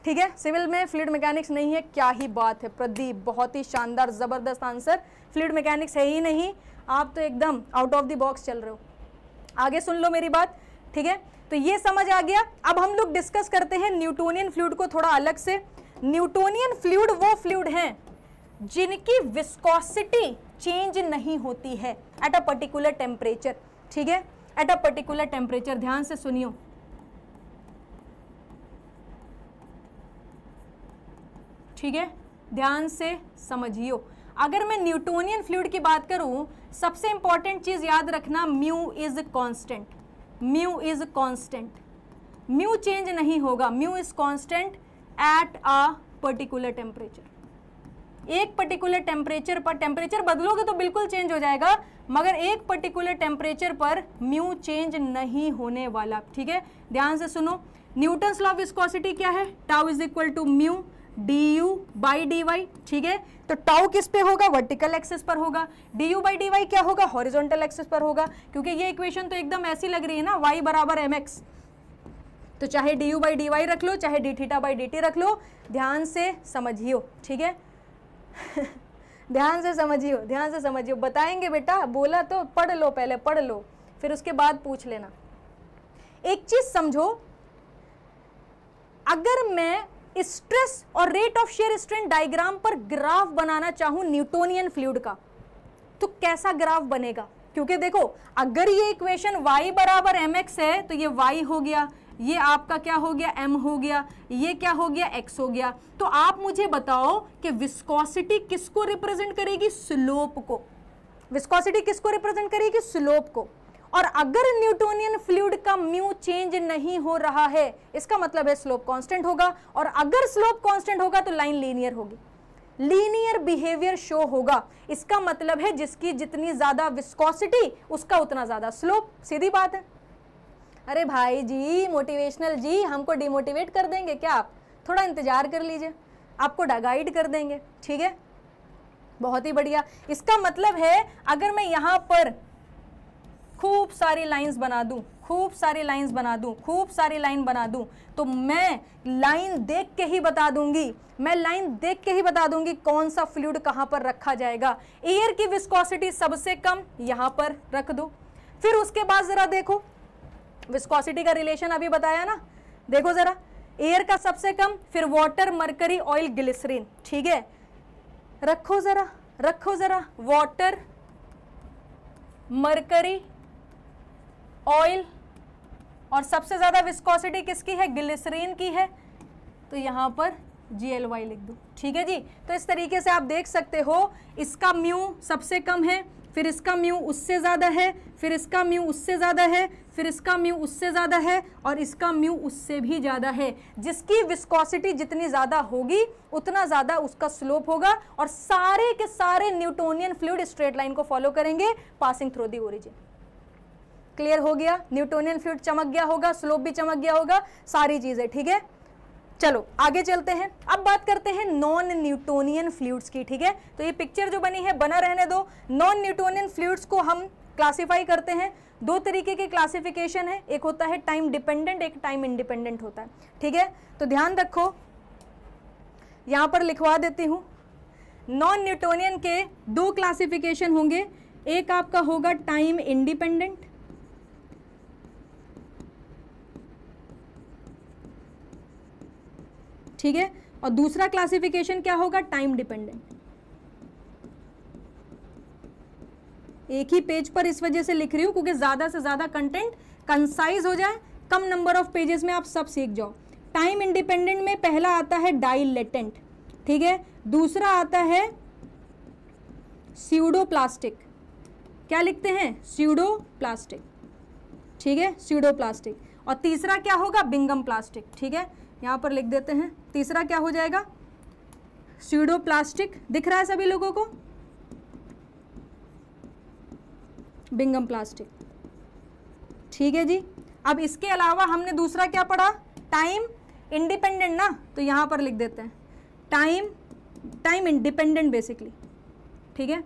ठीक है सिविल में फ्लूड मैकेनिक्स नहीं है क्या ही बात है प्रदीप बहुत ही शानदार ज़बरदस्त आंसर फ्लूड मैकेनिक्स है ही नहीं आप तो एकदम आउट ऑफ द बॉक्स चल रहे हो आगे सुन लो मेरी बात ठीक है तो ये समझ आ गया अब हम लोग डिस्कस करते हैं न्यूटोनियन फ्लूड को थोड़ा अलग से न्यूटोनियन फ्लूड वो फ्लूड है जिनकी विस्कोसिटी चेंज नहीं होती है एट अ पर्टिकुलर टेम्परेचर ठीक है एट अ पर्टिकुलर टेम्परेचर ध्यान से सुनियो ठीक है ध्यान से समझियो अगर मैं न्यूटोनियन फ्लूड की बात करूं सबसे इंपॉर्टेंट चीज़ याद रखना mu is constant mu is constant mu change नहीं होगा mu is constant at a particular temperature एक पर्टिकुलर टेम्परेचर पर टेम्परेचर बदलोगे तो बिल्कुल चेंज हो जाएगा मगर एक पर्टिकुलर टेम्परेचर पर म्यू चेंज नहीं होने वाला ठीक है ध्यान से सुनो न्यूटन लॉ विस्कोसिटी क्या है tau is equal to mu D you by D Y ठीक है तो टाउ किस पे होगा वर्टिकल एक्सेस पर होगा d you by D y क्या होगा हॉरिजोंटल एक्सेस पर होगा क्योंकि ये इक्वेशन तो एकदम ऐसी लग रही है ना वाई बराबर एम एक्स तो चाहे d you by D y रख लो चाहे d theta by D t रख लो ध्यान से समझियो ठीक है ध्यान से समझियो ध्यान से समझियो बताएंगे बेटा बोला तो पढ़ लो पहले पढ़ लो फिर उसके बाद पूछ लेना एक चीज समझो अगर मैं स्ट्रेस और rate of shear strength diagram पर ग्राफ बनाना चाहूं न्यूटोनियन फ्लूड का तो कैसा ग्राफ बनेगा क्योंकि देखो अगर ये इक्वेशन y बराबर एम है तो ये y हो गया ये आपका क्या हो गया m हो गया ये क्या हो गया x हो गया तो आप मुझे बताओ कि विस्कोसिटी किसको रिप्रेजेंट करेगी स्लोप को विस्कोसिटी किसको रिप्रेजेंट करेगी स्लोप को और अगर न्यूटोनियन फ्लूड का म्यू चेंज नहीं हो रहा है इसका मतलब है स्लोप कांस्टेंट होगा और अगर स्लोप कांस्टेंट होगा तो लाइन लीनियर होगी लीनियर बिहेवियर शो होगा इसका मतलब है जिसकी जितनी ज़्यादा विस्कोसिटी उसका उतना ज़्यादा स्लोप सीधी बात है अरे भाई जी मोटिवेशनल जी हमको डिमोटिवेट कर देंगे क्या आप थोड़ा इंतज़ार कर लीजिए आपको डगाइड कर देंगे ठीक है बहुत ही बढ़िया इसका मतलब है अगर मैं यहाँ पर खूब सारी लाइंस बना दूं खूब सारी लाइंस बना दूं खूब सारी लाइन बना दूं तो मैं लाइन देख के ही बता दूंगी मैं लाइन देख के ही बता दूंगी कौन सा फ्लूड कहाँ पर रखा जाएगा एयर की विस्कोसिटी सबसे कम यहाँ पर रख दो फिर उसके बाद ज़रा देखो विस्कोसिटी का रिलेशन अभी बताया ना देखो ज़रा एयर का सबसे कम फिर वाटर मरकरी ऑयल ग्लिसरीन ठीक है रखो ज़रा रखो ज़रा वाटर मरकरी ऑयल और सबसे ज़्यादा विस्कोसिटी किसकी है ग्लिसरीन की है तो यहाँ पर जी एल वाई लिख दो ठीक है जी तो इस तरीके से आप देख सकते हो इसका म्यू सबसे कम है फिर इसका म्यू उससे ज़्यादा है फिर इसका म्यू उससे ज़्यादा है फिर इसका म्यू उससे ज़्यादा है और इसका म्यू उससे भी ज़्यादा है जिसकी विस्कोसिटी जितनी ज़्यादा होगी उतना ज़्यादा उसका स्लोप होगा और सारे के सारे न्यूटोनियन फ्लूड स्ट्रेट लाइन को फॉलो करेंगे passing through the origin clear हो गया न्यूटोनियन फ्लूड चमक गया होगा स्लोप भी चमक गया होगा सारी चीज़ें ठीक है चलो आगे चलते हैं अब बात करते हैं नॉन न्यूटोनियन फ्लूड्स की ठीक है तो ये पिक्चर जो बनी है बना रहने दो नॉन न्यूटोनियन फ्लूड्स को हम क्लासीफाई करते हैं दो तरीके के क्लासिफिकेशन है एक होता है टाइम डिपेंडेंट एक टाइम इंडिपेंडेंट होता है ठीक है तो ध्यान रखो यहां पर लिखवा देती हूँ नॉन न्यूटोनियन के दो क्लासिफिकेशन होंगे एक आपका होगा टाइम इंडिपेंडेंट ठीक है और दूसरा क्लासिफिकेशन क्या होगा टाइम डिपेंडेंट एक ही पेज पर इस वजह से लिख रही हूं क्योंकि ज़्यादा से ज़्यादा कंटेंट कंसाइज हो जाए कम नंबर ऑफ पेजेस में आप सब सीख जाओ टाइम इंडिपेंडेंट में पहला आता है डाइलेटेंट ठीक है दूसरा आता है प्लास्टिक क्या लिखते हैं प्लास्टिक ठीक है प्लास्टिक और तीसरा क्या होगा बिंगम प्लास्टिक ठीक है यहाँ पर लिख देते हैं तीसरा क्या हो जाएगा सीडो प्लास्टिक दिख रहा है सभी लोगों को बिंगम प्लास्टिक ठीक है जी अब इसके अलावा हमने दूसरा क्या पढ़ा टाइम इंडिपेंडेंट ना तो यहाँ पर लिख देते हैं टाइम टाइम इंडिपेंडेंट बेसिकली ठीक है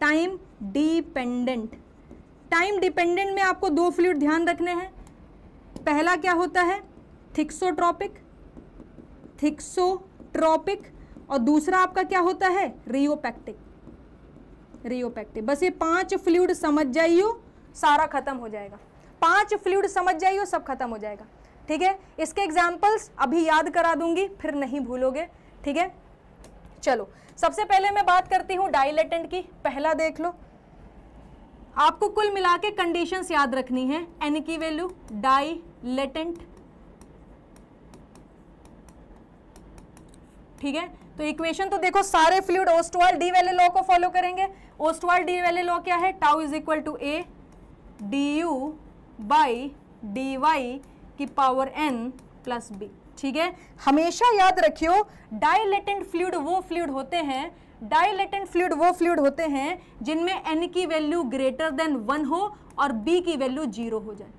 टाइम डिपेंडेंट टाइम डिपेंडेंट में आपको दो फ्लूड ध्यान रखने हैं पहला क्या होता है थिक्सोट्रॉपिक थिक्सोट्रॉपिक और दूसरा आपका क्या होता है रियोपैक्टिक रियोपैक्टिक बस ये पांच फ्लूड समझ जाइयो सारा खत्म हो जाएगा पांच फ्लूड समझ जाइयो सब खत्म हो जाएगा ठीक है इसके एग्जाम्पल्स अभी याद करा दूंगी फिर नहीं भूलोगे ठीक है चलो सबसे पहले मैं बात करती हूँ डाइलेटेंट की पहला देख लो आपको कुल मिला के कंडीशन याद रखनी है एन की वैल्यू डाई लेटेंट ठीक है तो इक्वेशन तो देखो सारे fluid Ostwald de Waele law को फॉलो करेंगे ओस्टवाल डी वाले लॉ क्या है tau is equal to a d you by D y की पावर एन प्लस बी ठीक है हमेशा याद रखियो डायलेटेंट फ्लूड वो फ्लूड होते हैं डायलेटेंट फ्लूड वो फ्लूड होते हैं जिनमें एन की वैल्यू ग्रेटर देन वन हो और बी की वैल्यू जीरो हो जाए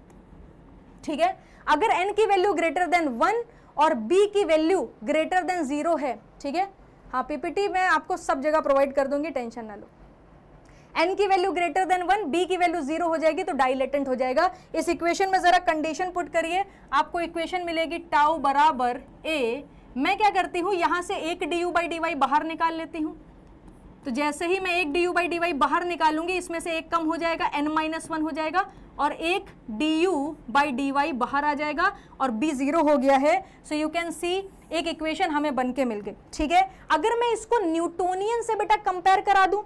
ठीक है अगर एन की वैल्यू ग्रेटर देन वन और बी की वैल्यू ग्रेटर देन जीरो है ठीक है हाँ पीपीटी मैं आपको सब जगह प्रोवाइड कर दूंगी टेंशन ना लो एन की value greater than one b की वैल्यू जीरो हो जाएगी तो डायलेटेंट हो जाएगा इस इक्वेशन में जरा कंडीशन पुट करिए आपको इक्वेशन मिलेगी टाउ बराबर ए मैं क्या करती हूँ यहाँ से एक d you by D y बाहर निकाल लेती हूँ तो जैसे ही मैं एक d you by D y बाहर निकालूंगी इसमें से एक कम हो जाएगा एन माइनस वन हो जाएगा और एक d you by D y बाहर आ जाएगा और बी ज़ीरो हो गया है सो यू कैन सी एक इक्वेशन हमें बन के मिल गई ठीक है अगर मैं इसको न्यूटोनियन से बेटा कंपेयर करा दूँ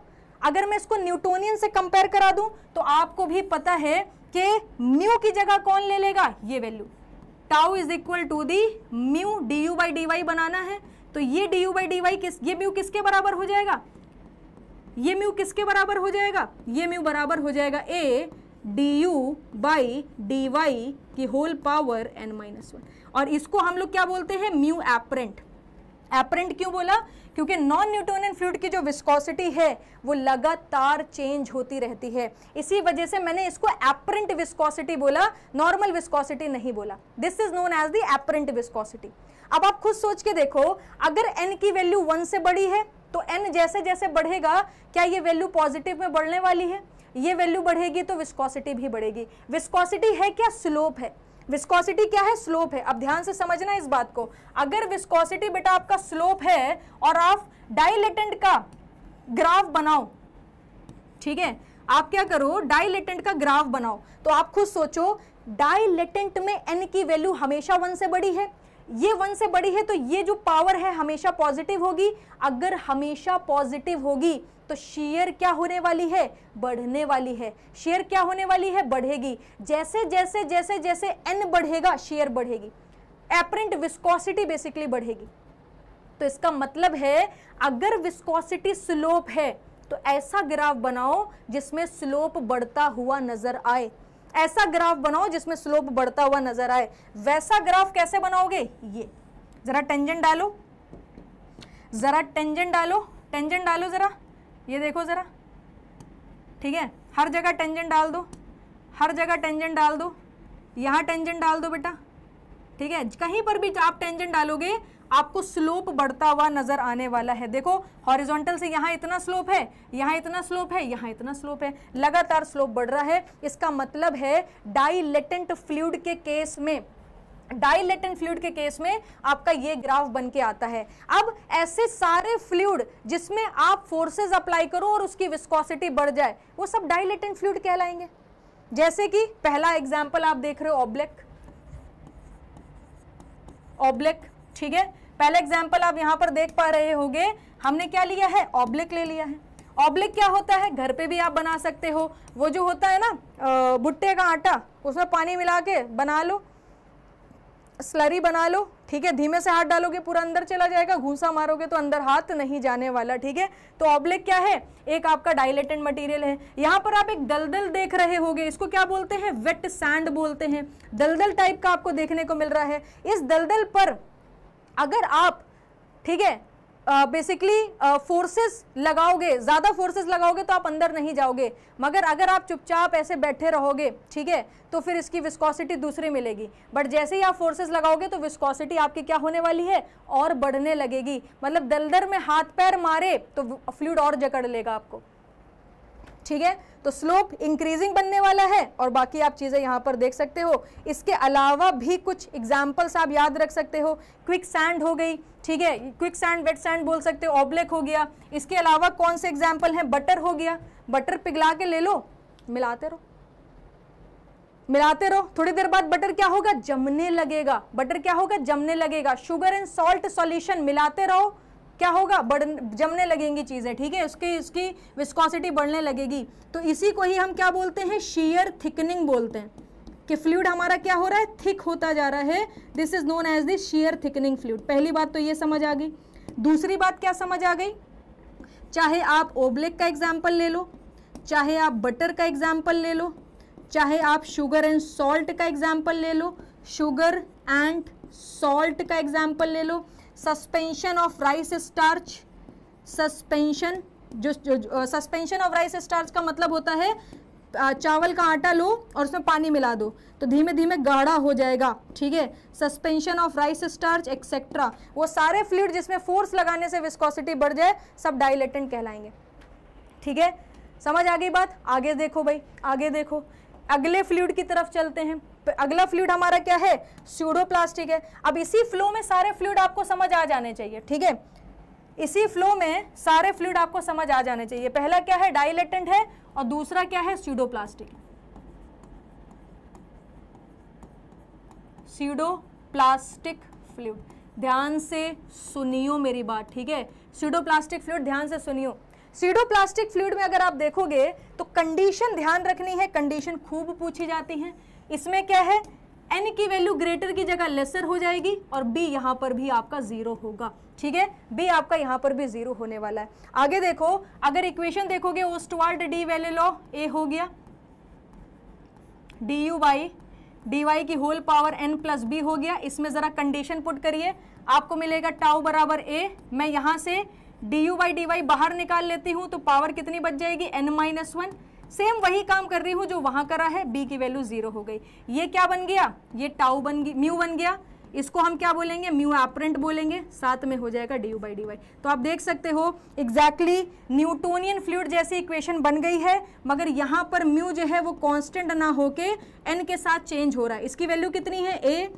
अगर मैं इसको न्यूटोनियन से कंपेयर करा दूँ तो आपको भी पता है कि न्यू की जगह कौन ले लेगा ये value tau is equal to the mu D you by D y बनाना है तो ये d you by D y किस ये म्यू किसके बराबर हो जाएगा ये म्यू किसके बराबर हो जाएगा ये म्यू बराबर हो जाएगा a d you by D y की whole power n minus one और इसको हम लोग क्या बोलते हैं म्यू एपरेंट एपरेंट क्यों बोला क्योंकि नॉन न्यूटोनियन फ्लूड की जो विस्कोसिटी है वो लगातार चेंज होती रहती है इसी वजह से मैंने इसको एपरेंट विस्कोसिटी बोला नॉर्मल विस्कोसिटी नहीं बोला this is known as the apparent viscosity अब आप खुद सोच के देखो अगर एन की वैल्यू वन से बड़ी है तो एन जैसे जैसे बढ़ेगा क्या ये वैल्यू पॉजिटिव में बढ़ने वाली है ये वैल्यू बढ़ेगी तो विस्कोसिटी भी बढ़ेगी विस्कोसिटी है क्या स्लोप है विस्कोसिटी क्या है स्लोप है अब ध्यान से समझना इस बात को अगर विस्कोसिटी बेटा आपका स्लोप है और आप डाइलेटेंट का ग्राफ बनाओ ठीक है आप क्या करो डाइलेटेंट का ग्राफ बनाओ तो आप खुद सोचो डाइलेटेंट में एन की वैल्यू हमेशा वन से बड़ी है ये वन से बड़ी है तो ये जो पावर है हमेशा पॉजिटिव होगी अगर हमेशा पॉजिटिव होगी तो शेयर क्या होने वाली है बढ़ने वाली है शेयर क्या होने वाली है बढ़ेगी जैसे जैसे जैसे जैसे एन बढ़ेगा शेयर बढ़ेगी एपरेंट विस्कोसिटी बेसिकली बढ़ेगी तो इसका मतलब है अगर विस्कोसिटी स्लोप है तो ऐसा ग्राफ बनाओ जिसमें स्लोप बढ़ता हुआ नजर आए ऐसा ग्राफ बनाओ जिसमें स्लोप बढ़ता हुआ नजर आए वैसा ग्राफ कैसे बनाओगे ये जरा टेंजेंट डालो जरा टेंजेंट डालो टेंजेंट डालो जरा ये देखो जरा ठीक है हर जगह टेंजेंट डाल दो हर जगह टेंजेंट डाल दो यहाँ टेंजेंट डाल दो बेटा ठीक है कहीं पर भी आप टेंजेंट डालोगे आपको स्लोप बढ़ता हुआ नजर आने वाला है देखो हॉरिजॉन्टल से यहां इतना स्लोप है यहां इतना स्लोप है यहां इतना स्लोप है लगातार स्लोप बढ़ रहा है इसका मतलब है डाइलेटेंट फ्लूड के केस में डाइलेटेंट फ्लूड के केस में आपका ये ग्राफ बन के आता है अब ऐसे सारे फ्लूड जिसमें आप फोर्सेज अप्लाई करो और उसकी विस्कोसिटी बढ़ जाए वो सब डाइलेटेंट फ्लूड कहलाएंगे जैसे कि पहला एग्जाम्पल आप देख रहे हो ऑब्लेक ऑब्लेक ठीक है पहला एग्जाम्पल आप यहाँ पर देख पा रहे होंगे हमने क्या लिया है ऑब्लिक ले लिया है ऑब्लिक क्या होता है घर पे भी आप बना सकते हो वो जो होता है ना भुट्टे का आटा उसमें पानी मिला के बना लो स्लरी बना लो ठीक है धीमे से हाथ डालोगे पूरा अंदर चला जाएगा घूसा मारोगे तो अंदर हाथ नहीं जाने वाला ठीक है तो ऑब्लिक क्या है एक आपका डायलेटेड मटेरियल है यहाँ पर आप एक दलदल देख रहे होगे इसको क्या बोलते हैं वेट सैंड बोलते हैं दलदल टाइप का आपको देखने को मिल रहा है इस दलदल पर अगर आप ठीक है बेसिकली फोर्सेस लगाओगे ज़्यादा फोर्सेस लगाओगे तो आप अंदर नहीं जाओगे मगर अगर आप चुपचाप ऐसे बैठे रहोगे ठीक है तो फिर इसकी विस्कोसिटी दूसरी मिलेगी बट जैसे ही आप फोर्सेस लगाओगे तो विस्कोसिटी आपकी क्या होने वाली है और बढ़ने लगेगी मतलब दलदर में हाथ पैर मारे तो फ्लूड और जकड़ लेगा आपको ठीक है तो स्लोप इंक्रीजिंग बनने वाला है और बाकी आप चीज़ें यहाँ पर देख सकते हो इसके अलावा भी कुछ एग्जाम्पल्स आप याद रख सकते हो क्विक सैंड हो गई ठीक है क्विक सैंड वेट सैंड बोल सकते हो ऑब्लेक हो गया इसके अलावा कौन से एग्जाम्पल हैं बटर हो गया बटर पिघला के ले लो मिलाते रहो मिलाते रहो थोड़ी देर बाद बटर क्या होगा जमने लगेगा बटर क्या होगा जमने लगेगा शुगर एंड सॉल्ट सॉल्यूशन मिलाते रहो क्या होगा बढ़ जमने लगेंगी चीज़ें ठीक है उसकी उसकी विस्कॉसिटी बढ़ने लगेगी तो इसी को ही हम क्या बोलते हैं शीयर थिकनिंग बोलते हैं कि फ्लूड हमारा क्या हो रहा है थिक होता जा रहा है this is known as the shear thickening fluid पहली बात तो ये समझ आ गई दूसरी बात क्या समझ आ गई चाहे आप ओब्लिक का एग्जाम्पल ले लो चाहे आप बटर का एग्जाम्पल ले लो चाहे आप शुगर एंड सॉल्ट का एग्जाम्पल ले लो शुगर एंड सॉल्ट का एग्जाम्पल ले लो suspension of rice starch suspension जो सस्पेंशन ऑफ राइस स्टार्च का मतलब होता है चावल का आटा लो और उसमें पानी मिला दो तो धीमे धीमे गाढ़ा हो जाएगा ठीक है suspension of rice starch etcetera वो सारे फ्लूड जिसमें फोर्स लगाने से विस्कोसिटी बढ़ जाए सब डाइलेटेंट कहलाएंगे ठीक है समझ आ गई बात आगे देखो भाई आगे देखो अगले फ्लूड की तरफ चलते हैं अगला फ्लूड हमारा क्या है स्यूडोप्लास्टिक है अब इसी फ्लो में सारे फ्लूड आपको समझ आ जाने चाहिए ठीक है इसी फ्लो में सारे फ्लूड आपको समझ आ जाने चाहिए पहला क्या है डाइलेटेंट है और दूसरा क्या है स्यूडोप्लास्टिक स्यूडोप्लास्टिक फ्लूड ध्यान से सुनियो मेरी बात ठीक है सीडोप्लास्टिक फ्लूड ध्यान से सुनियो सीडोप्लास्टिक फ्लूड में अगर आप देखोगे तो कंडीशन ध्यान रखनी है कंडीशन खूब पूछी जाती है इसमें क्या है एन की वैल्यू ग्रेटर की जगह लेसर हो जाएगी और बी यहां पर भी आपका जीरो होगा ठीक है बी आपका यहां पर भी जीरो होने वाला है आगे देखो अगर इक्वेशन देखोगे Ostwald de Waele law a हो गया d u y d y की whole power n plus b हो गया इसमें ज़रा कंडीशन पुट करिए आपको मिलेगा टाउ बराबर ए मैं यहां से d u y d y बाहर निकाल लेती हूं तो पावर कितनी बच जाएगी एन माइनस वन सेम वही काम कर रही हूँ जो वहां करा है बी की वैल्यू जीरो हो गई ये क्या बन गया ये टाउ बन गई म्यू बन गया इसको हम क्या बोलेंगे म्यू एपरेंट बोलेंगे साथ में हो जाएगा D you by D Y तो आप देख सकते हो एग्जैक्टली न्यूटोनियन फ्लूड जैसी इक्वेशन बन गई है मगर यहाँ पर म्यू जो है वो कांस्टेंट ना होके एन के साथ चेंज हो रहा है इसकी वैल्यू कितनी है a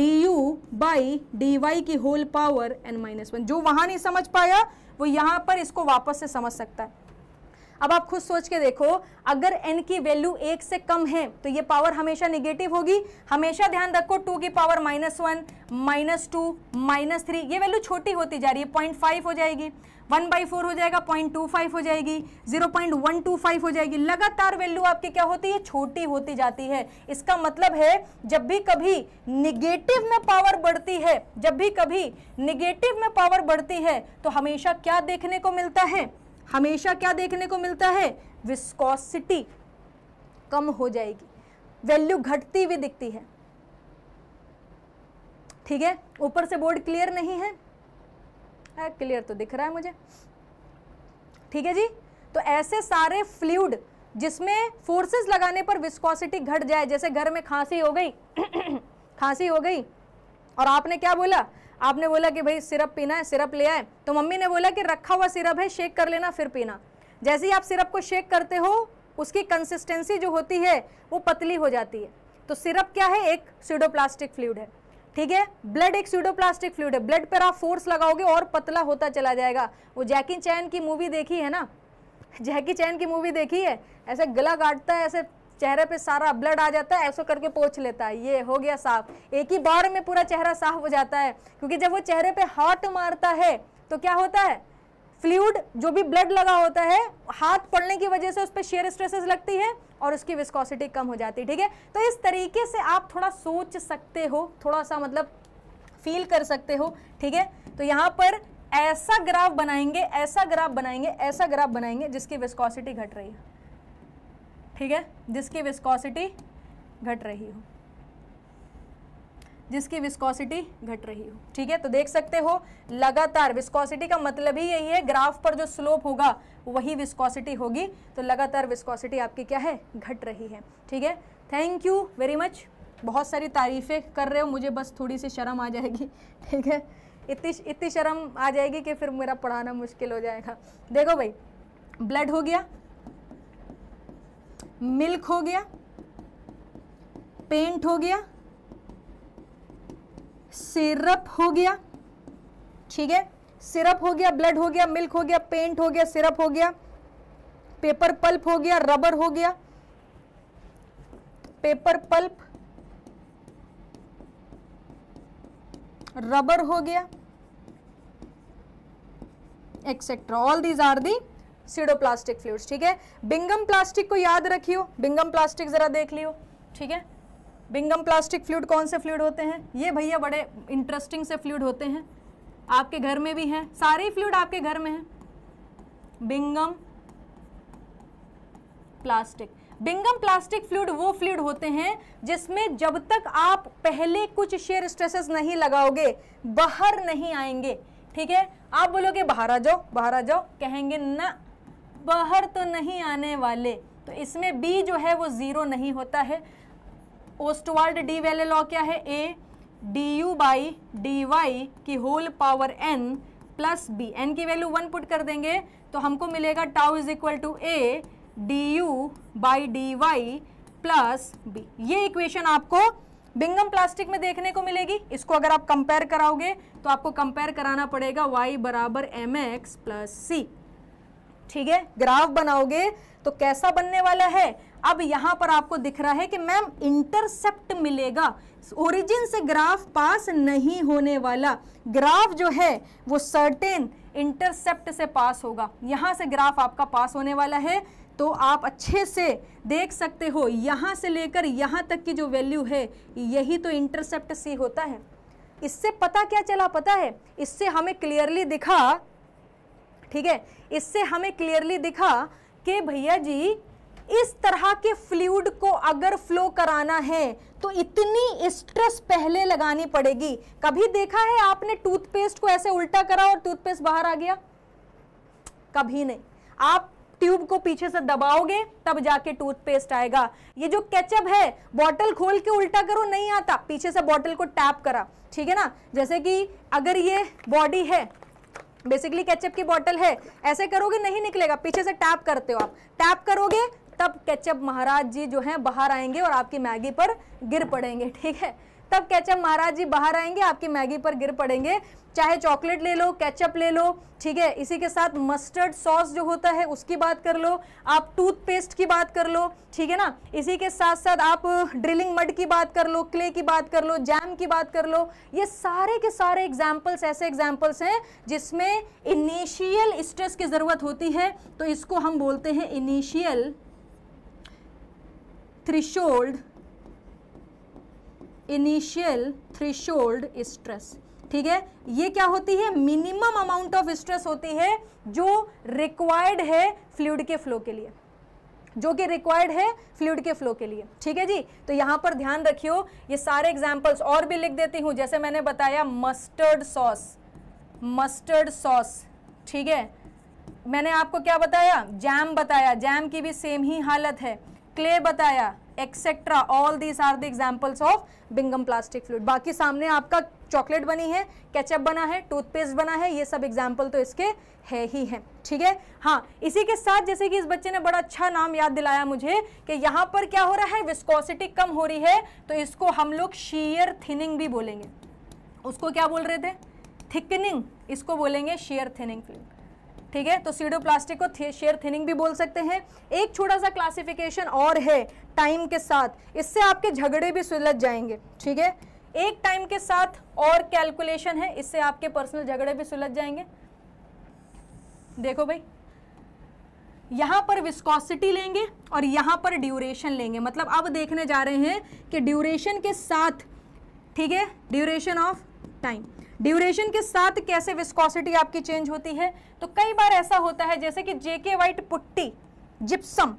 d you by D y की whole power n minus one जो वहाँ नहीं समझ पाया वो यहाँ पर इसको वापस से समझ सकता है अब आप खुद सोच के देखो अगर एन की वैल्यू एक से कम है तो ये पावर हमेशा निगेटिव होगी हमेशा ध्यान रखो टू की power minus one minus two minus three ये वैल्यू छोटी होती जा रही है पॉइंट फाइव हो जाएगी वन बाई फोर हो जाएगा पॉइंट टू फाइव हो जाएगी zero point one two five हो जाएगी लगातार वैल्यू आपकी क्या होती है छोटी होती जाती है इसका मतलब है जब भी कभी निगेटिव में पावर बढ़ती है जब भी कभी निगेटिव में पावर बढ़ती है तो हमेशा क्या देखने को मिलता है हमेशा क्या देखने को मिलता है विस्कोसिटी कम हो जाएगी वैल्यू घटती हुई दिखती है ठीक है ऊपर से बोर्ड क्लियर नहीं है आ, क्लियर तो दिख रहा है मुझे ठीक है जी तो ऐसे सारे फ्लूड जिसमें फोर्सेस लगाने पर विस्कोसिटी घट जाए जैसे घर में खांसी हो गई खांसी हो गई और आपने क्या बोला आपने बोला कि भाई सिरप पीना है सिरप ले आए तो मम्मी ने बोला कि रखा हुआ सिरप है शेक कर लेना फिर पीना जैसे ही आप सिरप को शेक करते हो उसकी कंसिस्टेंसी जो होती है वो पतली हो जाती है तो सिरप क्या है एक सीडोप्लास्टिक फ्लूड है ठीक है ब्लड एक सीडोप्लास्टिक फ्लूड है ब्लड पर आप फोर्स लगाओगे और पतला होता चला जाएगा वो जैकिन चैन की मूवी देखी है ना जैकी चैन की मूवी देखी है ऐसे गला काटता है ऐसे चेहरे पे सारा ब्लड आ जाता है ऐसा करके पोछ लेता है ये हो गया साफ एक ही बार में पूरा चेहरा साफ हो जाता है क्योंकि जब वो चेहरे पे हॉट मारता है तो क्या होता है फ्लूड जो भी ब्लड लगा होता है हाथ पड़ने की वजह से उस पर शेयर स्ट्रेसेस लगती है और उसकी विस्कोसिटी कम हो जाती है ठीक है तो इस तरीके से आप थोड़ा सोच सकते हो थोड़ा सा मतलब फील कर सकते हो ठीक है तो यहाँ पर ऐसा ग्राफ बनाएंगे ऐसा ग्राफ बनाएंगे ऐसा ग्राफ बनाएंगे जिसकी विस्कोसिटी घट रही है ठीक है जिसकी विस्कोसिटी घट रही हो जिसकी विस्कोसिटी घट रही हो ठीक है तो देख सकते हो लगातार विस्कोसिटी का मतलब ही यही है ग्राफ पर जो स्लोप होगा वही विस्कोसिटी होगी तो लगातार विस्कोसिटी आपकी क्या है घट रही है ठीक है थैंक यू वेरी मच बहुत सारी तारीफ़ें कर रहे हो मुझे बस थोड़ी सी शर्म आ जाएगी ठीक है इतनी इतनी शर्म आ जाएगी कि फिर मेरा पढ़ाना मुश्किल हो जाएगा देखो भाई ब्लड हो गया मिल्क हो गया पेंट हो गया सिरप हो गया ठीक है सिरप हो गया ब्लड हो गया मिल्क हो गया पेंट हो गया सिरप हो गया पेपर पल्प हो गया रबर हो गया पेपर पल्प रबर हो गया etcetera all these are the pseudoplastic fluid ठीक है बिंगम प्लास्टिक को याद रखियो बिंगम प्लास्टिक जरा देख लियो ठीक है बिंगम प्लास्टिक फ्लूड कौन से फ्लूड होते हैं ये भैया बड़े इंटरेस्टिंग से फ्लूड होते हैं आपके घर में भी हैं सारे फ्लूड आपके घर में हैं Bingham plastic Bingham plastic fluid वो फ्लूड होते हैं जिसमें जब तक आप पहले कुछ शेयर स्ट्रेसेस नहीं लगाओगे बाहर नहीं आएंगे ठीक है आप बोलोगे बाहर आ जाओ बाहर आ जाओ कहेंगे ना बाहर तो नहीं आने वाले तो इसमें बी जो है वो ज़ीरो नहीं होता है ओस्टवर्ड डी वैले लॉ क्या है a d you by D y की whole power n plus b n की वैल्यू वन पुट कर देंगे तो हमको मिलेगा tau is equal to a d you by D y plus b ये इक्वेशन आपको बिंगम प्लास्टिक में देखने को मिलेगी इसको अगर आप कंपेयर कराओगे तो आपको कंपेयर कराना पड़ेगा y बराबर एम एक्स प्लस सी ठीक है ग्राफ बनाओगे तो कैसा बनने वाला है अब यहां पर आपको दिख रहा है कि मैम इंटरसेप्ट मिलेगा ओरिजिन से ग्राफ पास नहीं होने वाला ग्राफ जो है वो सर्टेन इंटरसेप्ट से पास होगा यहां से ग्राफ आपका पास होने वाला है तो आप अच्छे से देख सकते हो यहां से लेकर यहां तक की जो वैल्यू है यही तो इंटरसेप्ट सी होता है इससे पता क्या चला पता है इससे हमें क्लियरली दिखा ठीक है इससे हमें क्लियरली दिखा कि भैया जी इस तरह के फ्लूड को अगर फ्लो कराना है तो इतनी स्ट्रेस पहले लगानी पड़ेगी कभी देखा है आपने टूथपेस्ट को ऐसे उल्टा करा और टूथपेस्ट बाहर आ गया कभी नहीं आप ट्यूब को पीछे से दबाओगे तब जाके टूथपेस्ट आएगा ये जो केचप है बॉटल खोल के उल्टा करो नहीं आता पीछे से बॉटल को टैप करा ठीक है ना जैसे कि अगर ये बॉडी है बेसिकली केचप की बॉटल है ऐसे करोगे नहीं निकलेगा पीछे से टैप करते हो आप टैप करोगे तब केचप महाराज जी जो हैं बाहर आएंगे और आपकी मैगी पर गिर पड़ेंगे ठीक है तब कैचअप महाराज जी बाहर आएंगे आपकी मैगी पर गिर पड़ेंगे चाहे चॉकलेट ले लो कैचअप ले लो ठीक है इसी के साथ मस्टर्ड सॉस जो होता है उसकी बात कर लो आप टूथपेस्ट की बात कर लो ठीक है ना इसी के साथ साथ आप ड्रिलिंग मड की बात कर लो क्ले की बात कर लो जैम की बात कर लो ये सारे के सारे एग्जाम्पल्स ऐसे एग्जाम्पल्स हैं जिसमें इनिशियल स्ट्रेस की ज़रूरत होती है तो इसको हम बोलते हैं इनिशियल थ्रिशोल्ड इनिशियल शोल्ड स्ट्रेस ठीक है ये क्या होती है मिनिमम अमाउंट ऑफ स्ट्रेस होती है जो रिक्वायर्ड है फ्लूड के फ्लो के लिए जो कि रिक्वायर्ड है फ्लूड के फ्लो के लिए ठीक है जी तो यहां पर ध्यान रखियो ये सारे एग्जाम्पल्स और भी लिख देती हूँ जैसे मैंने बताया मस्टर्ड सॉस मस्टर्ड सॉस ठीक है मैंने आपको क्या बताया जैम बताया जैम की भी सेम ही हालत है क्ले बताया etcetera all these are the examples of Bingham plastic fluid बाकी सामने आपका चॉकलेट बनी है केचप बना है टूथपेस्ट बना है ये सब एग्जाम्पल तो इसके है ही है ठीक है हाँ इसी के साथ जैसे कि इस बच्चे ने बड़ा अच्छा नाम याद दिलाया मुझे कि यहाँ पर क्या हो रहा है विस्कोसिटी कम हो रही है तो इसको हम लोग शीयर थिनिंग भी बोलेंगे उसको क्या बोल रहे थे थिकनिंग इसको बोलेंगे शेयर थिनिंग फ्लूड ठीक है तो सीडो प्लास्टिक को थे, शेयर थिनिंग भी बोल सकते हैं एक छोटा सा क्लासिफिकेशन और है टाइम के साथ इससे आपके झगड़े भी सुलझ जाएंगे ठीक है एक टाइम के साथ और कैलकुलेशन है इससे आपके पर्सनल झगड़े भी सुलझ जाएंगे देखो भाई यहां पर विस्कोसिटी लेंगे और यहां पर ड्यूरेशन लेंगे मतलब अब देखने जा रहे हैं कि ड्यूरेशन के साथ ठीक है ड्यूरेशन ऑफ टाइम ड्यूरेशन के साथ कैसे विस्कोसिटी आपकी चेंज होती है तो कई बार ऐसा होता है जैसे कि जेके वाइट पुट्टी जिप्सम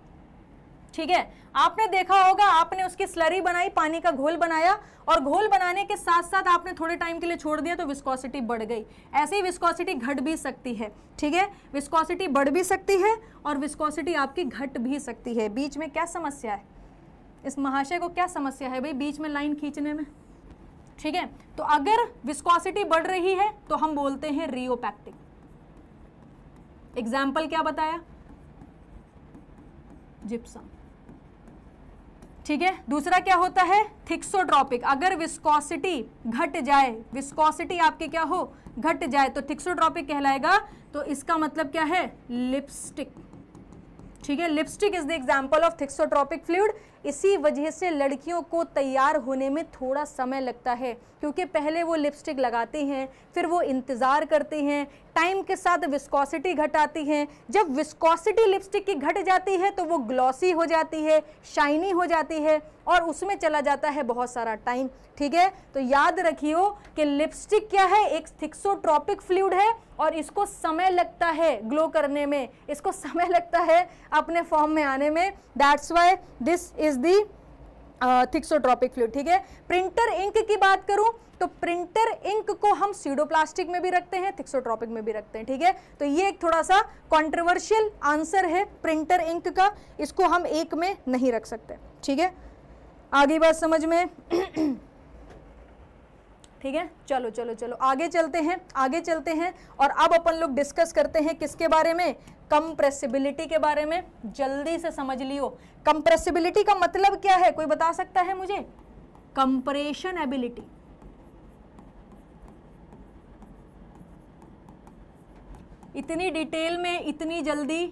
ठीक है आपने देखा होगा आपने उसकी स्लरी बनाई पानी का घोल बनाया और घोल बनाने के साथ साथ आपने थोड़े टाइम के लिए छोड़ दिया तो विस्कोसिटी बढ़ गई ऐसे ही विस्कोसिटी घट भी सकती है ठीक है विस्कोसिटी बढ़ भी सकती है और विस्कोसिटी आपकी घट भी सकती है बीच में क्या समस्या है इस महाशय को क्या समस्या है भाई बीच में लाइन खींचने में ठीक है तो अगर विस्कोसिटी बढ़ रही है तो हम बोलते हैं रियोपैक्टिक एग्जाम्पल क्या बताया जिप्सम ठीक है दूसरा क्या होता है थिक्सोट्रॉपिक अगर विस्कोसिटी घट जाए विस्कोसिटी आपके क्या हो घट जाए तो थिक्सोट्रॉपिक कहलाएगा तो इसका मतलब क्या है लिपस्टिक ठीक है lipstick is the example of thixotropic fluid इसी वजह से लड़कियों को तैयार होने में थोड़ा समय लगता है क्योंकि पहले वो लिपस्टिक लगाते हैं फिर वो इंतज़ार करते हैं टाइम के साथ विस्कोसिटी घटाती हैं जब विस्कोसिटी लिपस्टिक की घट जाती है तो वो ग्लॉसी हो जाती है शाइनी हो जाती है और उसमें चला जाता है बहुत सारा टाइम ठीक है तो याद रखियो कि लिपस्टिक क्या है एक थिक्सोट्रॉपिक फ्लूड है और इसको समय लगता है ग्लो करने में इसको समय लगता है अपने फॉर्म में आने में that's why this is the thixotropic fluid ठीक है प्रिंटर इंक की बात करूं तो प्रिंटर इंक को हम सीडोप्लास्टिक में भी रखते हैं थिक्सोट्रॉपिक में भी रखते हैं ठीक है तो ये एक थोड़ा सा कॉन्ट्रोवर्शियल आंसर है प्रिंटर इंक का इसको हम एक में नहीं रख सकते ठीक है आगे बात समझ में ठीक है चलो चलो चलो आगे चलते हैं आगे चलते हैं और अब अपन लोग डिस्कस करते हैं किसके बारे में कंप्रेसिबिलिटी के बारे में जल्दी से समझ लियो कंप्रेसिबिलिटी का मतलब क्या है कोई बता सकता है मुझे कंप्रेशन एबिलिटी इतनी डिटेल में इतनी जल्दी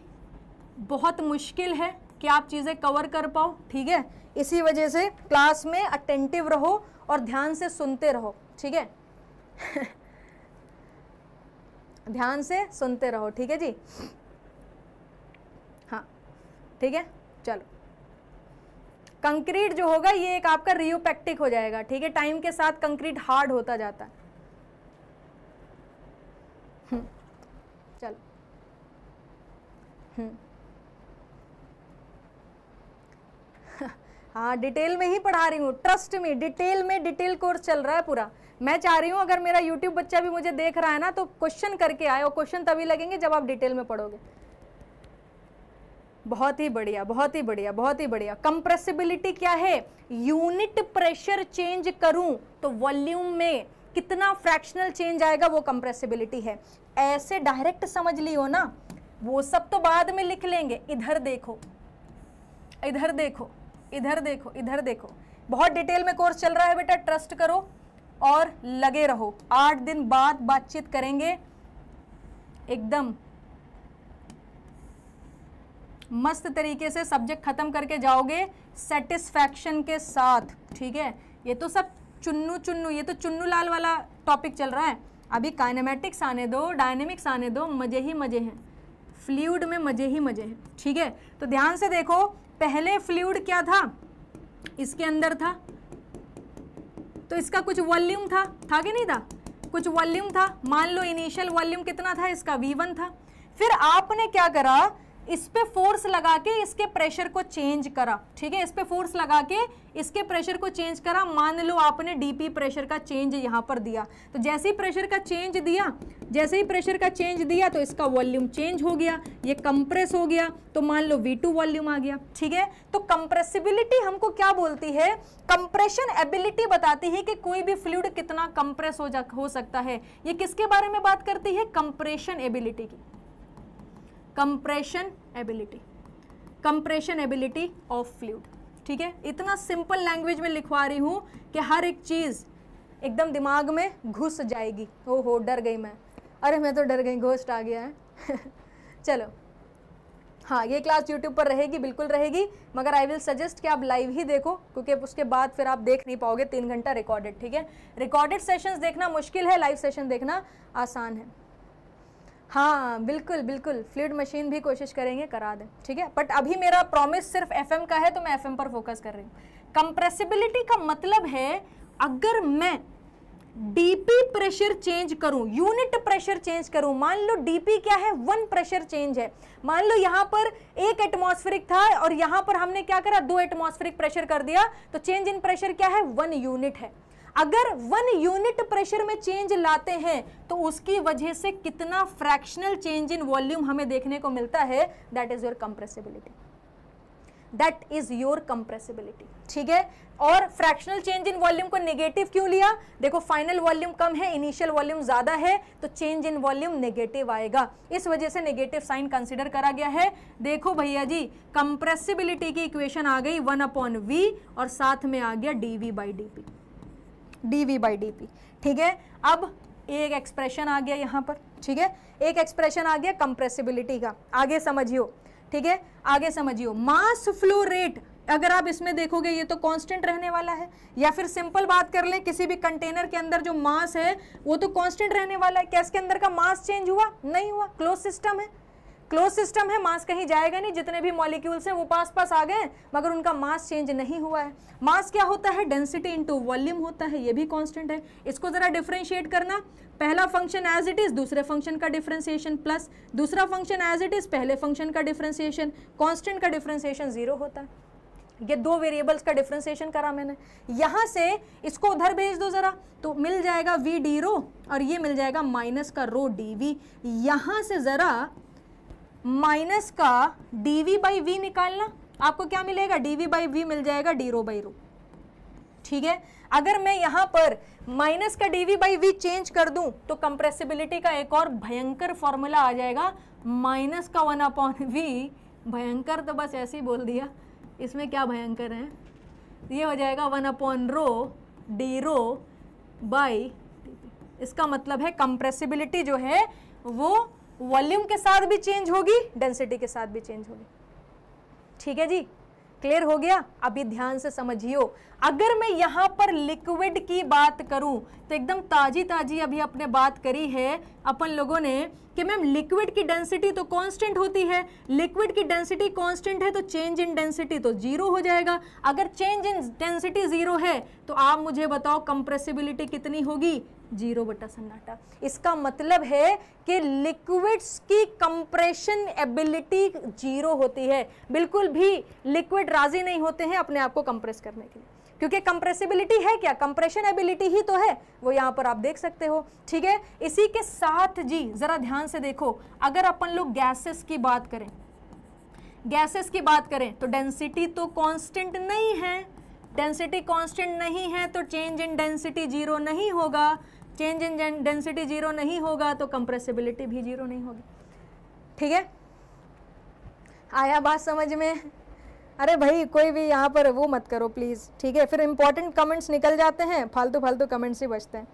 बहुत मुश्किल है कि आप चीज़ें कवर कर पाओ ठीक है इसी वजह से क्लास में अटेंटिव रहो और ध्यान से सुनते रहो ठीक है ध्यान से सुनते रहो ठीक है जी हाँ ठीक है चलो कंक्रीट जो होगा ये एक आपका रियोपैक्टिक हो जाएगा ठीक है टाइम के साथ कंक्रीट हार्ड होता जाता है हम्म, चलो हम्म। हाँ डिटेल में ही पढ़ा रही हूँ ट्रस्ट में डिटेल में डिटेल कोर्स चल रहा है पूरा मैं चाह रही हूँ अगर मेरा YouTube बच्चा भी मुझे देख रहा है ना तो क्वेश्चन करके आए और क्वेश्चन तभी लगेंगे जब आप डिटेल में पढ़ोगे बहुत ही बढ़िया बहुत ही बढ़िया बहुत ही बढ़िया कंप्रेसिबिलिटी क्या है यूनिट प्रेशर चेंज करूं तो वॉल्यूम में कितना फ्रैक्शनल चेंज आएगा वो कंप्रेसिबिलिटी है ऐसे डायरेक्ट समझ लियो ना वो सब तो बाद में लिख लेंगे इधर देखो इधर देखो इधर देखो इधर देखो बहुत डिटेल में कोर्स चल रहा है बेटा ट्रस्ट करो और लगे रहो आठ दिन बाद बातचीत करेंगे एकदम मस्त तरीके से सब्जेक्ट ख़त्म करके जाओगे सेटिस्फैक्शन के साथ ठीक है ये तो सब चुन्नू चुन्नू ये तो चुन्नू लाल वाला टॉपिक चल रहा है अभी काइनेमेटिक्स आने दो डायनेमिक्स आने दो मज़े ही मज़े हैं फ्लूड में मज़े ही मज़े हैं ठीक है तो ध्यान से देखो पहले फ्लूड क्या था इसके अंदर था तो इसका कुछ वॉल्यूम था था कि नहीं था कुछ वॉल्यूम था मान लो इनिशियल वॉल्यूम कितना था इसका वी था फिर आपने क्या करा इस पे फोर्स लगा के इसके प्रेशर को चेंज करा ठीक है इस पे फोर्स लगा के इसके प्रेशर को चेंज करा मान लो आपने डीपी प्रेशर का चेंज यहाँ पर दिया तो जैसे ही प्रेशर का चेंज दिया जैसे ही प्रेशर का चेंज दिया तो इसका वॉल्यूम चेंज हो गया ये कंप्रेस हो गया तो मान लो वी टू वॉल्यूम आ गया ठीक है तो कंप्रेसिबिलिटी हमको क्या बोलती है कंप्रेशन एबिलिटी बताती है कि कोई भी फ्लूड कितना कंप्रेस हो जा हो सकता है ये किसके बारे में बात करती है कंप्रेशन एबिलिटी की compression ability compression ability of fluid ठीक है इतना सिंपल लैंग्वेज में लिखवा रही हूँ कि हर एक चीज़ एकदम दिमाग में घुस जाएगी ओ हो डर गई मैं अरे मैं तो डर गई घोस्ट आ गया है चलो हाँ ये क्लास यूट्यूब पर रहेगी बिल्कुल रहेगी मगर आई विल सजेस्ट कि आप लाइव ही देखो क्योंकि उसके बाद फिर आप देख नहीं पाओगे तीन घंटा रिकॉर्डेड ठीक है रिकॉर्डेड सेशंस देखना मुश्किल है लाइव सेशन देखना आसान है हाँ बिल्कुल बिल्कुल फ्लूड मशीन भी कोशिश करेंगे करा दें ठीक है बट अभी मेरा प्रॉमिस सिर्फ एफएम का है तो मैं एफएम पर फोकस कर रही हूँ कंप्रेसिबिलिटी का मतलब है अगर मैं डीपी प्रेशर चेंज करूं यूनिट प्रेशर चेंज करूं मान लो डीपी क्या है वन प्रेशर चेंज है मान लो यहाँ पर एक एटमॉस्फेरिक था और यहाँ पर हमने क्या करा दो एटमॉस्फेरिक प्रेशर कर दिया तो चेंज इन प्रेशर क्या है वन यूनिट है अगर वन यूनिट प्रेशर में चेंज लाते हैं तो उसकी वजह से कितना फ्रैक्शनल चेंज इन वॉल्यूम हमें देखने को मिलता है that is your compressibility that is your compressibility ठीक है और फ्रैक्शनल चेंज इन वॉल्यूम को नेगेटिव क्यों लिया देखो फाइनल वॉल्यूम कम है इनिशियल वॉल्यूम ज़्यादा है तो चेंज इन वॉल्यूम नेगेटिव आएगा इस वजह से नेगेटिव साइन कंसिडर करा गया है देखो भैया जी कंप्रेसिबिलिटी की इक्वेशन आ गई वन अपॉन वी और साथ में आ गया d v by d p d v by d p ठीक है अब एक एक्सप्रेशन आ गया यहाँ पर ठीक है एक एक्सप्रेशन आ गया कंप्रेसिबिलिटी का आगे समझियो ठीक है आगे समझियो मास फ्लो रेट अगर आप इसमें देखोगे ये तो कांस्टेंट रहने वाला है या फिर सिंपल बात कर ले किसी भी कंटेनर के अंदर जो मास है वो तो कांस्टेंट रहने वाला है क्या इसके अंदर का मास चेंज हुआ नहीं हुआ क्लोज सिस्टम है क्लोज सिस्टम है मास कहीं जाएगा नहीं जितने भी मॉलिक्यूल्स हैं वो पास पास आ गए मगर उनका मास चेंज नहीं हुआ है मास क्या होता है डेंसिटी इनटू वॉल्यूम होता है ये भी कांस्टेंट है इसको ज़रा डिफ्रेंशिएट करना पहला फंक्शन एज इट इज़ दूसरे फंक्शन का डिफ्रेंसिएशन प्लस दूसरा फंक्शन एज इट इज़ पहले फंक्शन का डिफ्रेंसिएशन कॉन्स्टेंट का डिफ्रेंसिएशन जीरो होता है ये दो वेरिएबल्स का डिफ्रेंसिएशन करा मैंने यहाँ से इसको उधर भेज दो ज़रा तो मिल जाएगा वी डी रो और ये मिल जाएगा माइनस का रो डी वी यहाँ से ज़रा माइनस का डी वी बाई वी निकालना आपको क्या मिलेगा डी वी बाई वी मिल जाएगा डी रो बाई रो ठीक है अगर मैं यहाँ पर माइनस का d v by v change कर दूं तो कंप्रेसिबिलिटी का एक और भयंकर फॉर्मूला आ जाएगा माइनस का वन अपॉन वी भयंकर तो बस ऐसे ही बोल दिया इसमें क्या भयंकर है ये हो जाएगा one upon rho d rho by इसका मतलब है कंप्रेसिबिलिटी जो है वो वॉल्यूम के साथ भी चेंज होगी डेंसिटी के साथ भी चेंज होगी ठीक है जी क्लियर हो गया अभी ध्यान से समझियो अगर मैं यहाँ पर लिक्विड की बात करूँ तो एकदम ताज़ी ताज़ी अभी अपने बात करी है अपन लोगों ने कि मैम लिक्विड की डेंसिटी तो कांस्टेंट होती है लिक्विड की डेंसिटी कांस्टेंट है तो चेंज इन डेंसिटी तो जीरो हो जाएगा अगर चेंज इन डेंसिटी जीरो है तो आप मुझे बताओ कंप्रेसिबिलिटी कितनी होगी जीरो बटा सन्नाटा इसका मतलब है कि लिक्विड्स की कंप्रेशन एबिलिटी जीरो होती है बिल्कुल भी लिक्विड राजी नहीं होते हैं अपने आप को कंप्रेस करने के लिए क्योंकि कंप्रेसिबिलिटी है क्या कंप्रेशन एबिलिटी ही तो है वो यहाँ पर आप देख सकते हो ठीक है इसी के साथ जी ज़रा ध्यान से देखो अगर अपन लोग गैसेस की बात करें गैसेस की बात करें तो डेंसिटी तो कांस्टेंट नहीं है डेंसिटी कांस्टेंट नहीं है तो चेंज इन डेंसिटी जीरो नहीं होगा चेंज इन डेंसिटी जीरो नहीं होगा तो कंप्रेसिबिलिटी भी जीरो नहीं होगी ठीक है आया बात समझ में अरे भाई कोई भी यहाँ पर वो मत करो प्लीज़ ठीक है फिर इंपॉर्टेंट कमेंट्स निकल जाते हैं फालतू फालतू कमेंट्स ही बचते हैं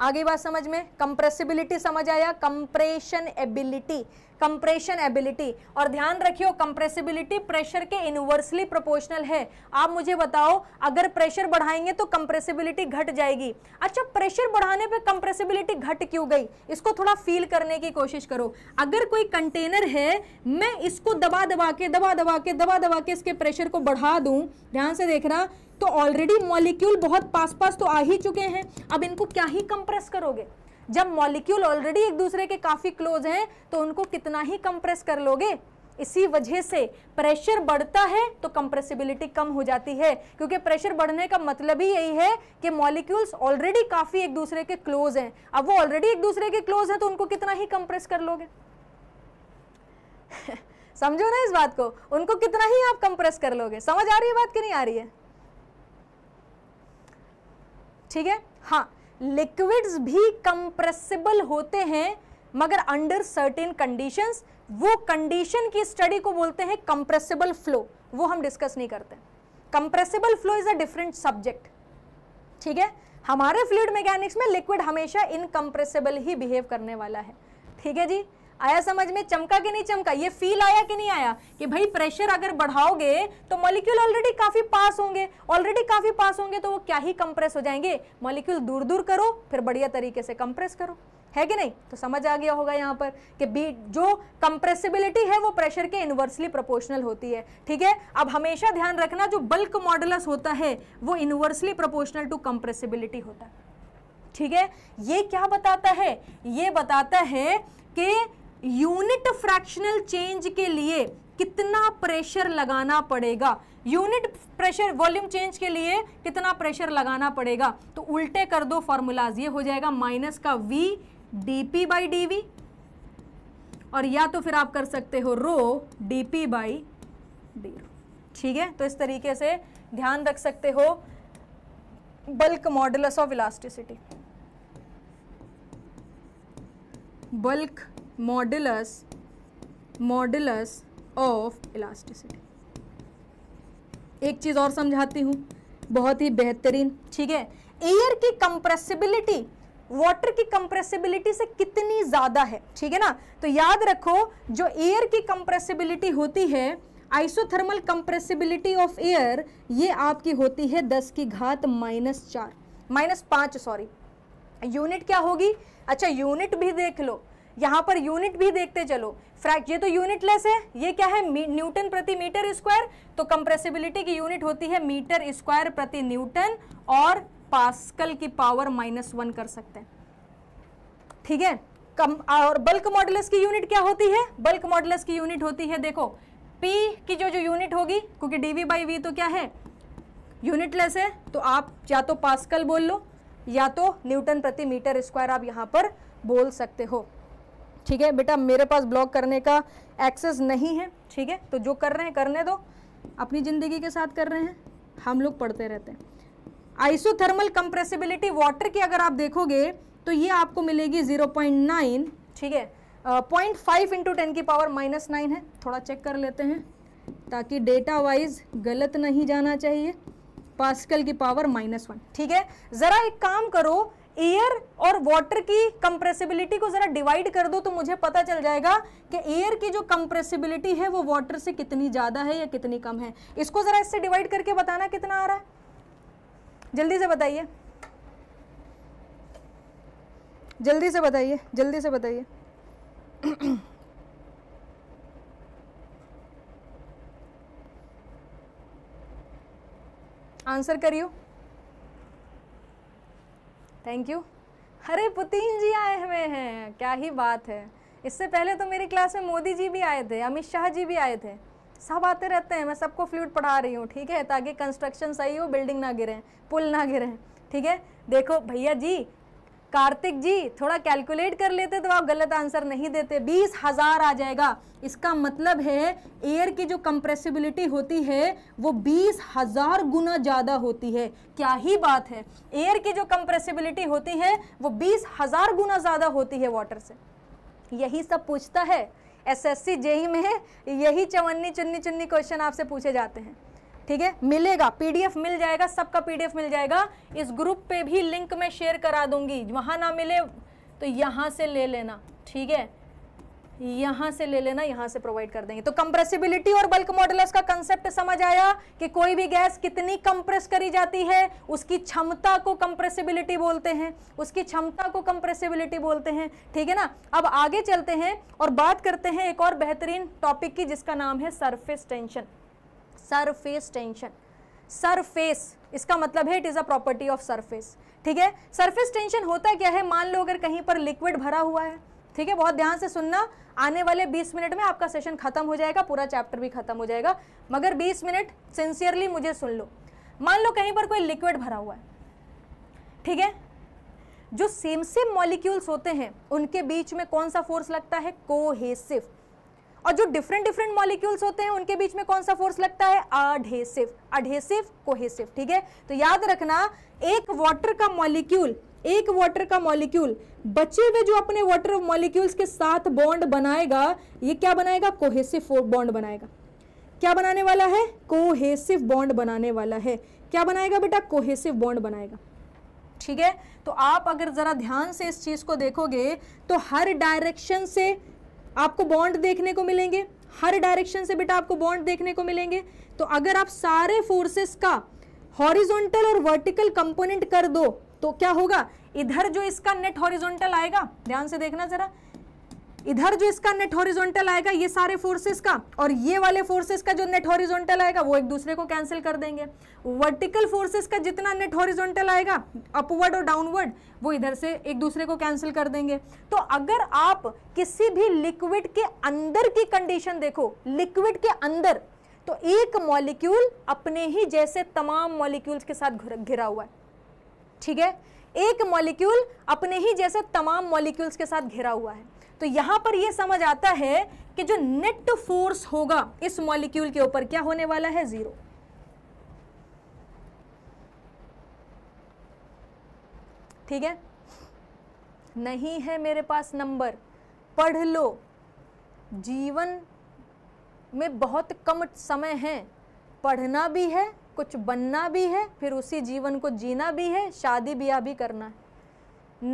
आगे बात समझ में कंप्रेसिबिलिटी समझ आया कंप्रेशन एबिलिटी कंप्रेशन एबिलिटी और ध्यान रखियो कंप्रेसिबिलिटी प्रेशर के इनवर्सली प्रोपोर्शनल है आप मुझे बताओ अगर प्रेशर बढ़ाएंगे तो कंप्रेसिबिलिटी घट जाएगी अच्छा प्रेशर बढ़ाने पर कंप्रेसिबिलिटी घट क्यों गई इसको थोड़ा फील करने की कोशिश करो अगर कोई कंटेनर है मैं इसको दबा दबा के दबा दबा के दबा दबा के इसके प्रेशर को बढ़ा दू ध्यान से देखना तो ऑलरेडी मॉलिक्यूल बहुत पास पास तो आ ही चुके हैं अब इनको क्या ही कंप्रेस करोगे जब मॉलिक्यूल ऑलरेडी एक दूसरे के काफ़ी क्लोज हैं तो उनको कितना ही कंप्रेस कर लोगे इसी वजह से प्रेशर बढ़ता है तो कंप्रेसिबिलिटी कम हो जाती है क्योंकि प्रेशर बढ़ने का मतलब ही यही है कि मॉलिक्यूल्स ऑलरेडी काफ़ी एक दूसरे के क्लोज हैं अब वो ऑलरेडी एक दूसरे के क्लोज हैं तो उनको कितना ही कंप्रेस कर लोगे समझो ना इस बात को उनको कितना ही आप कंप्रेस कर लोगे समझ आ रही है बात कि नहीं आ रही है ठीक है हाँ लिक्विड्स भी कंप्रेसिबल होते हैं मगर अंडर सर्टेन कंडीशंस वो कंडीशन की स्टडी को बोलते हैं कंप्रेसिबल फ्लो वो हम डिस्कस नहीं करते compressible flow is a different subject ठीक है हमारे फ्लूड मैकेनिक्स में लिक्विड हमेशा इनकम्प्रेसिबल ही बिहेव करने वाला है ठीक है जी आया समझ में चमका कि नहीं चमका ये फील आया कि नहीं आया कि भाई प्रेशर अगर बढ़ाओगे तो मॉलिक्यूल ऑलरेडी काफ़ी पास होंगे ऑलरेडी काफ़ी पास होंगे तो वो क्या ही कंप्रेस हो जाएंगे मॉलिक्यूल दूर दूर करो फिर बढ़िया तरीके से कंप्रेस करो है कि नहीं तो समझ आ गया होगा यहाँ पर कि बी जो कंप्रेसिबिलिटी है वो प्रेशर के इन्वर्सली प्रोपोर्शनल होती है ठीक है अब हमेशा ध्यान रखना जो बल्क मॉडलस होता है वो इन्वर्सली प्रोपोर्शनल टू कंप्रेसिबिलिटी होता है ठीक है ये क्या बताता है ये बताता है कि यूनिट फ्रैक्शनल चेंज के लिए कितना प्रेशर लगाना पड़ेगा यूनिट प्रेशर वॉल्यूम चेंज के लिए कितना प्रेशर लगाना पड़ेगा तो उल्टे कर दो फॉर्मूलाज ये हो जाएगा माइनस का v d p by d v और या तो फिर आप कर सकते हो rho d p by d rho ठीक है तो इस तरीके से ध्यान रख सकते हो bulk modulus of elasticity bulk modulus modulus of elasticity एक चीज़ और समझाती हूं बहुत ही बेहतरीन ठीक है एयर की कंप्रेसिबिलिटी वाटर की कंप्रेसिबिलिटी से कितनी ज़्यादा है ठीक है ना तो याद रखो जो एयर की कंप्रेसिबिलिटी होती है आइसोथर्मल कंप्रेसिबिलिटी ऑफ एयर ये आपकी होती है दस की घात माइनस चार माइनस पांच सॉरी यूनिट क्या होगी अच्छा यूनिट भी देख लो यहाँ पर यूनिट भी देखते चलो फ्रैक्ट ये तो यूनिटलेस है ये क्या है न्यूटन प्रति मीटर स्क्वायर तो कंप्रेसिबिलिटी की यूनिट होती है मीटर स्क्वायर प्रति न्यूटन और पास्कल की पावर माइनस वन कर सकते हैं ठीक है कम और बल्क मॉडल्स की यूनिट क्या होती है बल्क मॉडल्स की यूनिट होती है देखो पी की जो जो यूनिट होगी क्योंकि डी वी बाई वी तो क्या है यूनिटलेस है तो आप या तो पास्कल बोल लो या तो न्यूटन प्रति मीटर स्क्वायर आप यहाँ पर बोल सकते हो ठीक है बेटा मेरे पास ब्लॉक करने का एक्सेस नहीं है ठीक है तो जो कर रहे हैं करने दो अपनी ज़िंदगी के साथ कर रहे हैं हम लोग पढ़ते रहते हैं आइसोथर्मल कंप्रेसिबिलिटी वाटर की अगर आप देखोगे तो ये आपको मिलेगी 0.9 ठीक है पॉइंट फाइव इंटू टेन की पावर माइनस नाइन है थोड़ा चेक कर लेते हैं ताकि डेटा वाइज गलत नहीं जाना चाहिए पास्कल की पावर माइनस वन ठीक है ज़रा एक काम करो एयर और वाटर की कंप्रेसिबिलिटी को जरा डिवाइड कर दो तो मुझे पता चल जाएगा कि एयर की जो कंप्रेसिबिलिटी है वो वाटर से कितनी ज़्यादा है या कितनी कम है इसको ज़रा इससे डिवाइड करके बताना कितना आ रहा है जल्दी से बताइए जल्दी से बताइए जल्दी से बताइए आंसर करियो थैंक यू अरे पुतिन जी आए हुए हैं क्या ही बात है इससे पहले तो मेरी क्लास में मोदी जी भी आए थे अमित शाह जी भी आए थे सब आते रहते हैं मैं सबको फ्लूट पढ़ा रही हूँ ठीक है ताकि कंस्ट्रक्शन सही हो बिल्डिंग ना गिरें पुल ना गिरें ठीक है देखो भैया जी कार्तिक जी थोड़ा कैलकुलेट कर लेते तो आप गलत आंसर नहीं देते बीस हज़ार आ जाएगा इसका मतलब है एयर की जो कंप्रेसिबिलिटी होती है वो बीस हज़ार गुना ज़्यादा होती है क्या ही बात है एयर की जो कंप्रेसिबिलिटी होती है वो बीस हज़ार गुना ज़्यादा होती है वाटर से यही सब पूछता है एसएससी जेई e में यही चवन्नी चुन्नी चुन्नी क्वेश्चन आपसे पूछे जाते हैं ठीक है मिलेगा पीडीएफ मिल जाएगा सबका पीडीएफ मिल जाएगा इस ग्रुप पे भी लिंक मैं शेयर करा दूंगी वहां ना मिले तो यहां से ले लेना ठीक है यहां से ले लेना यहाँ से प्रोवाइड कर देंगे तो कंप्रेसिबिलिटी और बल्क मॉडल का कंसेप्ट समझ आया कि कोई भी गैस कितनी कंप्रेस करी जाती है उसकी क्षमता को कंप्रेसिबिलिटी बोलते हैं उसकी क्षमता को कंप्रेसिबिलिटी बोलते हैं ठीक है ना अब आगे चलते हैं और बात करते हैं एक और बेहतरीन टॉपिक की जिसका नाम है surface tension surface tension surface इसका मतलब है it is a property of surface ठीक है सरफेस टेंशन होता क्या है मान लो अगर कहीं पर लिक्विड भरा हुआ है ठीक है बहुत ध्यान से सुनना आने वाले 20 मिनट में आपका सेशन खत्म हो जाएगा पूरा चैप्टर भी खत्म हो जाएगा मगर 20 मिनट सिंसियरली मुझे सुन लो मान लो कहीं पर कोई लिक्विड भरा हुआ है ठीक है जो सेम सेम मॉलिक्यूल्स होते हैं उनके बीच में कौन सा फोर्स लगता है कोहेसिव और जो डिफरेंट डिफरेंट मॉलिक्यूल्स होते हैं उनके बीच में कौन सा फोर्स लगता है अढ़ेसिव अढ़ेसिव कोहेसिव ठीक है तो याद रखना एक वाटर का मॉलिक्यूल एक वाटर का मॉलिक्यूल बचे हुए जो अपने वाटर मॉलिक्यूल्स के साथ बॉन्ड बनाएगा ये क्या बनाएगा कोहेसिव बॉन्ड बनाएगा क्या बनाने वाला है कोहेसिव बॉन्ड बनाने वाला है क्या बनाएगा बेटा कोहेसिव बॉन्ड बनाएगा ठीक है तो आप अगर ज़रा ध्यान से इस चीज़ को देखोगे तो हर डायरेक्शन से आपको बॉन्ड देखने को मिलेंगे हर डायरेक्शन से बेटा आपको बॉन्ड देखने को मिलेंगे तो अगर आप सारे फोर्सेस का हॉरिजोंटल और वर्टिकल कंपोनेंट कर दो तो क्या होगा इधर जो इसका नेट हॉरिजोंटल आएगा ध्यान से देखना जरा इधर जो इसका नेट हॉरिजॉन्टल आएगा ये सारे फोर्सेस का और ये वाले फोर्सेस का जो नेट हॉरिजॉन्टल आएगा वो एक दूसरे को कैंसिल कर देंगे वर्टिकल फोर्सेस का जितना नेट हॉरिजॉन्टल आएगा अपवर्ड और डाउनवर्ड वो इधर से एक दूसरे को कैंसिल कर देंगे तो अगर आप किसी भी लिक्विड के अंदर की कंडीशन देखो लिक्विड के अंदर तो एक मॉलिक्यूल अपने ही जैसे तमाम मॉलिक्यूल्स के साथ घिरा हुआ है ठीक है एक मॉलिक्यूल अपने ही जैसे तमाम मॉलिक्यूल्स के साथ घिरा हुआ है तो यहां पर यह समझ आता है कि जो नेट फोर्स होगा इस मॉलिक्यूल के ऊपर क्या होने वाला है जीरो ठीक है नहीं है मेरे पास नंबर पढ़ लो जीवन में बहुत कम समय है पढ़ना भी है कुछ बनना भी है फिर उसी जीवन को जीना भी है शादी ब्याह भी करना है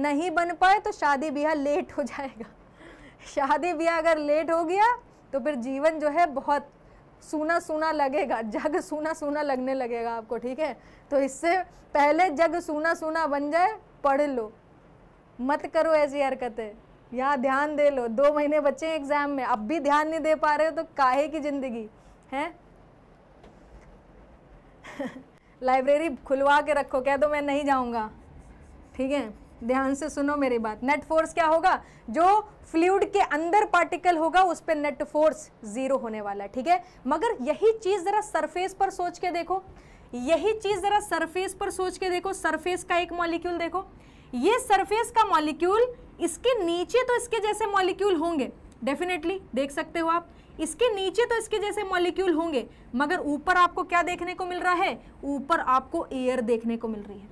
नहीं बन पाए तो शादी ब्याह लेट हो जाएगा शादी ब्याह अगर लेट हो गया तो फिर जीवन जो है बहुत सूना सूना लगेगा जग सूना सूना लगने लगेगा आपको ठीक है तो इससे पहले जग सूना सूना बन जाए पढ़ लो मत करो ऐसी हरकतें यहाँ ध्यान दे लो दो महीने बच्चे एग्ज़ाम में अब भी ध्यान नहीं दे पा रहे हो तो काहे की ज़िंदगी है लाइब्रेरी खुलवा के रखो कह दो मैं नहीं जाऊँगा ठीक है ध्यान से सुनो मेरी बात नेट फोर्स क्या होगा जो फ्लूड के अंदर पार्टिकल होगा उस पर नेट फोर्स जीरो होने वाला है ठीक है मगर यही चीज़ ज़रा सरफेस पर सोच के देखो यही चीज़ ज़रा सरफेस पर सोच के देखो सरफेस का एक मॉलिक्यूल देखो ये सरफेस का मॉलिक्यूल इसके नीचे तो इसके जैसे मॉलिक्यूल होंगे डेफिनेटली देख सकते हो आप इसके नीचे तो इसके जैसे मॉलिक्यूल होंगे मगर ऊपर आपको क्या देखने को मिल रहा है ऊपर आपको एयर देखने को मिल रही है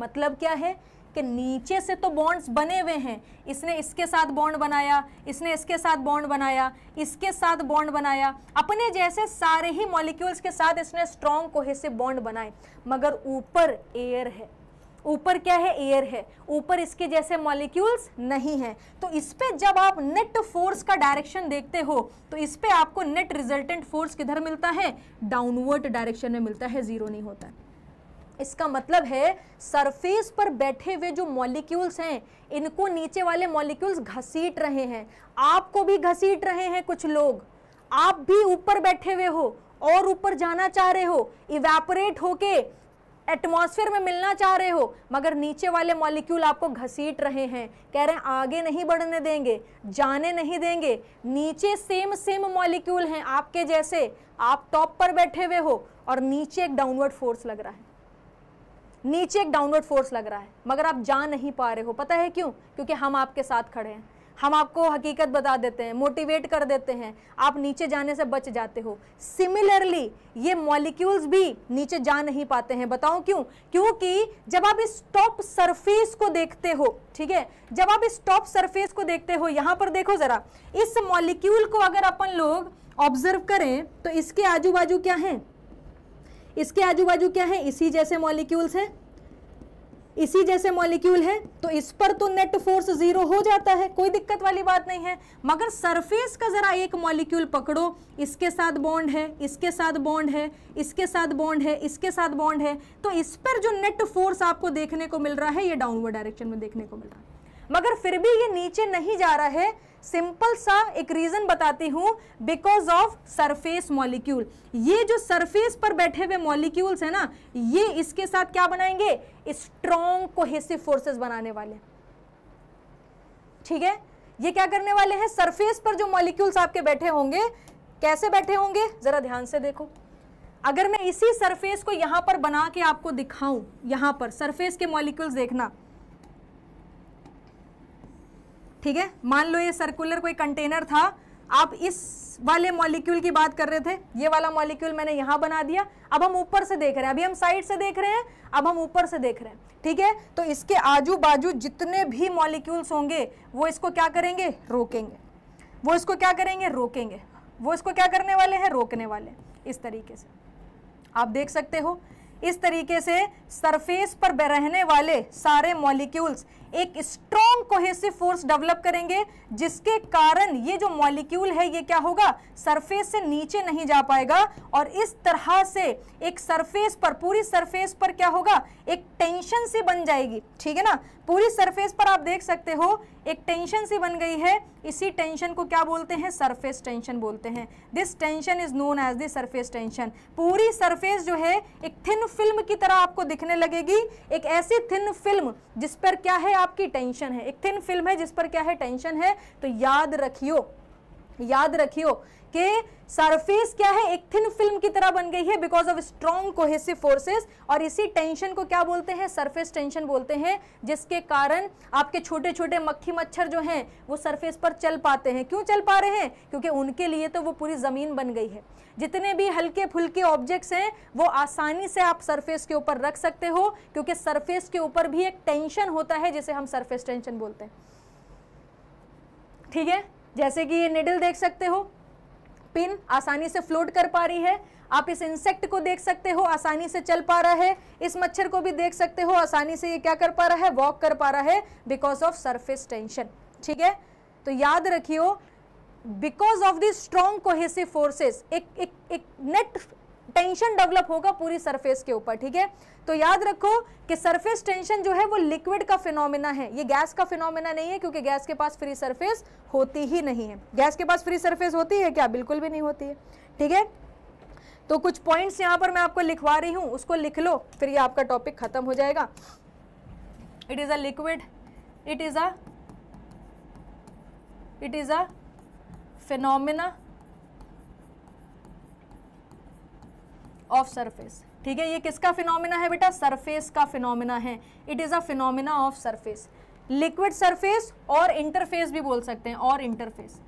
मतलब क्या है कि नीचे से तो बॉन्ड्स बने हुए हैं इसने इसके साथ बॉन्ड बनाया इसने इसके साथ बॉन्ड बनाया इसके साथ बॉन्ड बनाया अपने जैसे सारे ही मॉलिक्यूल्स के साथ इसने स्ट्रॉन्ग कोहे से बॉन्ड बनाए मगर ऊपर एयर है ऊपर क्या है एयर है ऊपर इसके जैसे मॉलिक्यूल्स नहीं हैं तो इस पर जब आप नेट फोर्स का डायरेक्शन देखते हो तो इस पर आपको नेट रिजल्टेंट फोर्स किधर मिलता है डाउनवर्ड डायरेक्शन में मिलता है जीरो नहीं होता है इसका मतलब है सरफेस पर बैठे हुए जो मॉलिक्यूल्स हैं इनको नीचे वाले मॉलिक्यूल्स घसीट रहे हैं आपको भी घसीट रहे हैं कुछ लोग आप भी ऊपर बैठे हुए हो और ऊपर जाना चाह रहे हो इवेपोरेट होके एटमॉस्फेयर में मिलना चाह रहे हो मगर नीचे वाले मॉलिक्यूल आपको घसीट रहे हैं कह रहे हैं आगे नहीं बढ़ने देंगे जाने नहीं देंगे नीचे सेम सेम मॉलिक्यूल हैं आपके जैसे आप टॉप पर बैठे हुए हो और नीचे एक डाउनवर्ड फोर्स लग रहा है नीचे एक डाउनवर्ड फोर्स लग रहा है मगर आप जा नहीं पा रहे हो पता है क्यों क्योंकि हम आपके साथ खड़े हैं हम आपको हकीकत बता देते हैं मोटिवेट कर देते हैं आप नीचे जाने से बच जाते हो सिमिलरली ये मॉलिक्यूल्स भी नीचे जा नहीं पाते हैं बताओ क्यों क्योंकि जब आप इस टॉप सरफेस को देखते हो ठीक है जब आप इस टॉप सरफेस को देखते हो यहाँ पर देखो ज़रा इस मॉलिक्यूल को अगर अपन लोग ऑब्जर्व करें तो इसके आजू बाजू क्या हैं इसके आजू बाजू क्या है इसी जैसे मॉलिक्यूल्स हैं इसी जैसे मॉलिक्यूल है तो इस पर तो नेट फोर्स जीरो हो जाता है कोई दिक्कत वाली बात नहीं है मगर सरफेस का जरा एक मॉलिक्यूल पकड़ो इसके साथ बॉन्ड है इसके साथ बॉन्ड है इसके साथ बॉन्ड है इसके साथ बॉन्ड है तो इस पर जो नेट फोर्स आपको देखने को मिल रहा है ये डाउनवर्ड डायरेक्शन में देखने को मिल रहा है मगर फिर भी ये नीचे नहीं जा रहा है सिंपल सा एक रीजन बताती हूँ बिकॉज ऑफ सरफेस मॉलिक्यूल ये जो सरफेस पर बैठे हुए मॉलिक्यूल्स है ना ये इसके साथ क्या बनाएंगे स्ट्रॉन्ग कोहेसिव फोर्सेस बनाने वाले ठीक है ये क्या करने वाले हैं सरफेस पर जो मॉलिक्यूल्स आपके बैठे होंगे कैसे बैठे होंगे जरा ध्यान से देखो अगर मैं इसी सरफेस को यहां पर बना के आपको दिखाऊं यहां पर सरफेस के मॉलिक्यूल्स देखना ठीक है मान लो ये सर्कुलर कोई कंटेनर था आप इस वाले मॉलिक्यूल की बात कर रहे थे ये वाला मॉलिक्यूल मैंने यहां बना दिया अब हम ऊपर से देख रहे हैं अभी हम साइड से देख रहे हैं अब हम ऊपर से देख रहे हैं ठीक है तो इसके आजू बाजू जितने भी मॉलिक्यूल्स होंगे वो इसको क्या करेंगे रोकेंगे वो इसको क्या करेंगे रोकेंगे वो इसको क्या करने वाले हैं रोकने वाले इस तरीके से आप देख सकते हो इस तरीके से सरफेस पर रहने वाले सारे मॉलिक्यूल्स एक स्ट्रॉन्ग कोहेसिव फोर्स डेवलप करेंगे जिसके कारण ये जो मॉलिक्यूल है ये क्या होगा सरफेस से नीचे नहीं जा पाएगा और इस तरह से एक सरफेस पर पूरी सरफेस पर क्या होगा एक टेंशन सी बन जाएगी ठीक है ना पूरी सरफेस पर आप देख सकते हो एक टेंशन सी बन गई है इसी टेंशन को क्या बोलते हैं सरफेस टेंशन बोलते हैं this tension is known as this surface tension पूरी सरफेस जो है एक थिन फिल्म की तरह आपको दिखने लगेगी एक ऐसी थिन फिल्म जिस पर क्या है आपकी टेंशन है एक थिन फिल्म है जिस पर क्या है टेंशन है तो याद रखियो याद रखियो कि सरफेस क्या है एक थिन फिल्म की तरह बन गई है because of strong cohesive forces और इसी टेंशन को क्या बोलते हैं सरफेस टेंशन बोलते हैं जिसके कारण आपके छोटे छोटे मक्खी मच्छर जो हैं वो सरफेस पर चल पाते हैं क्यों चल पा रहे हैं क्योंकि उनके लिए तो वो पूरी ज़मीन बन गई है जितने भी हल्के फुल्के ऑब्जेक्ट्स हैं वो आसानी से आप सरफेस के ऊपर रख सकते हो क्योंकि सरफेस के ऊपर भी एक टेंशन होता है जिसे हम सरफेस टेंशन बोलते हैं ठीक है जैसे कि ये निडल देख सकते हो पिन आसानी से फ्लोट कर पा रही है आप इस इंसेक्ट को देख सकते हो आसानी से चल पा रहा है इस मच्छर को भी देख सकते हो आसानी से ये क्या कर पा रहा है वॉक कर पा रहा है बिकॉज ऑफ सरफेस टेंशन ठीक है तो याद रखियो because of the strong cohesive forces एक एक एक नेट टेंशन डेवलप होगा पूरी सरफेस के ऊपर ठीक है तो याद रखो कि सरफेस टेंशन जो है वो लिक्विड का फिनोमिना है ये गैस का फिनोमिना नहीं है क्योंकि गैस के पास फ्री सरफेस होती ही नहीं है गैस के पास फ्री सरफेस होती है क्या बिल्कुल भी नहीं होती है ठीक है तो कुछ पॉइंट्स यहां पर मैं आपको लिखवा रही हूं उसको लिख लो फिर ये आपका टॉपिक खत्म हो जाएगा it is a liquid it is at is a phenomena of surface ठीक है ये किसका फिनोमिना है बेटा सरफेस का फिनोमिना है it is a phenomena of surface liquid surface और इंटरफेस भी बोल सकते हैं और इंटरफेस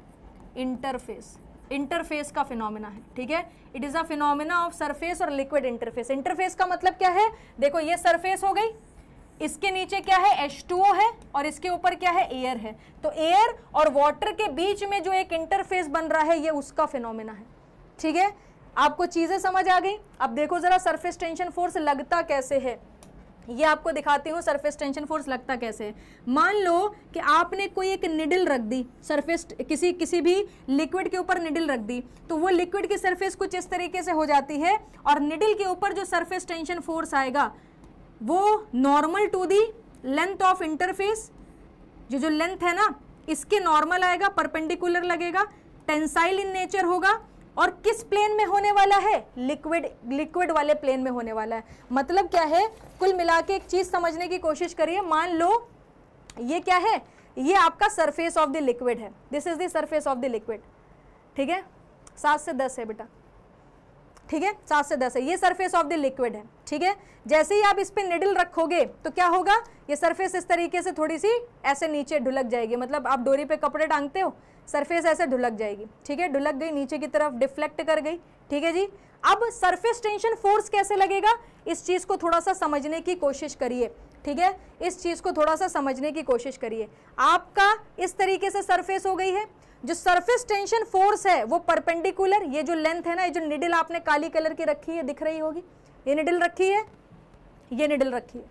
इंटरफेस इंटरफेस का फिनोमिना है ठीक है it is a phenomena of surface और लिक्विड इंटरफेस इंटरफेस का मतलब क्या है देखो ये सरफेस हो गई इसके नीचे क्या है H2O है और इसके ऊपर क्या है एयर है तो एयर और वाटर के बीच में जो एक इंटरफेस बन रहा है ये उसका फिनोमिना है ठीक है आपको चीज़ें समझ आ गई अब देखो ज़रा सरफेस टेंशन फोर्स लगता कैसे है ये आपको दिखाती हूँ सरफेस टेंशन फोर्स लगता कैसे है मान लो कि आपने कोई एक निडल रख दी सरफेस किसी किसी भी लिक्विड के ऊपर निडल रख दी तो वो लिक्विड की सरफेस कुछ इस तरीके से हो जाती है और निडल के ऊपर जो सरफेस टेंशन फोर्स आएगा वो normal to the length of interface जो जो लेंथ है ना इसके नॉर्मल आएगा परपेंडिकुलर लगेगा टेंसाइल इन नेचर होगा और किस प्लेन में होने वाला है लिक्विड लिक्विड वाले प्लेन में होने वाला है मतलब क्या है कुल मिला के एक चीज़ समझने की कोशिश करिए मान लो ये क्या है ये आपका सरफेस ऑफ द लिक्विड है this is the surface of the liquid ठीक है सात से दस है बेटा ठीक है सात से दस है ये सरफेस ऑफ द लिक्विड है ठीक है जैसे ही आप इस पर निडल रखोगे तो क्या होगा ये सरफेस इस तरीके से थोड़ी सी ऐसे नीचे ढुलक जाएगी मतलब आप डोरी पे कपड़े टांगते हो सरफेस ऐसे ढुलक जाएगी ठीक है ढुलक गई नीचे की तरफ डिफ्लेक्ट कर गई ठीक है जी अब सरफेस टेंशन फोर्स कैसे लगेगा इस चीज़ को थोड़ा सा समझने की कोशिश करिए ठीक है इस चीज़ को थोड़ा सा समझने की कोशिश करिए आपका इस तरीके से सरफेस हो गई है जो सरफेस टेंशन फोर्स है वो परपेंडिकुलर ये जो लेंथ है ना ये जो निडिल आपने काली कलर की रखी है दिख रही होगी ये निडिल रखी है ये निडिल रखी है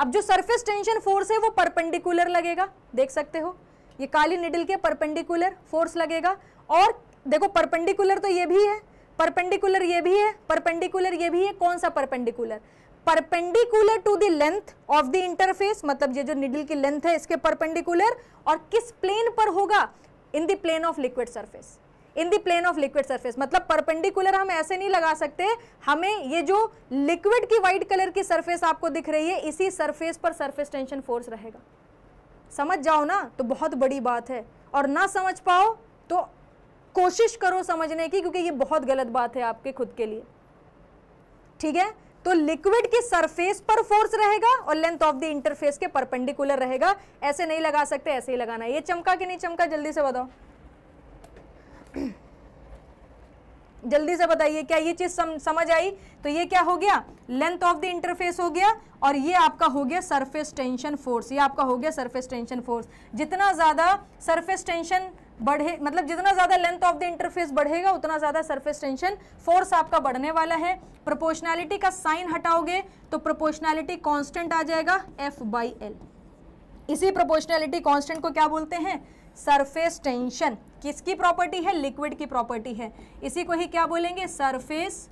अब जो सरफेस टेंशन फोर्स है वो परपेंडिकुलर लगेगा देख सकते हो ये काली निडिल के परपेंडिकुलर फोर्स लगेगा और देखो परपेंडिकुलर तो ये भी है परपेंडिकुलर ये भी है परपेंडिकुलर ये भी है कौन सा perpendicular perpendicular to the length of the interface मतलब ये जो निडिल की लेंथ है इसके परपेंडिकुलर और किस प्लेन पर होगा in the plane of liquid surface in the plane of liquid surface मतलब परपेंडिकुलर हम ऐसे नहीं लगा सकते हमें ये जो लिक्विड की व्हाइट कलर की सर्फेस आपको दिख रही है इसी सर्फेस पर सर्फेस टेंशन फोर्स रहेगा समझ जाओ ना तो बहुत बड़ी बात है और ना समझ पाओ तो कोशिश करो समझने की क्योंकि ये बहुत गलत बात है आपके खुद के लिए ठीक है तो लिक्विड की सरफेस पर फोर्स रहेगा और लेंथ ऑफ द इंटरफेस के परपेंडिकुलर रहेगा ऐसे नहीं लगा सकते ऐसे ही लगाना ये चमका कि नहीं चमका जल्दी से बताओ जल्दी से बताइए क्या ये चीज़ सम, समझ आई तो ये क्या हो गया लेंथ ऑफ द इंटरफेस हो गया और ये आपका हो गया सरफेस टेंशन फोर्स ये आपका हो गया सरफेस टेंशन फोर्स जितना ज़्यादा सरफेस टेंशन बढ़े मतलब जितना ज़्यादा लेंथ ऑफ द इंटरफेस बढ़ेगा उतना ज़्यादा सरफेस टेंशन फोर्स आपका बढ़ने वाला है प्रोपोर्शनैलिटी का साइन हटाओगे तो प्रोपोर्शनैलिटी कांस्टेंट आ जाएगा एफ बाई एल इसी प्रोपोर्शनैलिटी कांस्टेंट को क्या बोलते हैं सरफेस टेंशन किसकी प्रॉपर्टी है लिक्विड की प्रॉपर्टी है इसी को ही क्या बोलेंगे surface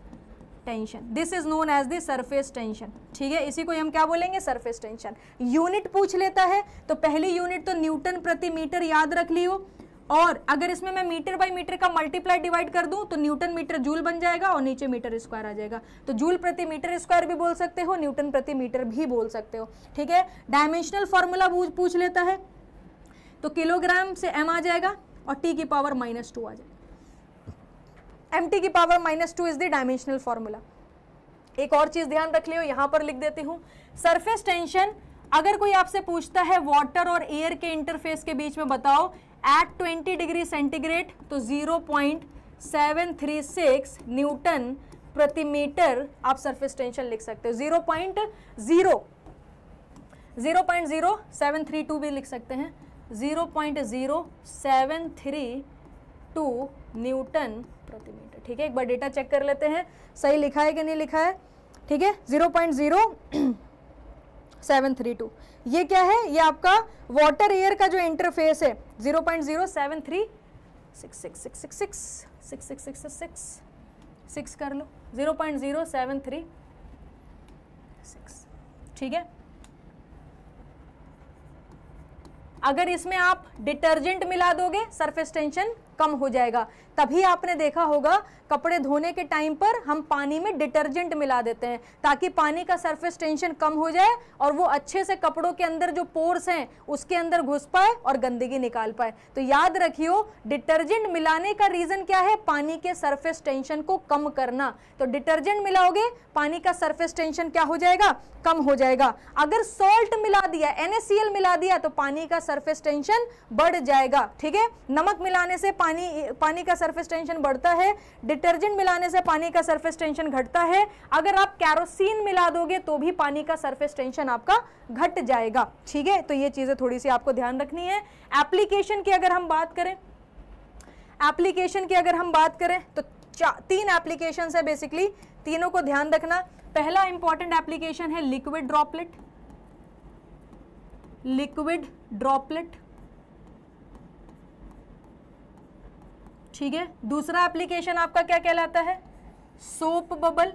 tension this is known as the surface tension ठीक है इसी को हम क्या बोलेंगे सरफेस टेंशन यूनिट पूछ लेता है तो पहली यूनिट तो न्यूटन प्रति मीटर याद रख लियो और अगर इसमें मैं मीटर बाय मीटर का मल्टीप्लाई डिवाइड कर दूं तो न्यूटन मीटर जूल बन जाएगा और नीचे मीटर स्क्वायर आ जाएगा तो जूल प्रति मीटर स्क्वायर भी बोल सकते हो न्यूटन प्रति मीटर भी बोल सकते हो ठीक है डायमेंशनल फॉर्मूला पूछ लेता है तो किलोग्राम से एम आ जाएगा और टी की पावर माइनस टू आ जाएगा एम टी की power minus two is the dimensional formula एक और चीज़ ध्यान रख लियो यहां पर लिख देती हूं सरफेस टेंशन अगर कोई आपसे पूछता है वाटर और एयर के इंटरफेस के बीच में बताओ एट ट्वेंटी डिग्री सेंटीग्रेड तो zero point seven three six newton प्रति मीटर आप सरफेस टेंशन लिख सकते हो zero zero zero zero point point seven three two भी लिख सकते हैं 0.0732 न्यूटन प्रति मीटर ठीक है एक बार डेटा चेक कर लेते हैं सही लिखा है कि नहीं लिखा है ठीक है zero point zero seven three two ये क्या है ये आपका वाटर एयर का जो इंटरफेस है zero point zero seven three six six six six six six six six six six कर लो zero point zero seven three six ठीक है अगर इसमें आप डिटर्जेंट मिला दोगे सरफेस टेंशन कम हो जाएगा तभी आपने देखा होगा कपड़े धोने के टाइम पर हम पानी में डिटर्जेंट मिला देते हैं ताकि पानी का सरफेस टेंशन कम हो जाए और वो अच्छे से कपड़ों के अंदर जो पोर्स हैं उसके अंदर घुस पाए और गंदगी निकाल पाए तो याद रखियो डिटर्जेंट मिलाने का रीज़न क्या है पानी के सरफेस टेंशन को कम करना तो डिटर्जेंट मिलाओगे पानी का सरफेस टेंशन क्या हो जाएगा कम हो जाएगा अगर सॉल्ट मिला दिया एनएससीएल मिला दिया तो पानी का सर्फेस टेंशन बढ़ जाएगा ठीक है नमक मिलाने से पानी पानी का सरफेस टेंशन बढ़ता है डिटर्जेंट मिलाने से पानी का सरफेस टेंशन घटता है अगर आप कैरोसिन मिला दोगे तो भी पानी का सरफेस टेंशन आपका घट जाएगा ठीक है तो ये चीज़ें थोड़ी सी आपको ध्यान रखनी है एप्लीकेशन की अगर हम बात करें एप्लीकेशन की अगर हम बात करें तो तीन एप्लीकेशन है बेसिकली तीनों को ध्यान रखना पहला इंपॉर्टेंट एप्लीकेशन है लिक्विड ड्रॉपलेट लिक्विड ड्रॉपलेट ठीक है दूसरा एप्लीकेशन आपका क्या कहलाता है सोप बबल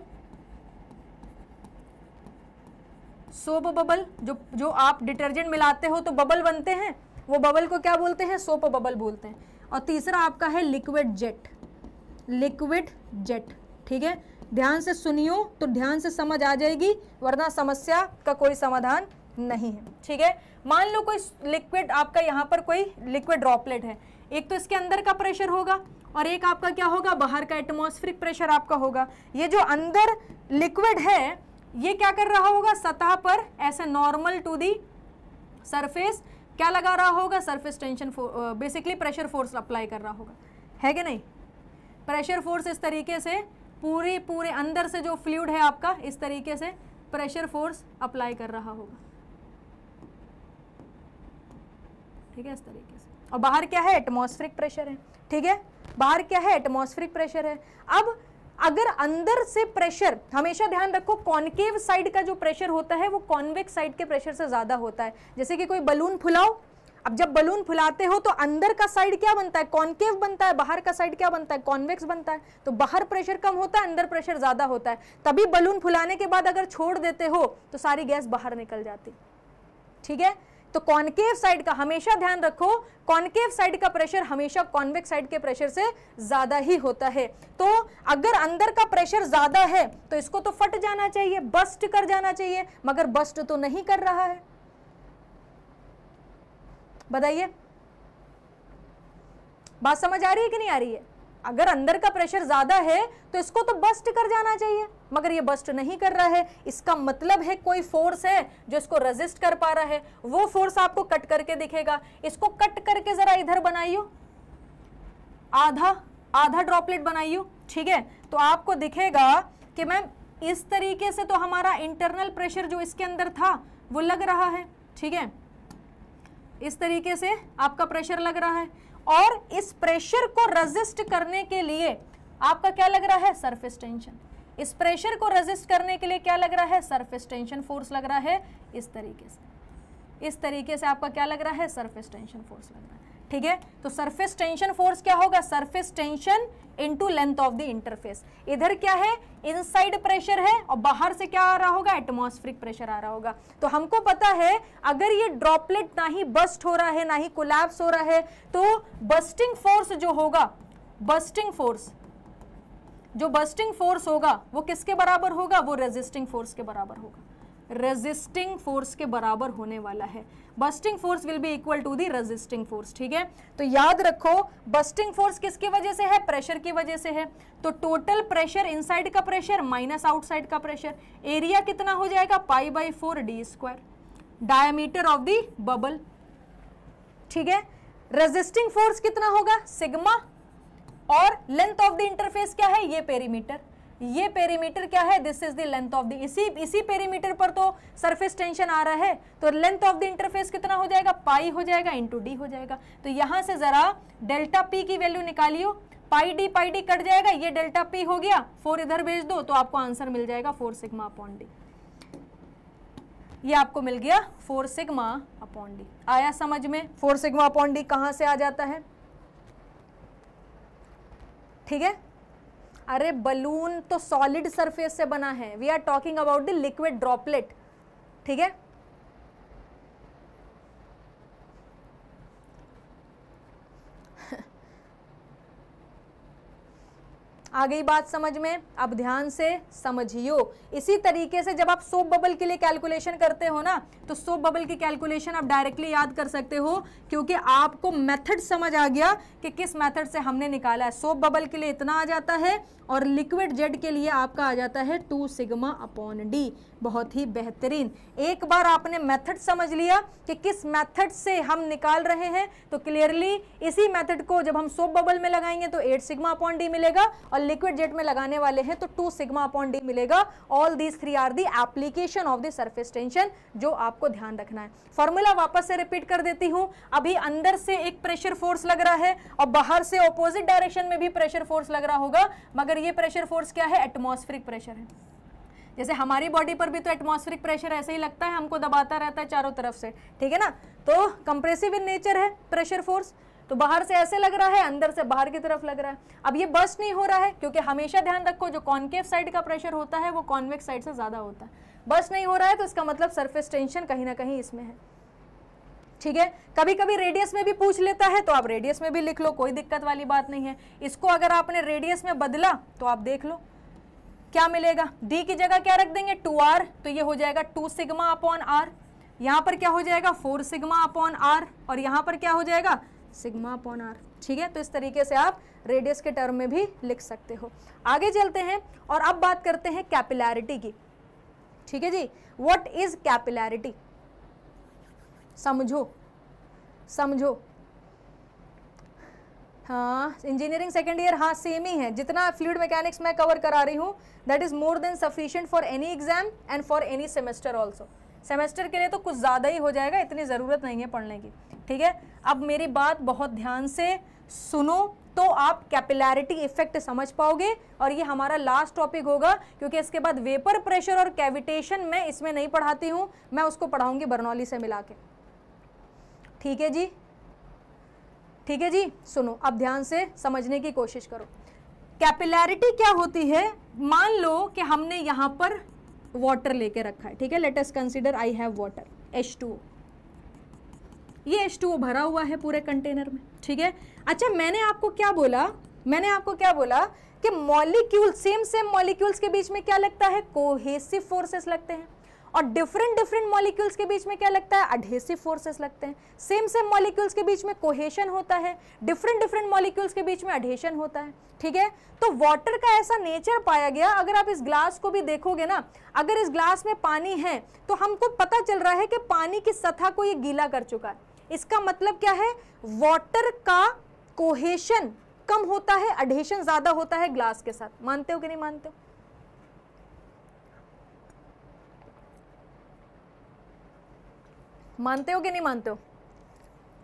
सोप बबल जो जो आप डिटर्जेंट मिलाते हो तो बबल बनते हैं वो बबल को क्या बोलते हैं सोप बबल बोलते हैं और तीसरा आपका है लिक्विड जेट लिक्विड जेट ठीक है ध्यान से सुनियो तो ध्यान से समझ आ जाएगी वरना समस्या का कोई समाधान नहीं है ठीक है मान लो कोई लिक्विड आपका यहाँ पर कोई लिक्विड ड्रॉपलेट है एक तो इसके अंदर का प्रेशर होगा और एक आपका क्या होगा बाहर का एटमोस्फिर प्रेशर आपका होगा ये जो अंदर लिक्विड है ये क्या कर रहा होगा सतह पर ऐसे नॉर्मल टू दी सरफेस क्या लगा रहा होगा surface tension basically pressure force apply कर रहा होगा है कि नहीं प्रेशर फोर्स इस तरीके से पूरे पूरे अंदर से जो फ्लूड है आपका इस तरीके से प्रेशर फोर्स अप्लाई कर रहा होगा ठीक है इस तरीके और बाहर क्या है एटमोस्फ्रिक प्रेशर है ठीक है बाहर क्या है एटमोस्फ्रिक प्रेशर है अब अगर अंदर से प्रेशर हमेशा ध्यान रखो कॉन्केव साइड का जो प्रेशर होता है वो कॉन्वेक्स साइड के प्रेशर से ज़्यादा होता है जैसे कि कोई बलून फुलाओ अब जब बलून फुलाते हो तो अंदर का साइड क्या बनता है कॉन्केव बनता है बाहर का साइड क्या बनता है कॉन्वेक्स बनता है तो बाहर प्रेशर कम होता है अंदर प्रेशर ज़्यादा होता है तभी बलून फुलाने के बाद अगर छोड़ देते हो तो सारी गैस बाहर निकल जाती ठीक है तो कॉनकेव साइड का हमेशा ध्यान रखो कॉन्केव साइड का प्रेशर हमेशा कॉन्वेक्स साइड के प्रेशर से ज्यादा ही होता है तो अगर अंदर का प्रेशर ज्यादा है तो इसको तो फट जाना चाहिए बस्ट कर जाना चाहिए मगर बस्ट तो नहीं कर रहा है बताइए बात समझ आ रही है कि नहीं आ रही है अगर अंदर का प्रेशर ज्यादा है तो इसको तो बस्ट कर जाना चाहिए मगर ये बस्ट नहीं कर रहा है इसका मतलब है कोई फोर्स है जो इसको रजिस्ट कर पा रहा है वो फोर्स आपको कट करके दिखेगा इसको कट करके ज़रा इधर बनाइयो आधा आधा ड्रॉपलेट बनाइयो ठीक है तो आपको दिखेगा कि मैम इस तरीके से तो हमारा इंटरनल प्रेशर जो इसके अंदर था वो लग रहा है ठीक है इस तरीके से आपका प्रेशर लग रहा है और इस प्रेशर को रजिस्ट करने के लिए आपका क्या लग रहा है सरफेस टेंशन इस प्रेशर को रेजिस्ट करने के लिए क्या लग रहा है सरफेस टेंशन फोर्स लग रहा है इस तरीके से इस तरीके से आपका क्या लग रहा है सरफेस टेंशन फोर्स लग रहा है ठीक है तो सरफेस टेंशन फोर्स क्या होगा surface tension into length of the interface इधर क्या है इनसाइड प्रेशर है और बाहर से क्या आ रहा होगा एटमॉस्फेरिक प्रेशर आ रहा होगा तो हमको पता है अगर ये ड्रॉपलेट ना ही बस्ट हो रहा है ना ही कोलैप्स हो रहा है तो बस्टिंग फोर्स जो होगा बस्टिंग फोर्स जो बस्टिंग फोर्स होगा वो किसके बराबर होगा वो रेजिस्टिंग फोर्स के बराबर होगा रेजिस्टिंग फोर्स के बराबर होने वाला है bursting force will be equal to the resisting force ठीक है तो याद रखो बस्टिंग फोर्स किसकी वजह से है प्रेशर की वजह से है तो टोटल प्रेशर इनसाइड का प्रेशर माइनस आउटसाइड का प्रेशर एरिया कितना हो जाएगा pi by four D square diameter of the bubble ठीक है रेजिस्टिंग फोर्स कितना होगा सिग्मा और लेंथ ऑफ द इंटरफेस क्या है ये पेरीमीटर ये पेरीमीटर क्या है this is length of the इसी इसी पेरीमीटर पर तो सरफेस टेंशन आ रहा है तो लेंथ ऑफ द इंटरफेस कितना हो जाएगा पाई हो जाएगा इंटू डी हो जाएगा तो यहां से ज़रा डेल्टा पी की वैल्यू निकालियो pi D pi D cut जाएगा ये डेल्टा पी हो गया फोर इधर भेज दो तो आपको आंसर मिल जाएगा फोर सिग्मा अपॉन डी ये आपको मिल गया फोर सिग्मा अपॉन डी आया समझ में फोर सिग्मा अपॉन डी कहां से आ जाता है ठीक है अरे बलून तो सॉलिड सरफेस से बना है we are talking about the liquid droplet ठीक है आ गई बात समझ में अब ध्यान से समझियो इसी तरीके से जब आप सोप बबल के लिए कैलकुलेशन करते हो ना तो सोप बबल की कैलकुलेशन आप डायरेक्टली याद कर सकते हो क्योंकि आपको मेथड समझ आ गया कि किस मेथड से हमने निकाला है सोप बबल के लिए इतना आ जाता है और लिक्विड जेड के लिए आपका आ जाता है टू सिग्मा अपॉन डी बहुत ही बेहतरीन एक बार आपने मेथड समझ लिया कि किस मेथड से हम निकाल रहे हैं तो क्लियरली इसी मेथड को जब हम सोप बबल में लगाएंगे तो एट सिग्मा अपॉन डी मिलेगा और लिक्विड जेट में लगाने वाले हैं तो टू सिग्मा अपॉन डी मिलेगा all these three are the application of the surface tension जो आपको ध्यान रखना है फॉर्मूला वापस से रिपीट कर देती हूँ अभी अंदर से एक प्रेशर फोर्स लग रहा है और बाहर से ऑपोजिट डायरेक्शन में भी प्रेशर फोर्स लग रहा होगा मगर ये प्रेशर फोर्स क्या है एटमॉस्फेरिक प्रेशर है जैसे हमारी बॉडी पर भी तो एटमॉस्फेरिक प्रेशर ऐसे ही लगता है हमको दबाता रहता है चारों तरफ से ठीक है ना तो कंप्रेसिव इन नेचर है प्रेशर फोर्स तो बाहर से ऐसे लग रहा है अंदर से बाहर की तरफ लग रहा है अब ये बस नहीं हो रहा है क्योंकि हमेशा ध्यान रखो जो कॉन्केव साइड का प्रेशर होता है वो कॉन्वेक्स साइड से ज़्यादा होता है बस नहीं हो रहा है तो इसका मतलब सरफेस टेंशन कहीं ना कहीं इसमें है ठीक है कभी कभी रेडियस में भी पूछ लेता है तो आप रेडियस में भी लिख लो कोई दिक्कत वाली बात नहीं है इसको अगर आपने रेडियस में बदला तो आप देख लो क्या मिलेगा डी की जगह क्या रख देंगे टू आर तो ये हो जाएगा टू सिग्मा अपॉन आर यहाँ पर क्या हो जाएगा फोर सिग्मा अपॉन आर और यहाँ पर क्या हो जाएगा सिग्मा अपॉन आर ठीक है तो इस तरीके से आप रेडियस के टर्म में भी लिख सकते हो आगे चलते हैं और अब बात करते हैं कैपिलैरिटी की ठीक है जी वट इज कैपिलैरिटी समझो समझो हाँ इंजीनियरिंग सेकेंड ईयर हाँ सेम ही है जितना फ्लूड मैकेनिक्स मैं कवर करा रही हूँ that is more than sufficient for any exam and for any semester also semester के लिए तो कुछ ज़्यादा ही हो जाएगा इतनी ज़रूरत नहीं है पढ़ने की ठीक है अब मेरी बात बहुत ध्यान से सुनो तो आप कैपिलैरिटी इफेक्ट समझ पाओगे और ये हमारा लास्ट टॉपिक होगा क्योंकि इसके बाद वेपर प्रेशर और कैविटेशन मैं इसमें नहीं पढ़ाती हूँ मैं उसको पढ़ाऊँगी बर्नौली से मिला के ठीक है जी ठीक है जी सुनो अब ध्यान से समझने की कोशिश करो कैपिलैरिटी क्या होती है मान लो कि हमने यहाँ पर वाटर लेके रखा है ठीक है let us consider I have water H two ये एच टू भरा हुआ है पूरे कंटेनर में ठीक है अच्छा मैंने आपको क्या बोला मैंने आपको क्या बोला कि मॉलिक्यूल सेम सेम मॉलिक्यूल्स के बीच में क्या लगता है कोहेसिव फोर्सेस लगते हैं और डिफरेंट डिफरेंट मॉलिक्यूल्स के बीच में क्या लगता है अडहेसिव फोर्सेस लगते हैं सेम सेम मॉलिक्यूल्स के बीच में कोहेशन होता है डिफरेंट डिफरेंट मॉलिक्यूल्स के बीच में अडहेशन होता है ठीक है तो वाटर का ऐसा नेचर पाया गया अगर आप इस ग्लास को भी देखोगे ना अगर इस ग्लास में पानी है तो हमको पता चल रहा है कि पानी की सतह को ये गीला कर चुका है इसका मतलब क्या है वाटर का कोहेशन कम होता है अडहेशन ज़्यादा होता है ग्लास के साथ मानते हो कि नहीं मानते हो मानते हो कि नहीं मानते हो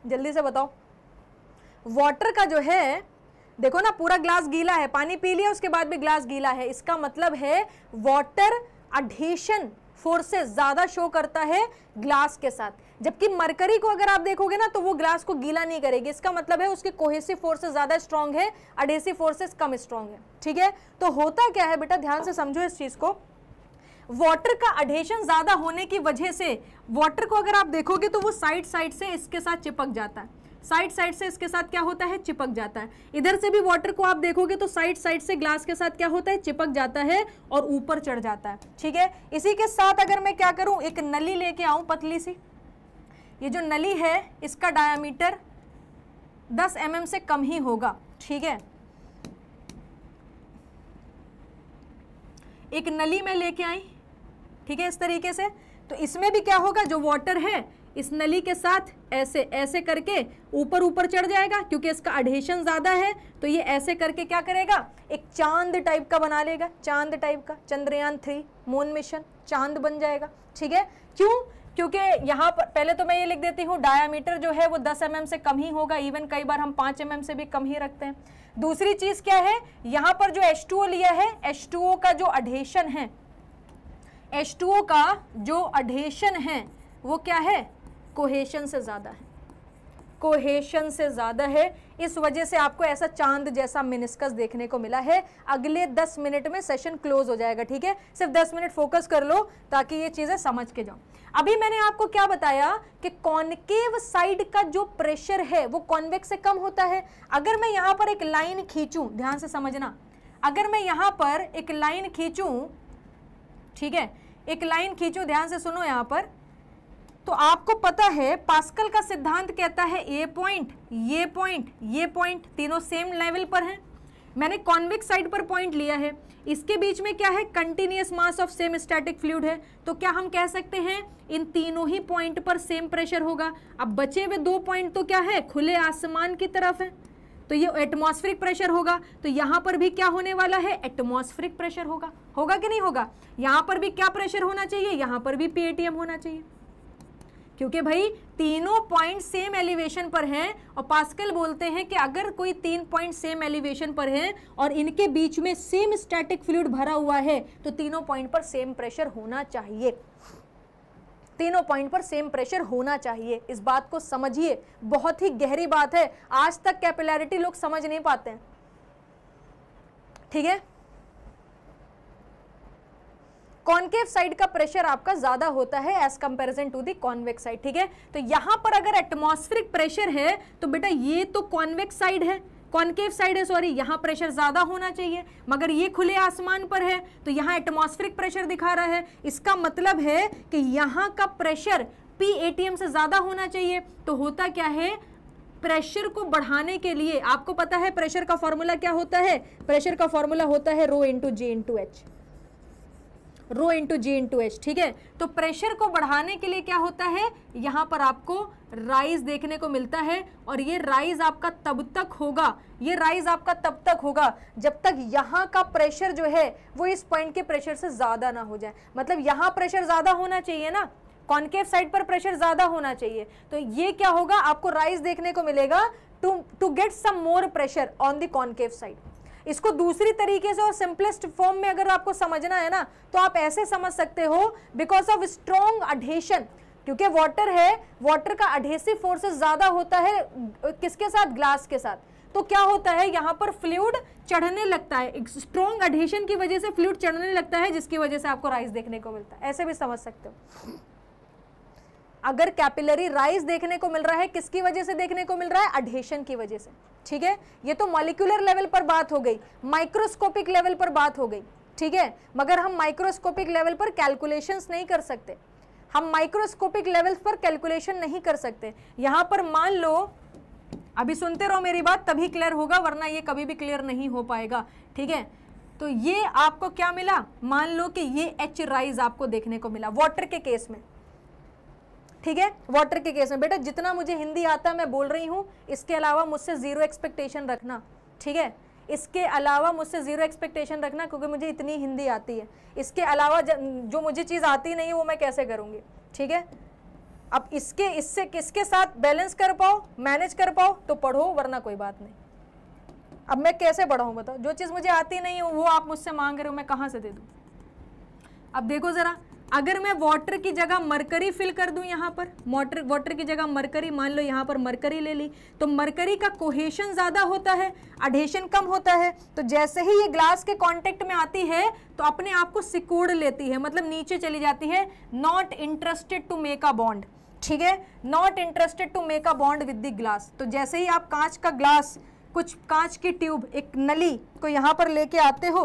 जल्दी से बताओ वाटर का जो है देखो ना पूरा ग्लास गीला है पानी पी लिया उसके बाद भी ग्लास गीला है इसका मतलब है वाटर अडेशन फोर्सेस ज़्यादा शो करता है ग्लास के साथ जबकि मरकरी को अगर आप देखोगे ना तो वो ग्लास को गीला नहीं करेगी इसका मतलब है उसके कोहेसिव फोर्सेस ज़्यादा स्ट्रांग है अडेसिव फोर्सेस कम स्ट्रांग है ठीक है तो होता क्या है बेटा ध्यान से समझो इस चीज़ को वाटर का अडेशन ज़्यादा होने की वजह से वाटर को अगर आप देखोगे तो वो साइड साइड से इसके साथ चिपक जाता है साइड साइड से इसके साथ क्या होता है चिपक जाता है इधर से भी वाटर को आप देखोगे तो साइड साइड से ग्लास के साथ क्या होता है चिपक जाता है और ऊपर चढ़ जाता है ठीक है इसी के साथ अगर मैं क्या करूं एक नली लेके आऊं पतली सी ये जो नली है इसका डायामीटर 10 एम mm से कम ही होगा ठीक है एक नली में लेके आई ठीक है इस तरीके से तो इसमें भी क्या होगा जो वाटर है इस नली के साथ ऐसे ऐसे करके ऊपर ऊपर चढ़ जाएगा क्योंकि इसका अडहेशन ज़्यादा है तो ये ऐसे करके क्या करेगा एक चांद टाइप का बना लेगा चांद टाइप का चंद्रयान थ्री मून मिशन चांद बन जाएगा ठीक है क्यों क्योंकि यहाँ पर पहले तो मैं ये लिख देती हूँ डायामीटर जो है वो 10 एम mm से कम ही होगा इवन कई बार हम 5 एम mm से भी कम ही रखते हैं दूसरी चीज़ क्या है यहाँ पर जो H2O लिया है H2O का जो अडेशन है H2O का जो अडेशन है वो क्या है कोहेशन से ज़्यादा है कोहेशन से ज़्यादा है इस वजह से आपको ऐसा चांद जैसा मिनिस्कस देखने को मिला है अगले 10 मिनट में सेशन क्लोज हो जाएगा ठीक है सिर्फ 10 मिनट फोकस कर लो ताकि ये चीज़ें समझ के जाओ अभी मैंने आपको क्या बताया कि कॉनकेव साइड का जो प्रेशर है वो कॉन्वेक्स से कम होता है अगर मैं यहाँ पर एक लाइन खींचूँ ध्यान से समझना अगर मैं यहाँ पर एक लाइन खींचूँ ठीक है एक लाइन खींचो ध्यान से सुनो यहाँ पर तो आपको पता है पास्कल का सिद्धांत कहता है ए पॉइंट ये पॉइंट ये पॉइंट तीनों सेम लेवल पर हैं मैंने कॉन्विक साइड पर पॉइंट लिया है इसके बीच में क्या है continuous mass of same static fluid है तो क्या हम कह सकते हैं इन तीनों ही पॉइंट पर सेम प्रेशर होगा अब बचे हुए दो पॉइंट तो क्या है खुले आसमान की तरफ है तो ये एटमॉस्फेरिक प्रेशर होगा तो यहाँ पर भी क्या होने वाला है एटमॉस्फेरिक प्रेशर होगा होगा कि नहीं होगा यहाँ पर भी क्या प्रेशर होना चाहिए यहाँ पर भी पीएटीएम होना चाहिए क्योंकि भाई तीनों पॉइंट सेम एलिवेशन पर हैं और पास्कल बोलते हैं कि अगर कोई तीन पॉइंट सेम एलिवेशन पर है और इनके बीच में सेम स्टैटिक फ्लूड भरा हुआ है तो तीनों पॉइंट पर सेम प्रेशर होना चाहिए तीनों पॉइंट पर सेम प्रेशर होना चाहिए इस बात को समझिए बहुत ही गहरी बात है आज तक कैपिलैरिटी लोग समझ नहीं पाते हैं ठीक है कॉन्केव साइड का प्रेशर आपका ज्यादा होता है as comparison to the convex side ठीक है तो यहां पर अगर एटमोस्फिर प्रेशर है तो बेटा ये तो कॉन्वेक्स साइड है कॉन्केव साइड है सॉरी यहाँ प्रेशर ज़्यादा होना चाहिए मगर ये खुले आसमान पर है तो यहाँ एटमॉस्फेरिक प्रेशर दिखा रहा है इसका मतलब है कि यहाँ का प्रेशर पी एम से ज़्यादा होना चाहिए तो होता क्या है प्रेशर को बढ़ाने के लिए आपको पता है प्रेशर का फॉर्मूला क्या होता है प्रेशर का फॉर्मूला होता है rho into J into H rho into G into H ठीक है तो प्रेशर को बढ़ाने के लिए क्या होता है यहाँ पर आपको राइज देखने को मिलता है और ये राइज आपका तब तक होगा ये राइज आपका तब तक होगा जब तक यहाँ का प्रेशर जो है वो इस पॉइंट के प्रेशर से ज़्यादा ना हो जाए मतलब यहाँ प्रेशर ज़्यादा होना चाहिए ना कॉन्केव साइड पर प्रेशर ज़्यादा होना चाहिए तो ये क्या होगा आपको राइज देखने को मिलेगा to to get some more pressure on the concave side इसको दूसरी तरीके से और सिंपलेस्ट फॉर्म में अगर आपको समझना है ना तो आप ऐसे समझ सकते हो बिकॉज ऑफ स्ट्रॉन्ग अडेशन क्योंकि वाटर है वाटर का अडेसिव फोर्सेस ज़्यादा होता है किसके साथ ग्लास के साथ तो क्या होता है यहाँ पर फ्लूड चढ़ने लगता है स्ट्रॉन्ग अडेशन की वजह से फ्लूड चढ़ने लगता है जिसकी वजह से आपको राइस देखने को मिलता है ऐसे भी समझ सकते हो अगर कैपिलरी राइस देखने को मिल रहा है किसकी वजह से देखने को मिल रहा है अडेशन की वजह से ठीक है ये तो मॉलिकुलर लेवल पर बात हो गई माइक्रोस्कोपिक लेवल पर बात हो गई ठीक है मगर हम माइक्रोस्कोपिक लेवल पर कैलकुलेशंस नहीं कर सकते हम माइक्रोस्कोपिक लेवल्स पर कैलकुलेशन नहीं कर सकते यहाँ पर मान लो अभी सुनते रहो मेरी बात तभी क्लियर होगा वरना ये कभी भी क्लियर नहीं हो पाएगा ठीक है तो ये आपको क्या मिला मान लो कि ये एच राइज आपको देखने को मिला वाटर के केस में ठीक है वाटर के केस में बेटा जितना मुझे हिंदी आता है मैं बोल रही हूँ इसके अलावा मुझसे ज़ीरो एक्सपेक्टेशन रखना ठीक है इसके अलावा मुझसे ज़ीरो एक्सपेक्टेशन रखना क्योंकि मुझे इतनी हिंदी आती है इसके अलावा जो मुझे चीज़ आती नहीं है वो मैं कैसे करूँगी ठीक है अब इसके इससे किसके साथ बैलेंस कर पाओ मैनेज कर पाओ तो पढ़ो वरना कोई बात नहीं अब मैं कैसे पढ़ाऊँ बताओ जो चीज़ मुझे आती नहीं है वो आप मुझसे मांग रहे हो मैं कहाँ से दे दूँ अब देखो ज़रा अगर मैं वाटर की जगह मरकरी फिल कर दूं यहाँ पर मोटर वाटर की जगह मरकरी मान लो यहाँ पर मरकरी ले ली तो मरकरी का कोहेशन ज़्यादा होता है अडेशन कम होता है तो जैसे ही ये ग्लास के कांटेक्ट में आती है तो अपने आप को सिकोड़ लेती है मतलब नीचे चली जाती है not interested to make a bond ठीक है not interested to make a bond with the glass तो जैसे ही आप कांच का ग्लास कुछ कांच की ट्यूब एक नली को यहाँ पर लेके आते हो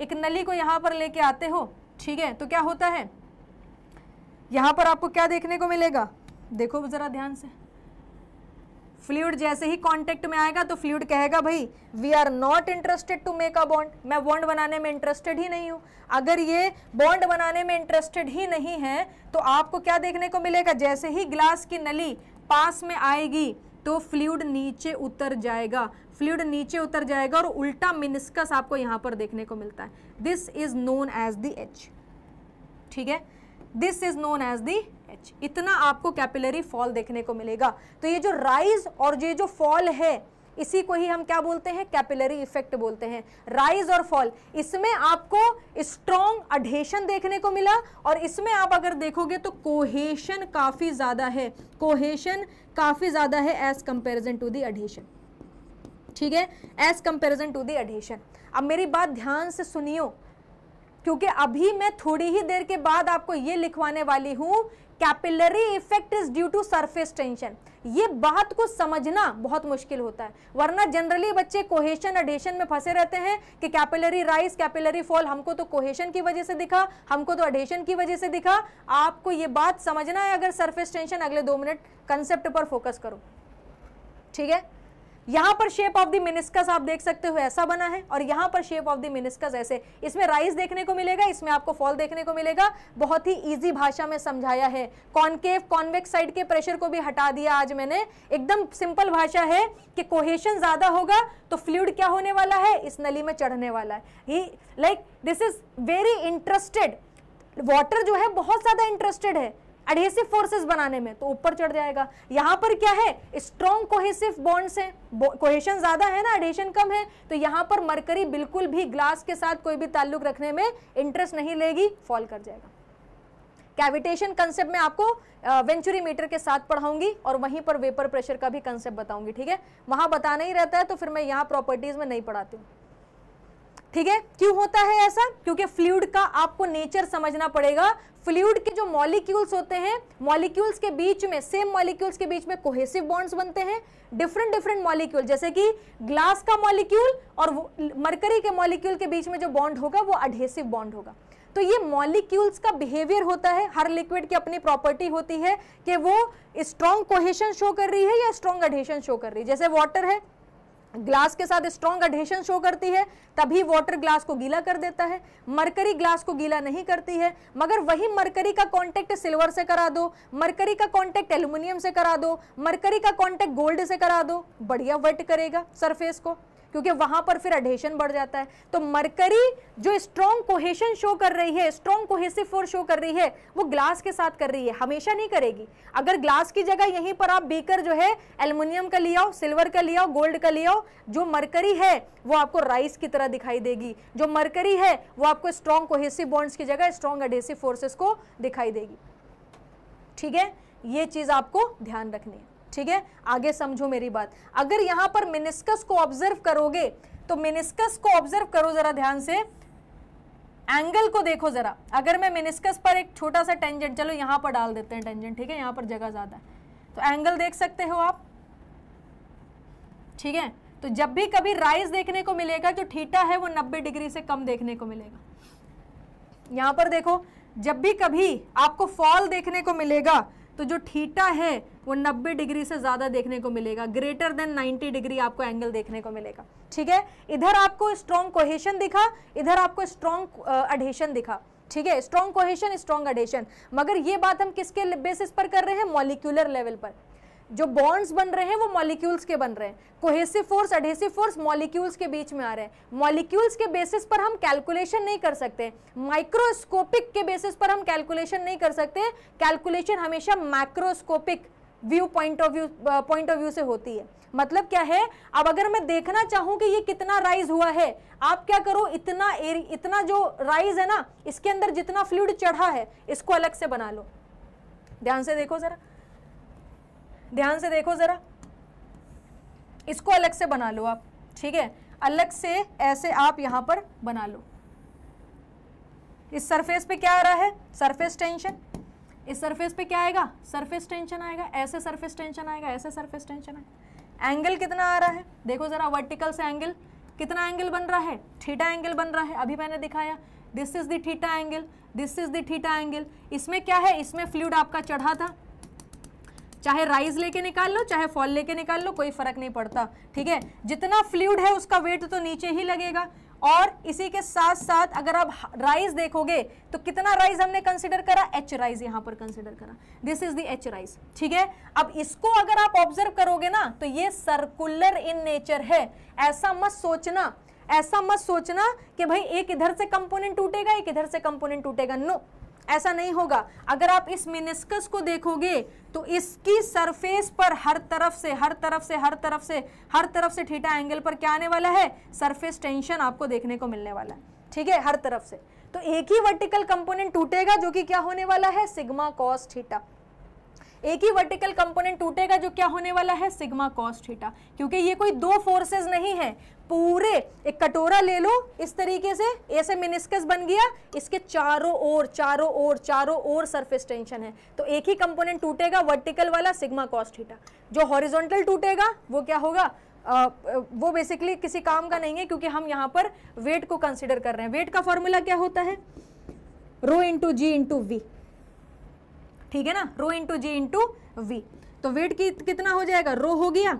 एक नली को यहाँ पर लेके आते हो ठीक है तो क्या होता है यहां पर आपको क्या देखने को मिलेगा देखो ज़रा ध्यान से फ्लूड जैसे ही कांटेक्ट में आएगा तो फ्लूड कहेगा भाई we are not interested to make a bond मैं बॉन्ड बनाने में इंटरेस्टेड ही नहीं हूं अगर ये बॉन्ड बनाने में इंटरेस्टेड ही नहीं है तो आपको क्या देखने को मिलेगा जैसे ही ग्लास की नली पास में आएगी तो फ्लूड नीचे उतर जाएगा फ्लूड नीचे उतर जाएगा और उल्टा मिनिस्कस आपको यहाँ पर देखने को मिलता है this is known as the H ठीक है this is known as the H इतना आपको कैपिलरी फॉल देखने को मिलेगा तो ये जो राइज और ये जो फॉल है इसी को ही हम क्या बोलते हैं कैपिलरी इफेक्ट बोलते हैं राइज और फॉल इसमें आपको स्ट्रॉन्ग अडेशन देखने को मिला और इसमें आप अगर देखोगे तो कोहेशन काफ़ी ज़्यादा है कोहेशन काफ़ी ज़्यादा है as comparison to the adhesion ठीक है एज कंपेरिजन टू दी अब मेरी बात ध्यान से सुनियो क्योंकि अभी मैं थोड़ी ही देर के बाद आपको ये लिखवाने वाली हूँ capillary effect is due to surface tension ये बात को समझना बहुत मुश्किल होता है वरना जनरली बच्चे कोहेशन अडेशन में फंसे रहते हैं कि कैपिलरी राइज कैपिलरी फॉल हमको तो कोहेशन की वजह से दिखा हमको तो अडेशन की वजह से दिखा आपको ये बात समझना है अगर सरफेस टेंशन अगले दो मिनट कंसेप्ट पर फोकस करो ठीक है यहाँ पर शेप ऑफ द मिनिस्कस आप देख सकते हो ऐसा बना है और यहाँ पर शेप ऑफ द मिनिस्कस ऐसे इसमें राइज देखने को मिलेगा इसमें आपको फॉल देखने को मिलेगा बहुत ही ईजी भाषा में समझाया है कॉन्केव कॉन्वेक्स साइड के प्रेशर को भी हटा दिया आज मैंने एकदम सिंपल भाषा है कि कोहेशन ज़्यादा होगा तो फ्लूड क्या होने वाला है इस नली में चढ़ने वाला है ही like this is very interested water जो है बहुत ज़्यादा इंटरेस्टेड है एडहेसिव फोर्सेस बनाने में तो ऊपर चढ़ जाएगा यहाँ पर क्या है स्ट्रॉन्ग कोहेसिव बॉन्ड्स हैं कोहेशन ज़्यादा है ना एडेशन कम है तो यहाँ पर मरकरी बिल्कुल भी ग्लास के साथ कोई भी ताल्लुक रखने में इंटरेस्ट नहीं लेगी फॉल कर जाएगा कैविटेशन कंसेप्ट में आपको वेंचुरी मीटर के साथ पढ़ाऊंगी और वहीं पर वेपर प्रेशर का भी कंसेप्ट बताऊंगी ठीक है वहां बताना ही रहता है तो फिर मैं यहाँ प्रॉपर्टीज़ में नहीं पढ़ाती हूँ ठीक है क्यों होता है ऐसा क्योंकि फ्लूड का आपको नेचर समझना पड़ेगा फ्लूड के जो मॉलिक्यूल्स होते हैं मॉलिक्यूल्स के बीच में सेम मॉलिक्यूल्स के बीच में कोहेसिव बॉन्ड्स बनते हैं डिफरेंट डिफरेंट मॉलिक्यूल जैसे कि ग्लास का मॉलिक्यूल और मरकरी के मॉलिक्यूल के बीच में जो बॉन्ड होगा वो अडहेसिव बॉन्ड होगा तो ये मॉलिक्यूल्स का बिहेवियर होता है हर लिक्विड की अपनी प्रॉपर्टी होती है कि वो स्ट्रॉन्ग कोहेशन शो कर रही है या स्ट्रॉन्ग अडहेशन शो कर रही है जैसे वाटर है ग्लास के साथ स्ट्रॉन्ग अडेशन शो करती है तभी वाटर ग्लास को गीला कर देता है मरकरी ग्लास को गीला नहीं करती है मगर वही मरकरी का कांटेक्ट सिल्वर से करा दो मरकरी का कांटेक्ट एल्यूमिनियम से करा दो मरकरी का कांटेक्ट गोल्ड से करा दो बढ़िया वेट करेगा सरफेस को क्योंकि वहां पर फिर अडेशन बढ़ जाता है तो मरकरी जो स्ट्रॉन्ग कोहेशन शो कर रही है स्ट्रॉन्ग कोहेसिव फोर्स शो कर रही है वो ग्लास के साथ कर रही है हमेशा नहीं करेगी अगर ग्लास की जगह यहीं पर आप बीकर जो है एल्यूमिनियम का लियाओ सिल्वर का लिया गोल्ड का लिया जो मरकरी है वो आपको राइस की तरह दिखाई देगी जो मरकरी है वो आपको स्ट्रॉन्ग कोहेसिव बॉन्ड्स की जगह स्ट्रॉन्ग एडेसिव फोर्सेस को दिखाई देगी ठीक है ये चीज आपको ध्यान रखनी है ठीक है आगे समझो मेरी बात अगर यहां पर मिनिस्कस को ऑब्जर्व करोगे तो मिनिस्कस को ऑब्जर्व करो जरा ध्यान से एंगल को देखो जरा अगर मैं मिनिस्कस पर एक छोटा सा टेंजेंट चलो यहां पर डाल देते हैं टेंजेंट ठीक है यहां पर जगह ज़्यादा है तो एंगल देख सकते हो आप ठीक है तो जब भी कभी राइज देखने को मिलेगा जो थीटा है वो 90 डिग्री से कम देखने को मिलेगा यहां पर देखो जब भी कभी आपको फॉल देखने को मिलेगा तो जो थीटा है वो 90 डिग्री से ज़्यादा देखने को मिलेगा ग्रेटर देन 90 डिग्री आपको एंगल देखने को मिलेगा ठीक है इधर आपको स्ट्रॉन्ग कोहेशन दिखा इधर आपको स्ट्रॉन्ग अडहेशन दिखा ठीक है स्ट्रॉन्ग कोहेशन स्ट्रॉन्ग अडहेशन मगर ये बात हम किसके बेसिस पर कर रहे हैं मॉलिक्यूलर लेवल पर जो बॉन्ड्स बन रहे हैं वो मॉलिक्यूल्स के बन रहे हैं cohesive force adhesive force molecules के बीच में आ रहे हैं मॉलिक्यूल्स के बेसिस पर हम कैलकुलेशन नहीं कर सकते माइक्रोस्कोपिक के बेसिस पर हम कैलकुलेशन नहीं कर सकते कैलकुलेशन हमेशा macroscopic view point of view point of view से होती है मतलब क्या है अब अगर मैं देखना चाहूं कि ये कितना राइज हुआ है आप क्या करो इतना एर, इतना जो राइज है ना इसके अंदर जितना फ्लूड चढ़ा है इसको अलग से बना लो ध्यान से देखो जरा ध्यान से देखो ज़रा इसको अलग से बना लो आप ठीक है अलग से ऐसे आप यहां पर बना लो इस सरफेस पे क्या आ रहा है सरफेस टेंशन इस सरफेस पे क्या आएगा सरफेस टेंशन आएगा ऐसे सरफेस टेंशन आएगा ऐसे सरफेस टेंशन आएगा एंगल कितना आ रहा है देखो ज़रा वर्टिकल से एंगल कितना एंगल बन रहा है थीटा एंगल बन रहा है अभी मैंने दिखाया this is theta angle this is theta angle इसमें क्या है इसमें फ्लूड आपका चढ़ा था चाहे राइज लेके निकाल लो चाहे फॉल लेके निकाल लो कोई फर्क नहीं पड़ता ठीक है जितना फ्लूड है उसका वेट तो नीचे ही लगेगा और इसी के साथ साथ अगर आप राइज देखोगे तो कितना राइज हमने कंसिडर करा एच राइज यहां पर कंसिडर करा this is the H rise ठीक है अब इसको अगर आप ऑब्जर्व करोगे ना तो ये सर्कुलर इन नेचर है ऐसा मत सोचना ऐसा मत सोचना कि भाई एक इधर से कंपोनेंट टूटेगा एक इधर से कंपोनेंट टूटेगा नो ऐसा नहीं होगा अगर आप इस मिनिस्कस को देखोगे तो इसकी सरफेस पर हर तरफ से हर तरफ से हर तरफ से हर तरफ से ठीटा एंगल पर क्या आने वाला है सरफेस टेंशन आपको देखने को मिलने वाला है ठीक है हर तरफ से तो एक ही वर्टिकल कंपोनेंट टूटेगा जो कि क्या होने वाला है सिग्मा कॉस थीटा एक ही वर्टिकल कंपोनेंट टूटेगा जो क्या होने वाला है सिग्मा कॉस थीटा क्योंकि ये कोई दो फोर्सेस नहीं है पूरे एक कटोरा ले लो इस तरीके से ऐसे मिनिस्कस बन गया इसके चारों ओर चारों ओर चारों ओर सरफेस टेंशन है तो एक ही कंपोनेंट टूटेगा वर्टिकल वाला सिग्मा कॉस थीटा जो हॉरिजोंटल टूटेगा वो क्या होगा आ, वो बेसिकली किसी काम का नहीं है क्योंकि हम यहाँ पर वेट को कंसिडर कर रहे हैं वेट का फॉर्मूला क्या होता है rho into G into V ठीक है ना rho into G into V तो वेट की कितना हो जाएगा रो हो गया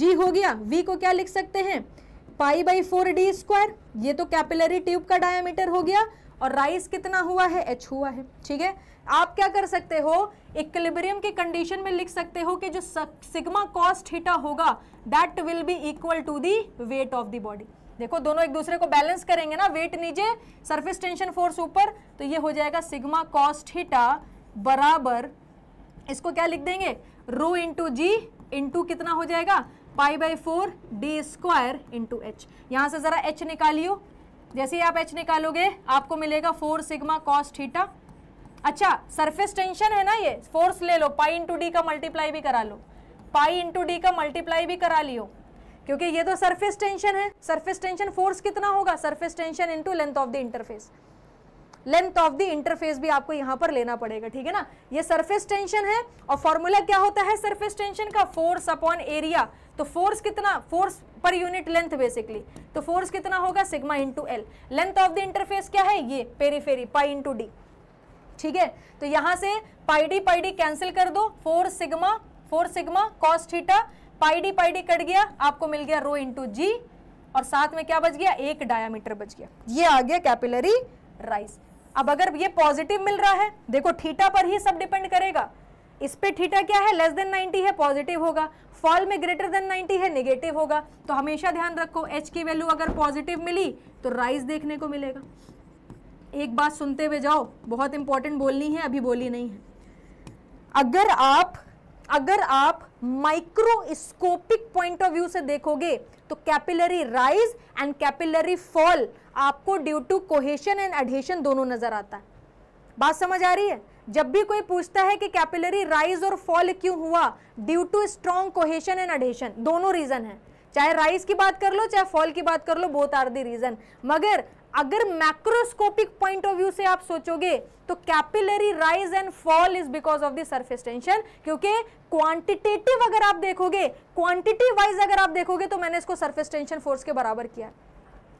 जी हो गया वी को क्या लिख सकते हैं pi by four D square ये तो कैपिलरी ट्यूब का डायमीटर हो गया और राइस कितना हुआ है एच हुआ है ठीक है आप क्या कर सकते हो इक्विलिब्रियम के कंडीशन में लिख सकते हो कि जो सिग्मा कॉस्ट हिटा होगा that will be equal to the weight of the body देखो दोनों एक दूसरे को बैलेंस करेंगे ना वेट नीचे सरफेस टेंशन फोर्स ऊपर तो ये हो जाएगा सिग्मा कॉस्ट हिटा बराबर इसको क्या लिख देंगे रो इंटू जी इंटू कितना हो जाएगा pi by four D square into H यहाँ से ज़रा एच निकालियो जैसे ही आप एच निकालोगे आपको मिलेगा फोर सिग्मा कॉस थीटा अच्छा सरफेस टेंशन है ना ये फोर्स ले लो पाई इंटू डी का मल्टीप्लाई भी करा लो पाई इंटू डी का मल्टीप्लाई भी करा लियो क्योंकि ये तो सरफेस टेंशन है सरफेस टेंशन फोर्स कितना होगा surface tension into length of the interface length of the interface भी आपको यहाँ पर लेना पड़ेगा ठीक है ना ये सरफेस टेंशन है और फॉर्मूला क्या होता है सरफेस टेंशन का फोर्स अपॉन एरिया तो फोर्स कितना force per unit length basically तो फोर्स कितना होगा sigma into L length of the interface क्या है ये पेरीफेरी पाई इंटू डी ठीक है तो यहाँ से pi D pi D cancel कर दो four sigma four sigma cos theta pi D pi D cut गया आपको मिल गया रो इंटू जी और साथ में क्या बच गया एक डायामीटर बच गया ये आ गया कैपिलरी राइस अब अगर ये पॉजिटिव मिल रहा है देखो थीटा पर ही सब डिपेंड करेगा इस पे थीटा क्या है लेस देन 90 है पॉजिटिव होगा फॉल में ग्रेटर देन 90 है नेगेटिव होगा तो हमेशा ध्यान रखो एच की वैल्यू अगर पॉजिटिव मिली तो राइज देखने को मिलेगा एक बात सुनते हुए जाओ बहुत इंपॉर्टेंट बोलनी है अभी बोली नहीं है अगर आप अगर आप माइक्रोस्कोपिक पॉइंट ऑफ व्यू से देखोगे तो capillary rise and capillary fall आपको due to cohesion and adhesion दोनों नजर आता है बात समझ आ रही है जब भी कोई पूछता है कि कैपिलरी राइज और फॉल क्यों हुआ due to strong cohesion and adhesion दोनों रीजन है चाहे राइज की बात कर लो चाहे फॉल की बात कर लो बोथ आर दी रीजन मगर अगर मैक्रोस्कोपिक पॉइंट ऑफ व्यू से आप सोचोगे तो capillary rise and fall is because of the surface tension क्योंकि क्वांटिटेटिव अगर आप देखोगे क्वांटिटी वाइज अगर आप देखोगे तो मैंने इसको सरफेस टेंशन फोर्स के बराबर किया है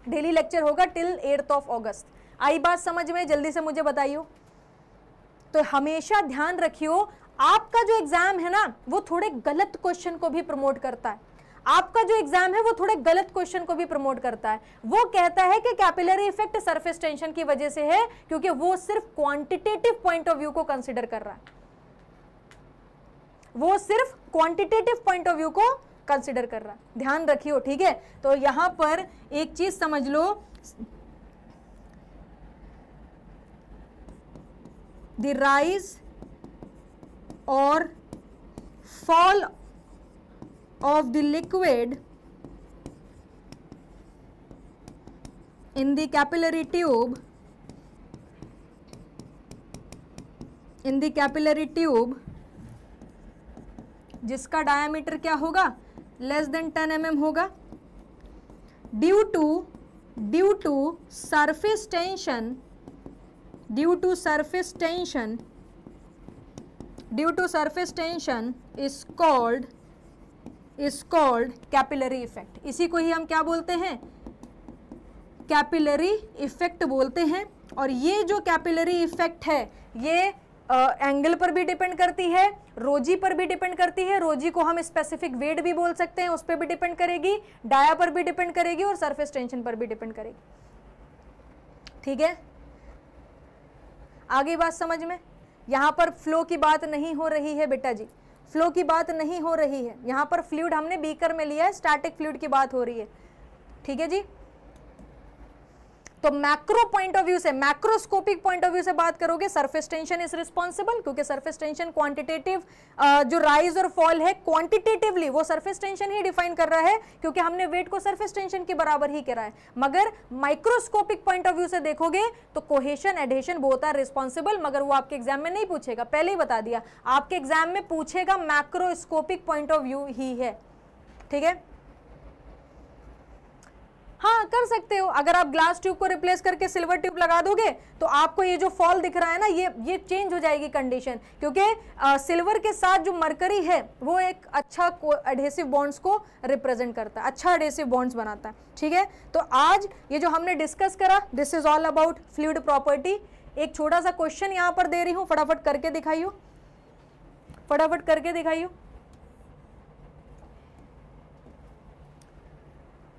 डेली लेक्चर होगा टिल एट्थ ऑफ ऑगस्ट आई बात समझ में जल्दी से मुझे बताइयो तो हमेशा ध्यान रखियो आपका जो एग्ज़ाम है ना वो थोड़े गलत क्वेश्चन को भी प्रमोट करता है आपका जो एग्जाम है वो थोड़े गलत क्वेश्चन को भी प्रमोट करता है वो कहता है कि कैपिलरी इफेक्ट सरफेस टेंशन की वजह से है क्योंकि वो सिर्फ क्वांटिटेटिव पॉइंट ऑफ व्यू को कंसिडर कर रहा है वो सिर्फ क्वांटिटेटिव पॉइंट ऑफ व्यू को कंसिडर कर रहा है ध्यान रखियो ठीक है तो यहां पर एक चीज समझ लो द राइज और fall of the liquid in capillary tube in capillary tube जिसका डायमीटर क्या होगा लेस देन टेन एम होगा due to due to surface tension due to surface tension due to surface tension is called is called capillary effect इसी को ही हम क्या बोलते हैं कैपिलरी इफेक्ट बोलते हैं और ये जो कैपिलरी इफेक्ट है ये एंगल पर भी डिपेंड करती है रोजी पर भी डिपेंड करती है रोजी को हम स्पेसिफिक वेट भी बोल सकते हैं उस पर भी डिपेंड करेगी डाया पर भी डिपेंड करेगी और सरफेस टेंशन पर भी डिपेंड करेगी ठीक है आगे बात समझ में यहां पर फ्लो की बात नहीं हो रही है बेटा जी फ्लो की बात नहीं हो रही है यहां पर फ्लूड हमने बीकर में लिया है स्टैटिक फ्लूड की बात हो रही है ठीक है जी तो मैक्रो पॉइंट ऑफ व्यू से मैक्रोस्कोपिक पॉइंट ऑफ व्यू से बात करोगे सरफेस टेंशन इज रिस्पॉन्सिबल क्योंकि सरफेस टेंशन क्वांटिटेटिव जो राइज और फॉल है क्वांटिटेटिवली वो सरफेस टेंशन ही डिफाइन कर रहा है क्योंकि हमने वेट को सरफेस टेंशन के बराबर ही करा है मगर माइक्रोस्कोपिक पॉइंट ऑफ व्यू से देखोगे तो cohesion adhesion both are responsible मगर वो आपके एग्जाम में नहीं पूछेगा पहले ही बता दिया आपके एग्जाम में पूछेगा मैक्रोस्कोपिक पॉइंट ऑफ व्यू ही है ठीक है हाँ कर सकते हो अगर आप ग्लास ट्यूब को रिप्लेस करके सिल्वर ट्यूब लगा दोगे तो आपको ये जो फॉल दिख रहा है ना ये ये चेंज हो जाएगी कंडीशन क्योंकि सिल्वर के साथ जो मरकरी है वो एक अच्छा एडहेसिव बॉन्ड्स को रिप्रेजेंट करता है अच्छा एडहेसिव बॉन्ड्स बनाता है ठीक है तो आज ये जो हमने डिस्कस करा this is all about fluid property एक छोटा सा क्वेश्चन यहाँ पर दे रही हूँ फटाफट करके दिखाइयो फटाफट करके दिखाइयो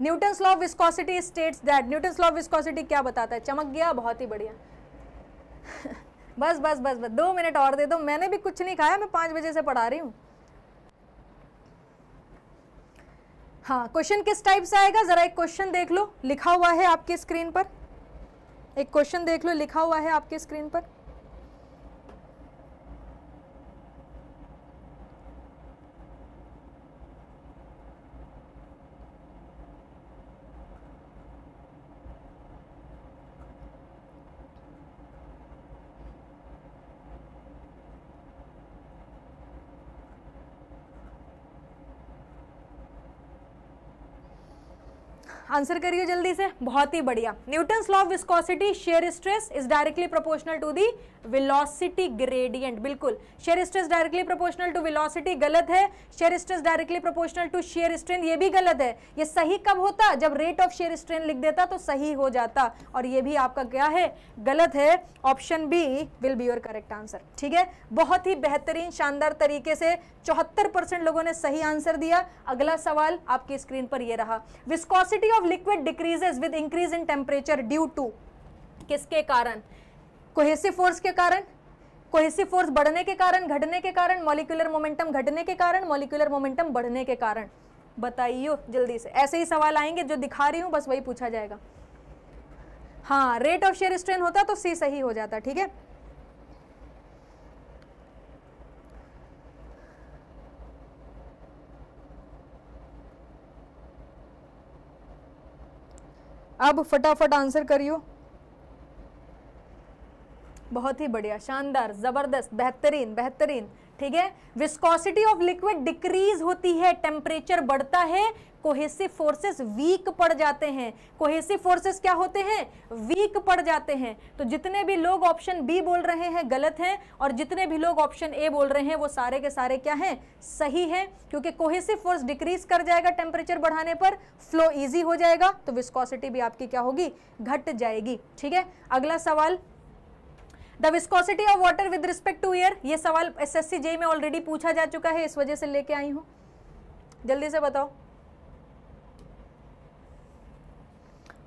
Newton law viscosity states that Newton law viscosity क्या बताता है चमक गया बहुत ही बढ़िया बस बस बस बस दो मिनट और दे दो मैंने भी कुछ नहीं खाया मैं पाँच बजे से पढ़ा रही हूँ हाँ क्वेश्चन किस टाइप से आएगा ज़रा एक क्वेश्चन देख लो लिखा हुआ है आपके स्क्रीन पर एक क्वेश्चन देख लो लिखा हुआ है आपके स्क्रीन पर आंसर करिए जल्दी से बहुत ही बढ़िया Newton law viscosity shear stress is directly proportional to the velocity gradient बिल्कुल shear stress directly proportional to velocity गलत है shear stress directly proportional to shear strength ये भी गलत है ये सही कब होता जब रेट ऑफ शेयर स्ट्रेंथ लिख देता तो सही हो जाता और ये भी आपका क्या है गलत है option B will be your correct answer ठीक है बहुत ही बेहतरीन शानदार तरीके से चौहत्तर लोगों ने सही आंसर दिया अगला सवाल आपकी स्क्रीन पर यह रहा viscosity of of liquid decreases with increase in temperature due to किसके कारण कोहेसिव फोर्स के कारण कोहेसिव फोर्स बढ़ने के कारण घटने के कारण मॉलिकुलर मोमेंटम घटने के कारण मॉलिकुलर मोमेंटम बढ़ने के कारण बताइयो जल्दी से ऐसे ही सवाल आएंगे जो दिखा रही हूँ बस वही पूछा जाएगा हाँ रेट ऑफ शेयर स्ट्रेन होता तो सी सही हो जाता ठीक है अब फटाफट आंसर करियो बहुत ही बढ़िया शानदार जबरदस्त बेहतरीन बेहतरीन ठीक है विस्कोसिटी ऑफ लिक्विड डिक्रीज होती है टेम्परेचर बढ़ता है कोहेसिव फोर्सेस वीक पड़ जाते हैं कोहेसिव फोर्सेस क्या होते हैं वीक पड़ जाते हैं तो जितने भी लोग ऑप्शन बी बोल रहे हैं गलत हैं और जितने भी लोग ऑप्शन ए बोल रहे हैं वो सारे के सारे क्या हैं सही हैं क्योंकि कोहेसिव फोर्स डिक्रीज कर जाएगा टेम्परेचर बढ़ाने पर फ्लो ईजी हो जाएगा तो विस्कॉसिटी भी आपकी क्या होगी घट जाएगी ठीक है अगला सवाल the viscosity of water with respect to air ये सवाल एस एस में ऑलरेडी पूछा जा चुका है इस वजह से लेके आई हूँ जल्दी से बताओ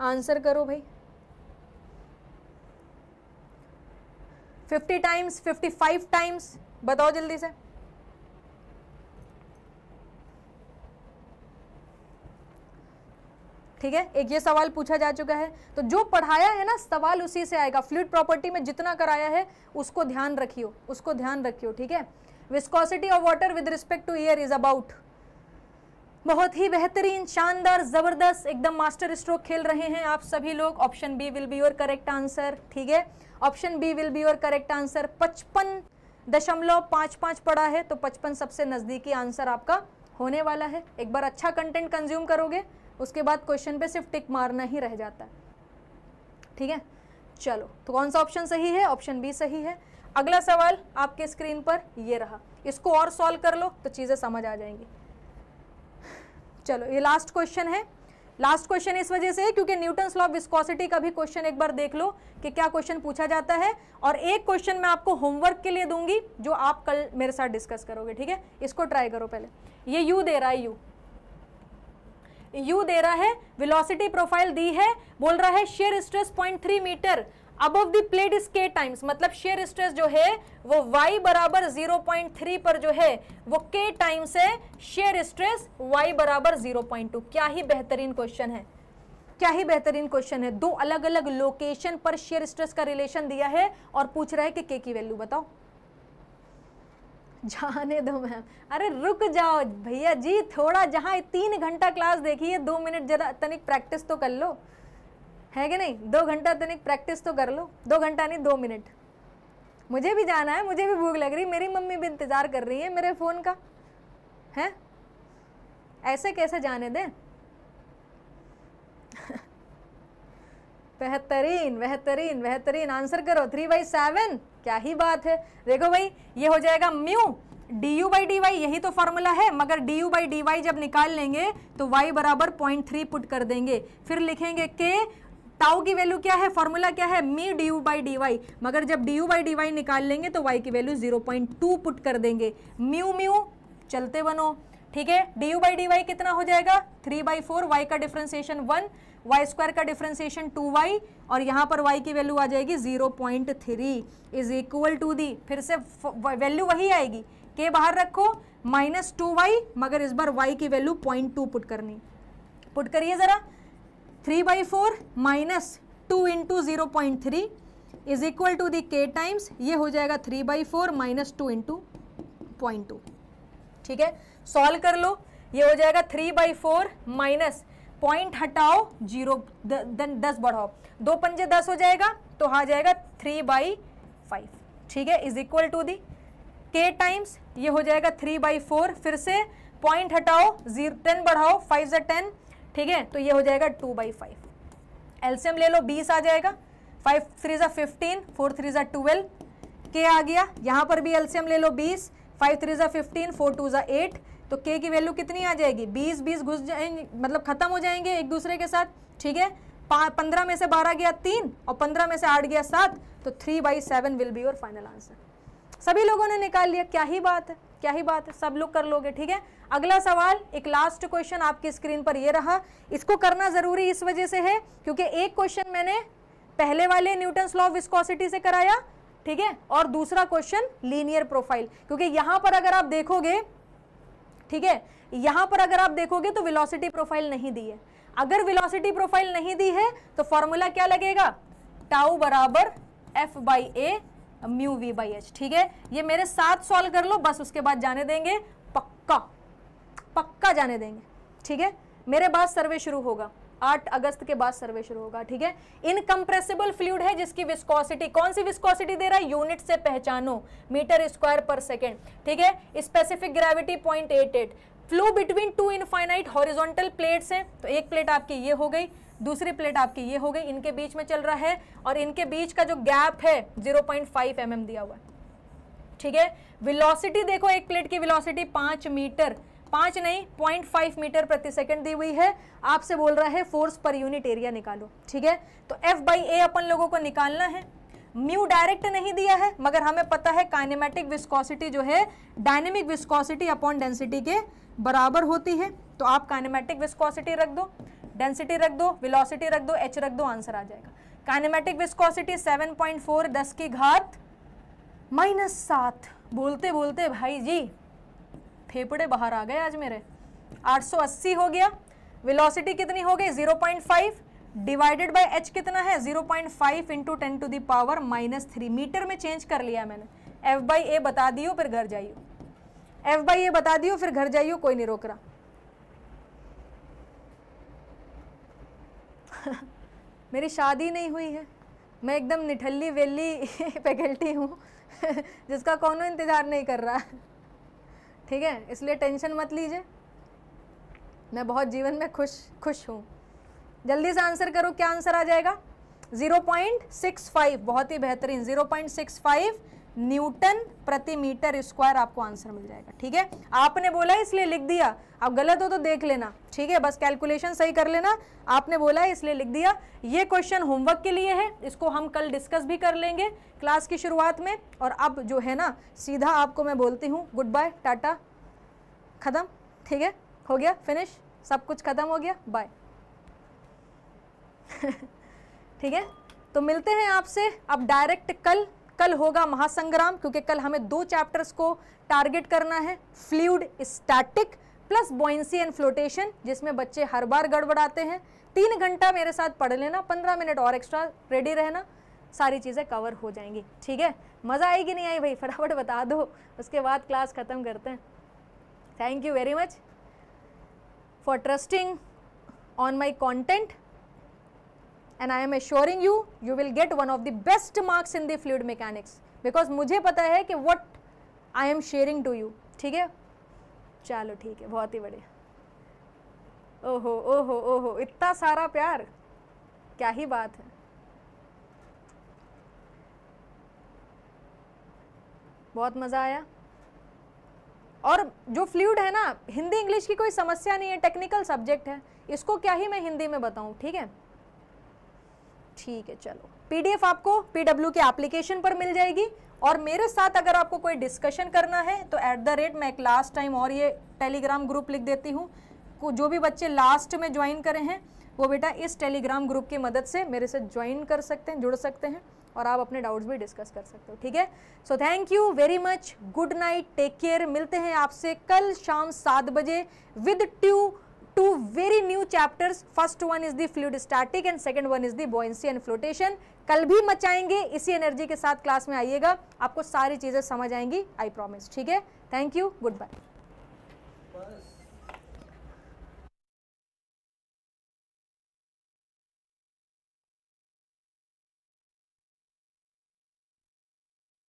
आंसर करो भाई fifty times fifty five times बताओ जल्दी से ठीक है एक ये सवाल पूछा जा चुका है तो जो पढ़ाया है ना सवाल उसी से आएगा फ्लूड प्रॉपर्टी में जितना कराया है उसको ध्यान रखियो उसको ध्यान रखियो ठीक है viscosity of water with respect to air is about बहुत ही बेहतरीन शानदार ज़बरदस्त एकदम मास्टर स्ट्रोक खेल रहे हैं आप सभी लोग option B will be your correct answer ठीक है option B will be your correct answer पचपन दशमलव पाँच पाँच पड़ा है तो पचपन सबसे नज़दीकी आंसर आपका होने वाला है एक बार अच्छा कंटेंट कंज्यूम करोगे उसके बाद क्वेश्चन पे सिर्फ टिक मारना ही रह जाता है ठीक है चलो तो कौन सा ऑप्शन सही है ऑप्शन बी सही है अगला सवाल आपके स्क्रीन पर ये रहा इसको और सॉल्व कर लो तो चीज़ें समझ आ जाएंगी चलो ये लास्ट क्वेश्चन है लास्ट क्वेश्चन इस वजह से है क्योंकि न्यूटन लॉ विस्कोसिटी का भी क्वेश्चन एक बार देख लो कि क्या क्वेश्चन पूछा जाता है और एक क्वेश्चन मैं आपको होमवर्क के लिए दूंगी जो आप कल मेरे साथ डिस्कस करोगे ठीक है इसको ट्राई करो पहले ये यू दे रहा है यू यू दे रहा है वेलोसिटी प्रोफाइल दी है बोल रहा है shear stress point three metre above the plate is K times मतलब शेयर स्ट्रेस जो है वो वाई बराबर जीरो पॉइंट थ्री पर जो है वो के टाइम्स है शेयर स्ट्रेस वाई बराबर जीरो पॉइंट टू क्या ही बेहतरीन क्वेश्चन है क्या ही बेहतरीन क्वेश्चन है दो अलग अलग लोकेशन पर शेयर स्ट्रेस का रिलेशन दिया है और पूछ रहा है कि के की वैल्यू बताओ जाने दो मैम अरे रुक जाओ भैया जी थोड़ा जहां तीन घंटा क्लास देखिए दो मिनट जरा तनिक प्रैक्टिस तो कर लो है कि नहीं दो घंटा तनिक तो प्रैक्टिस तो कर लो दो घंटा नहीं दो मिनट मुझे भी जाना है मुझे भी भूख लग रही मेरी मम्मी भी इंतज़ार कर रही है मेरे फ़ोन का है ऐसे कैसे जाने दें बेहतरीन बेहतरीन बेहतरीन आंसर करो थ्री बाई सेवन क्या ही बात है देखो भाई ये हो जाएगा mu D you by D Y यही तो फॉर्मूला है मगर D you by D Y जब निकाल लेंगे तो वाई बराबर पॉइंट थ्री पुट कर देंगे फिर लिखेंगे के टाउ की वैल्यू क्या है फॉर्मूला क्या है mu D you by D Y मगर जब D you by D Y निकाल लेंगे तो वाई की value zero point two put कर देंगे म्यू म्यू चलते बनो ठीक है D you by D Y कितना हो जाएगा थ्री बाई फोर वाई का डिफ्रेंसिएशन वन वाई स्क्वायर का डिफ्रेंसिएशन टू वाई और यहाँ पर वाई की वैल्यू आ जाएगी zero point three is equal to दी फिर से वैल्यू वही आएगी के बाहर रखो माइनस टू वाई मगर इस बार वाई की वैल्यू पॉइंट टू पुट करनी पुट करिए ज़रा three by four minus two into zero point three is equal to the K times ये हो जाएगा three by four minus two into point two ठीक है सॉल्व कर लो ये हो जाएगा three by four minus point हटाओ जीरो दस बढ़ाओ दो पंजे दस हो जाएगा तो आ जाएगा थ्री बाई फाइव ठीक है is equal to the K times ये हो जाएगा थ्री बाई फोर फिर से पॉइंट हटाओ जीरो टेन बढ़ाओ फाइव जै टेन ठीक है तो ये हो जाएगा टू बाई फाइव एल्सियम ले लो बीस आ जाएगा फाइव थ्री ज़ा फिफ्टीन फोर थ्री ज़ा ट्वेल्व के आ गया यहाँ पर भी एल्सियम ले लो बीस फाइव थ्री ज़ा फिफ्टीन फोर टू ज़ा एट तो के की वैल्यू कितनी आ जाएगी बीस बीस घुस जाएंगे मतलब ख़त्म हो जाएंगे एक दूसरे के साथ ठीक है पंद्रह में से बारह गया तीन और पंद्रह में से आठ गया सात तो three by seven will be your final answer सभी लोगों ने निकाल लिया क्या ही बात है क्या ही बात है सब लोग कर लोगे ठीक है अगला सवाल एक लास्ट क्वेश्चन आपकी स्क्रीन पर ये रहा इसको करना जरूरी इस वजह से है क्योंकि एक क्वेश्चन मैंने पहले वाले न्यूटन लॉ ऑफ विस्कोसिटी से कराया ठीक है और दूसरा क्वेश्चन लीनियर प्रोफाइल क्योंकि यहां पर अगर आप देखोगे ठीक है यहां पर अगर आप देखोगे तो विलोसिटी प्रोफाइल नहीं दी है अगर विलोसिटी प्रोफाइल नहीं दी है तो फॉर्मूला क्या लगेगा टाउ बराबर F by A mu V by H ठीक है ये मेरे साथ सॉल्व कर लो बस उसके बाद जाने देंगे पक्का पक्का जाने देंगे ठीक है मेरे बाद सर्वे शुरू होगा आठ अगस्त के बाद सर्वे शुरू होगा ठीक है इनकम्प्रेसिबल फ्लूड है जिसकी विस्कोसिटी कौन सी विस्कोसिटी दे रहा है यूनिट से पहचानो मीटर स्क्वायर पर सेकेंड ठीक है specific gravity point eight eight flow between two infinite horizontal plates हैं तो एक प्लेट आपकी ये हो गई दूसरी प्लेट आपकी ये हो गई इनके बीच में चल रहा है और इनके बीच का जो गैप है 0.5 पॉइंट mm दिया हुआ है ठीक है विलोसिटी देखो एक प्लेट की विलोसिटी पाँच मीटर पांच नहीं पॉइंट फाइव मीटर प्रति सेकंड दी हुई है आपसे बोल रहा है फोर्स पर यूनिट एरिया निकालो ठीक है तो एफ बाई ए अपन लोगों को निकालना है म्यू डायरेक्ट नहीं दिया है मगर हमें पता है काइनेमेटिक विस्कोसिटी जो है डायनेमिक विस्कोसिटी अपॉन डेंसिटी के बराबर होती है तो आप काइनेमेटिक विस्कोसिटी रख दो डेंसिटी रख दो विलोसिटी रख दो एच रख दो आंसर आ जाएगा काइनेमेटिक विस्कोसिटी 7.4 10 की घात माइनस सात बोलते बोलते भाई जी फेफड़े बाहर आ गए आज मेरे 880 हो गया वेलोसिटी कितनी हो गई 0.5 डिवाइडेड बाय एच कितना है 0.5 point five into ten to the power minus three metre में चेंज कर लिया मैंने एफ बाई ए बता दियो फिर घर जाइयो एफ बाई ए बता दियो फिर घर जाइयो कोई नहीं रोक रहा मेरी शादी नहीं हुई है मैं एकदम निठल्ली वेली फैकल्टी हूँ जिसका कौनों इंतज़ार नहीं कर रहा ठीक है इसलिए टेंशन मत लीजिए मैं बहुत जीवन में खुश खुश हूँ जल्दी से आंसर करो क्या आंसर आ जाएगा 0.65 बहुत ही बेहतरीन 0.65 न्यूटन प्रति मीटर स्क्वायर आपको आंसर मिल जाएगा ठीक है आपने बोला इसलिए लिख दिया अब गलत हो तो देख लेना ठीक है बस कैलकुलेशन सही कर लेना आपने बोला इसलिए लिख दिया ये क्वेश्चन होमवर्क के लिए है इसको हम कल डिस्कस भी कर लेंगे क्लास की शुरुआत में और अब जो है ना सीधा आपको मैं बोलती हूँ गुड बाय टाटा ख़त्म ठीक है हो गया फिनिश सब कुछ ख़त्म हो गया बाय ठीक है तो मिलते हैं आपसे अब डायरेक्ट कल कल होगा महासंग्राम क्योंकि कल हमें दो चैप्टर्स को टारगेट करना है fluid static plus buoyancy and flotation जिसमें बच्चे हर बार गड़बड़ाते हैं तीन घंटा मेरे साथ पढ़ लेना पंद्रह मिनट और एक्स्ट्रा रेडी रहना सारी चीज़ें कवर हो जाएंगी ठीक है मज़ा आएगी नहीं आई भाई फटाफट बता दो उसके बाद क्लास ख़त्म करते हैं thank you very much for trusting on my content and I am assuring you you will get one of the best marks in the fluid mechanics because मुझे पता है कि what I am sharing to you ठीक है चलो ठीक है बहुत ही बढ़िया ओहो ओहो ओहो इतना सारा प्यार क्या ही बात है बहुत मज़ा आया और जो फ्लूड है ना हिंदी इंग्लिश की कोई समस्या नहीं है टेक्निकल सब्जेक्ट है इसको क्या ही मैं हिंदी में बताऊँ ठीक है ठीक है चलो पीडीएफ आपको पीडब्ल्यू के एप्लीकेशन पर मिल जाएगी और मेरे साथ अगर आपको कोई डिस्कशन करना है तो एट द रेट मैं एक लास्ट टाइम और ये टेलीग्राम ग्रुप लिख देती हूँ जो भी बच्चे लास्ट में ज्वाइन करे हैं वो बेटा इस टेलीग्राम ग्रुप की मदद से मेरे से ज्वाइन कर सकते हैं जुड़ सकते हैं और आप अपने डाउट्स भी डिस्कस कर सकते हो ठीक है so thank you very much good night take care मिलते हैं आपसे कल शाम सात बजे with two two very new chapters first one is the fluid static and second one is the buoyancy and flotation कल भी मचाएंगे इसी एनर्जी के साथ क्लास में आइएगा आपको सारी चीज़ें समझ आएंगी आई प्रॉमिस ठीक है थैंक यू गुड बाय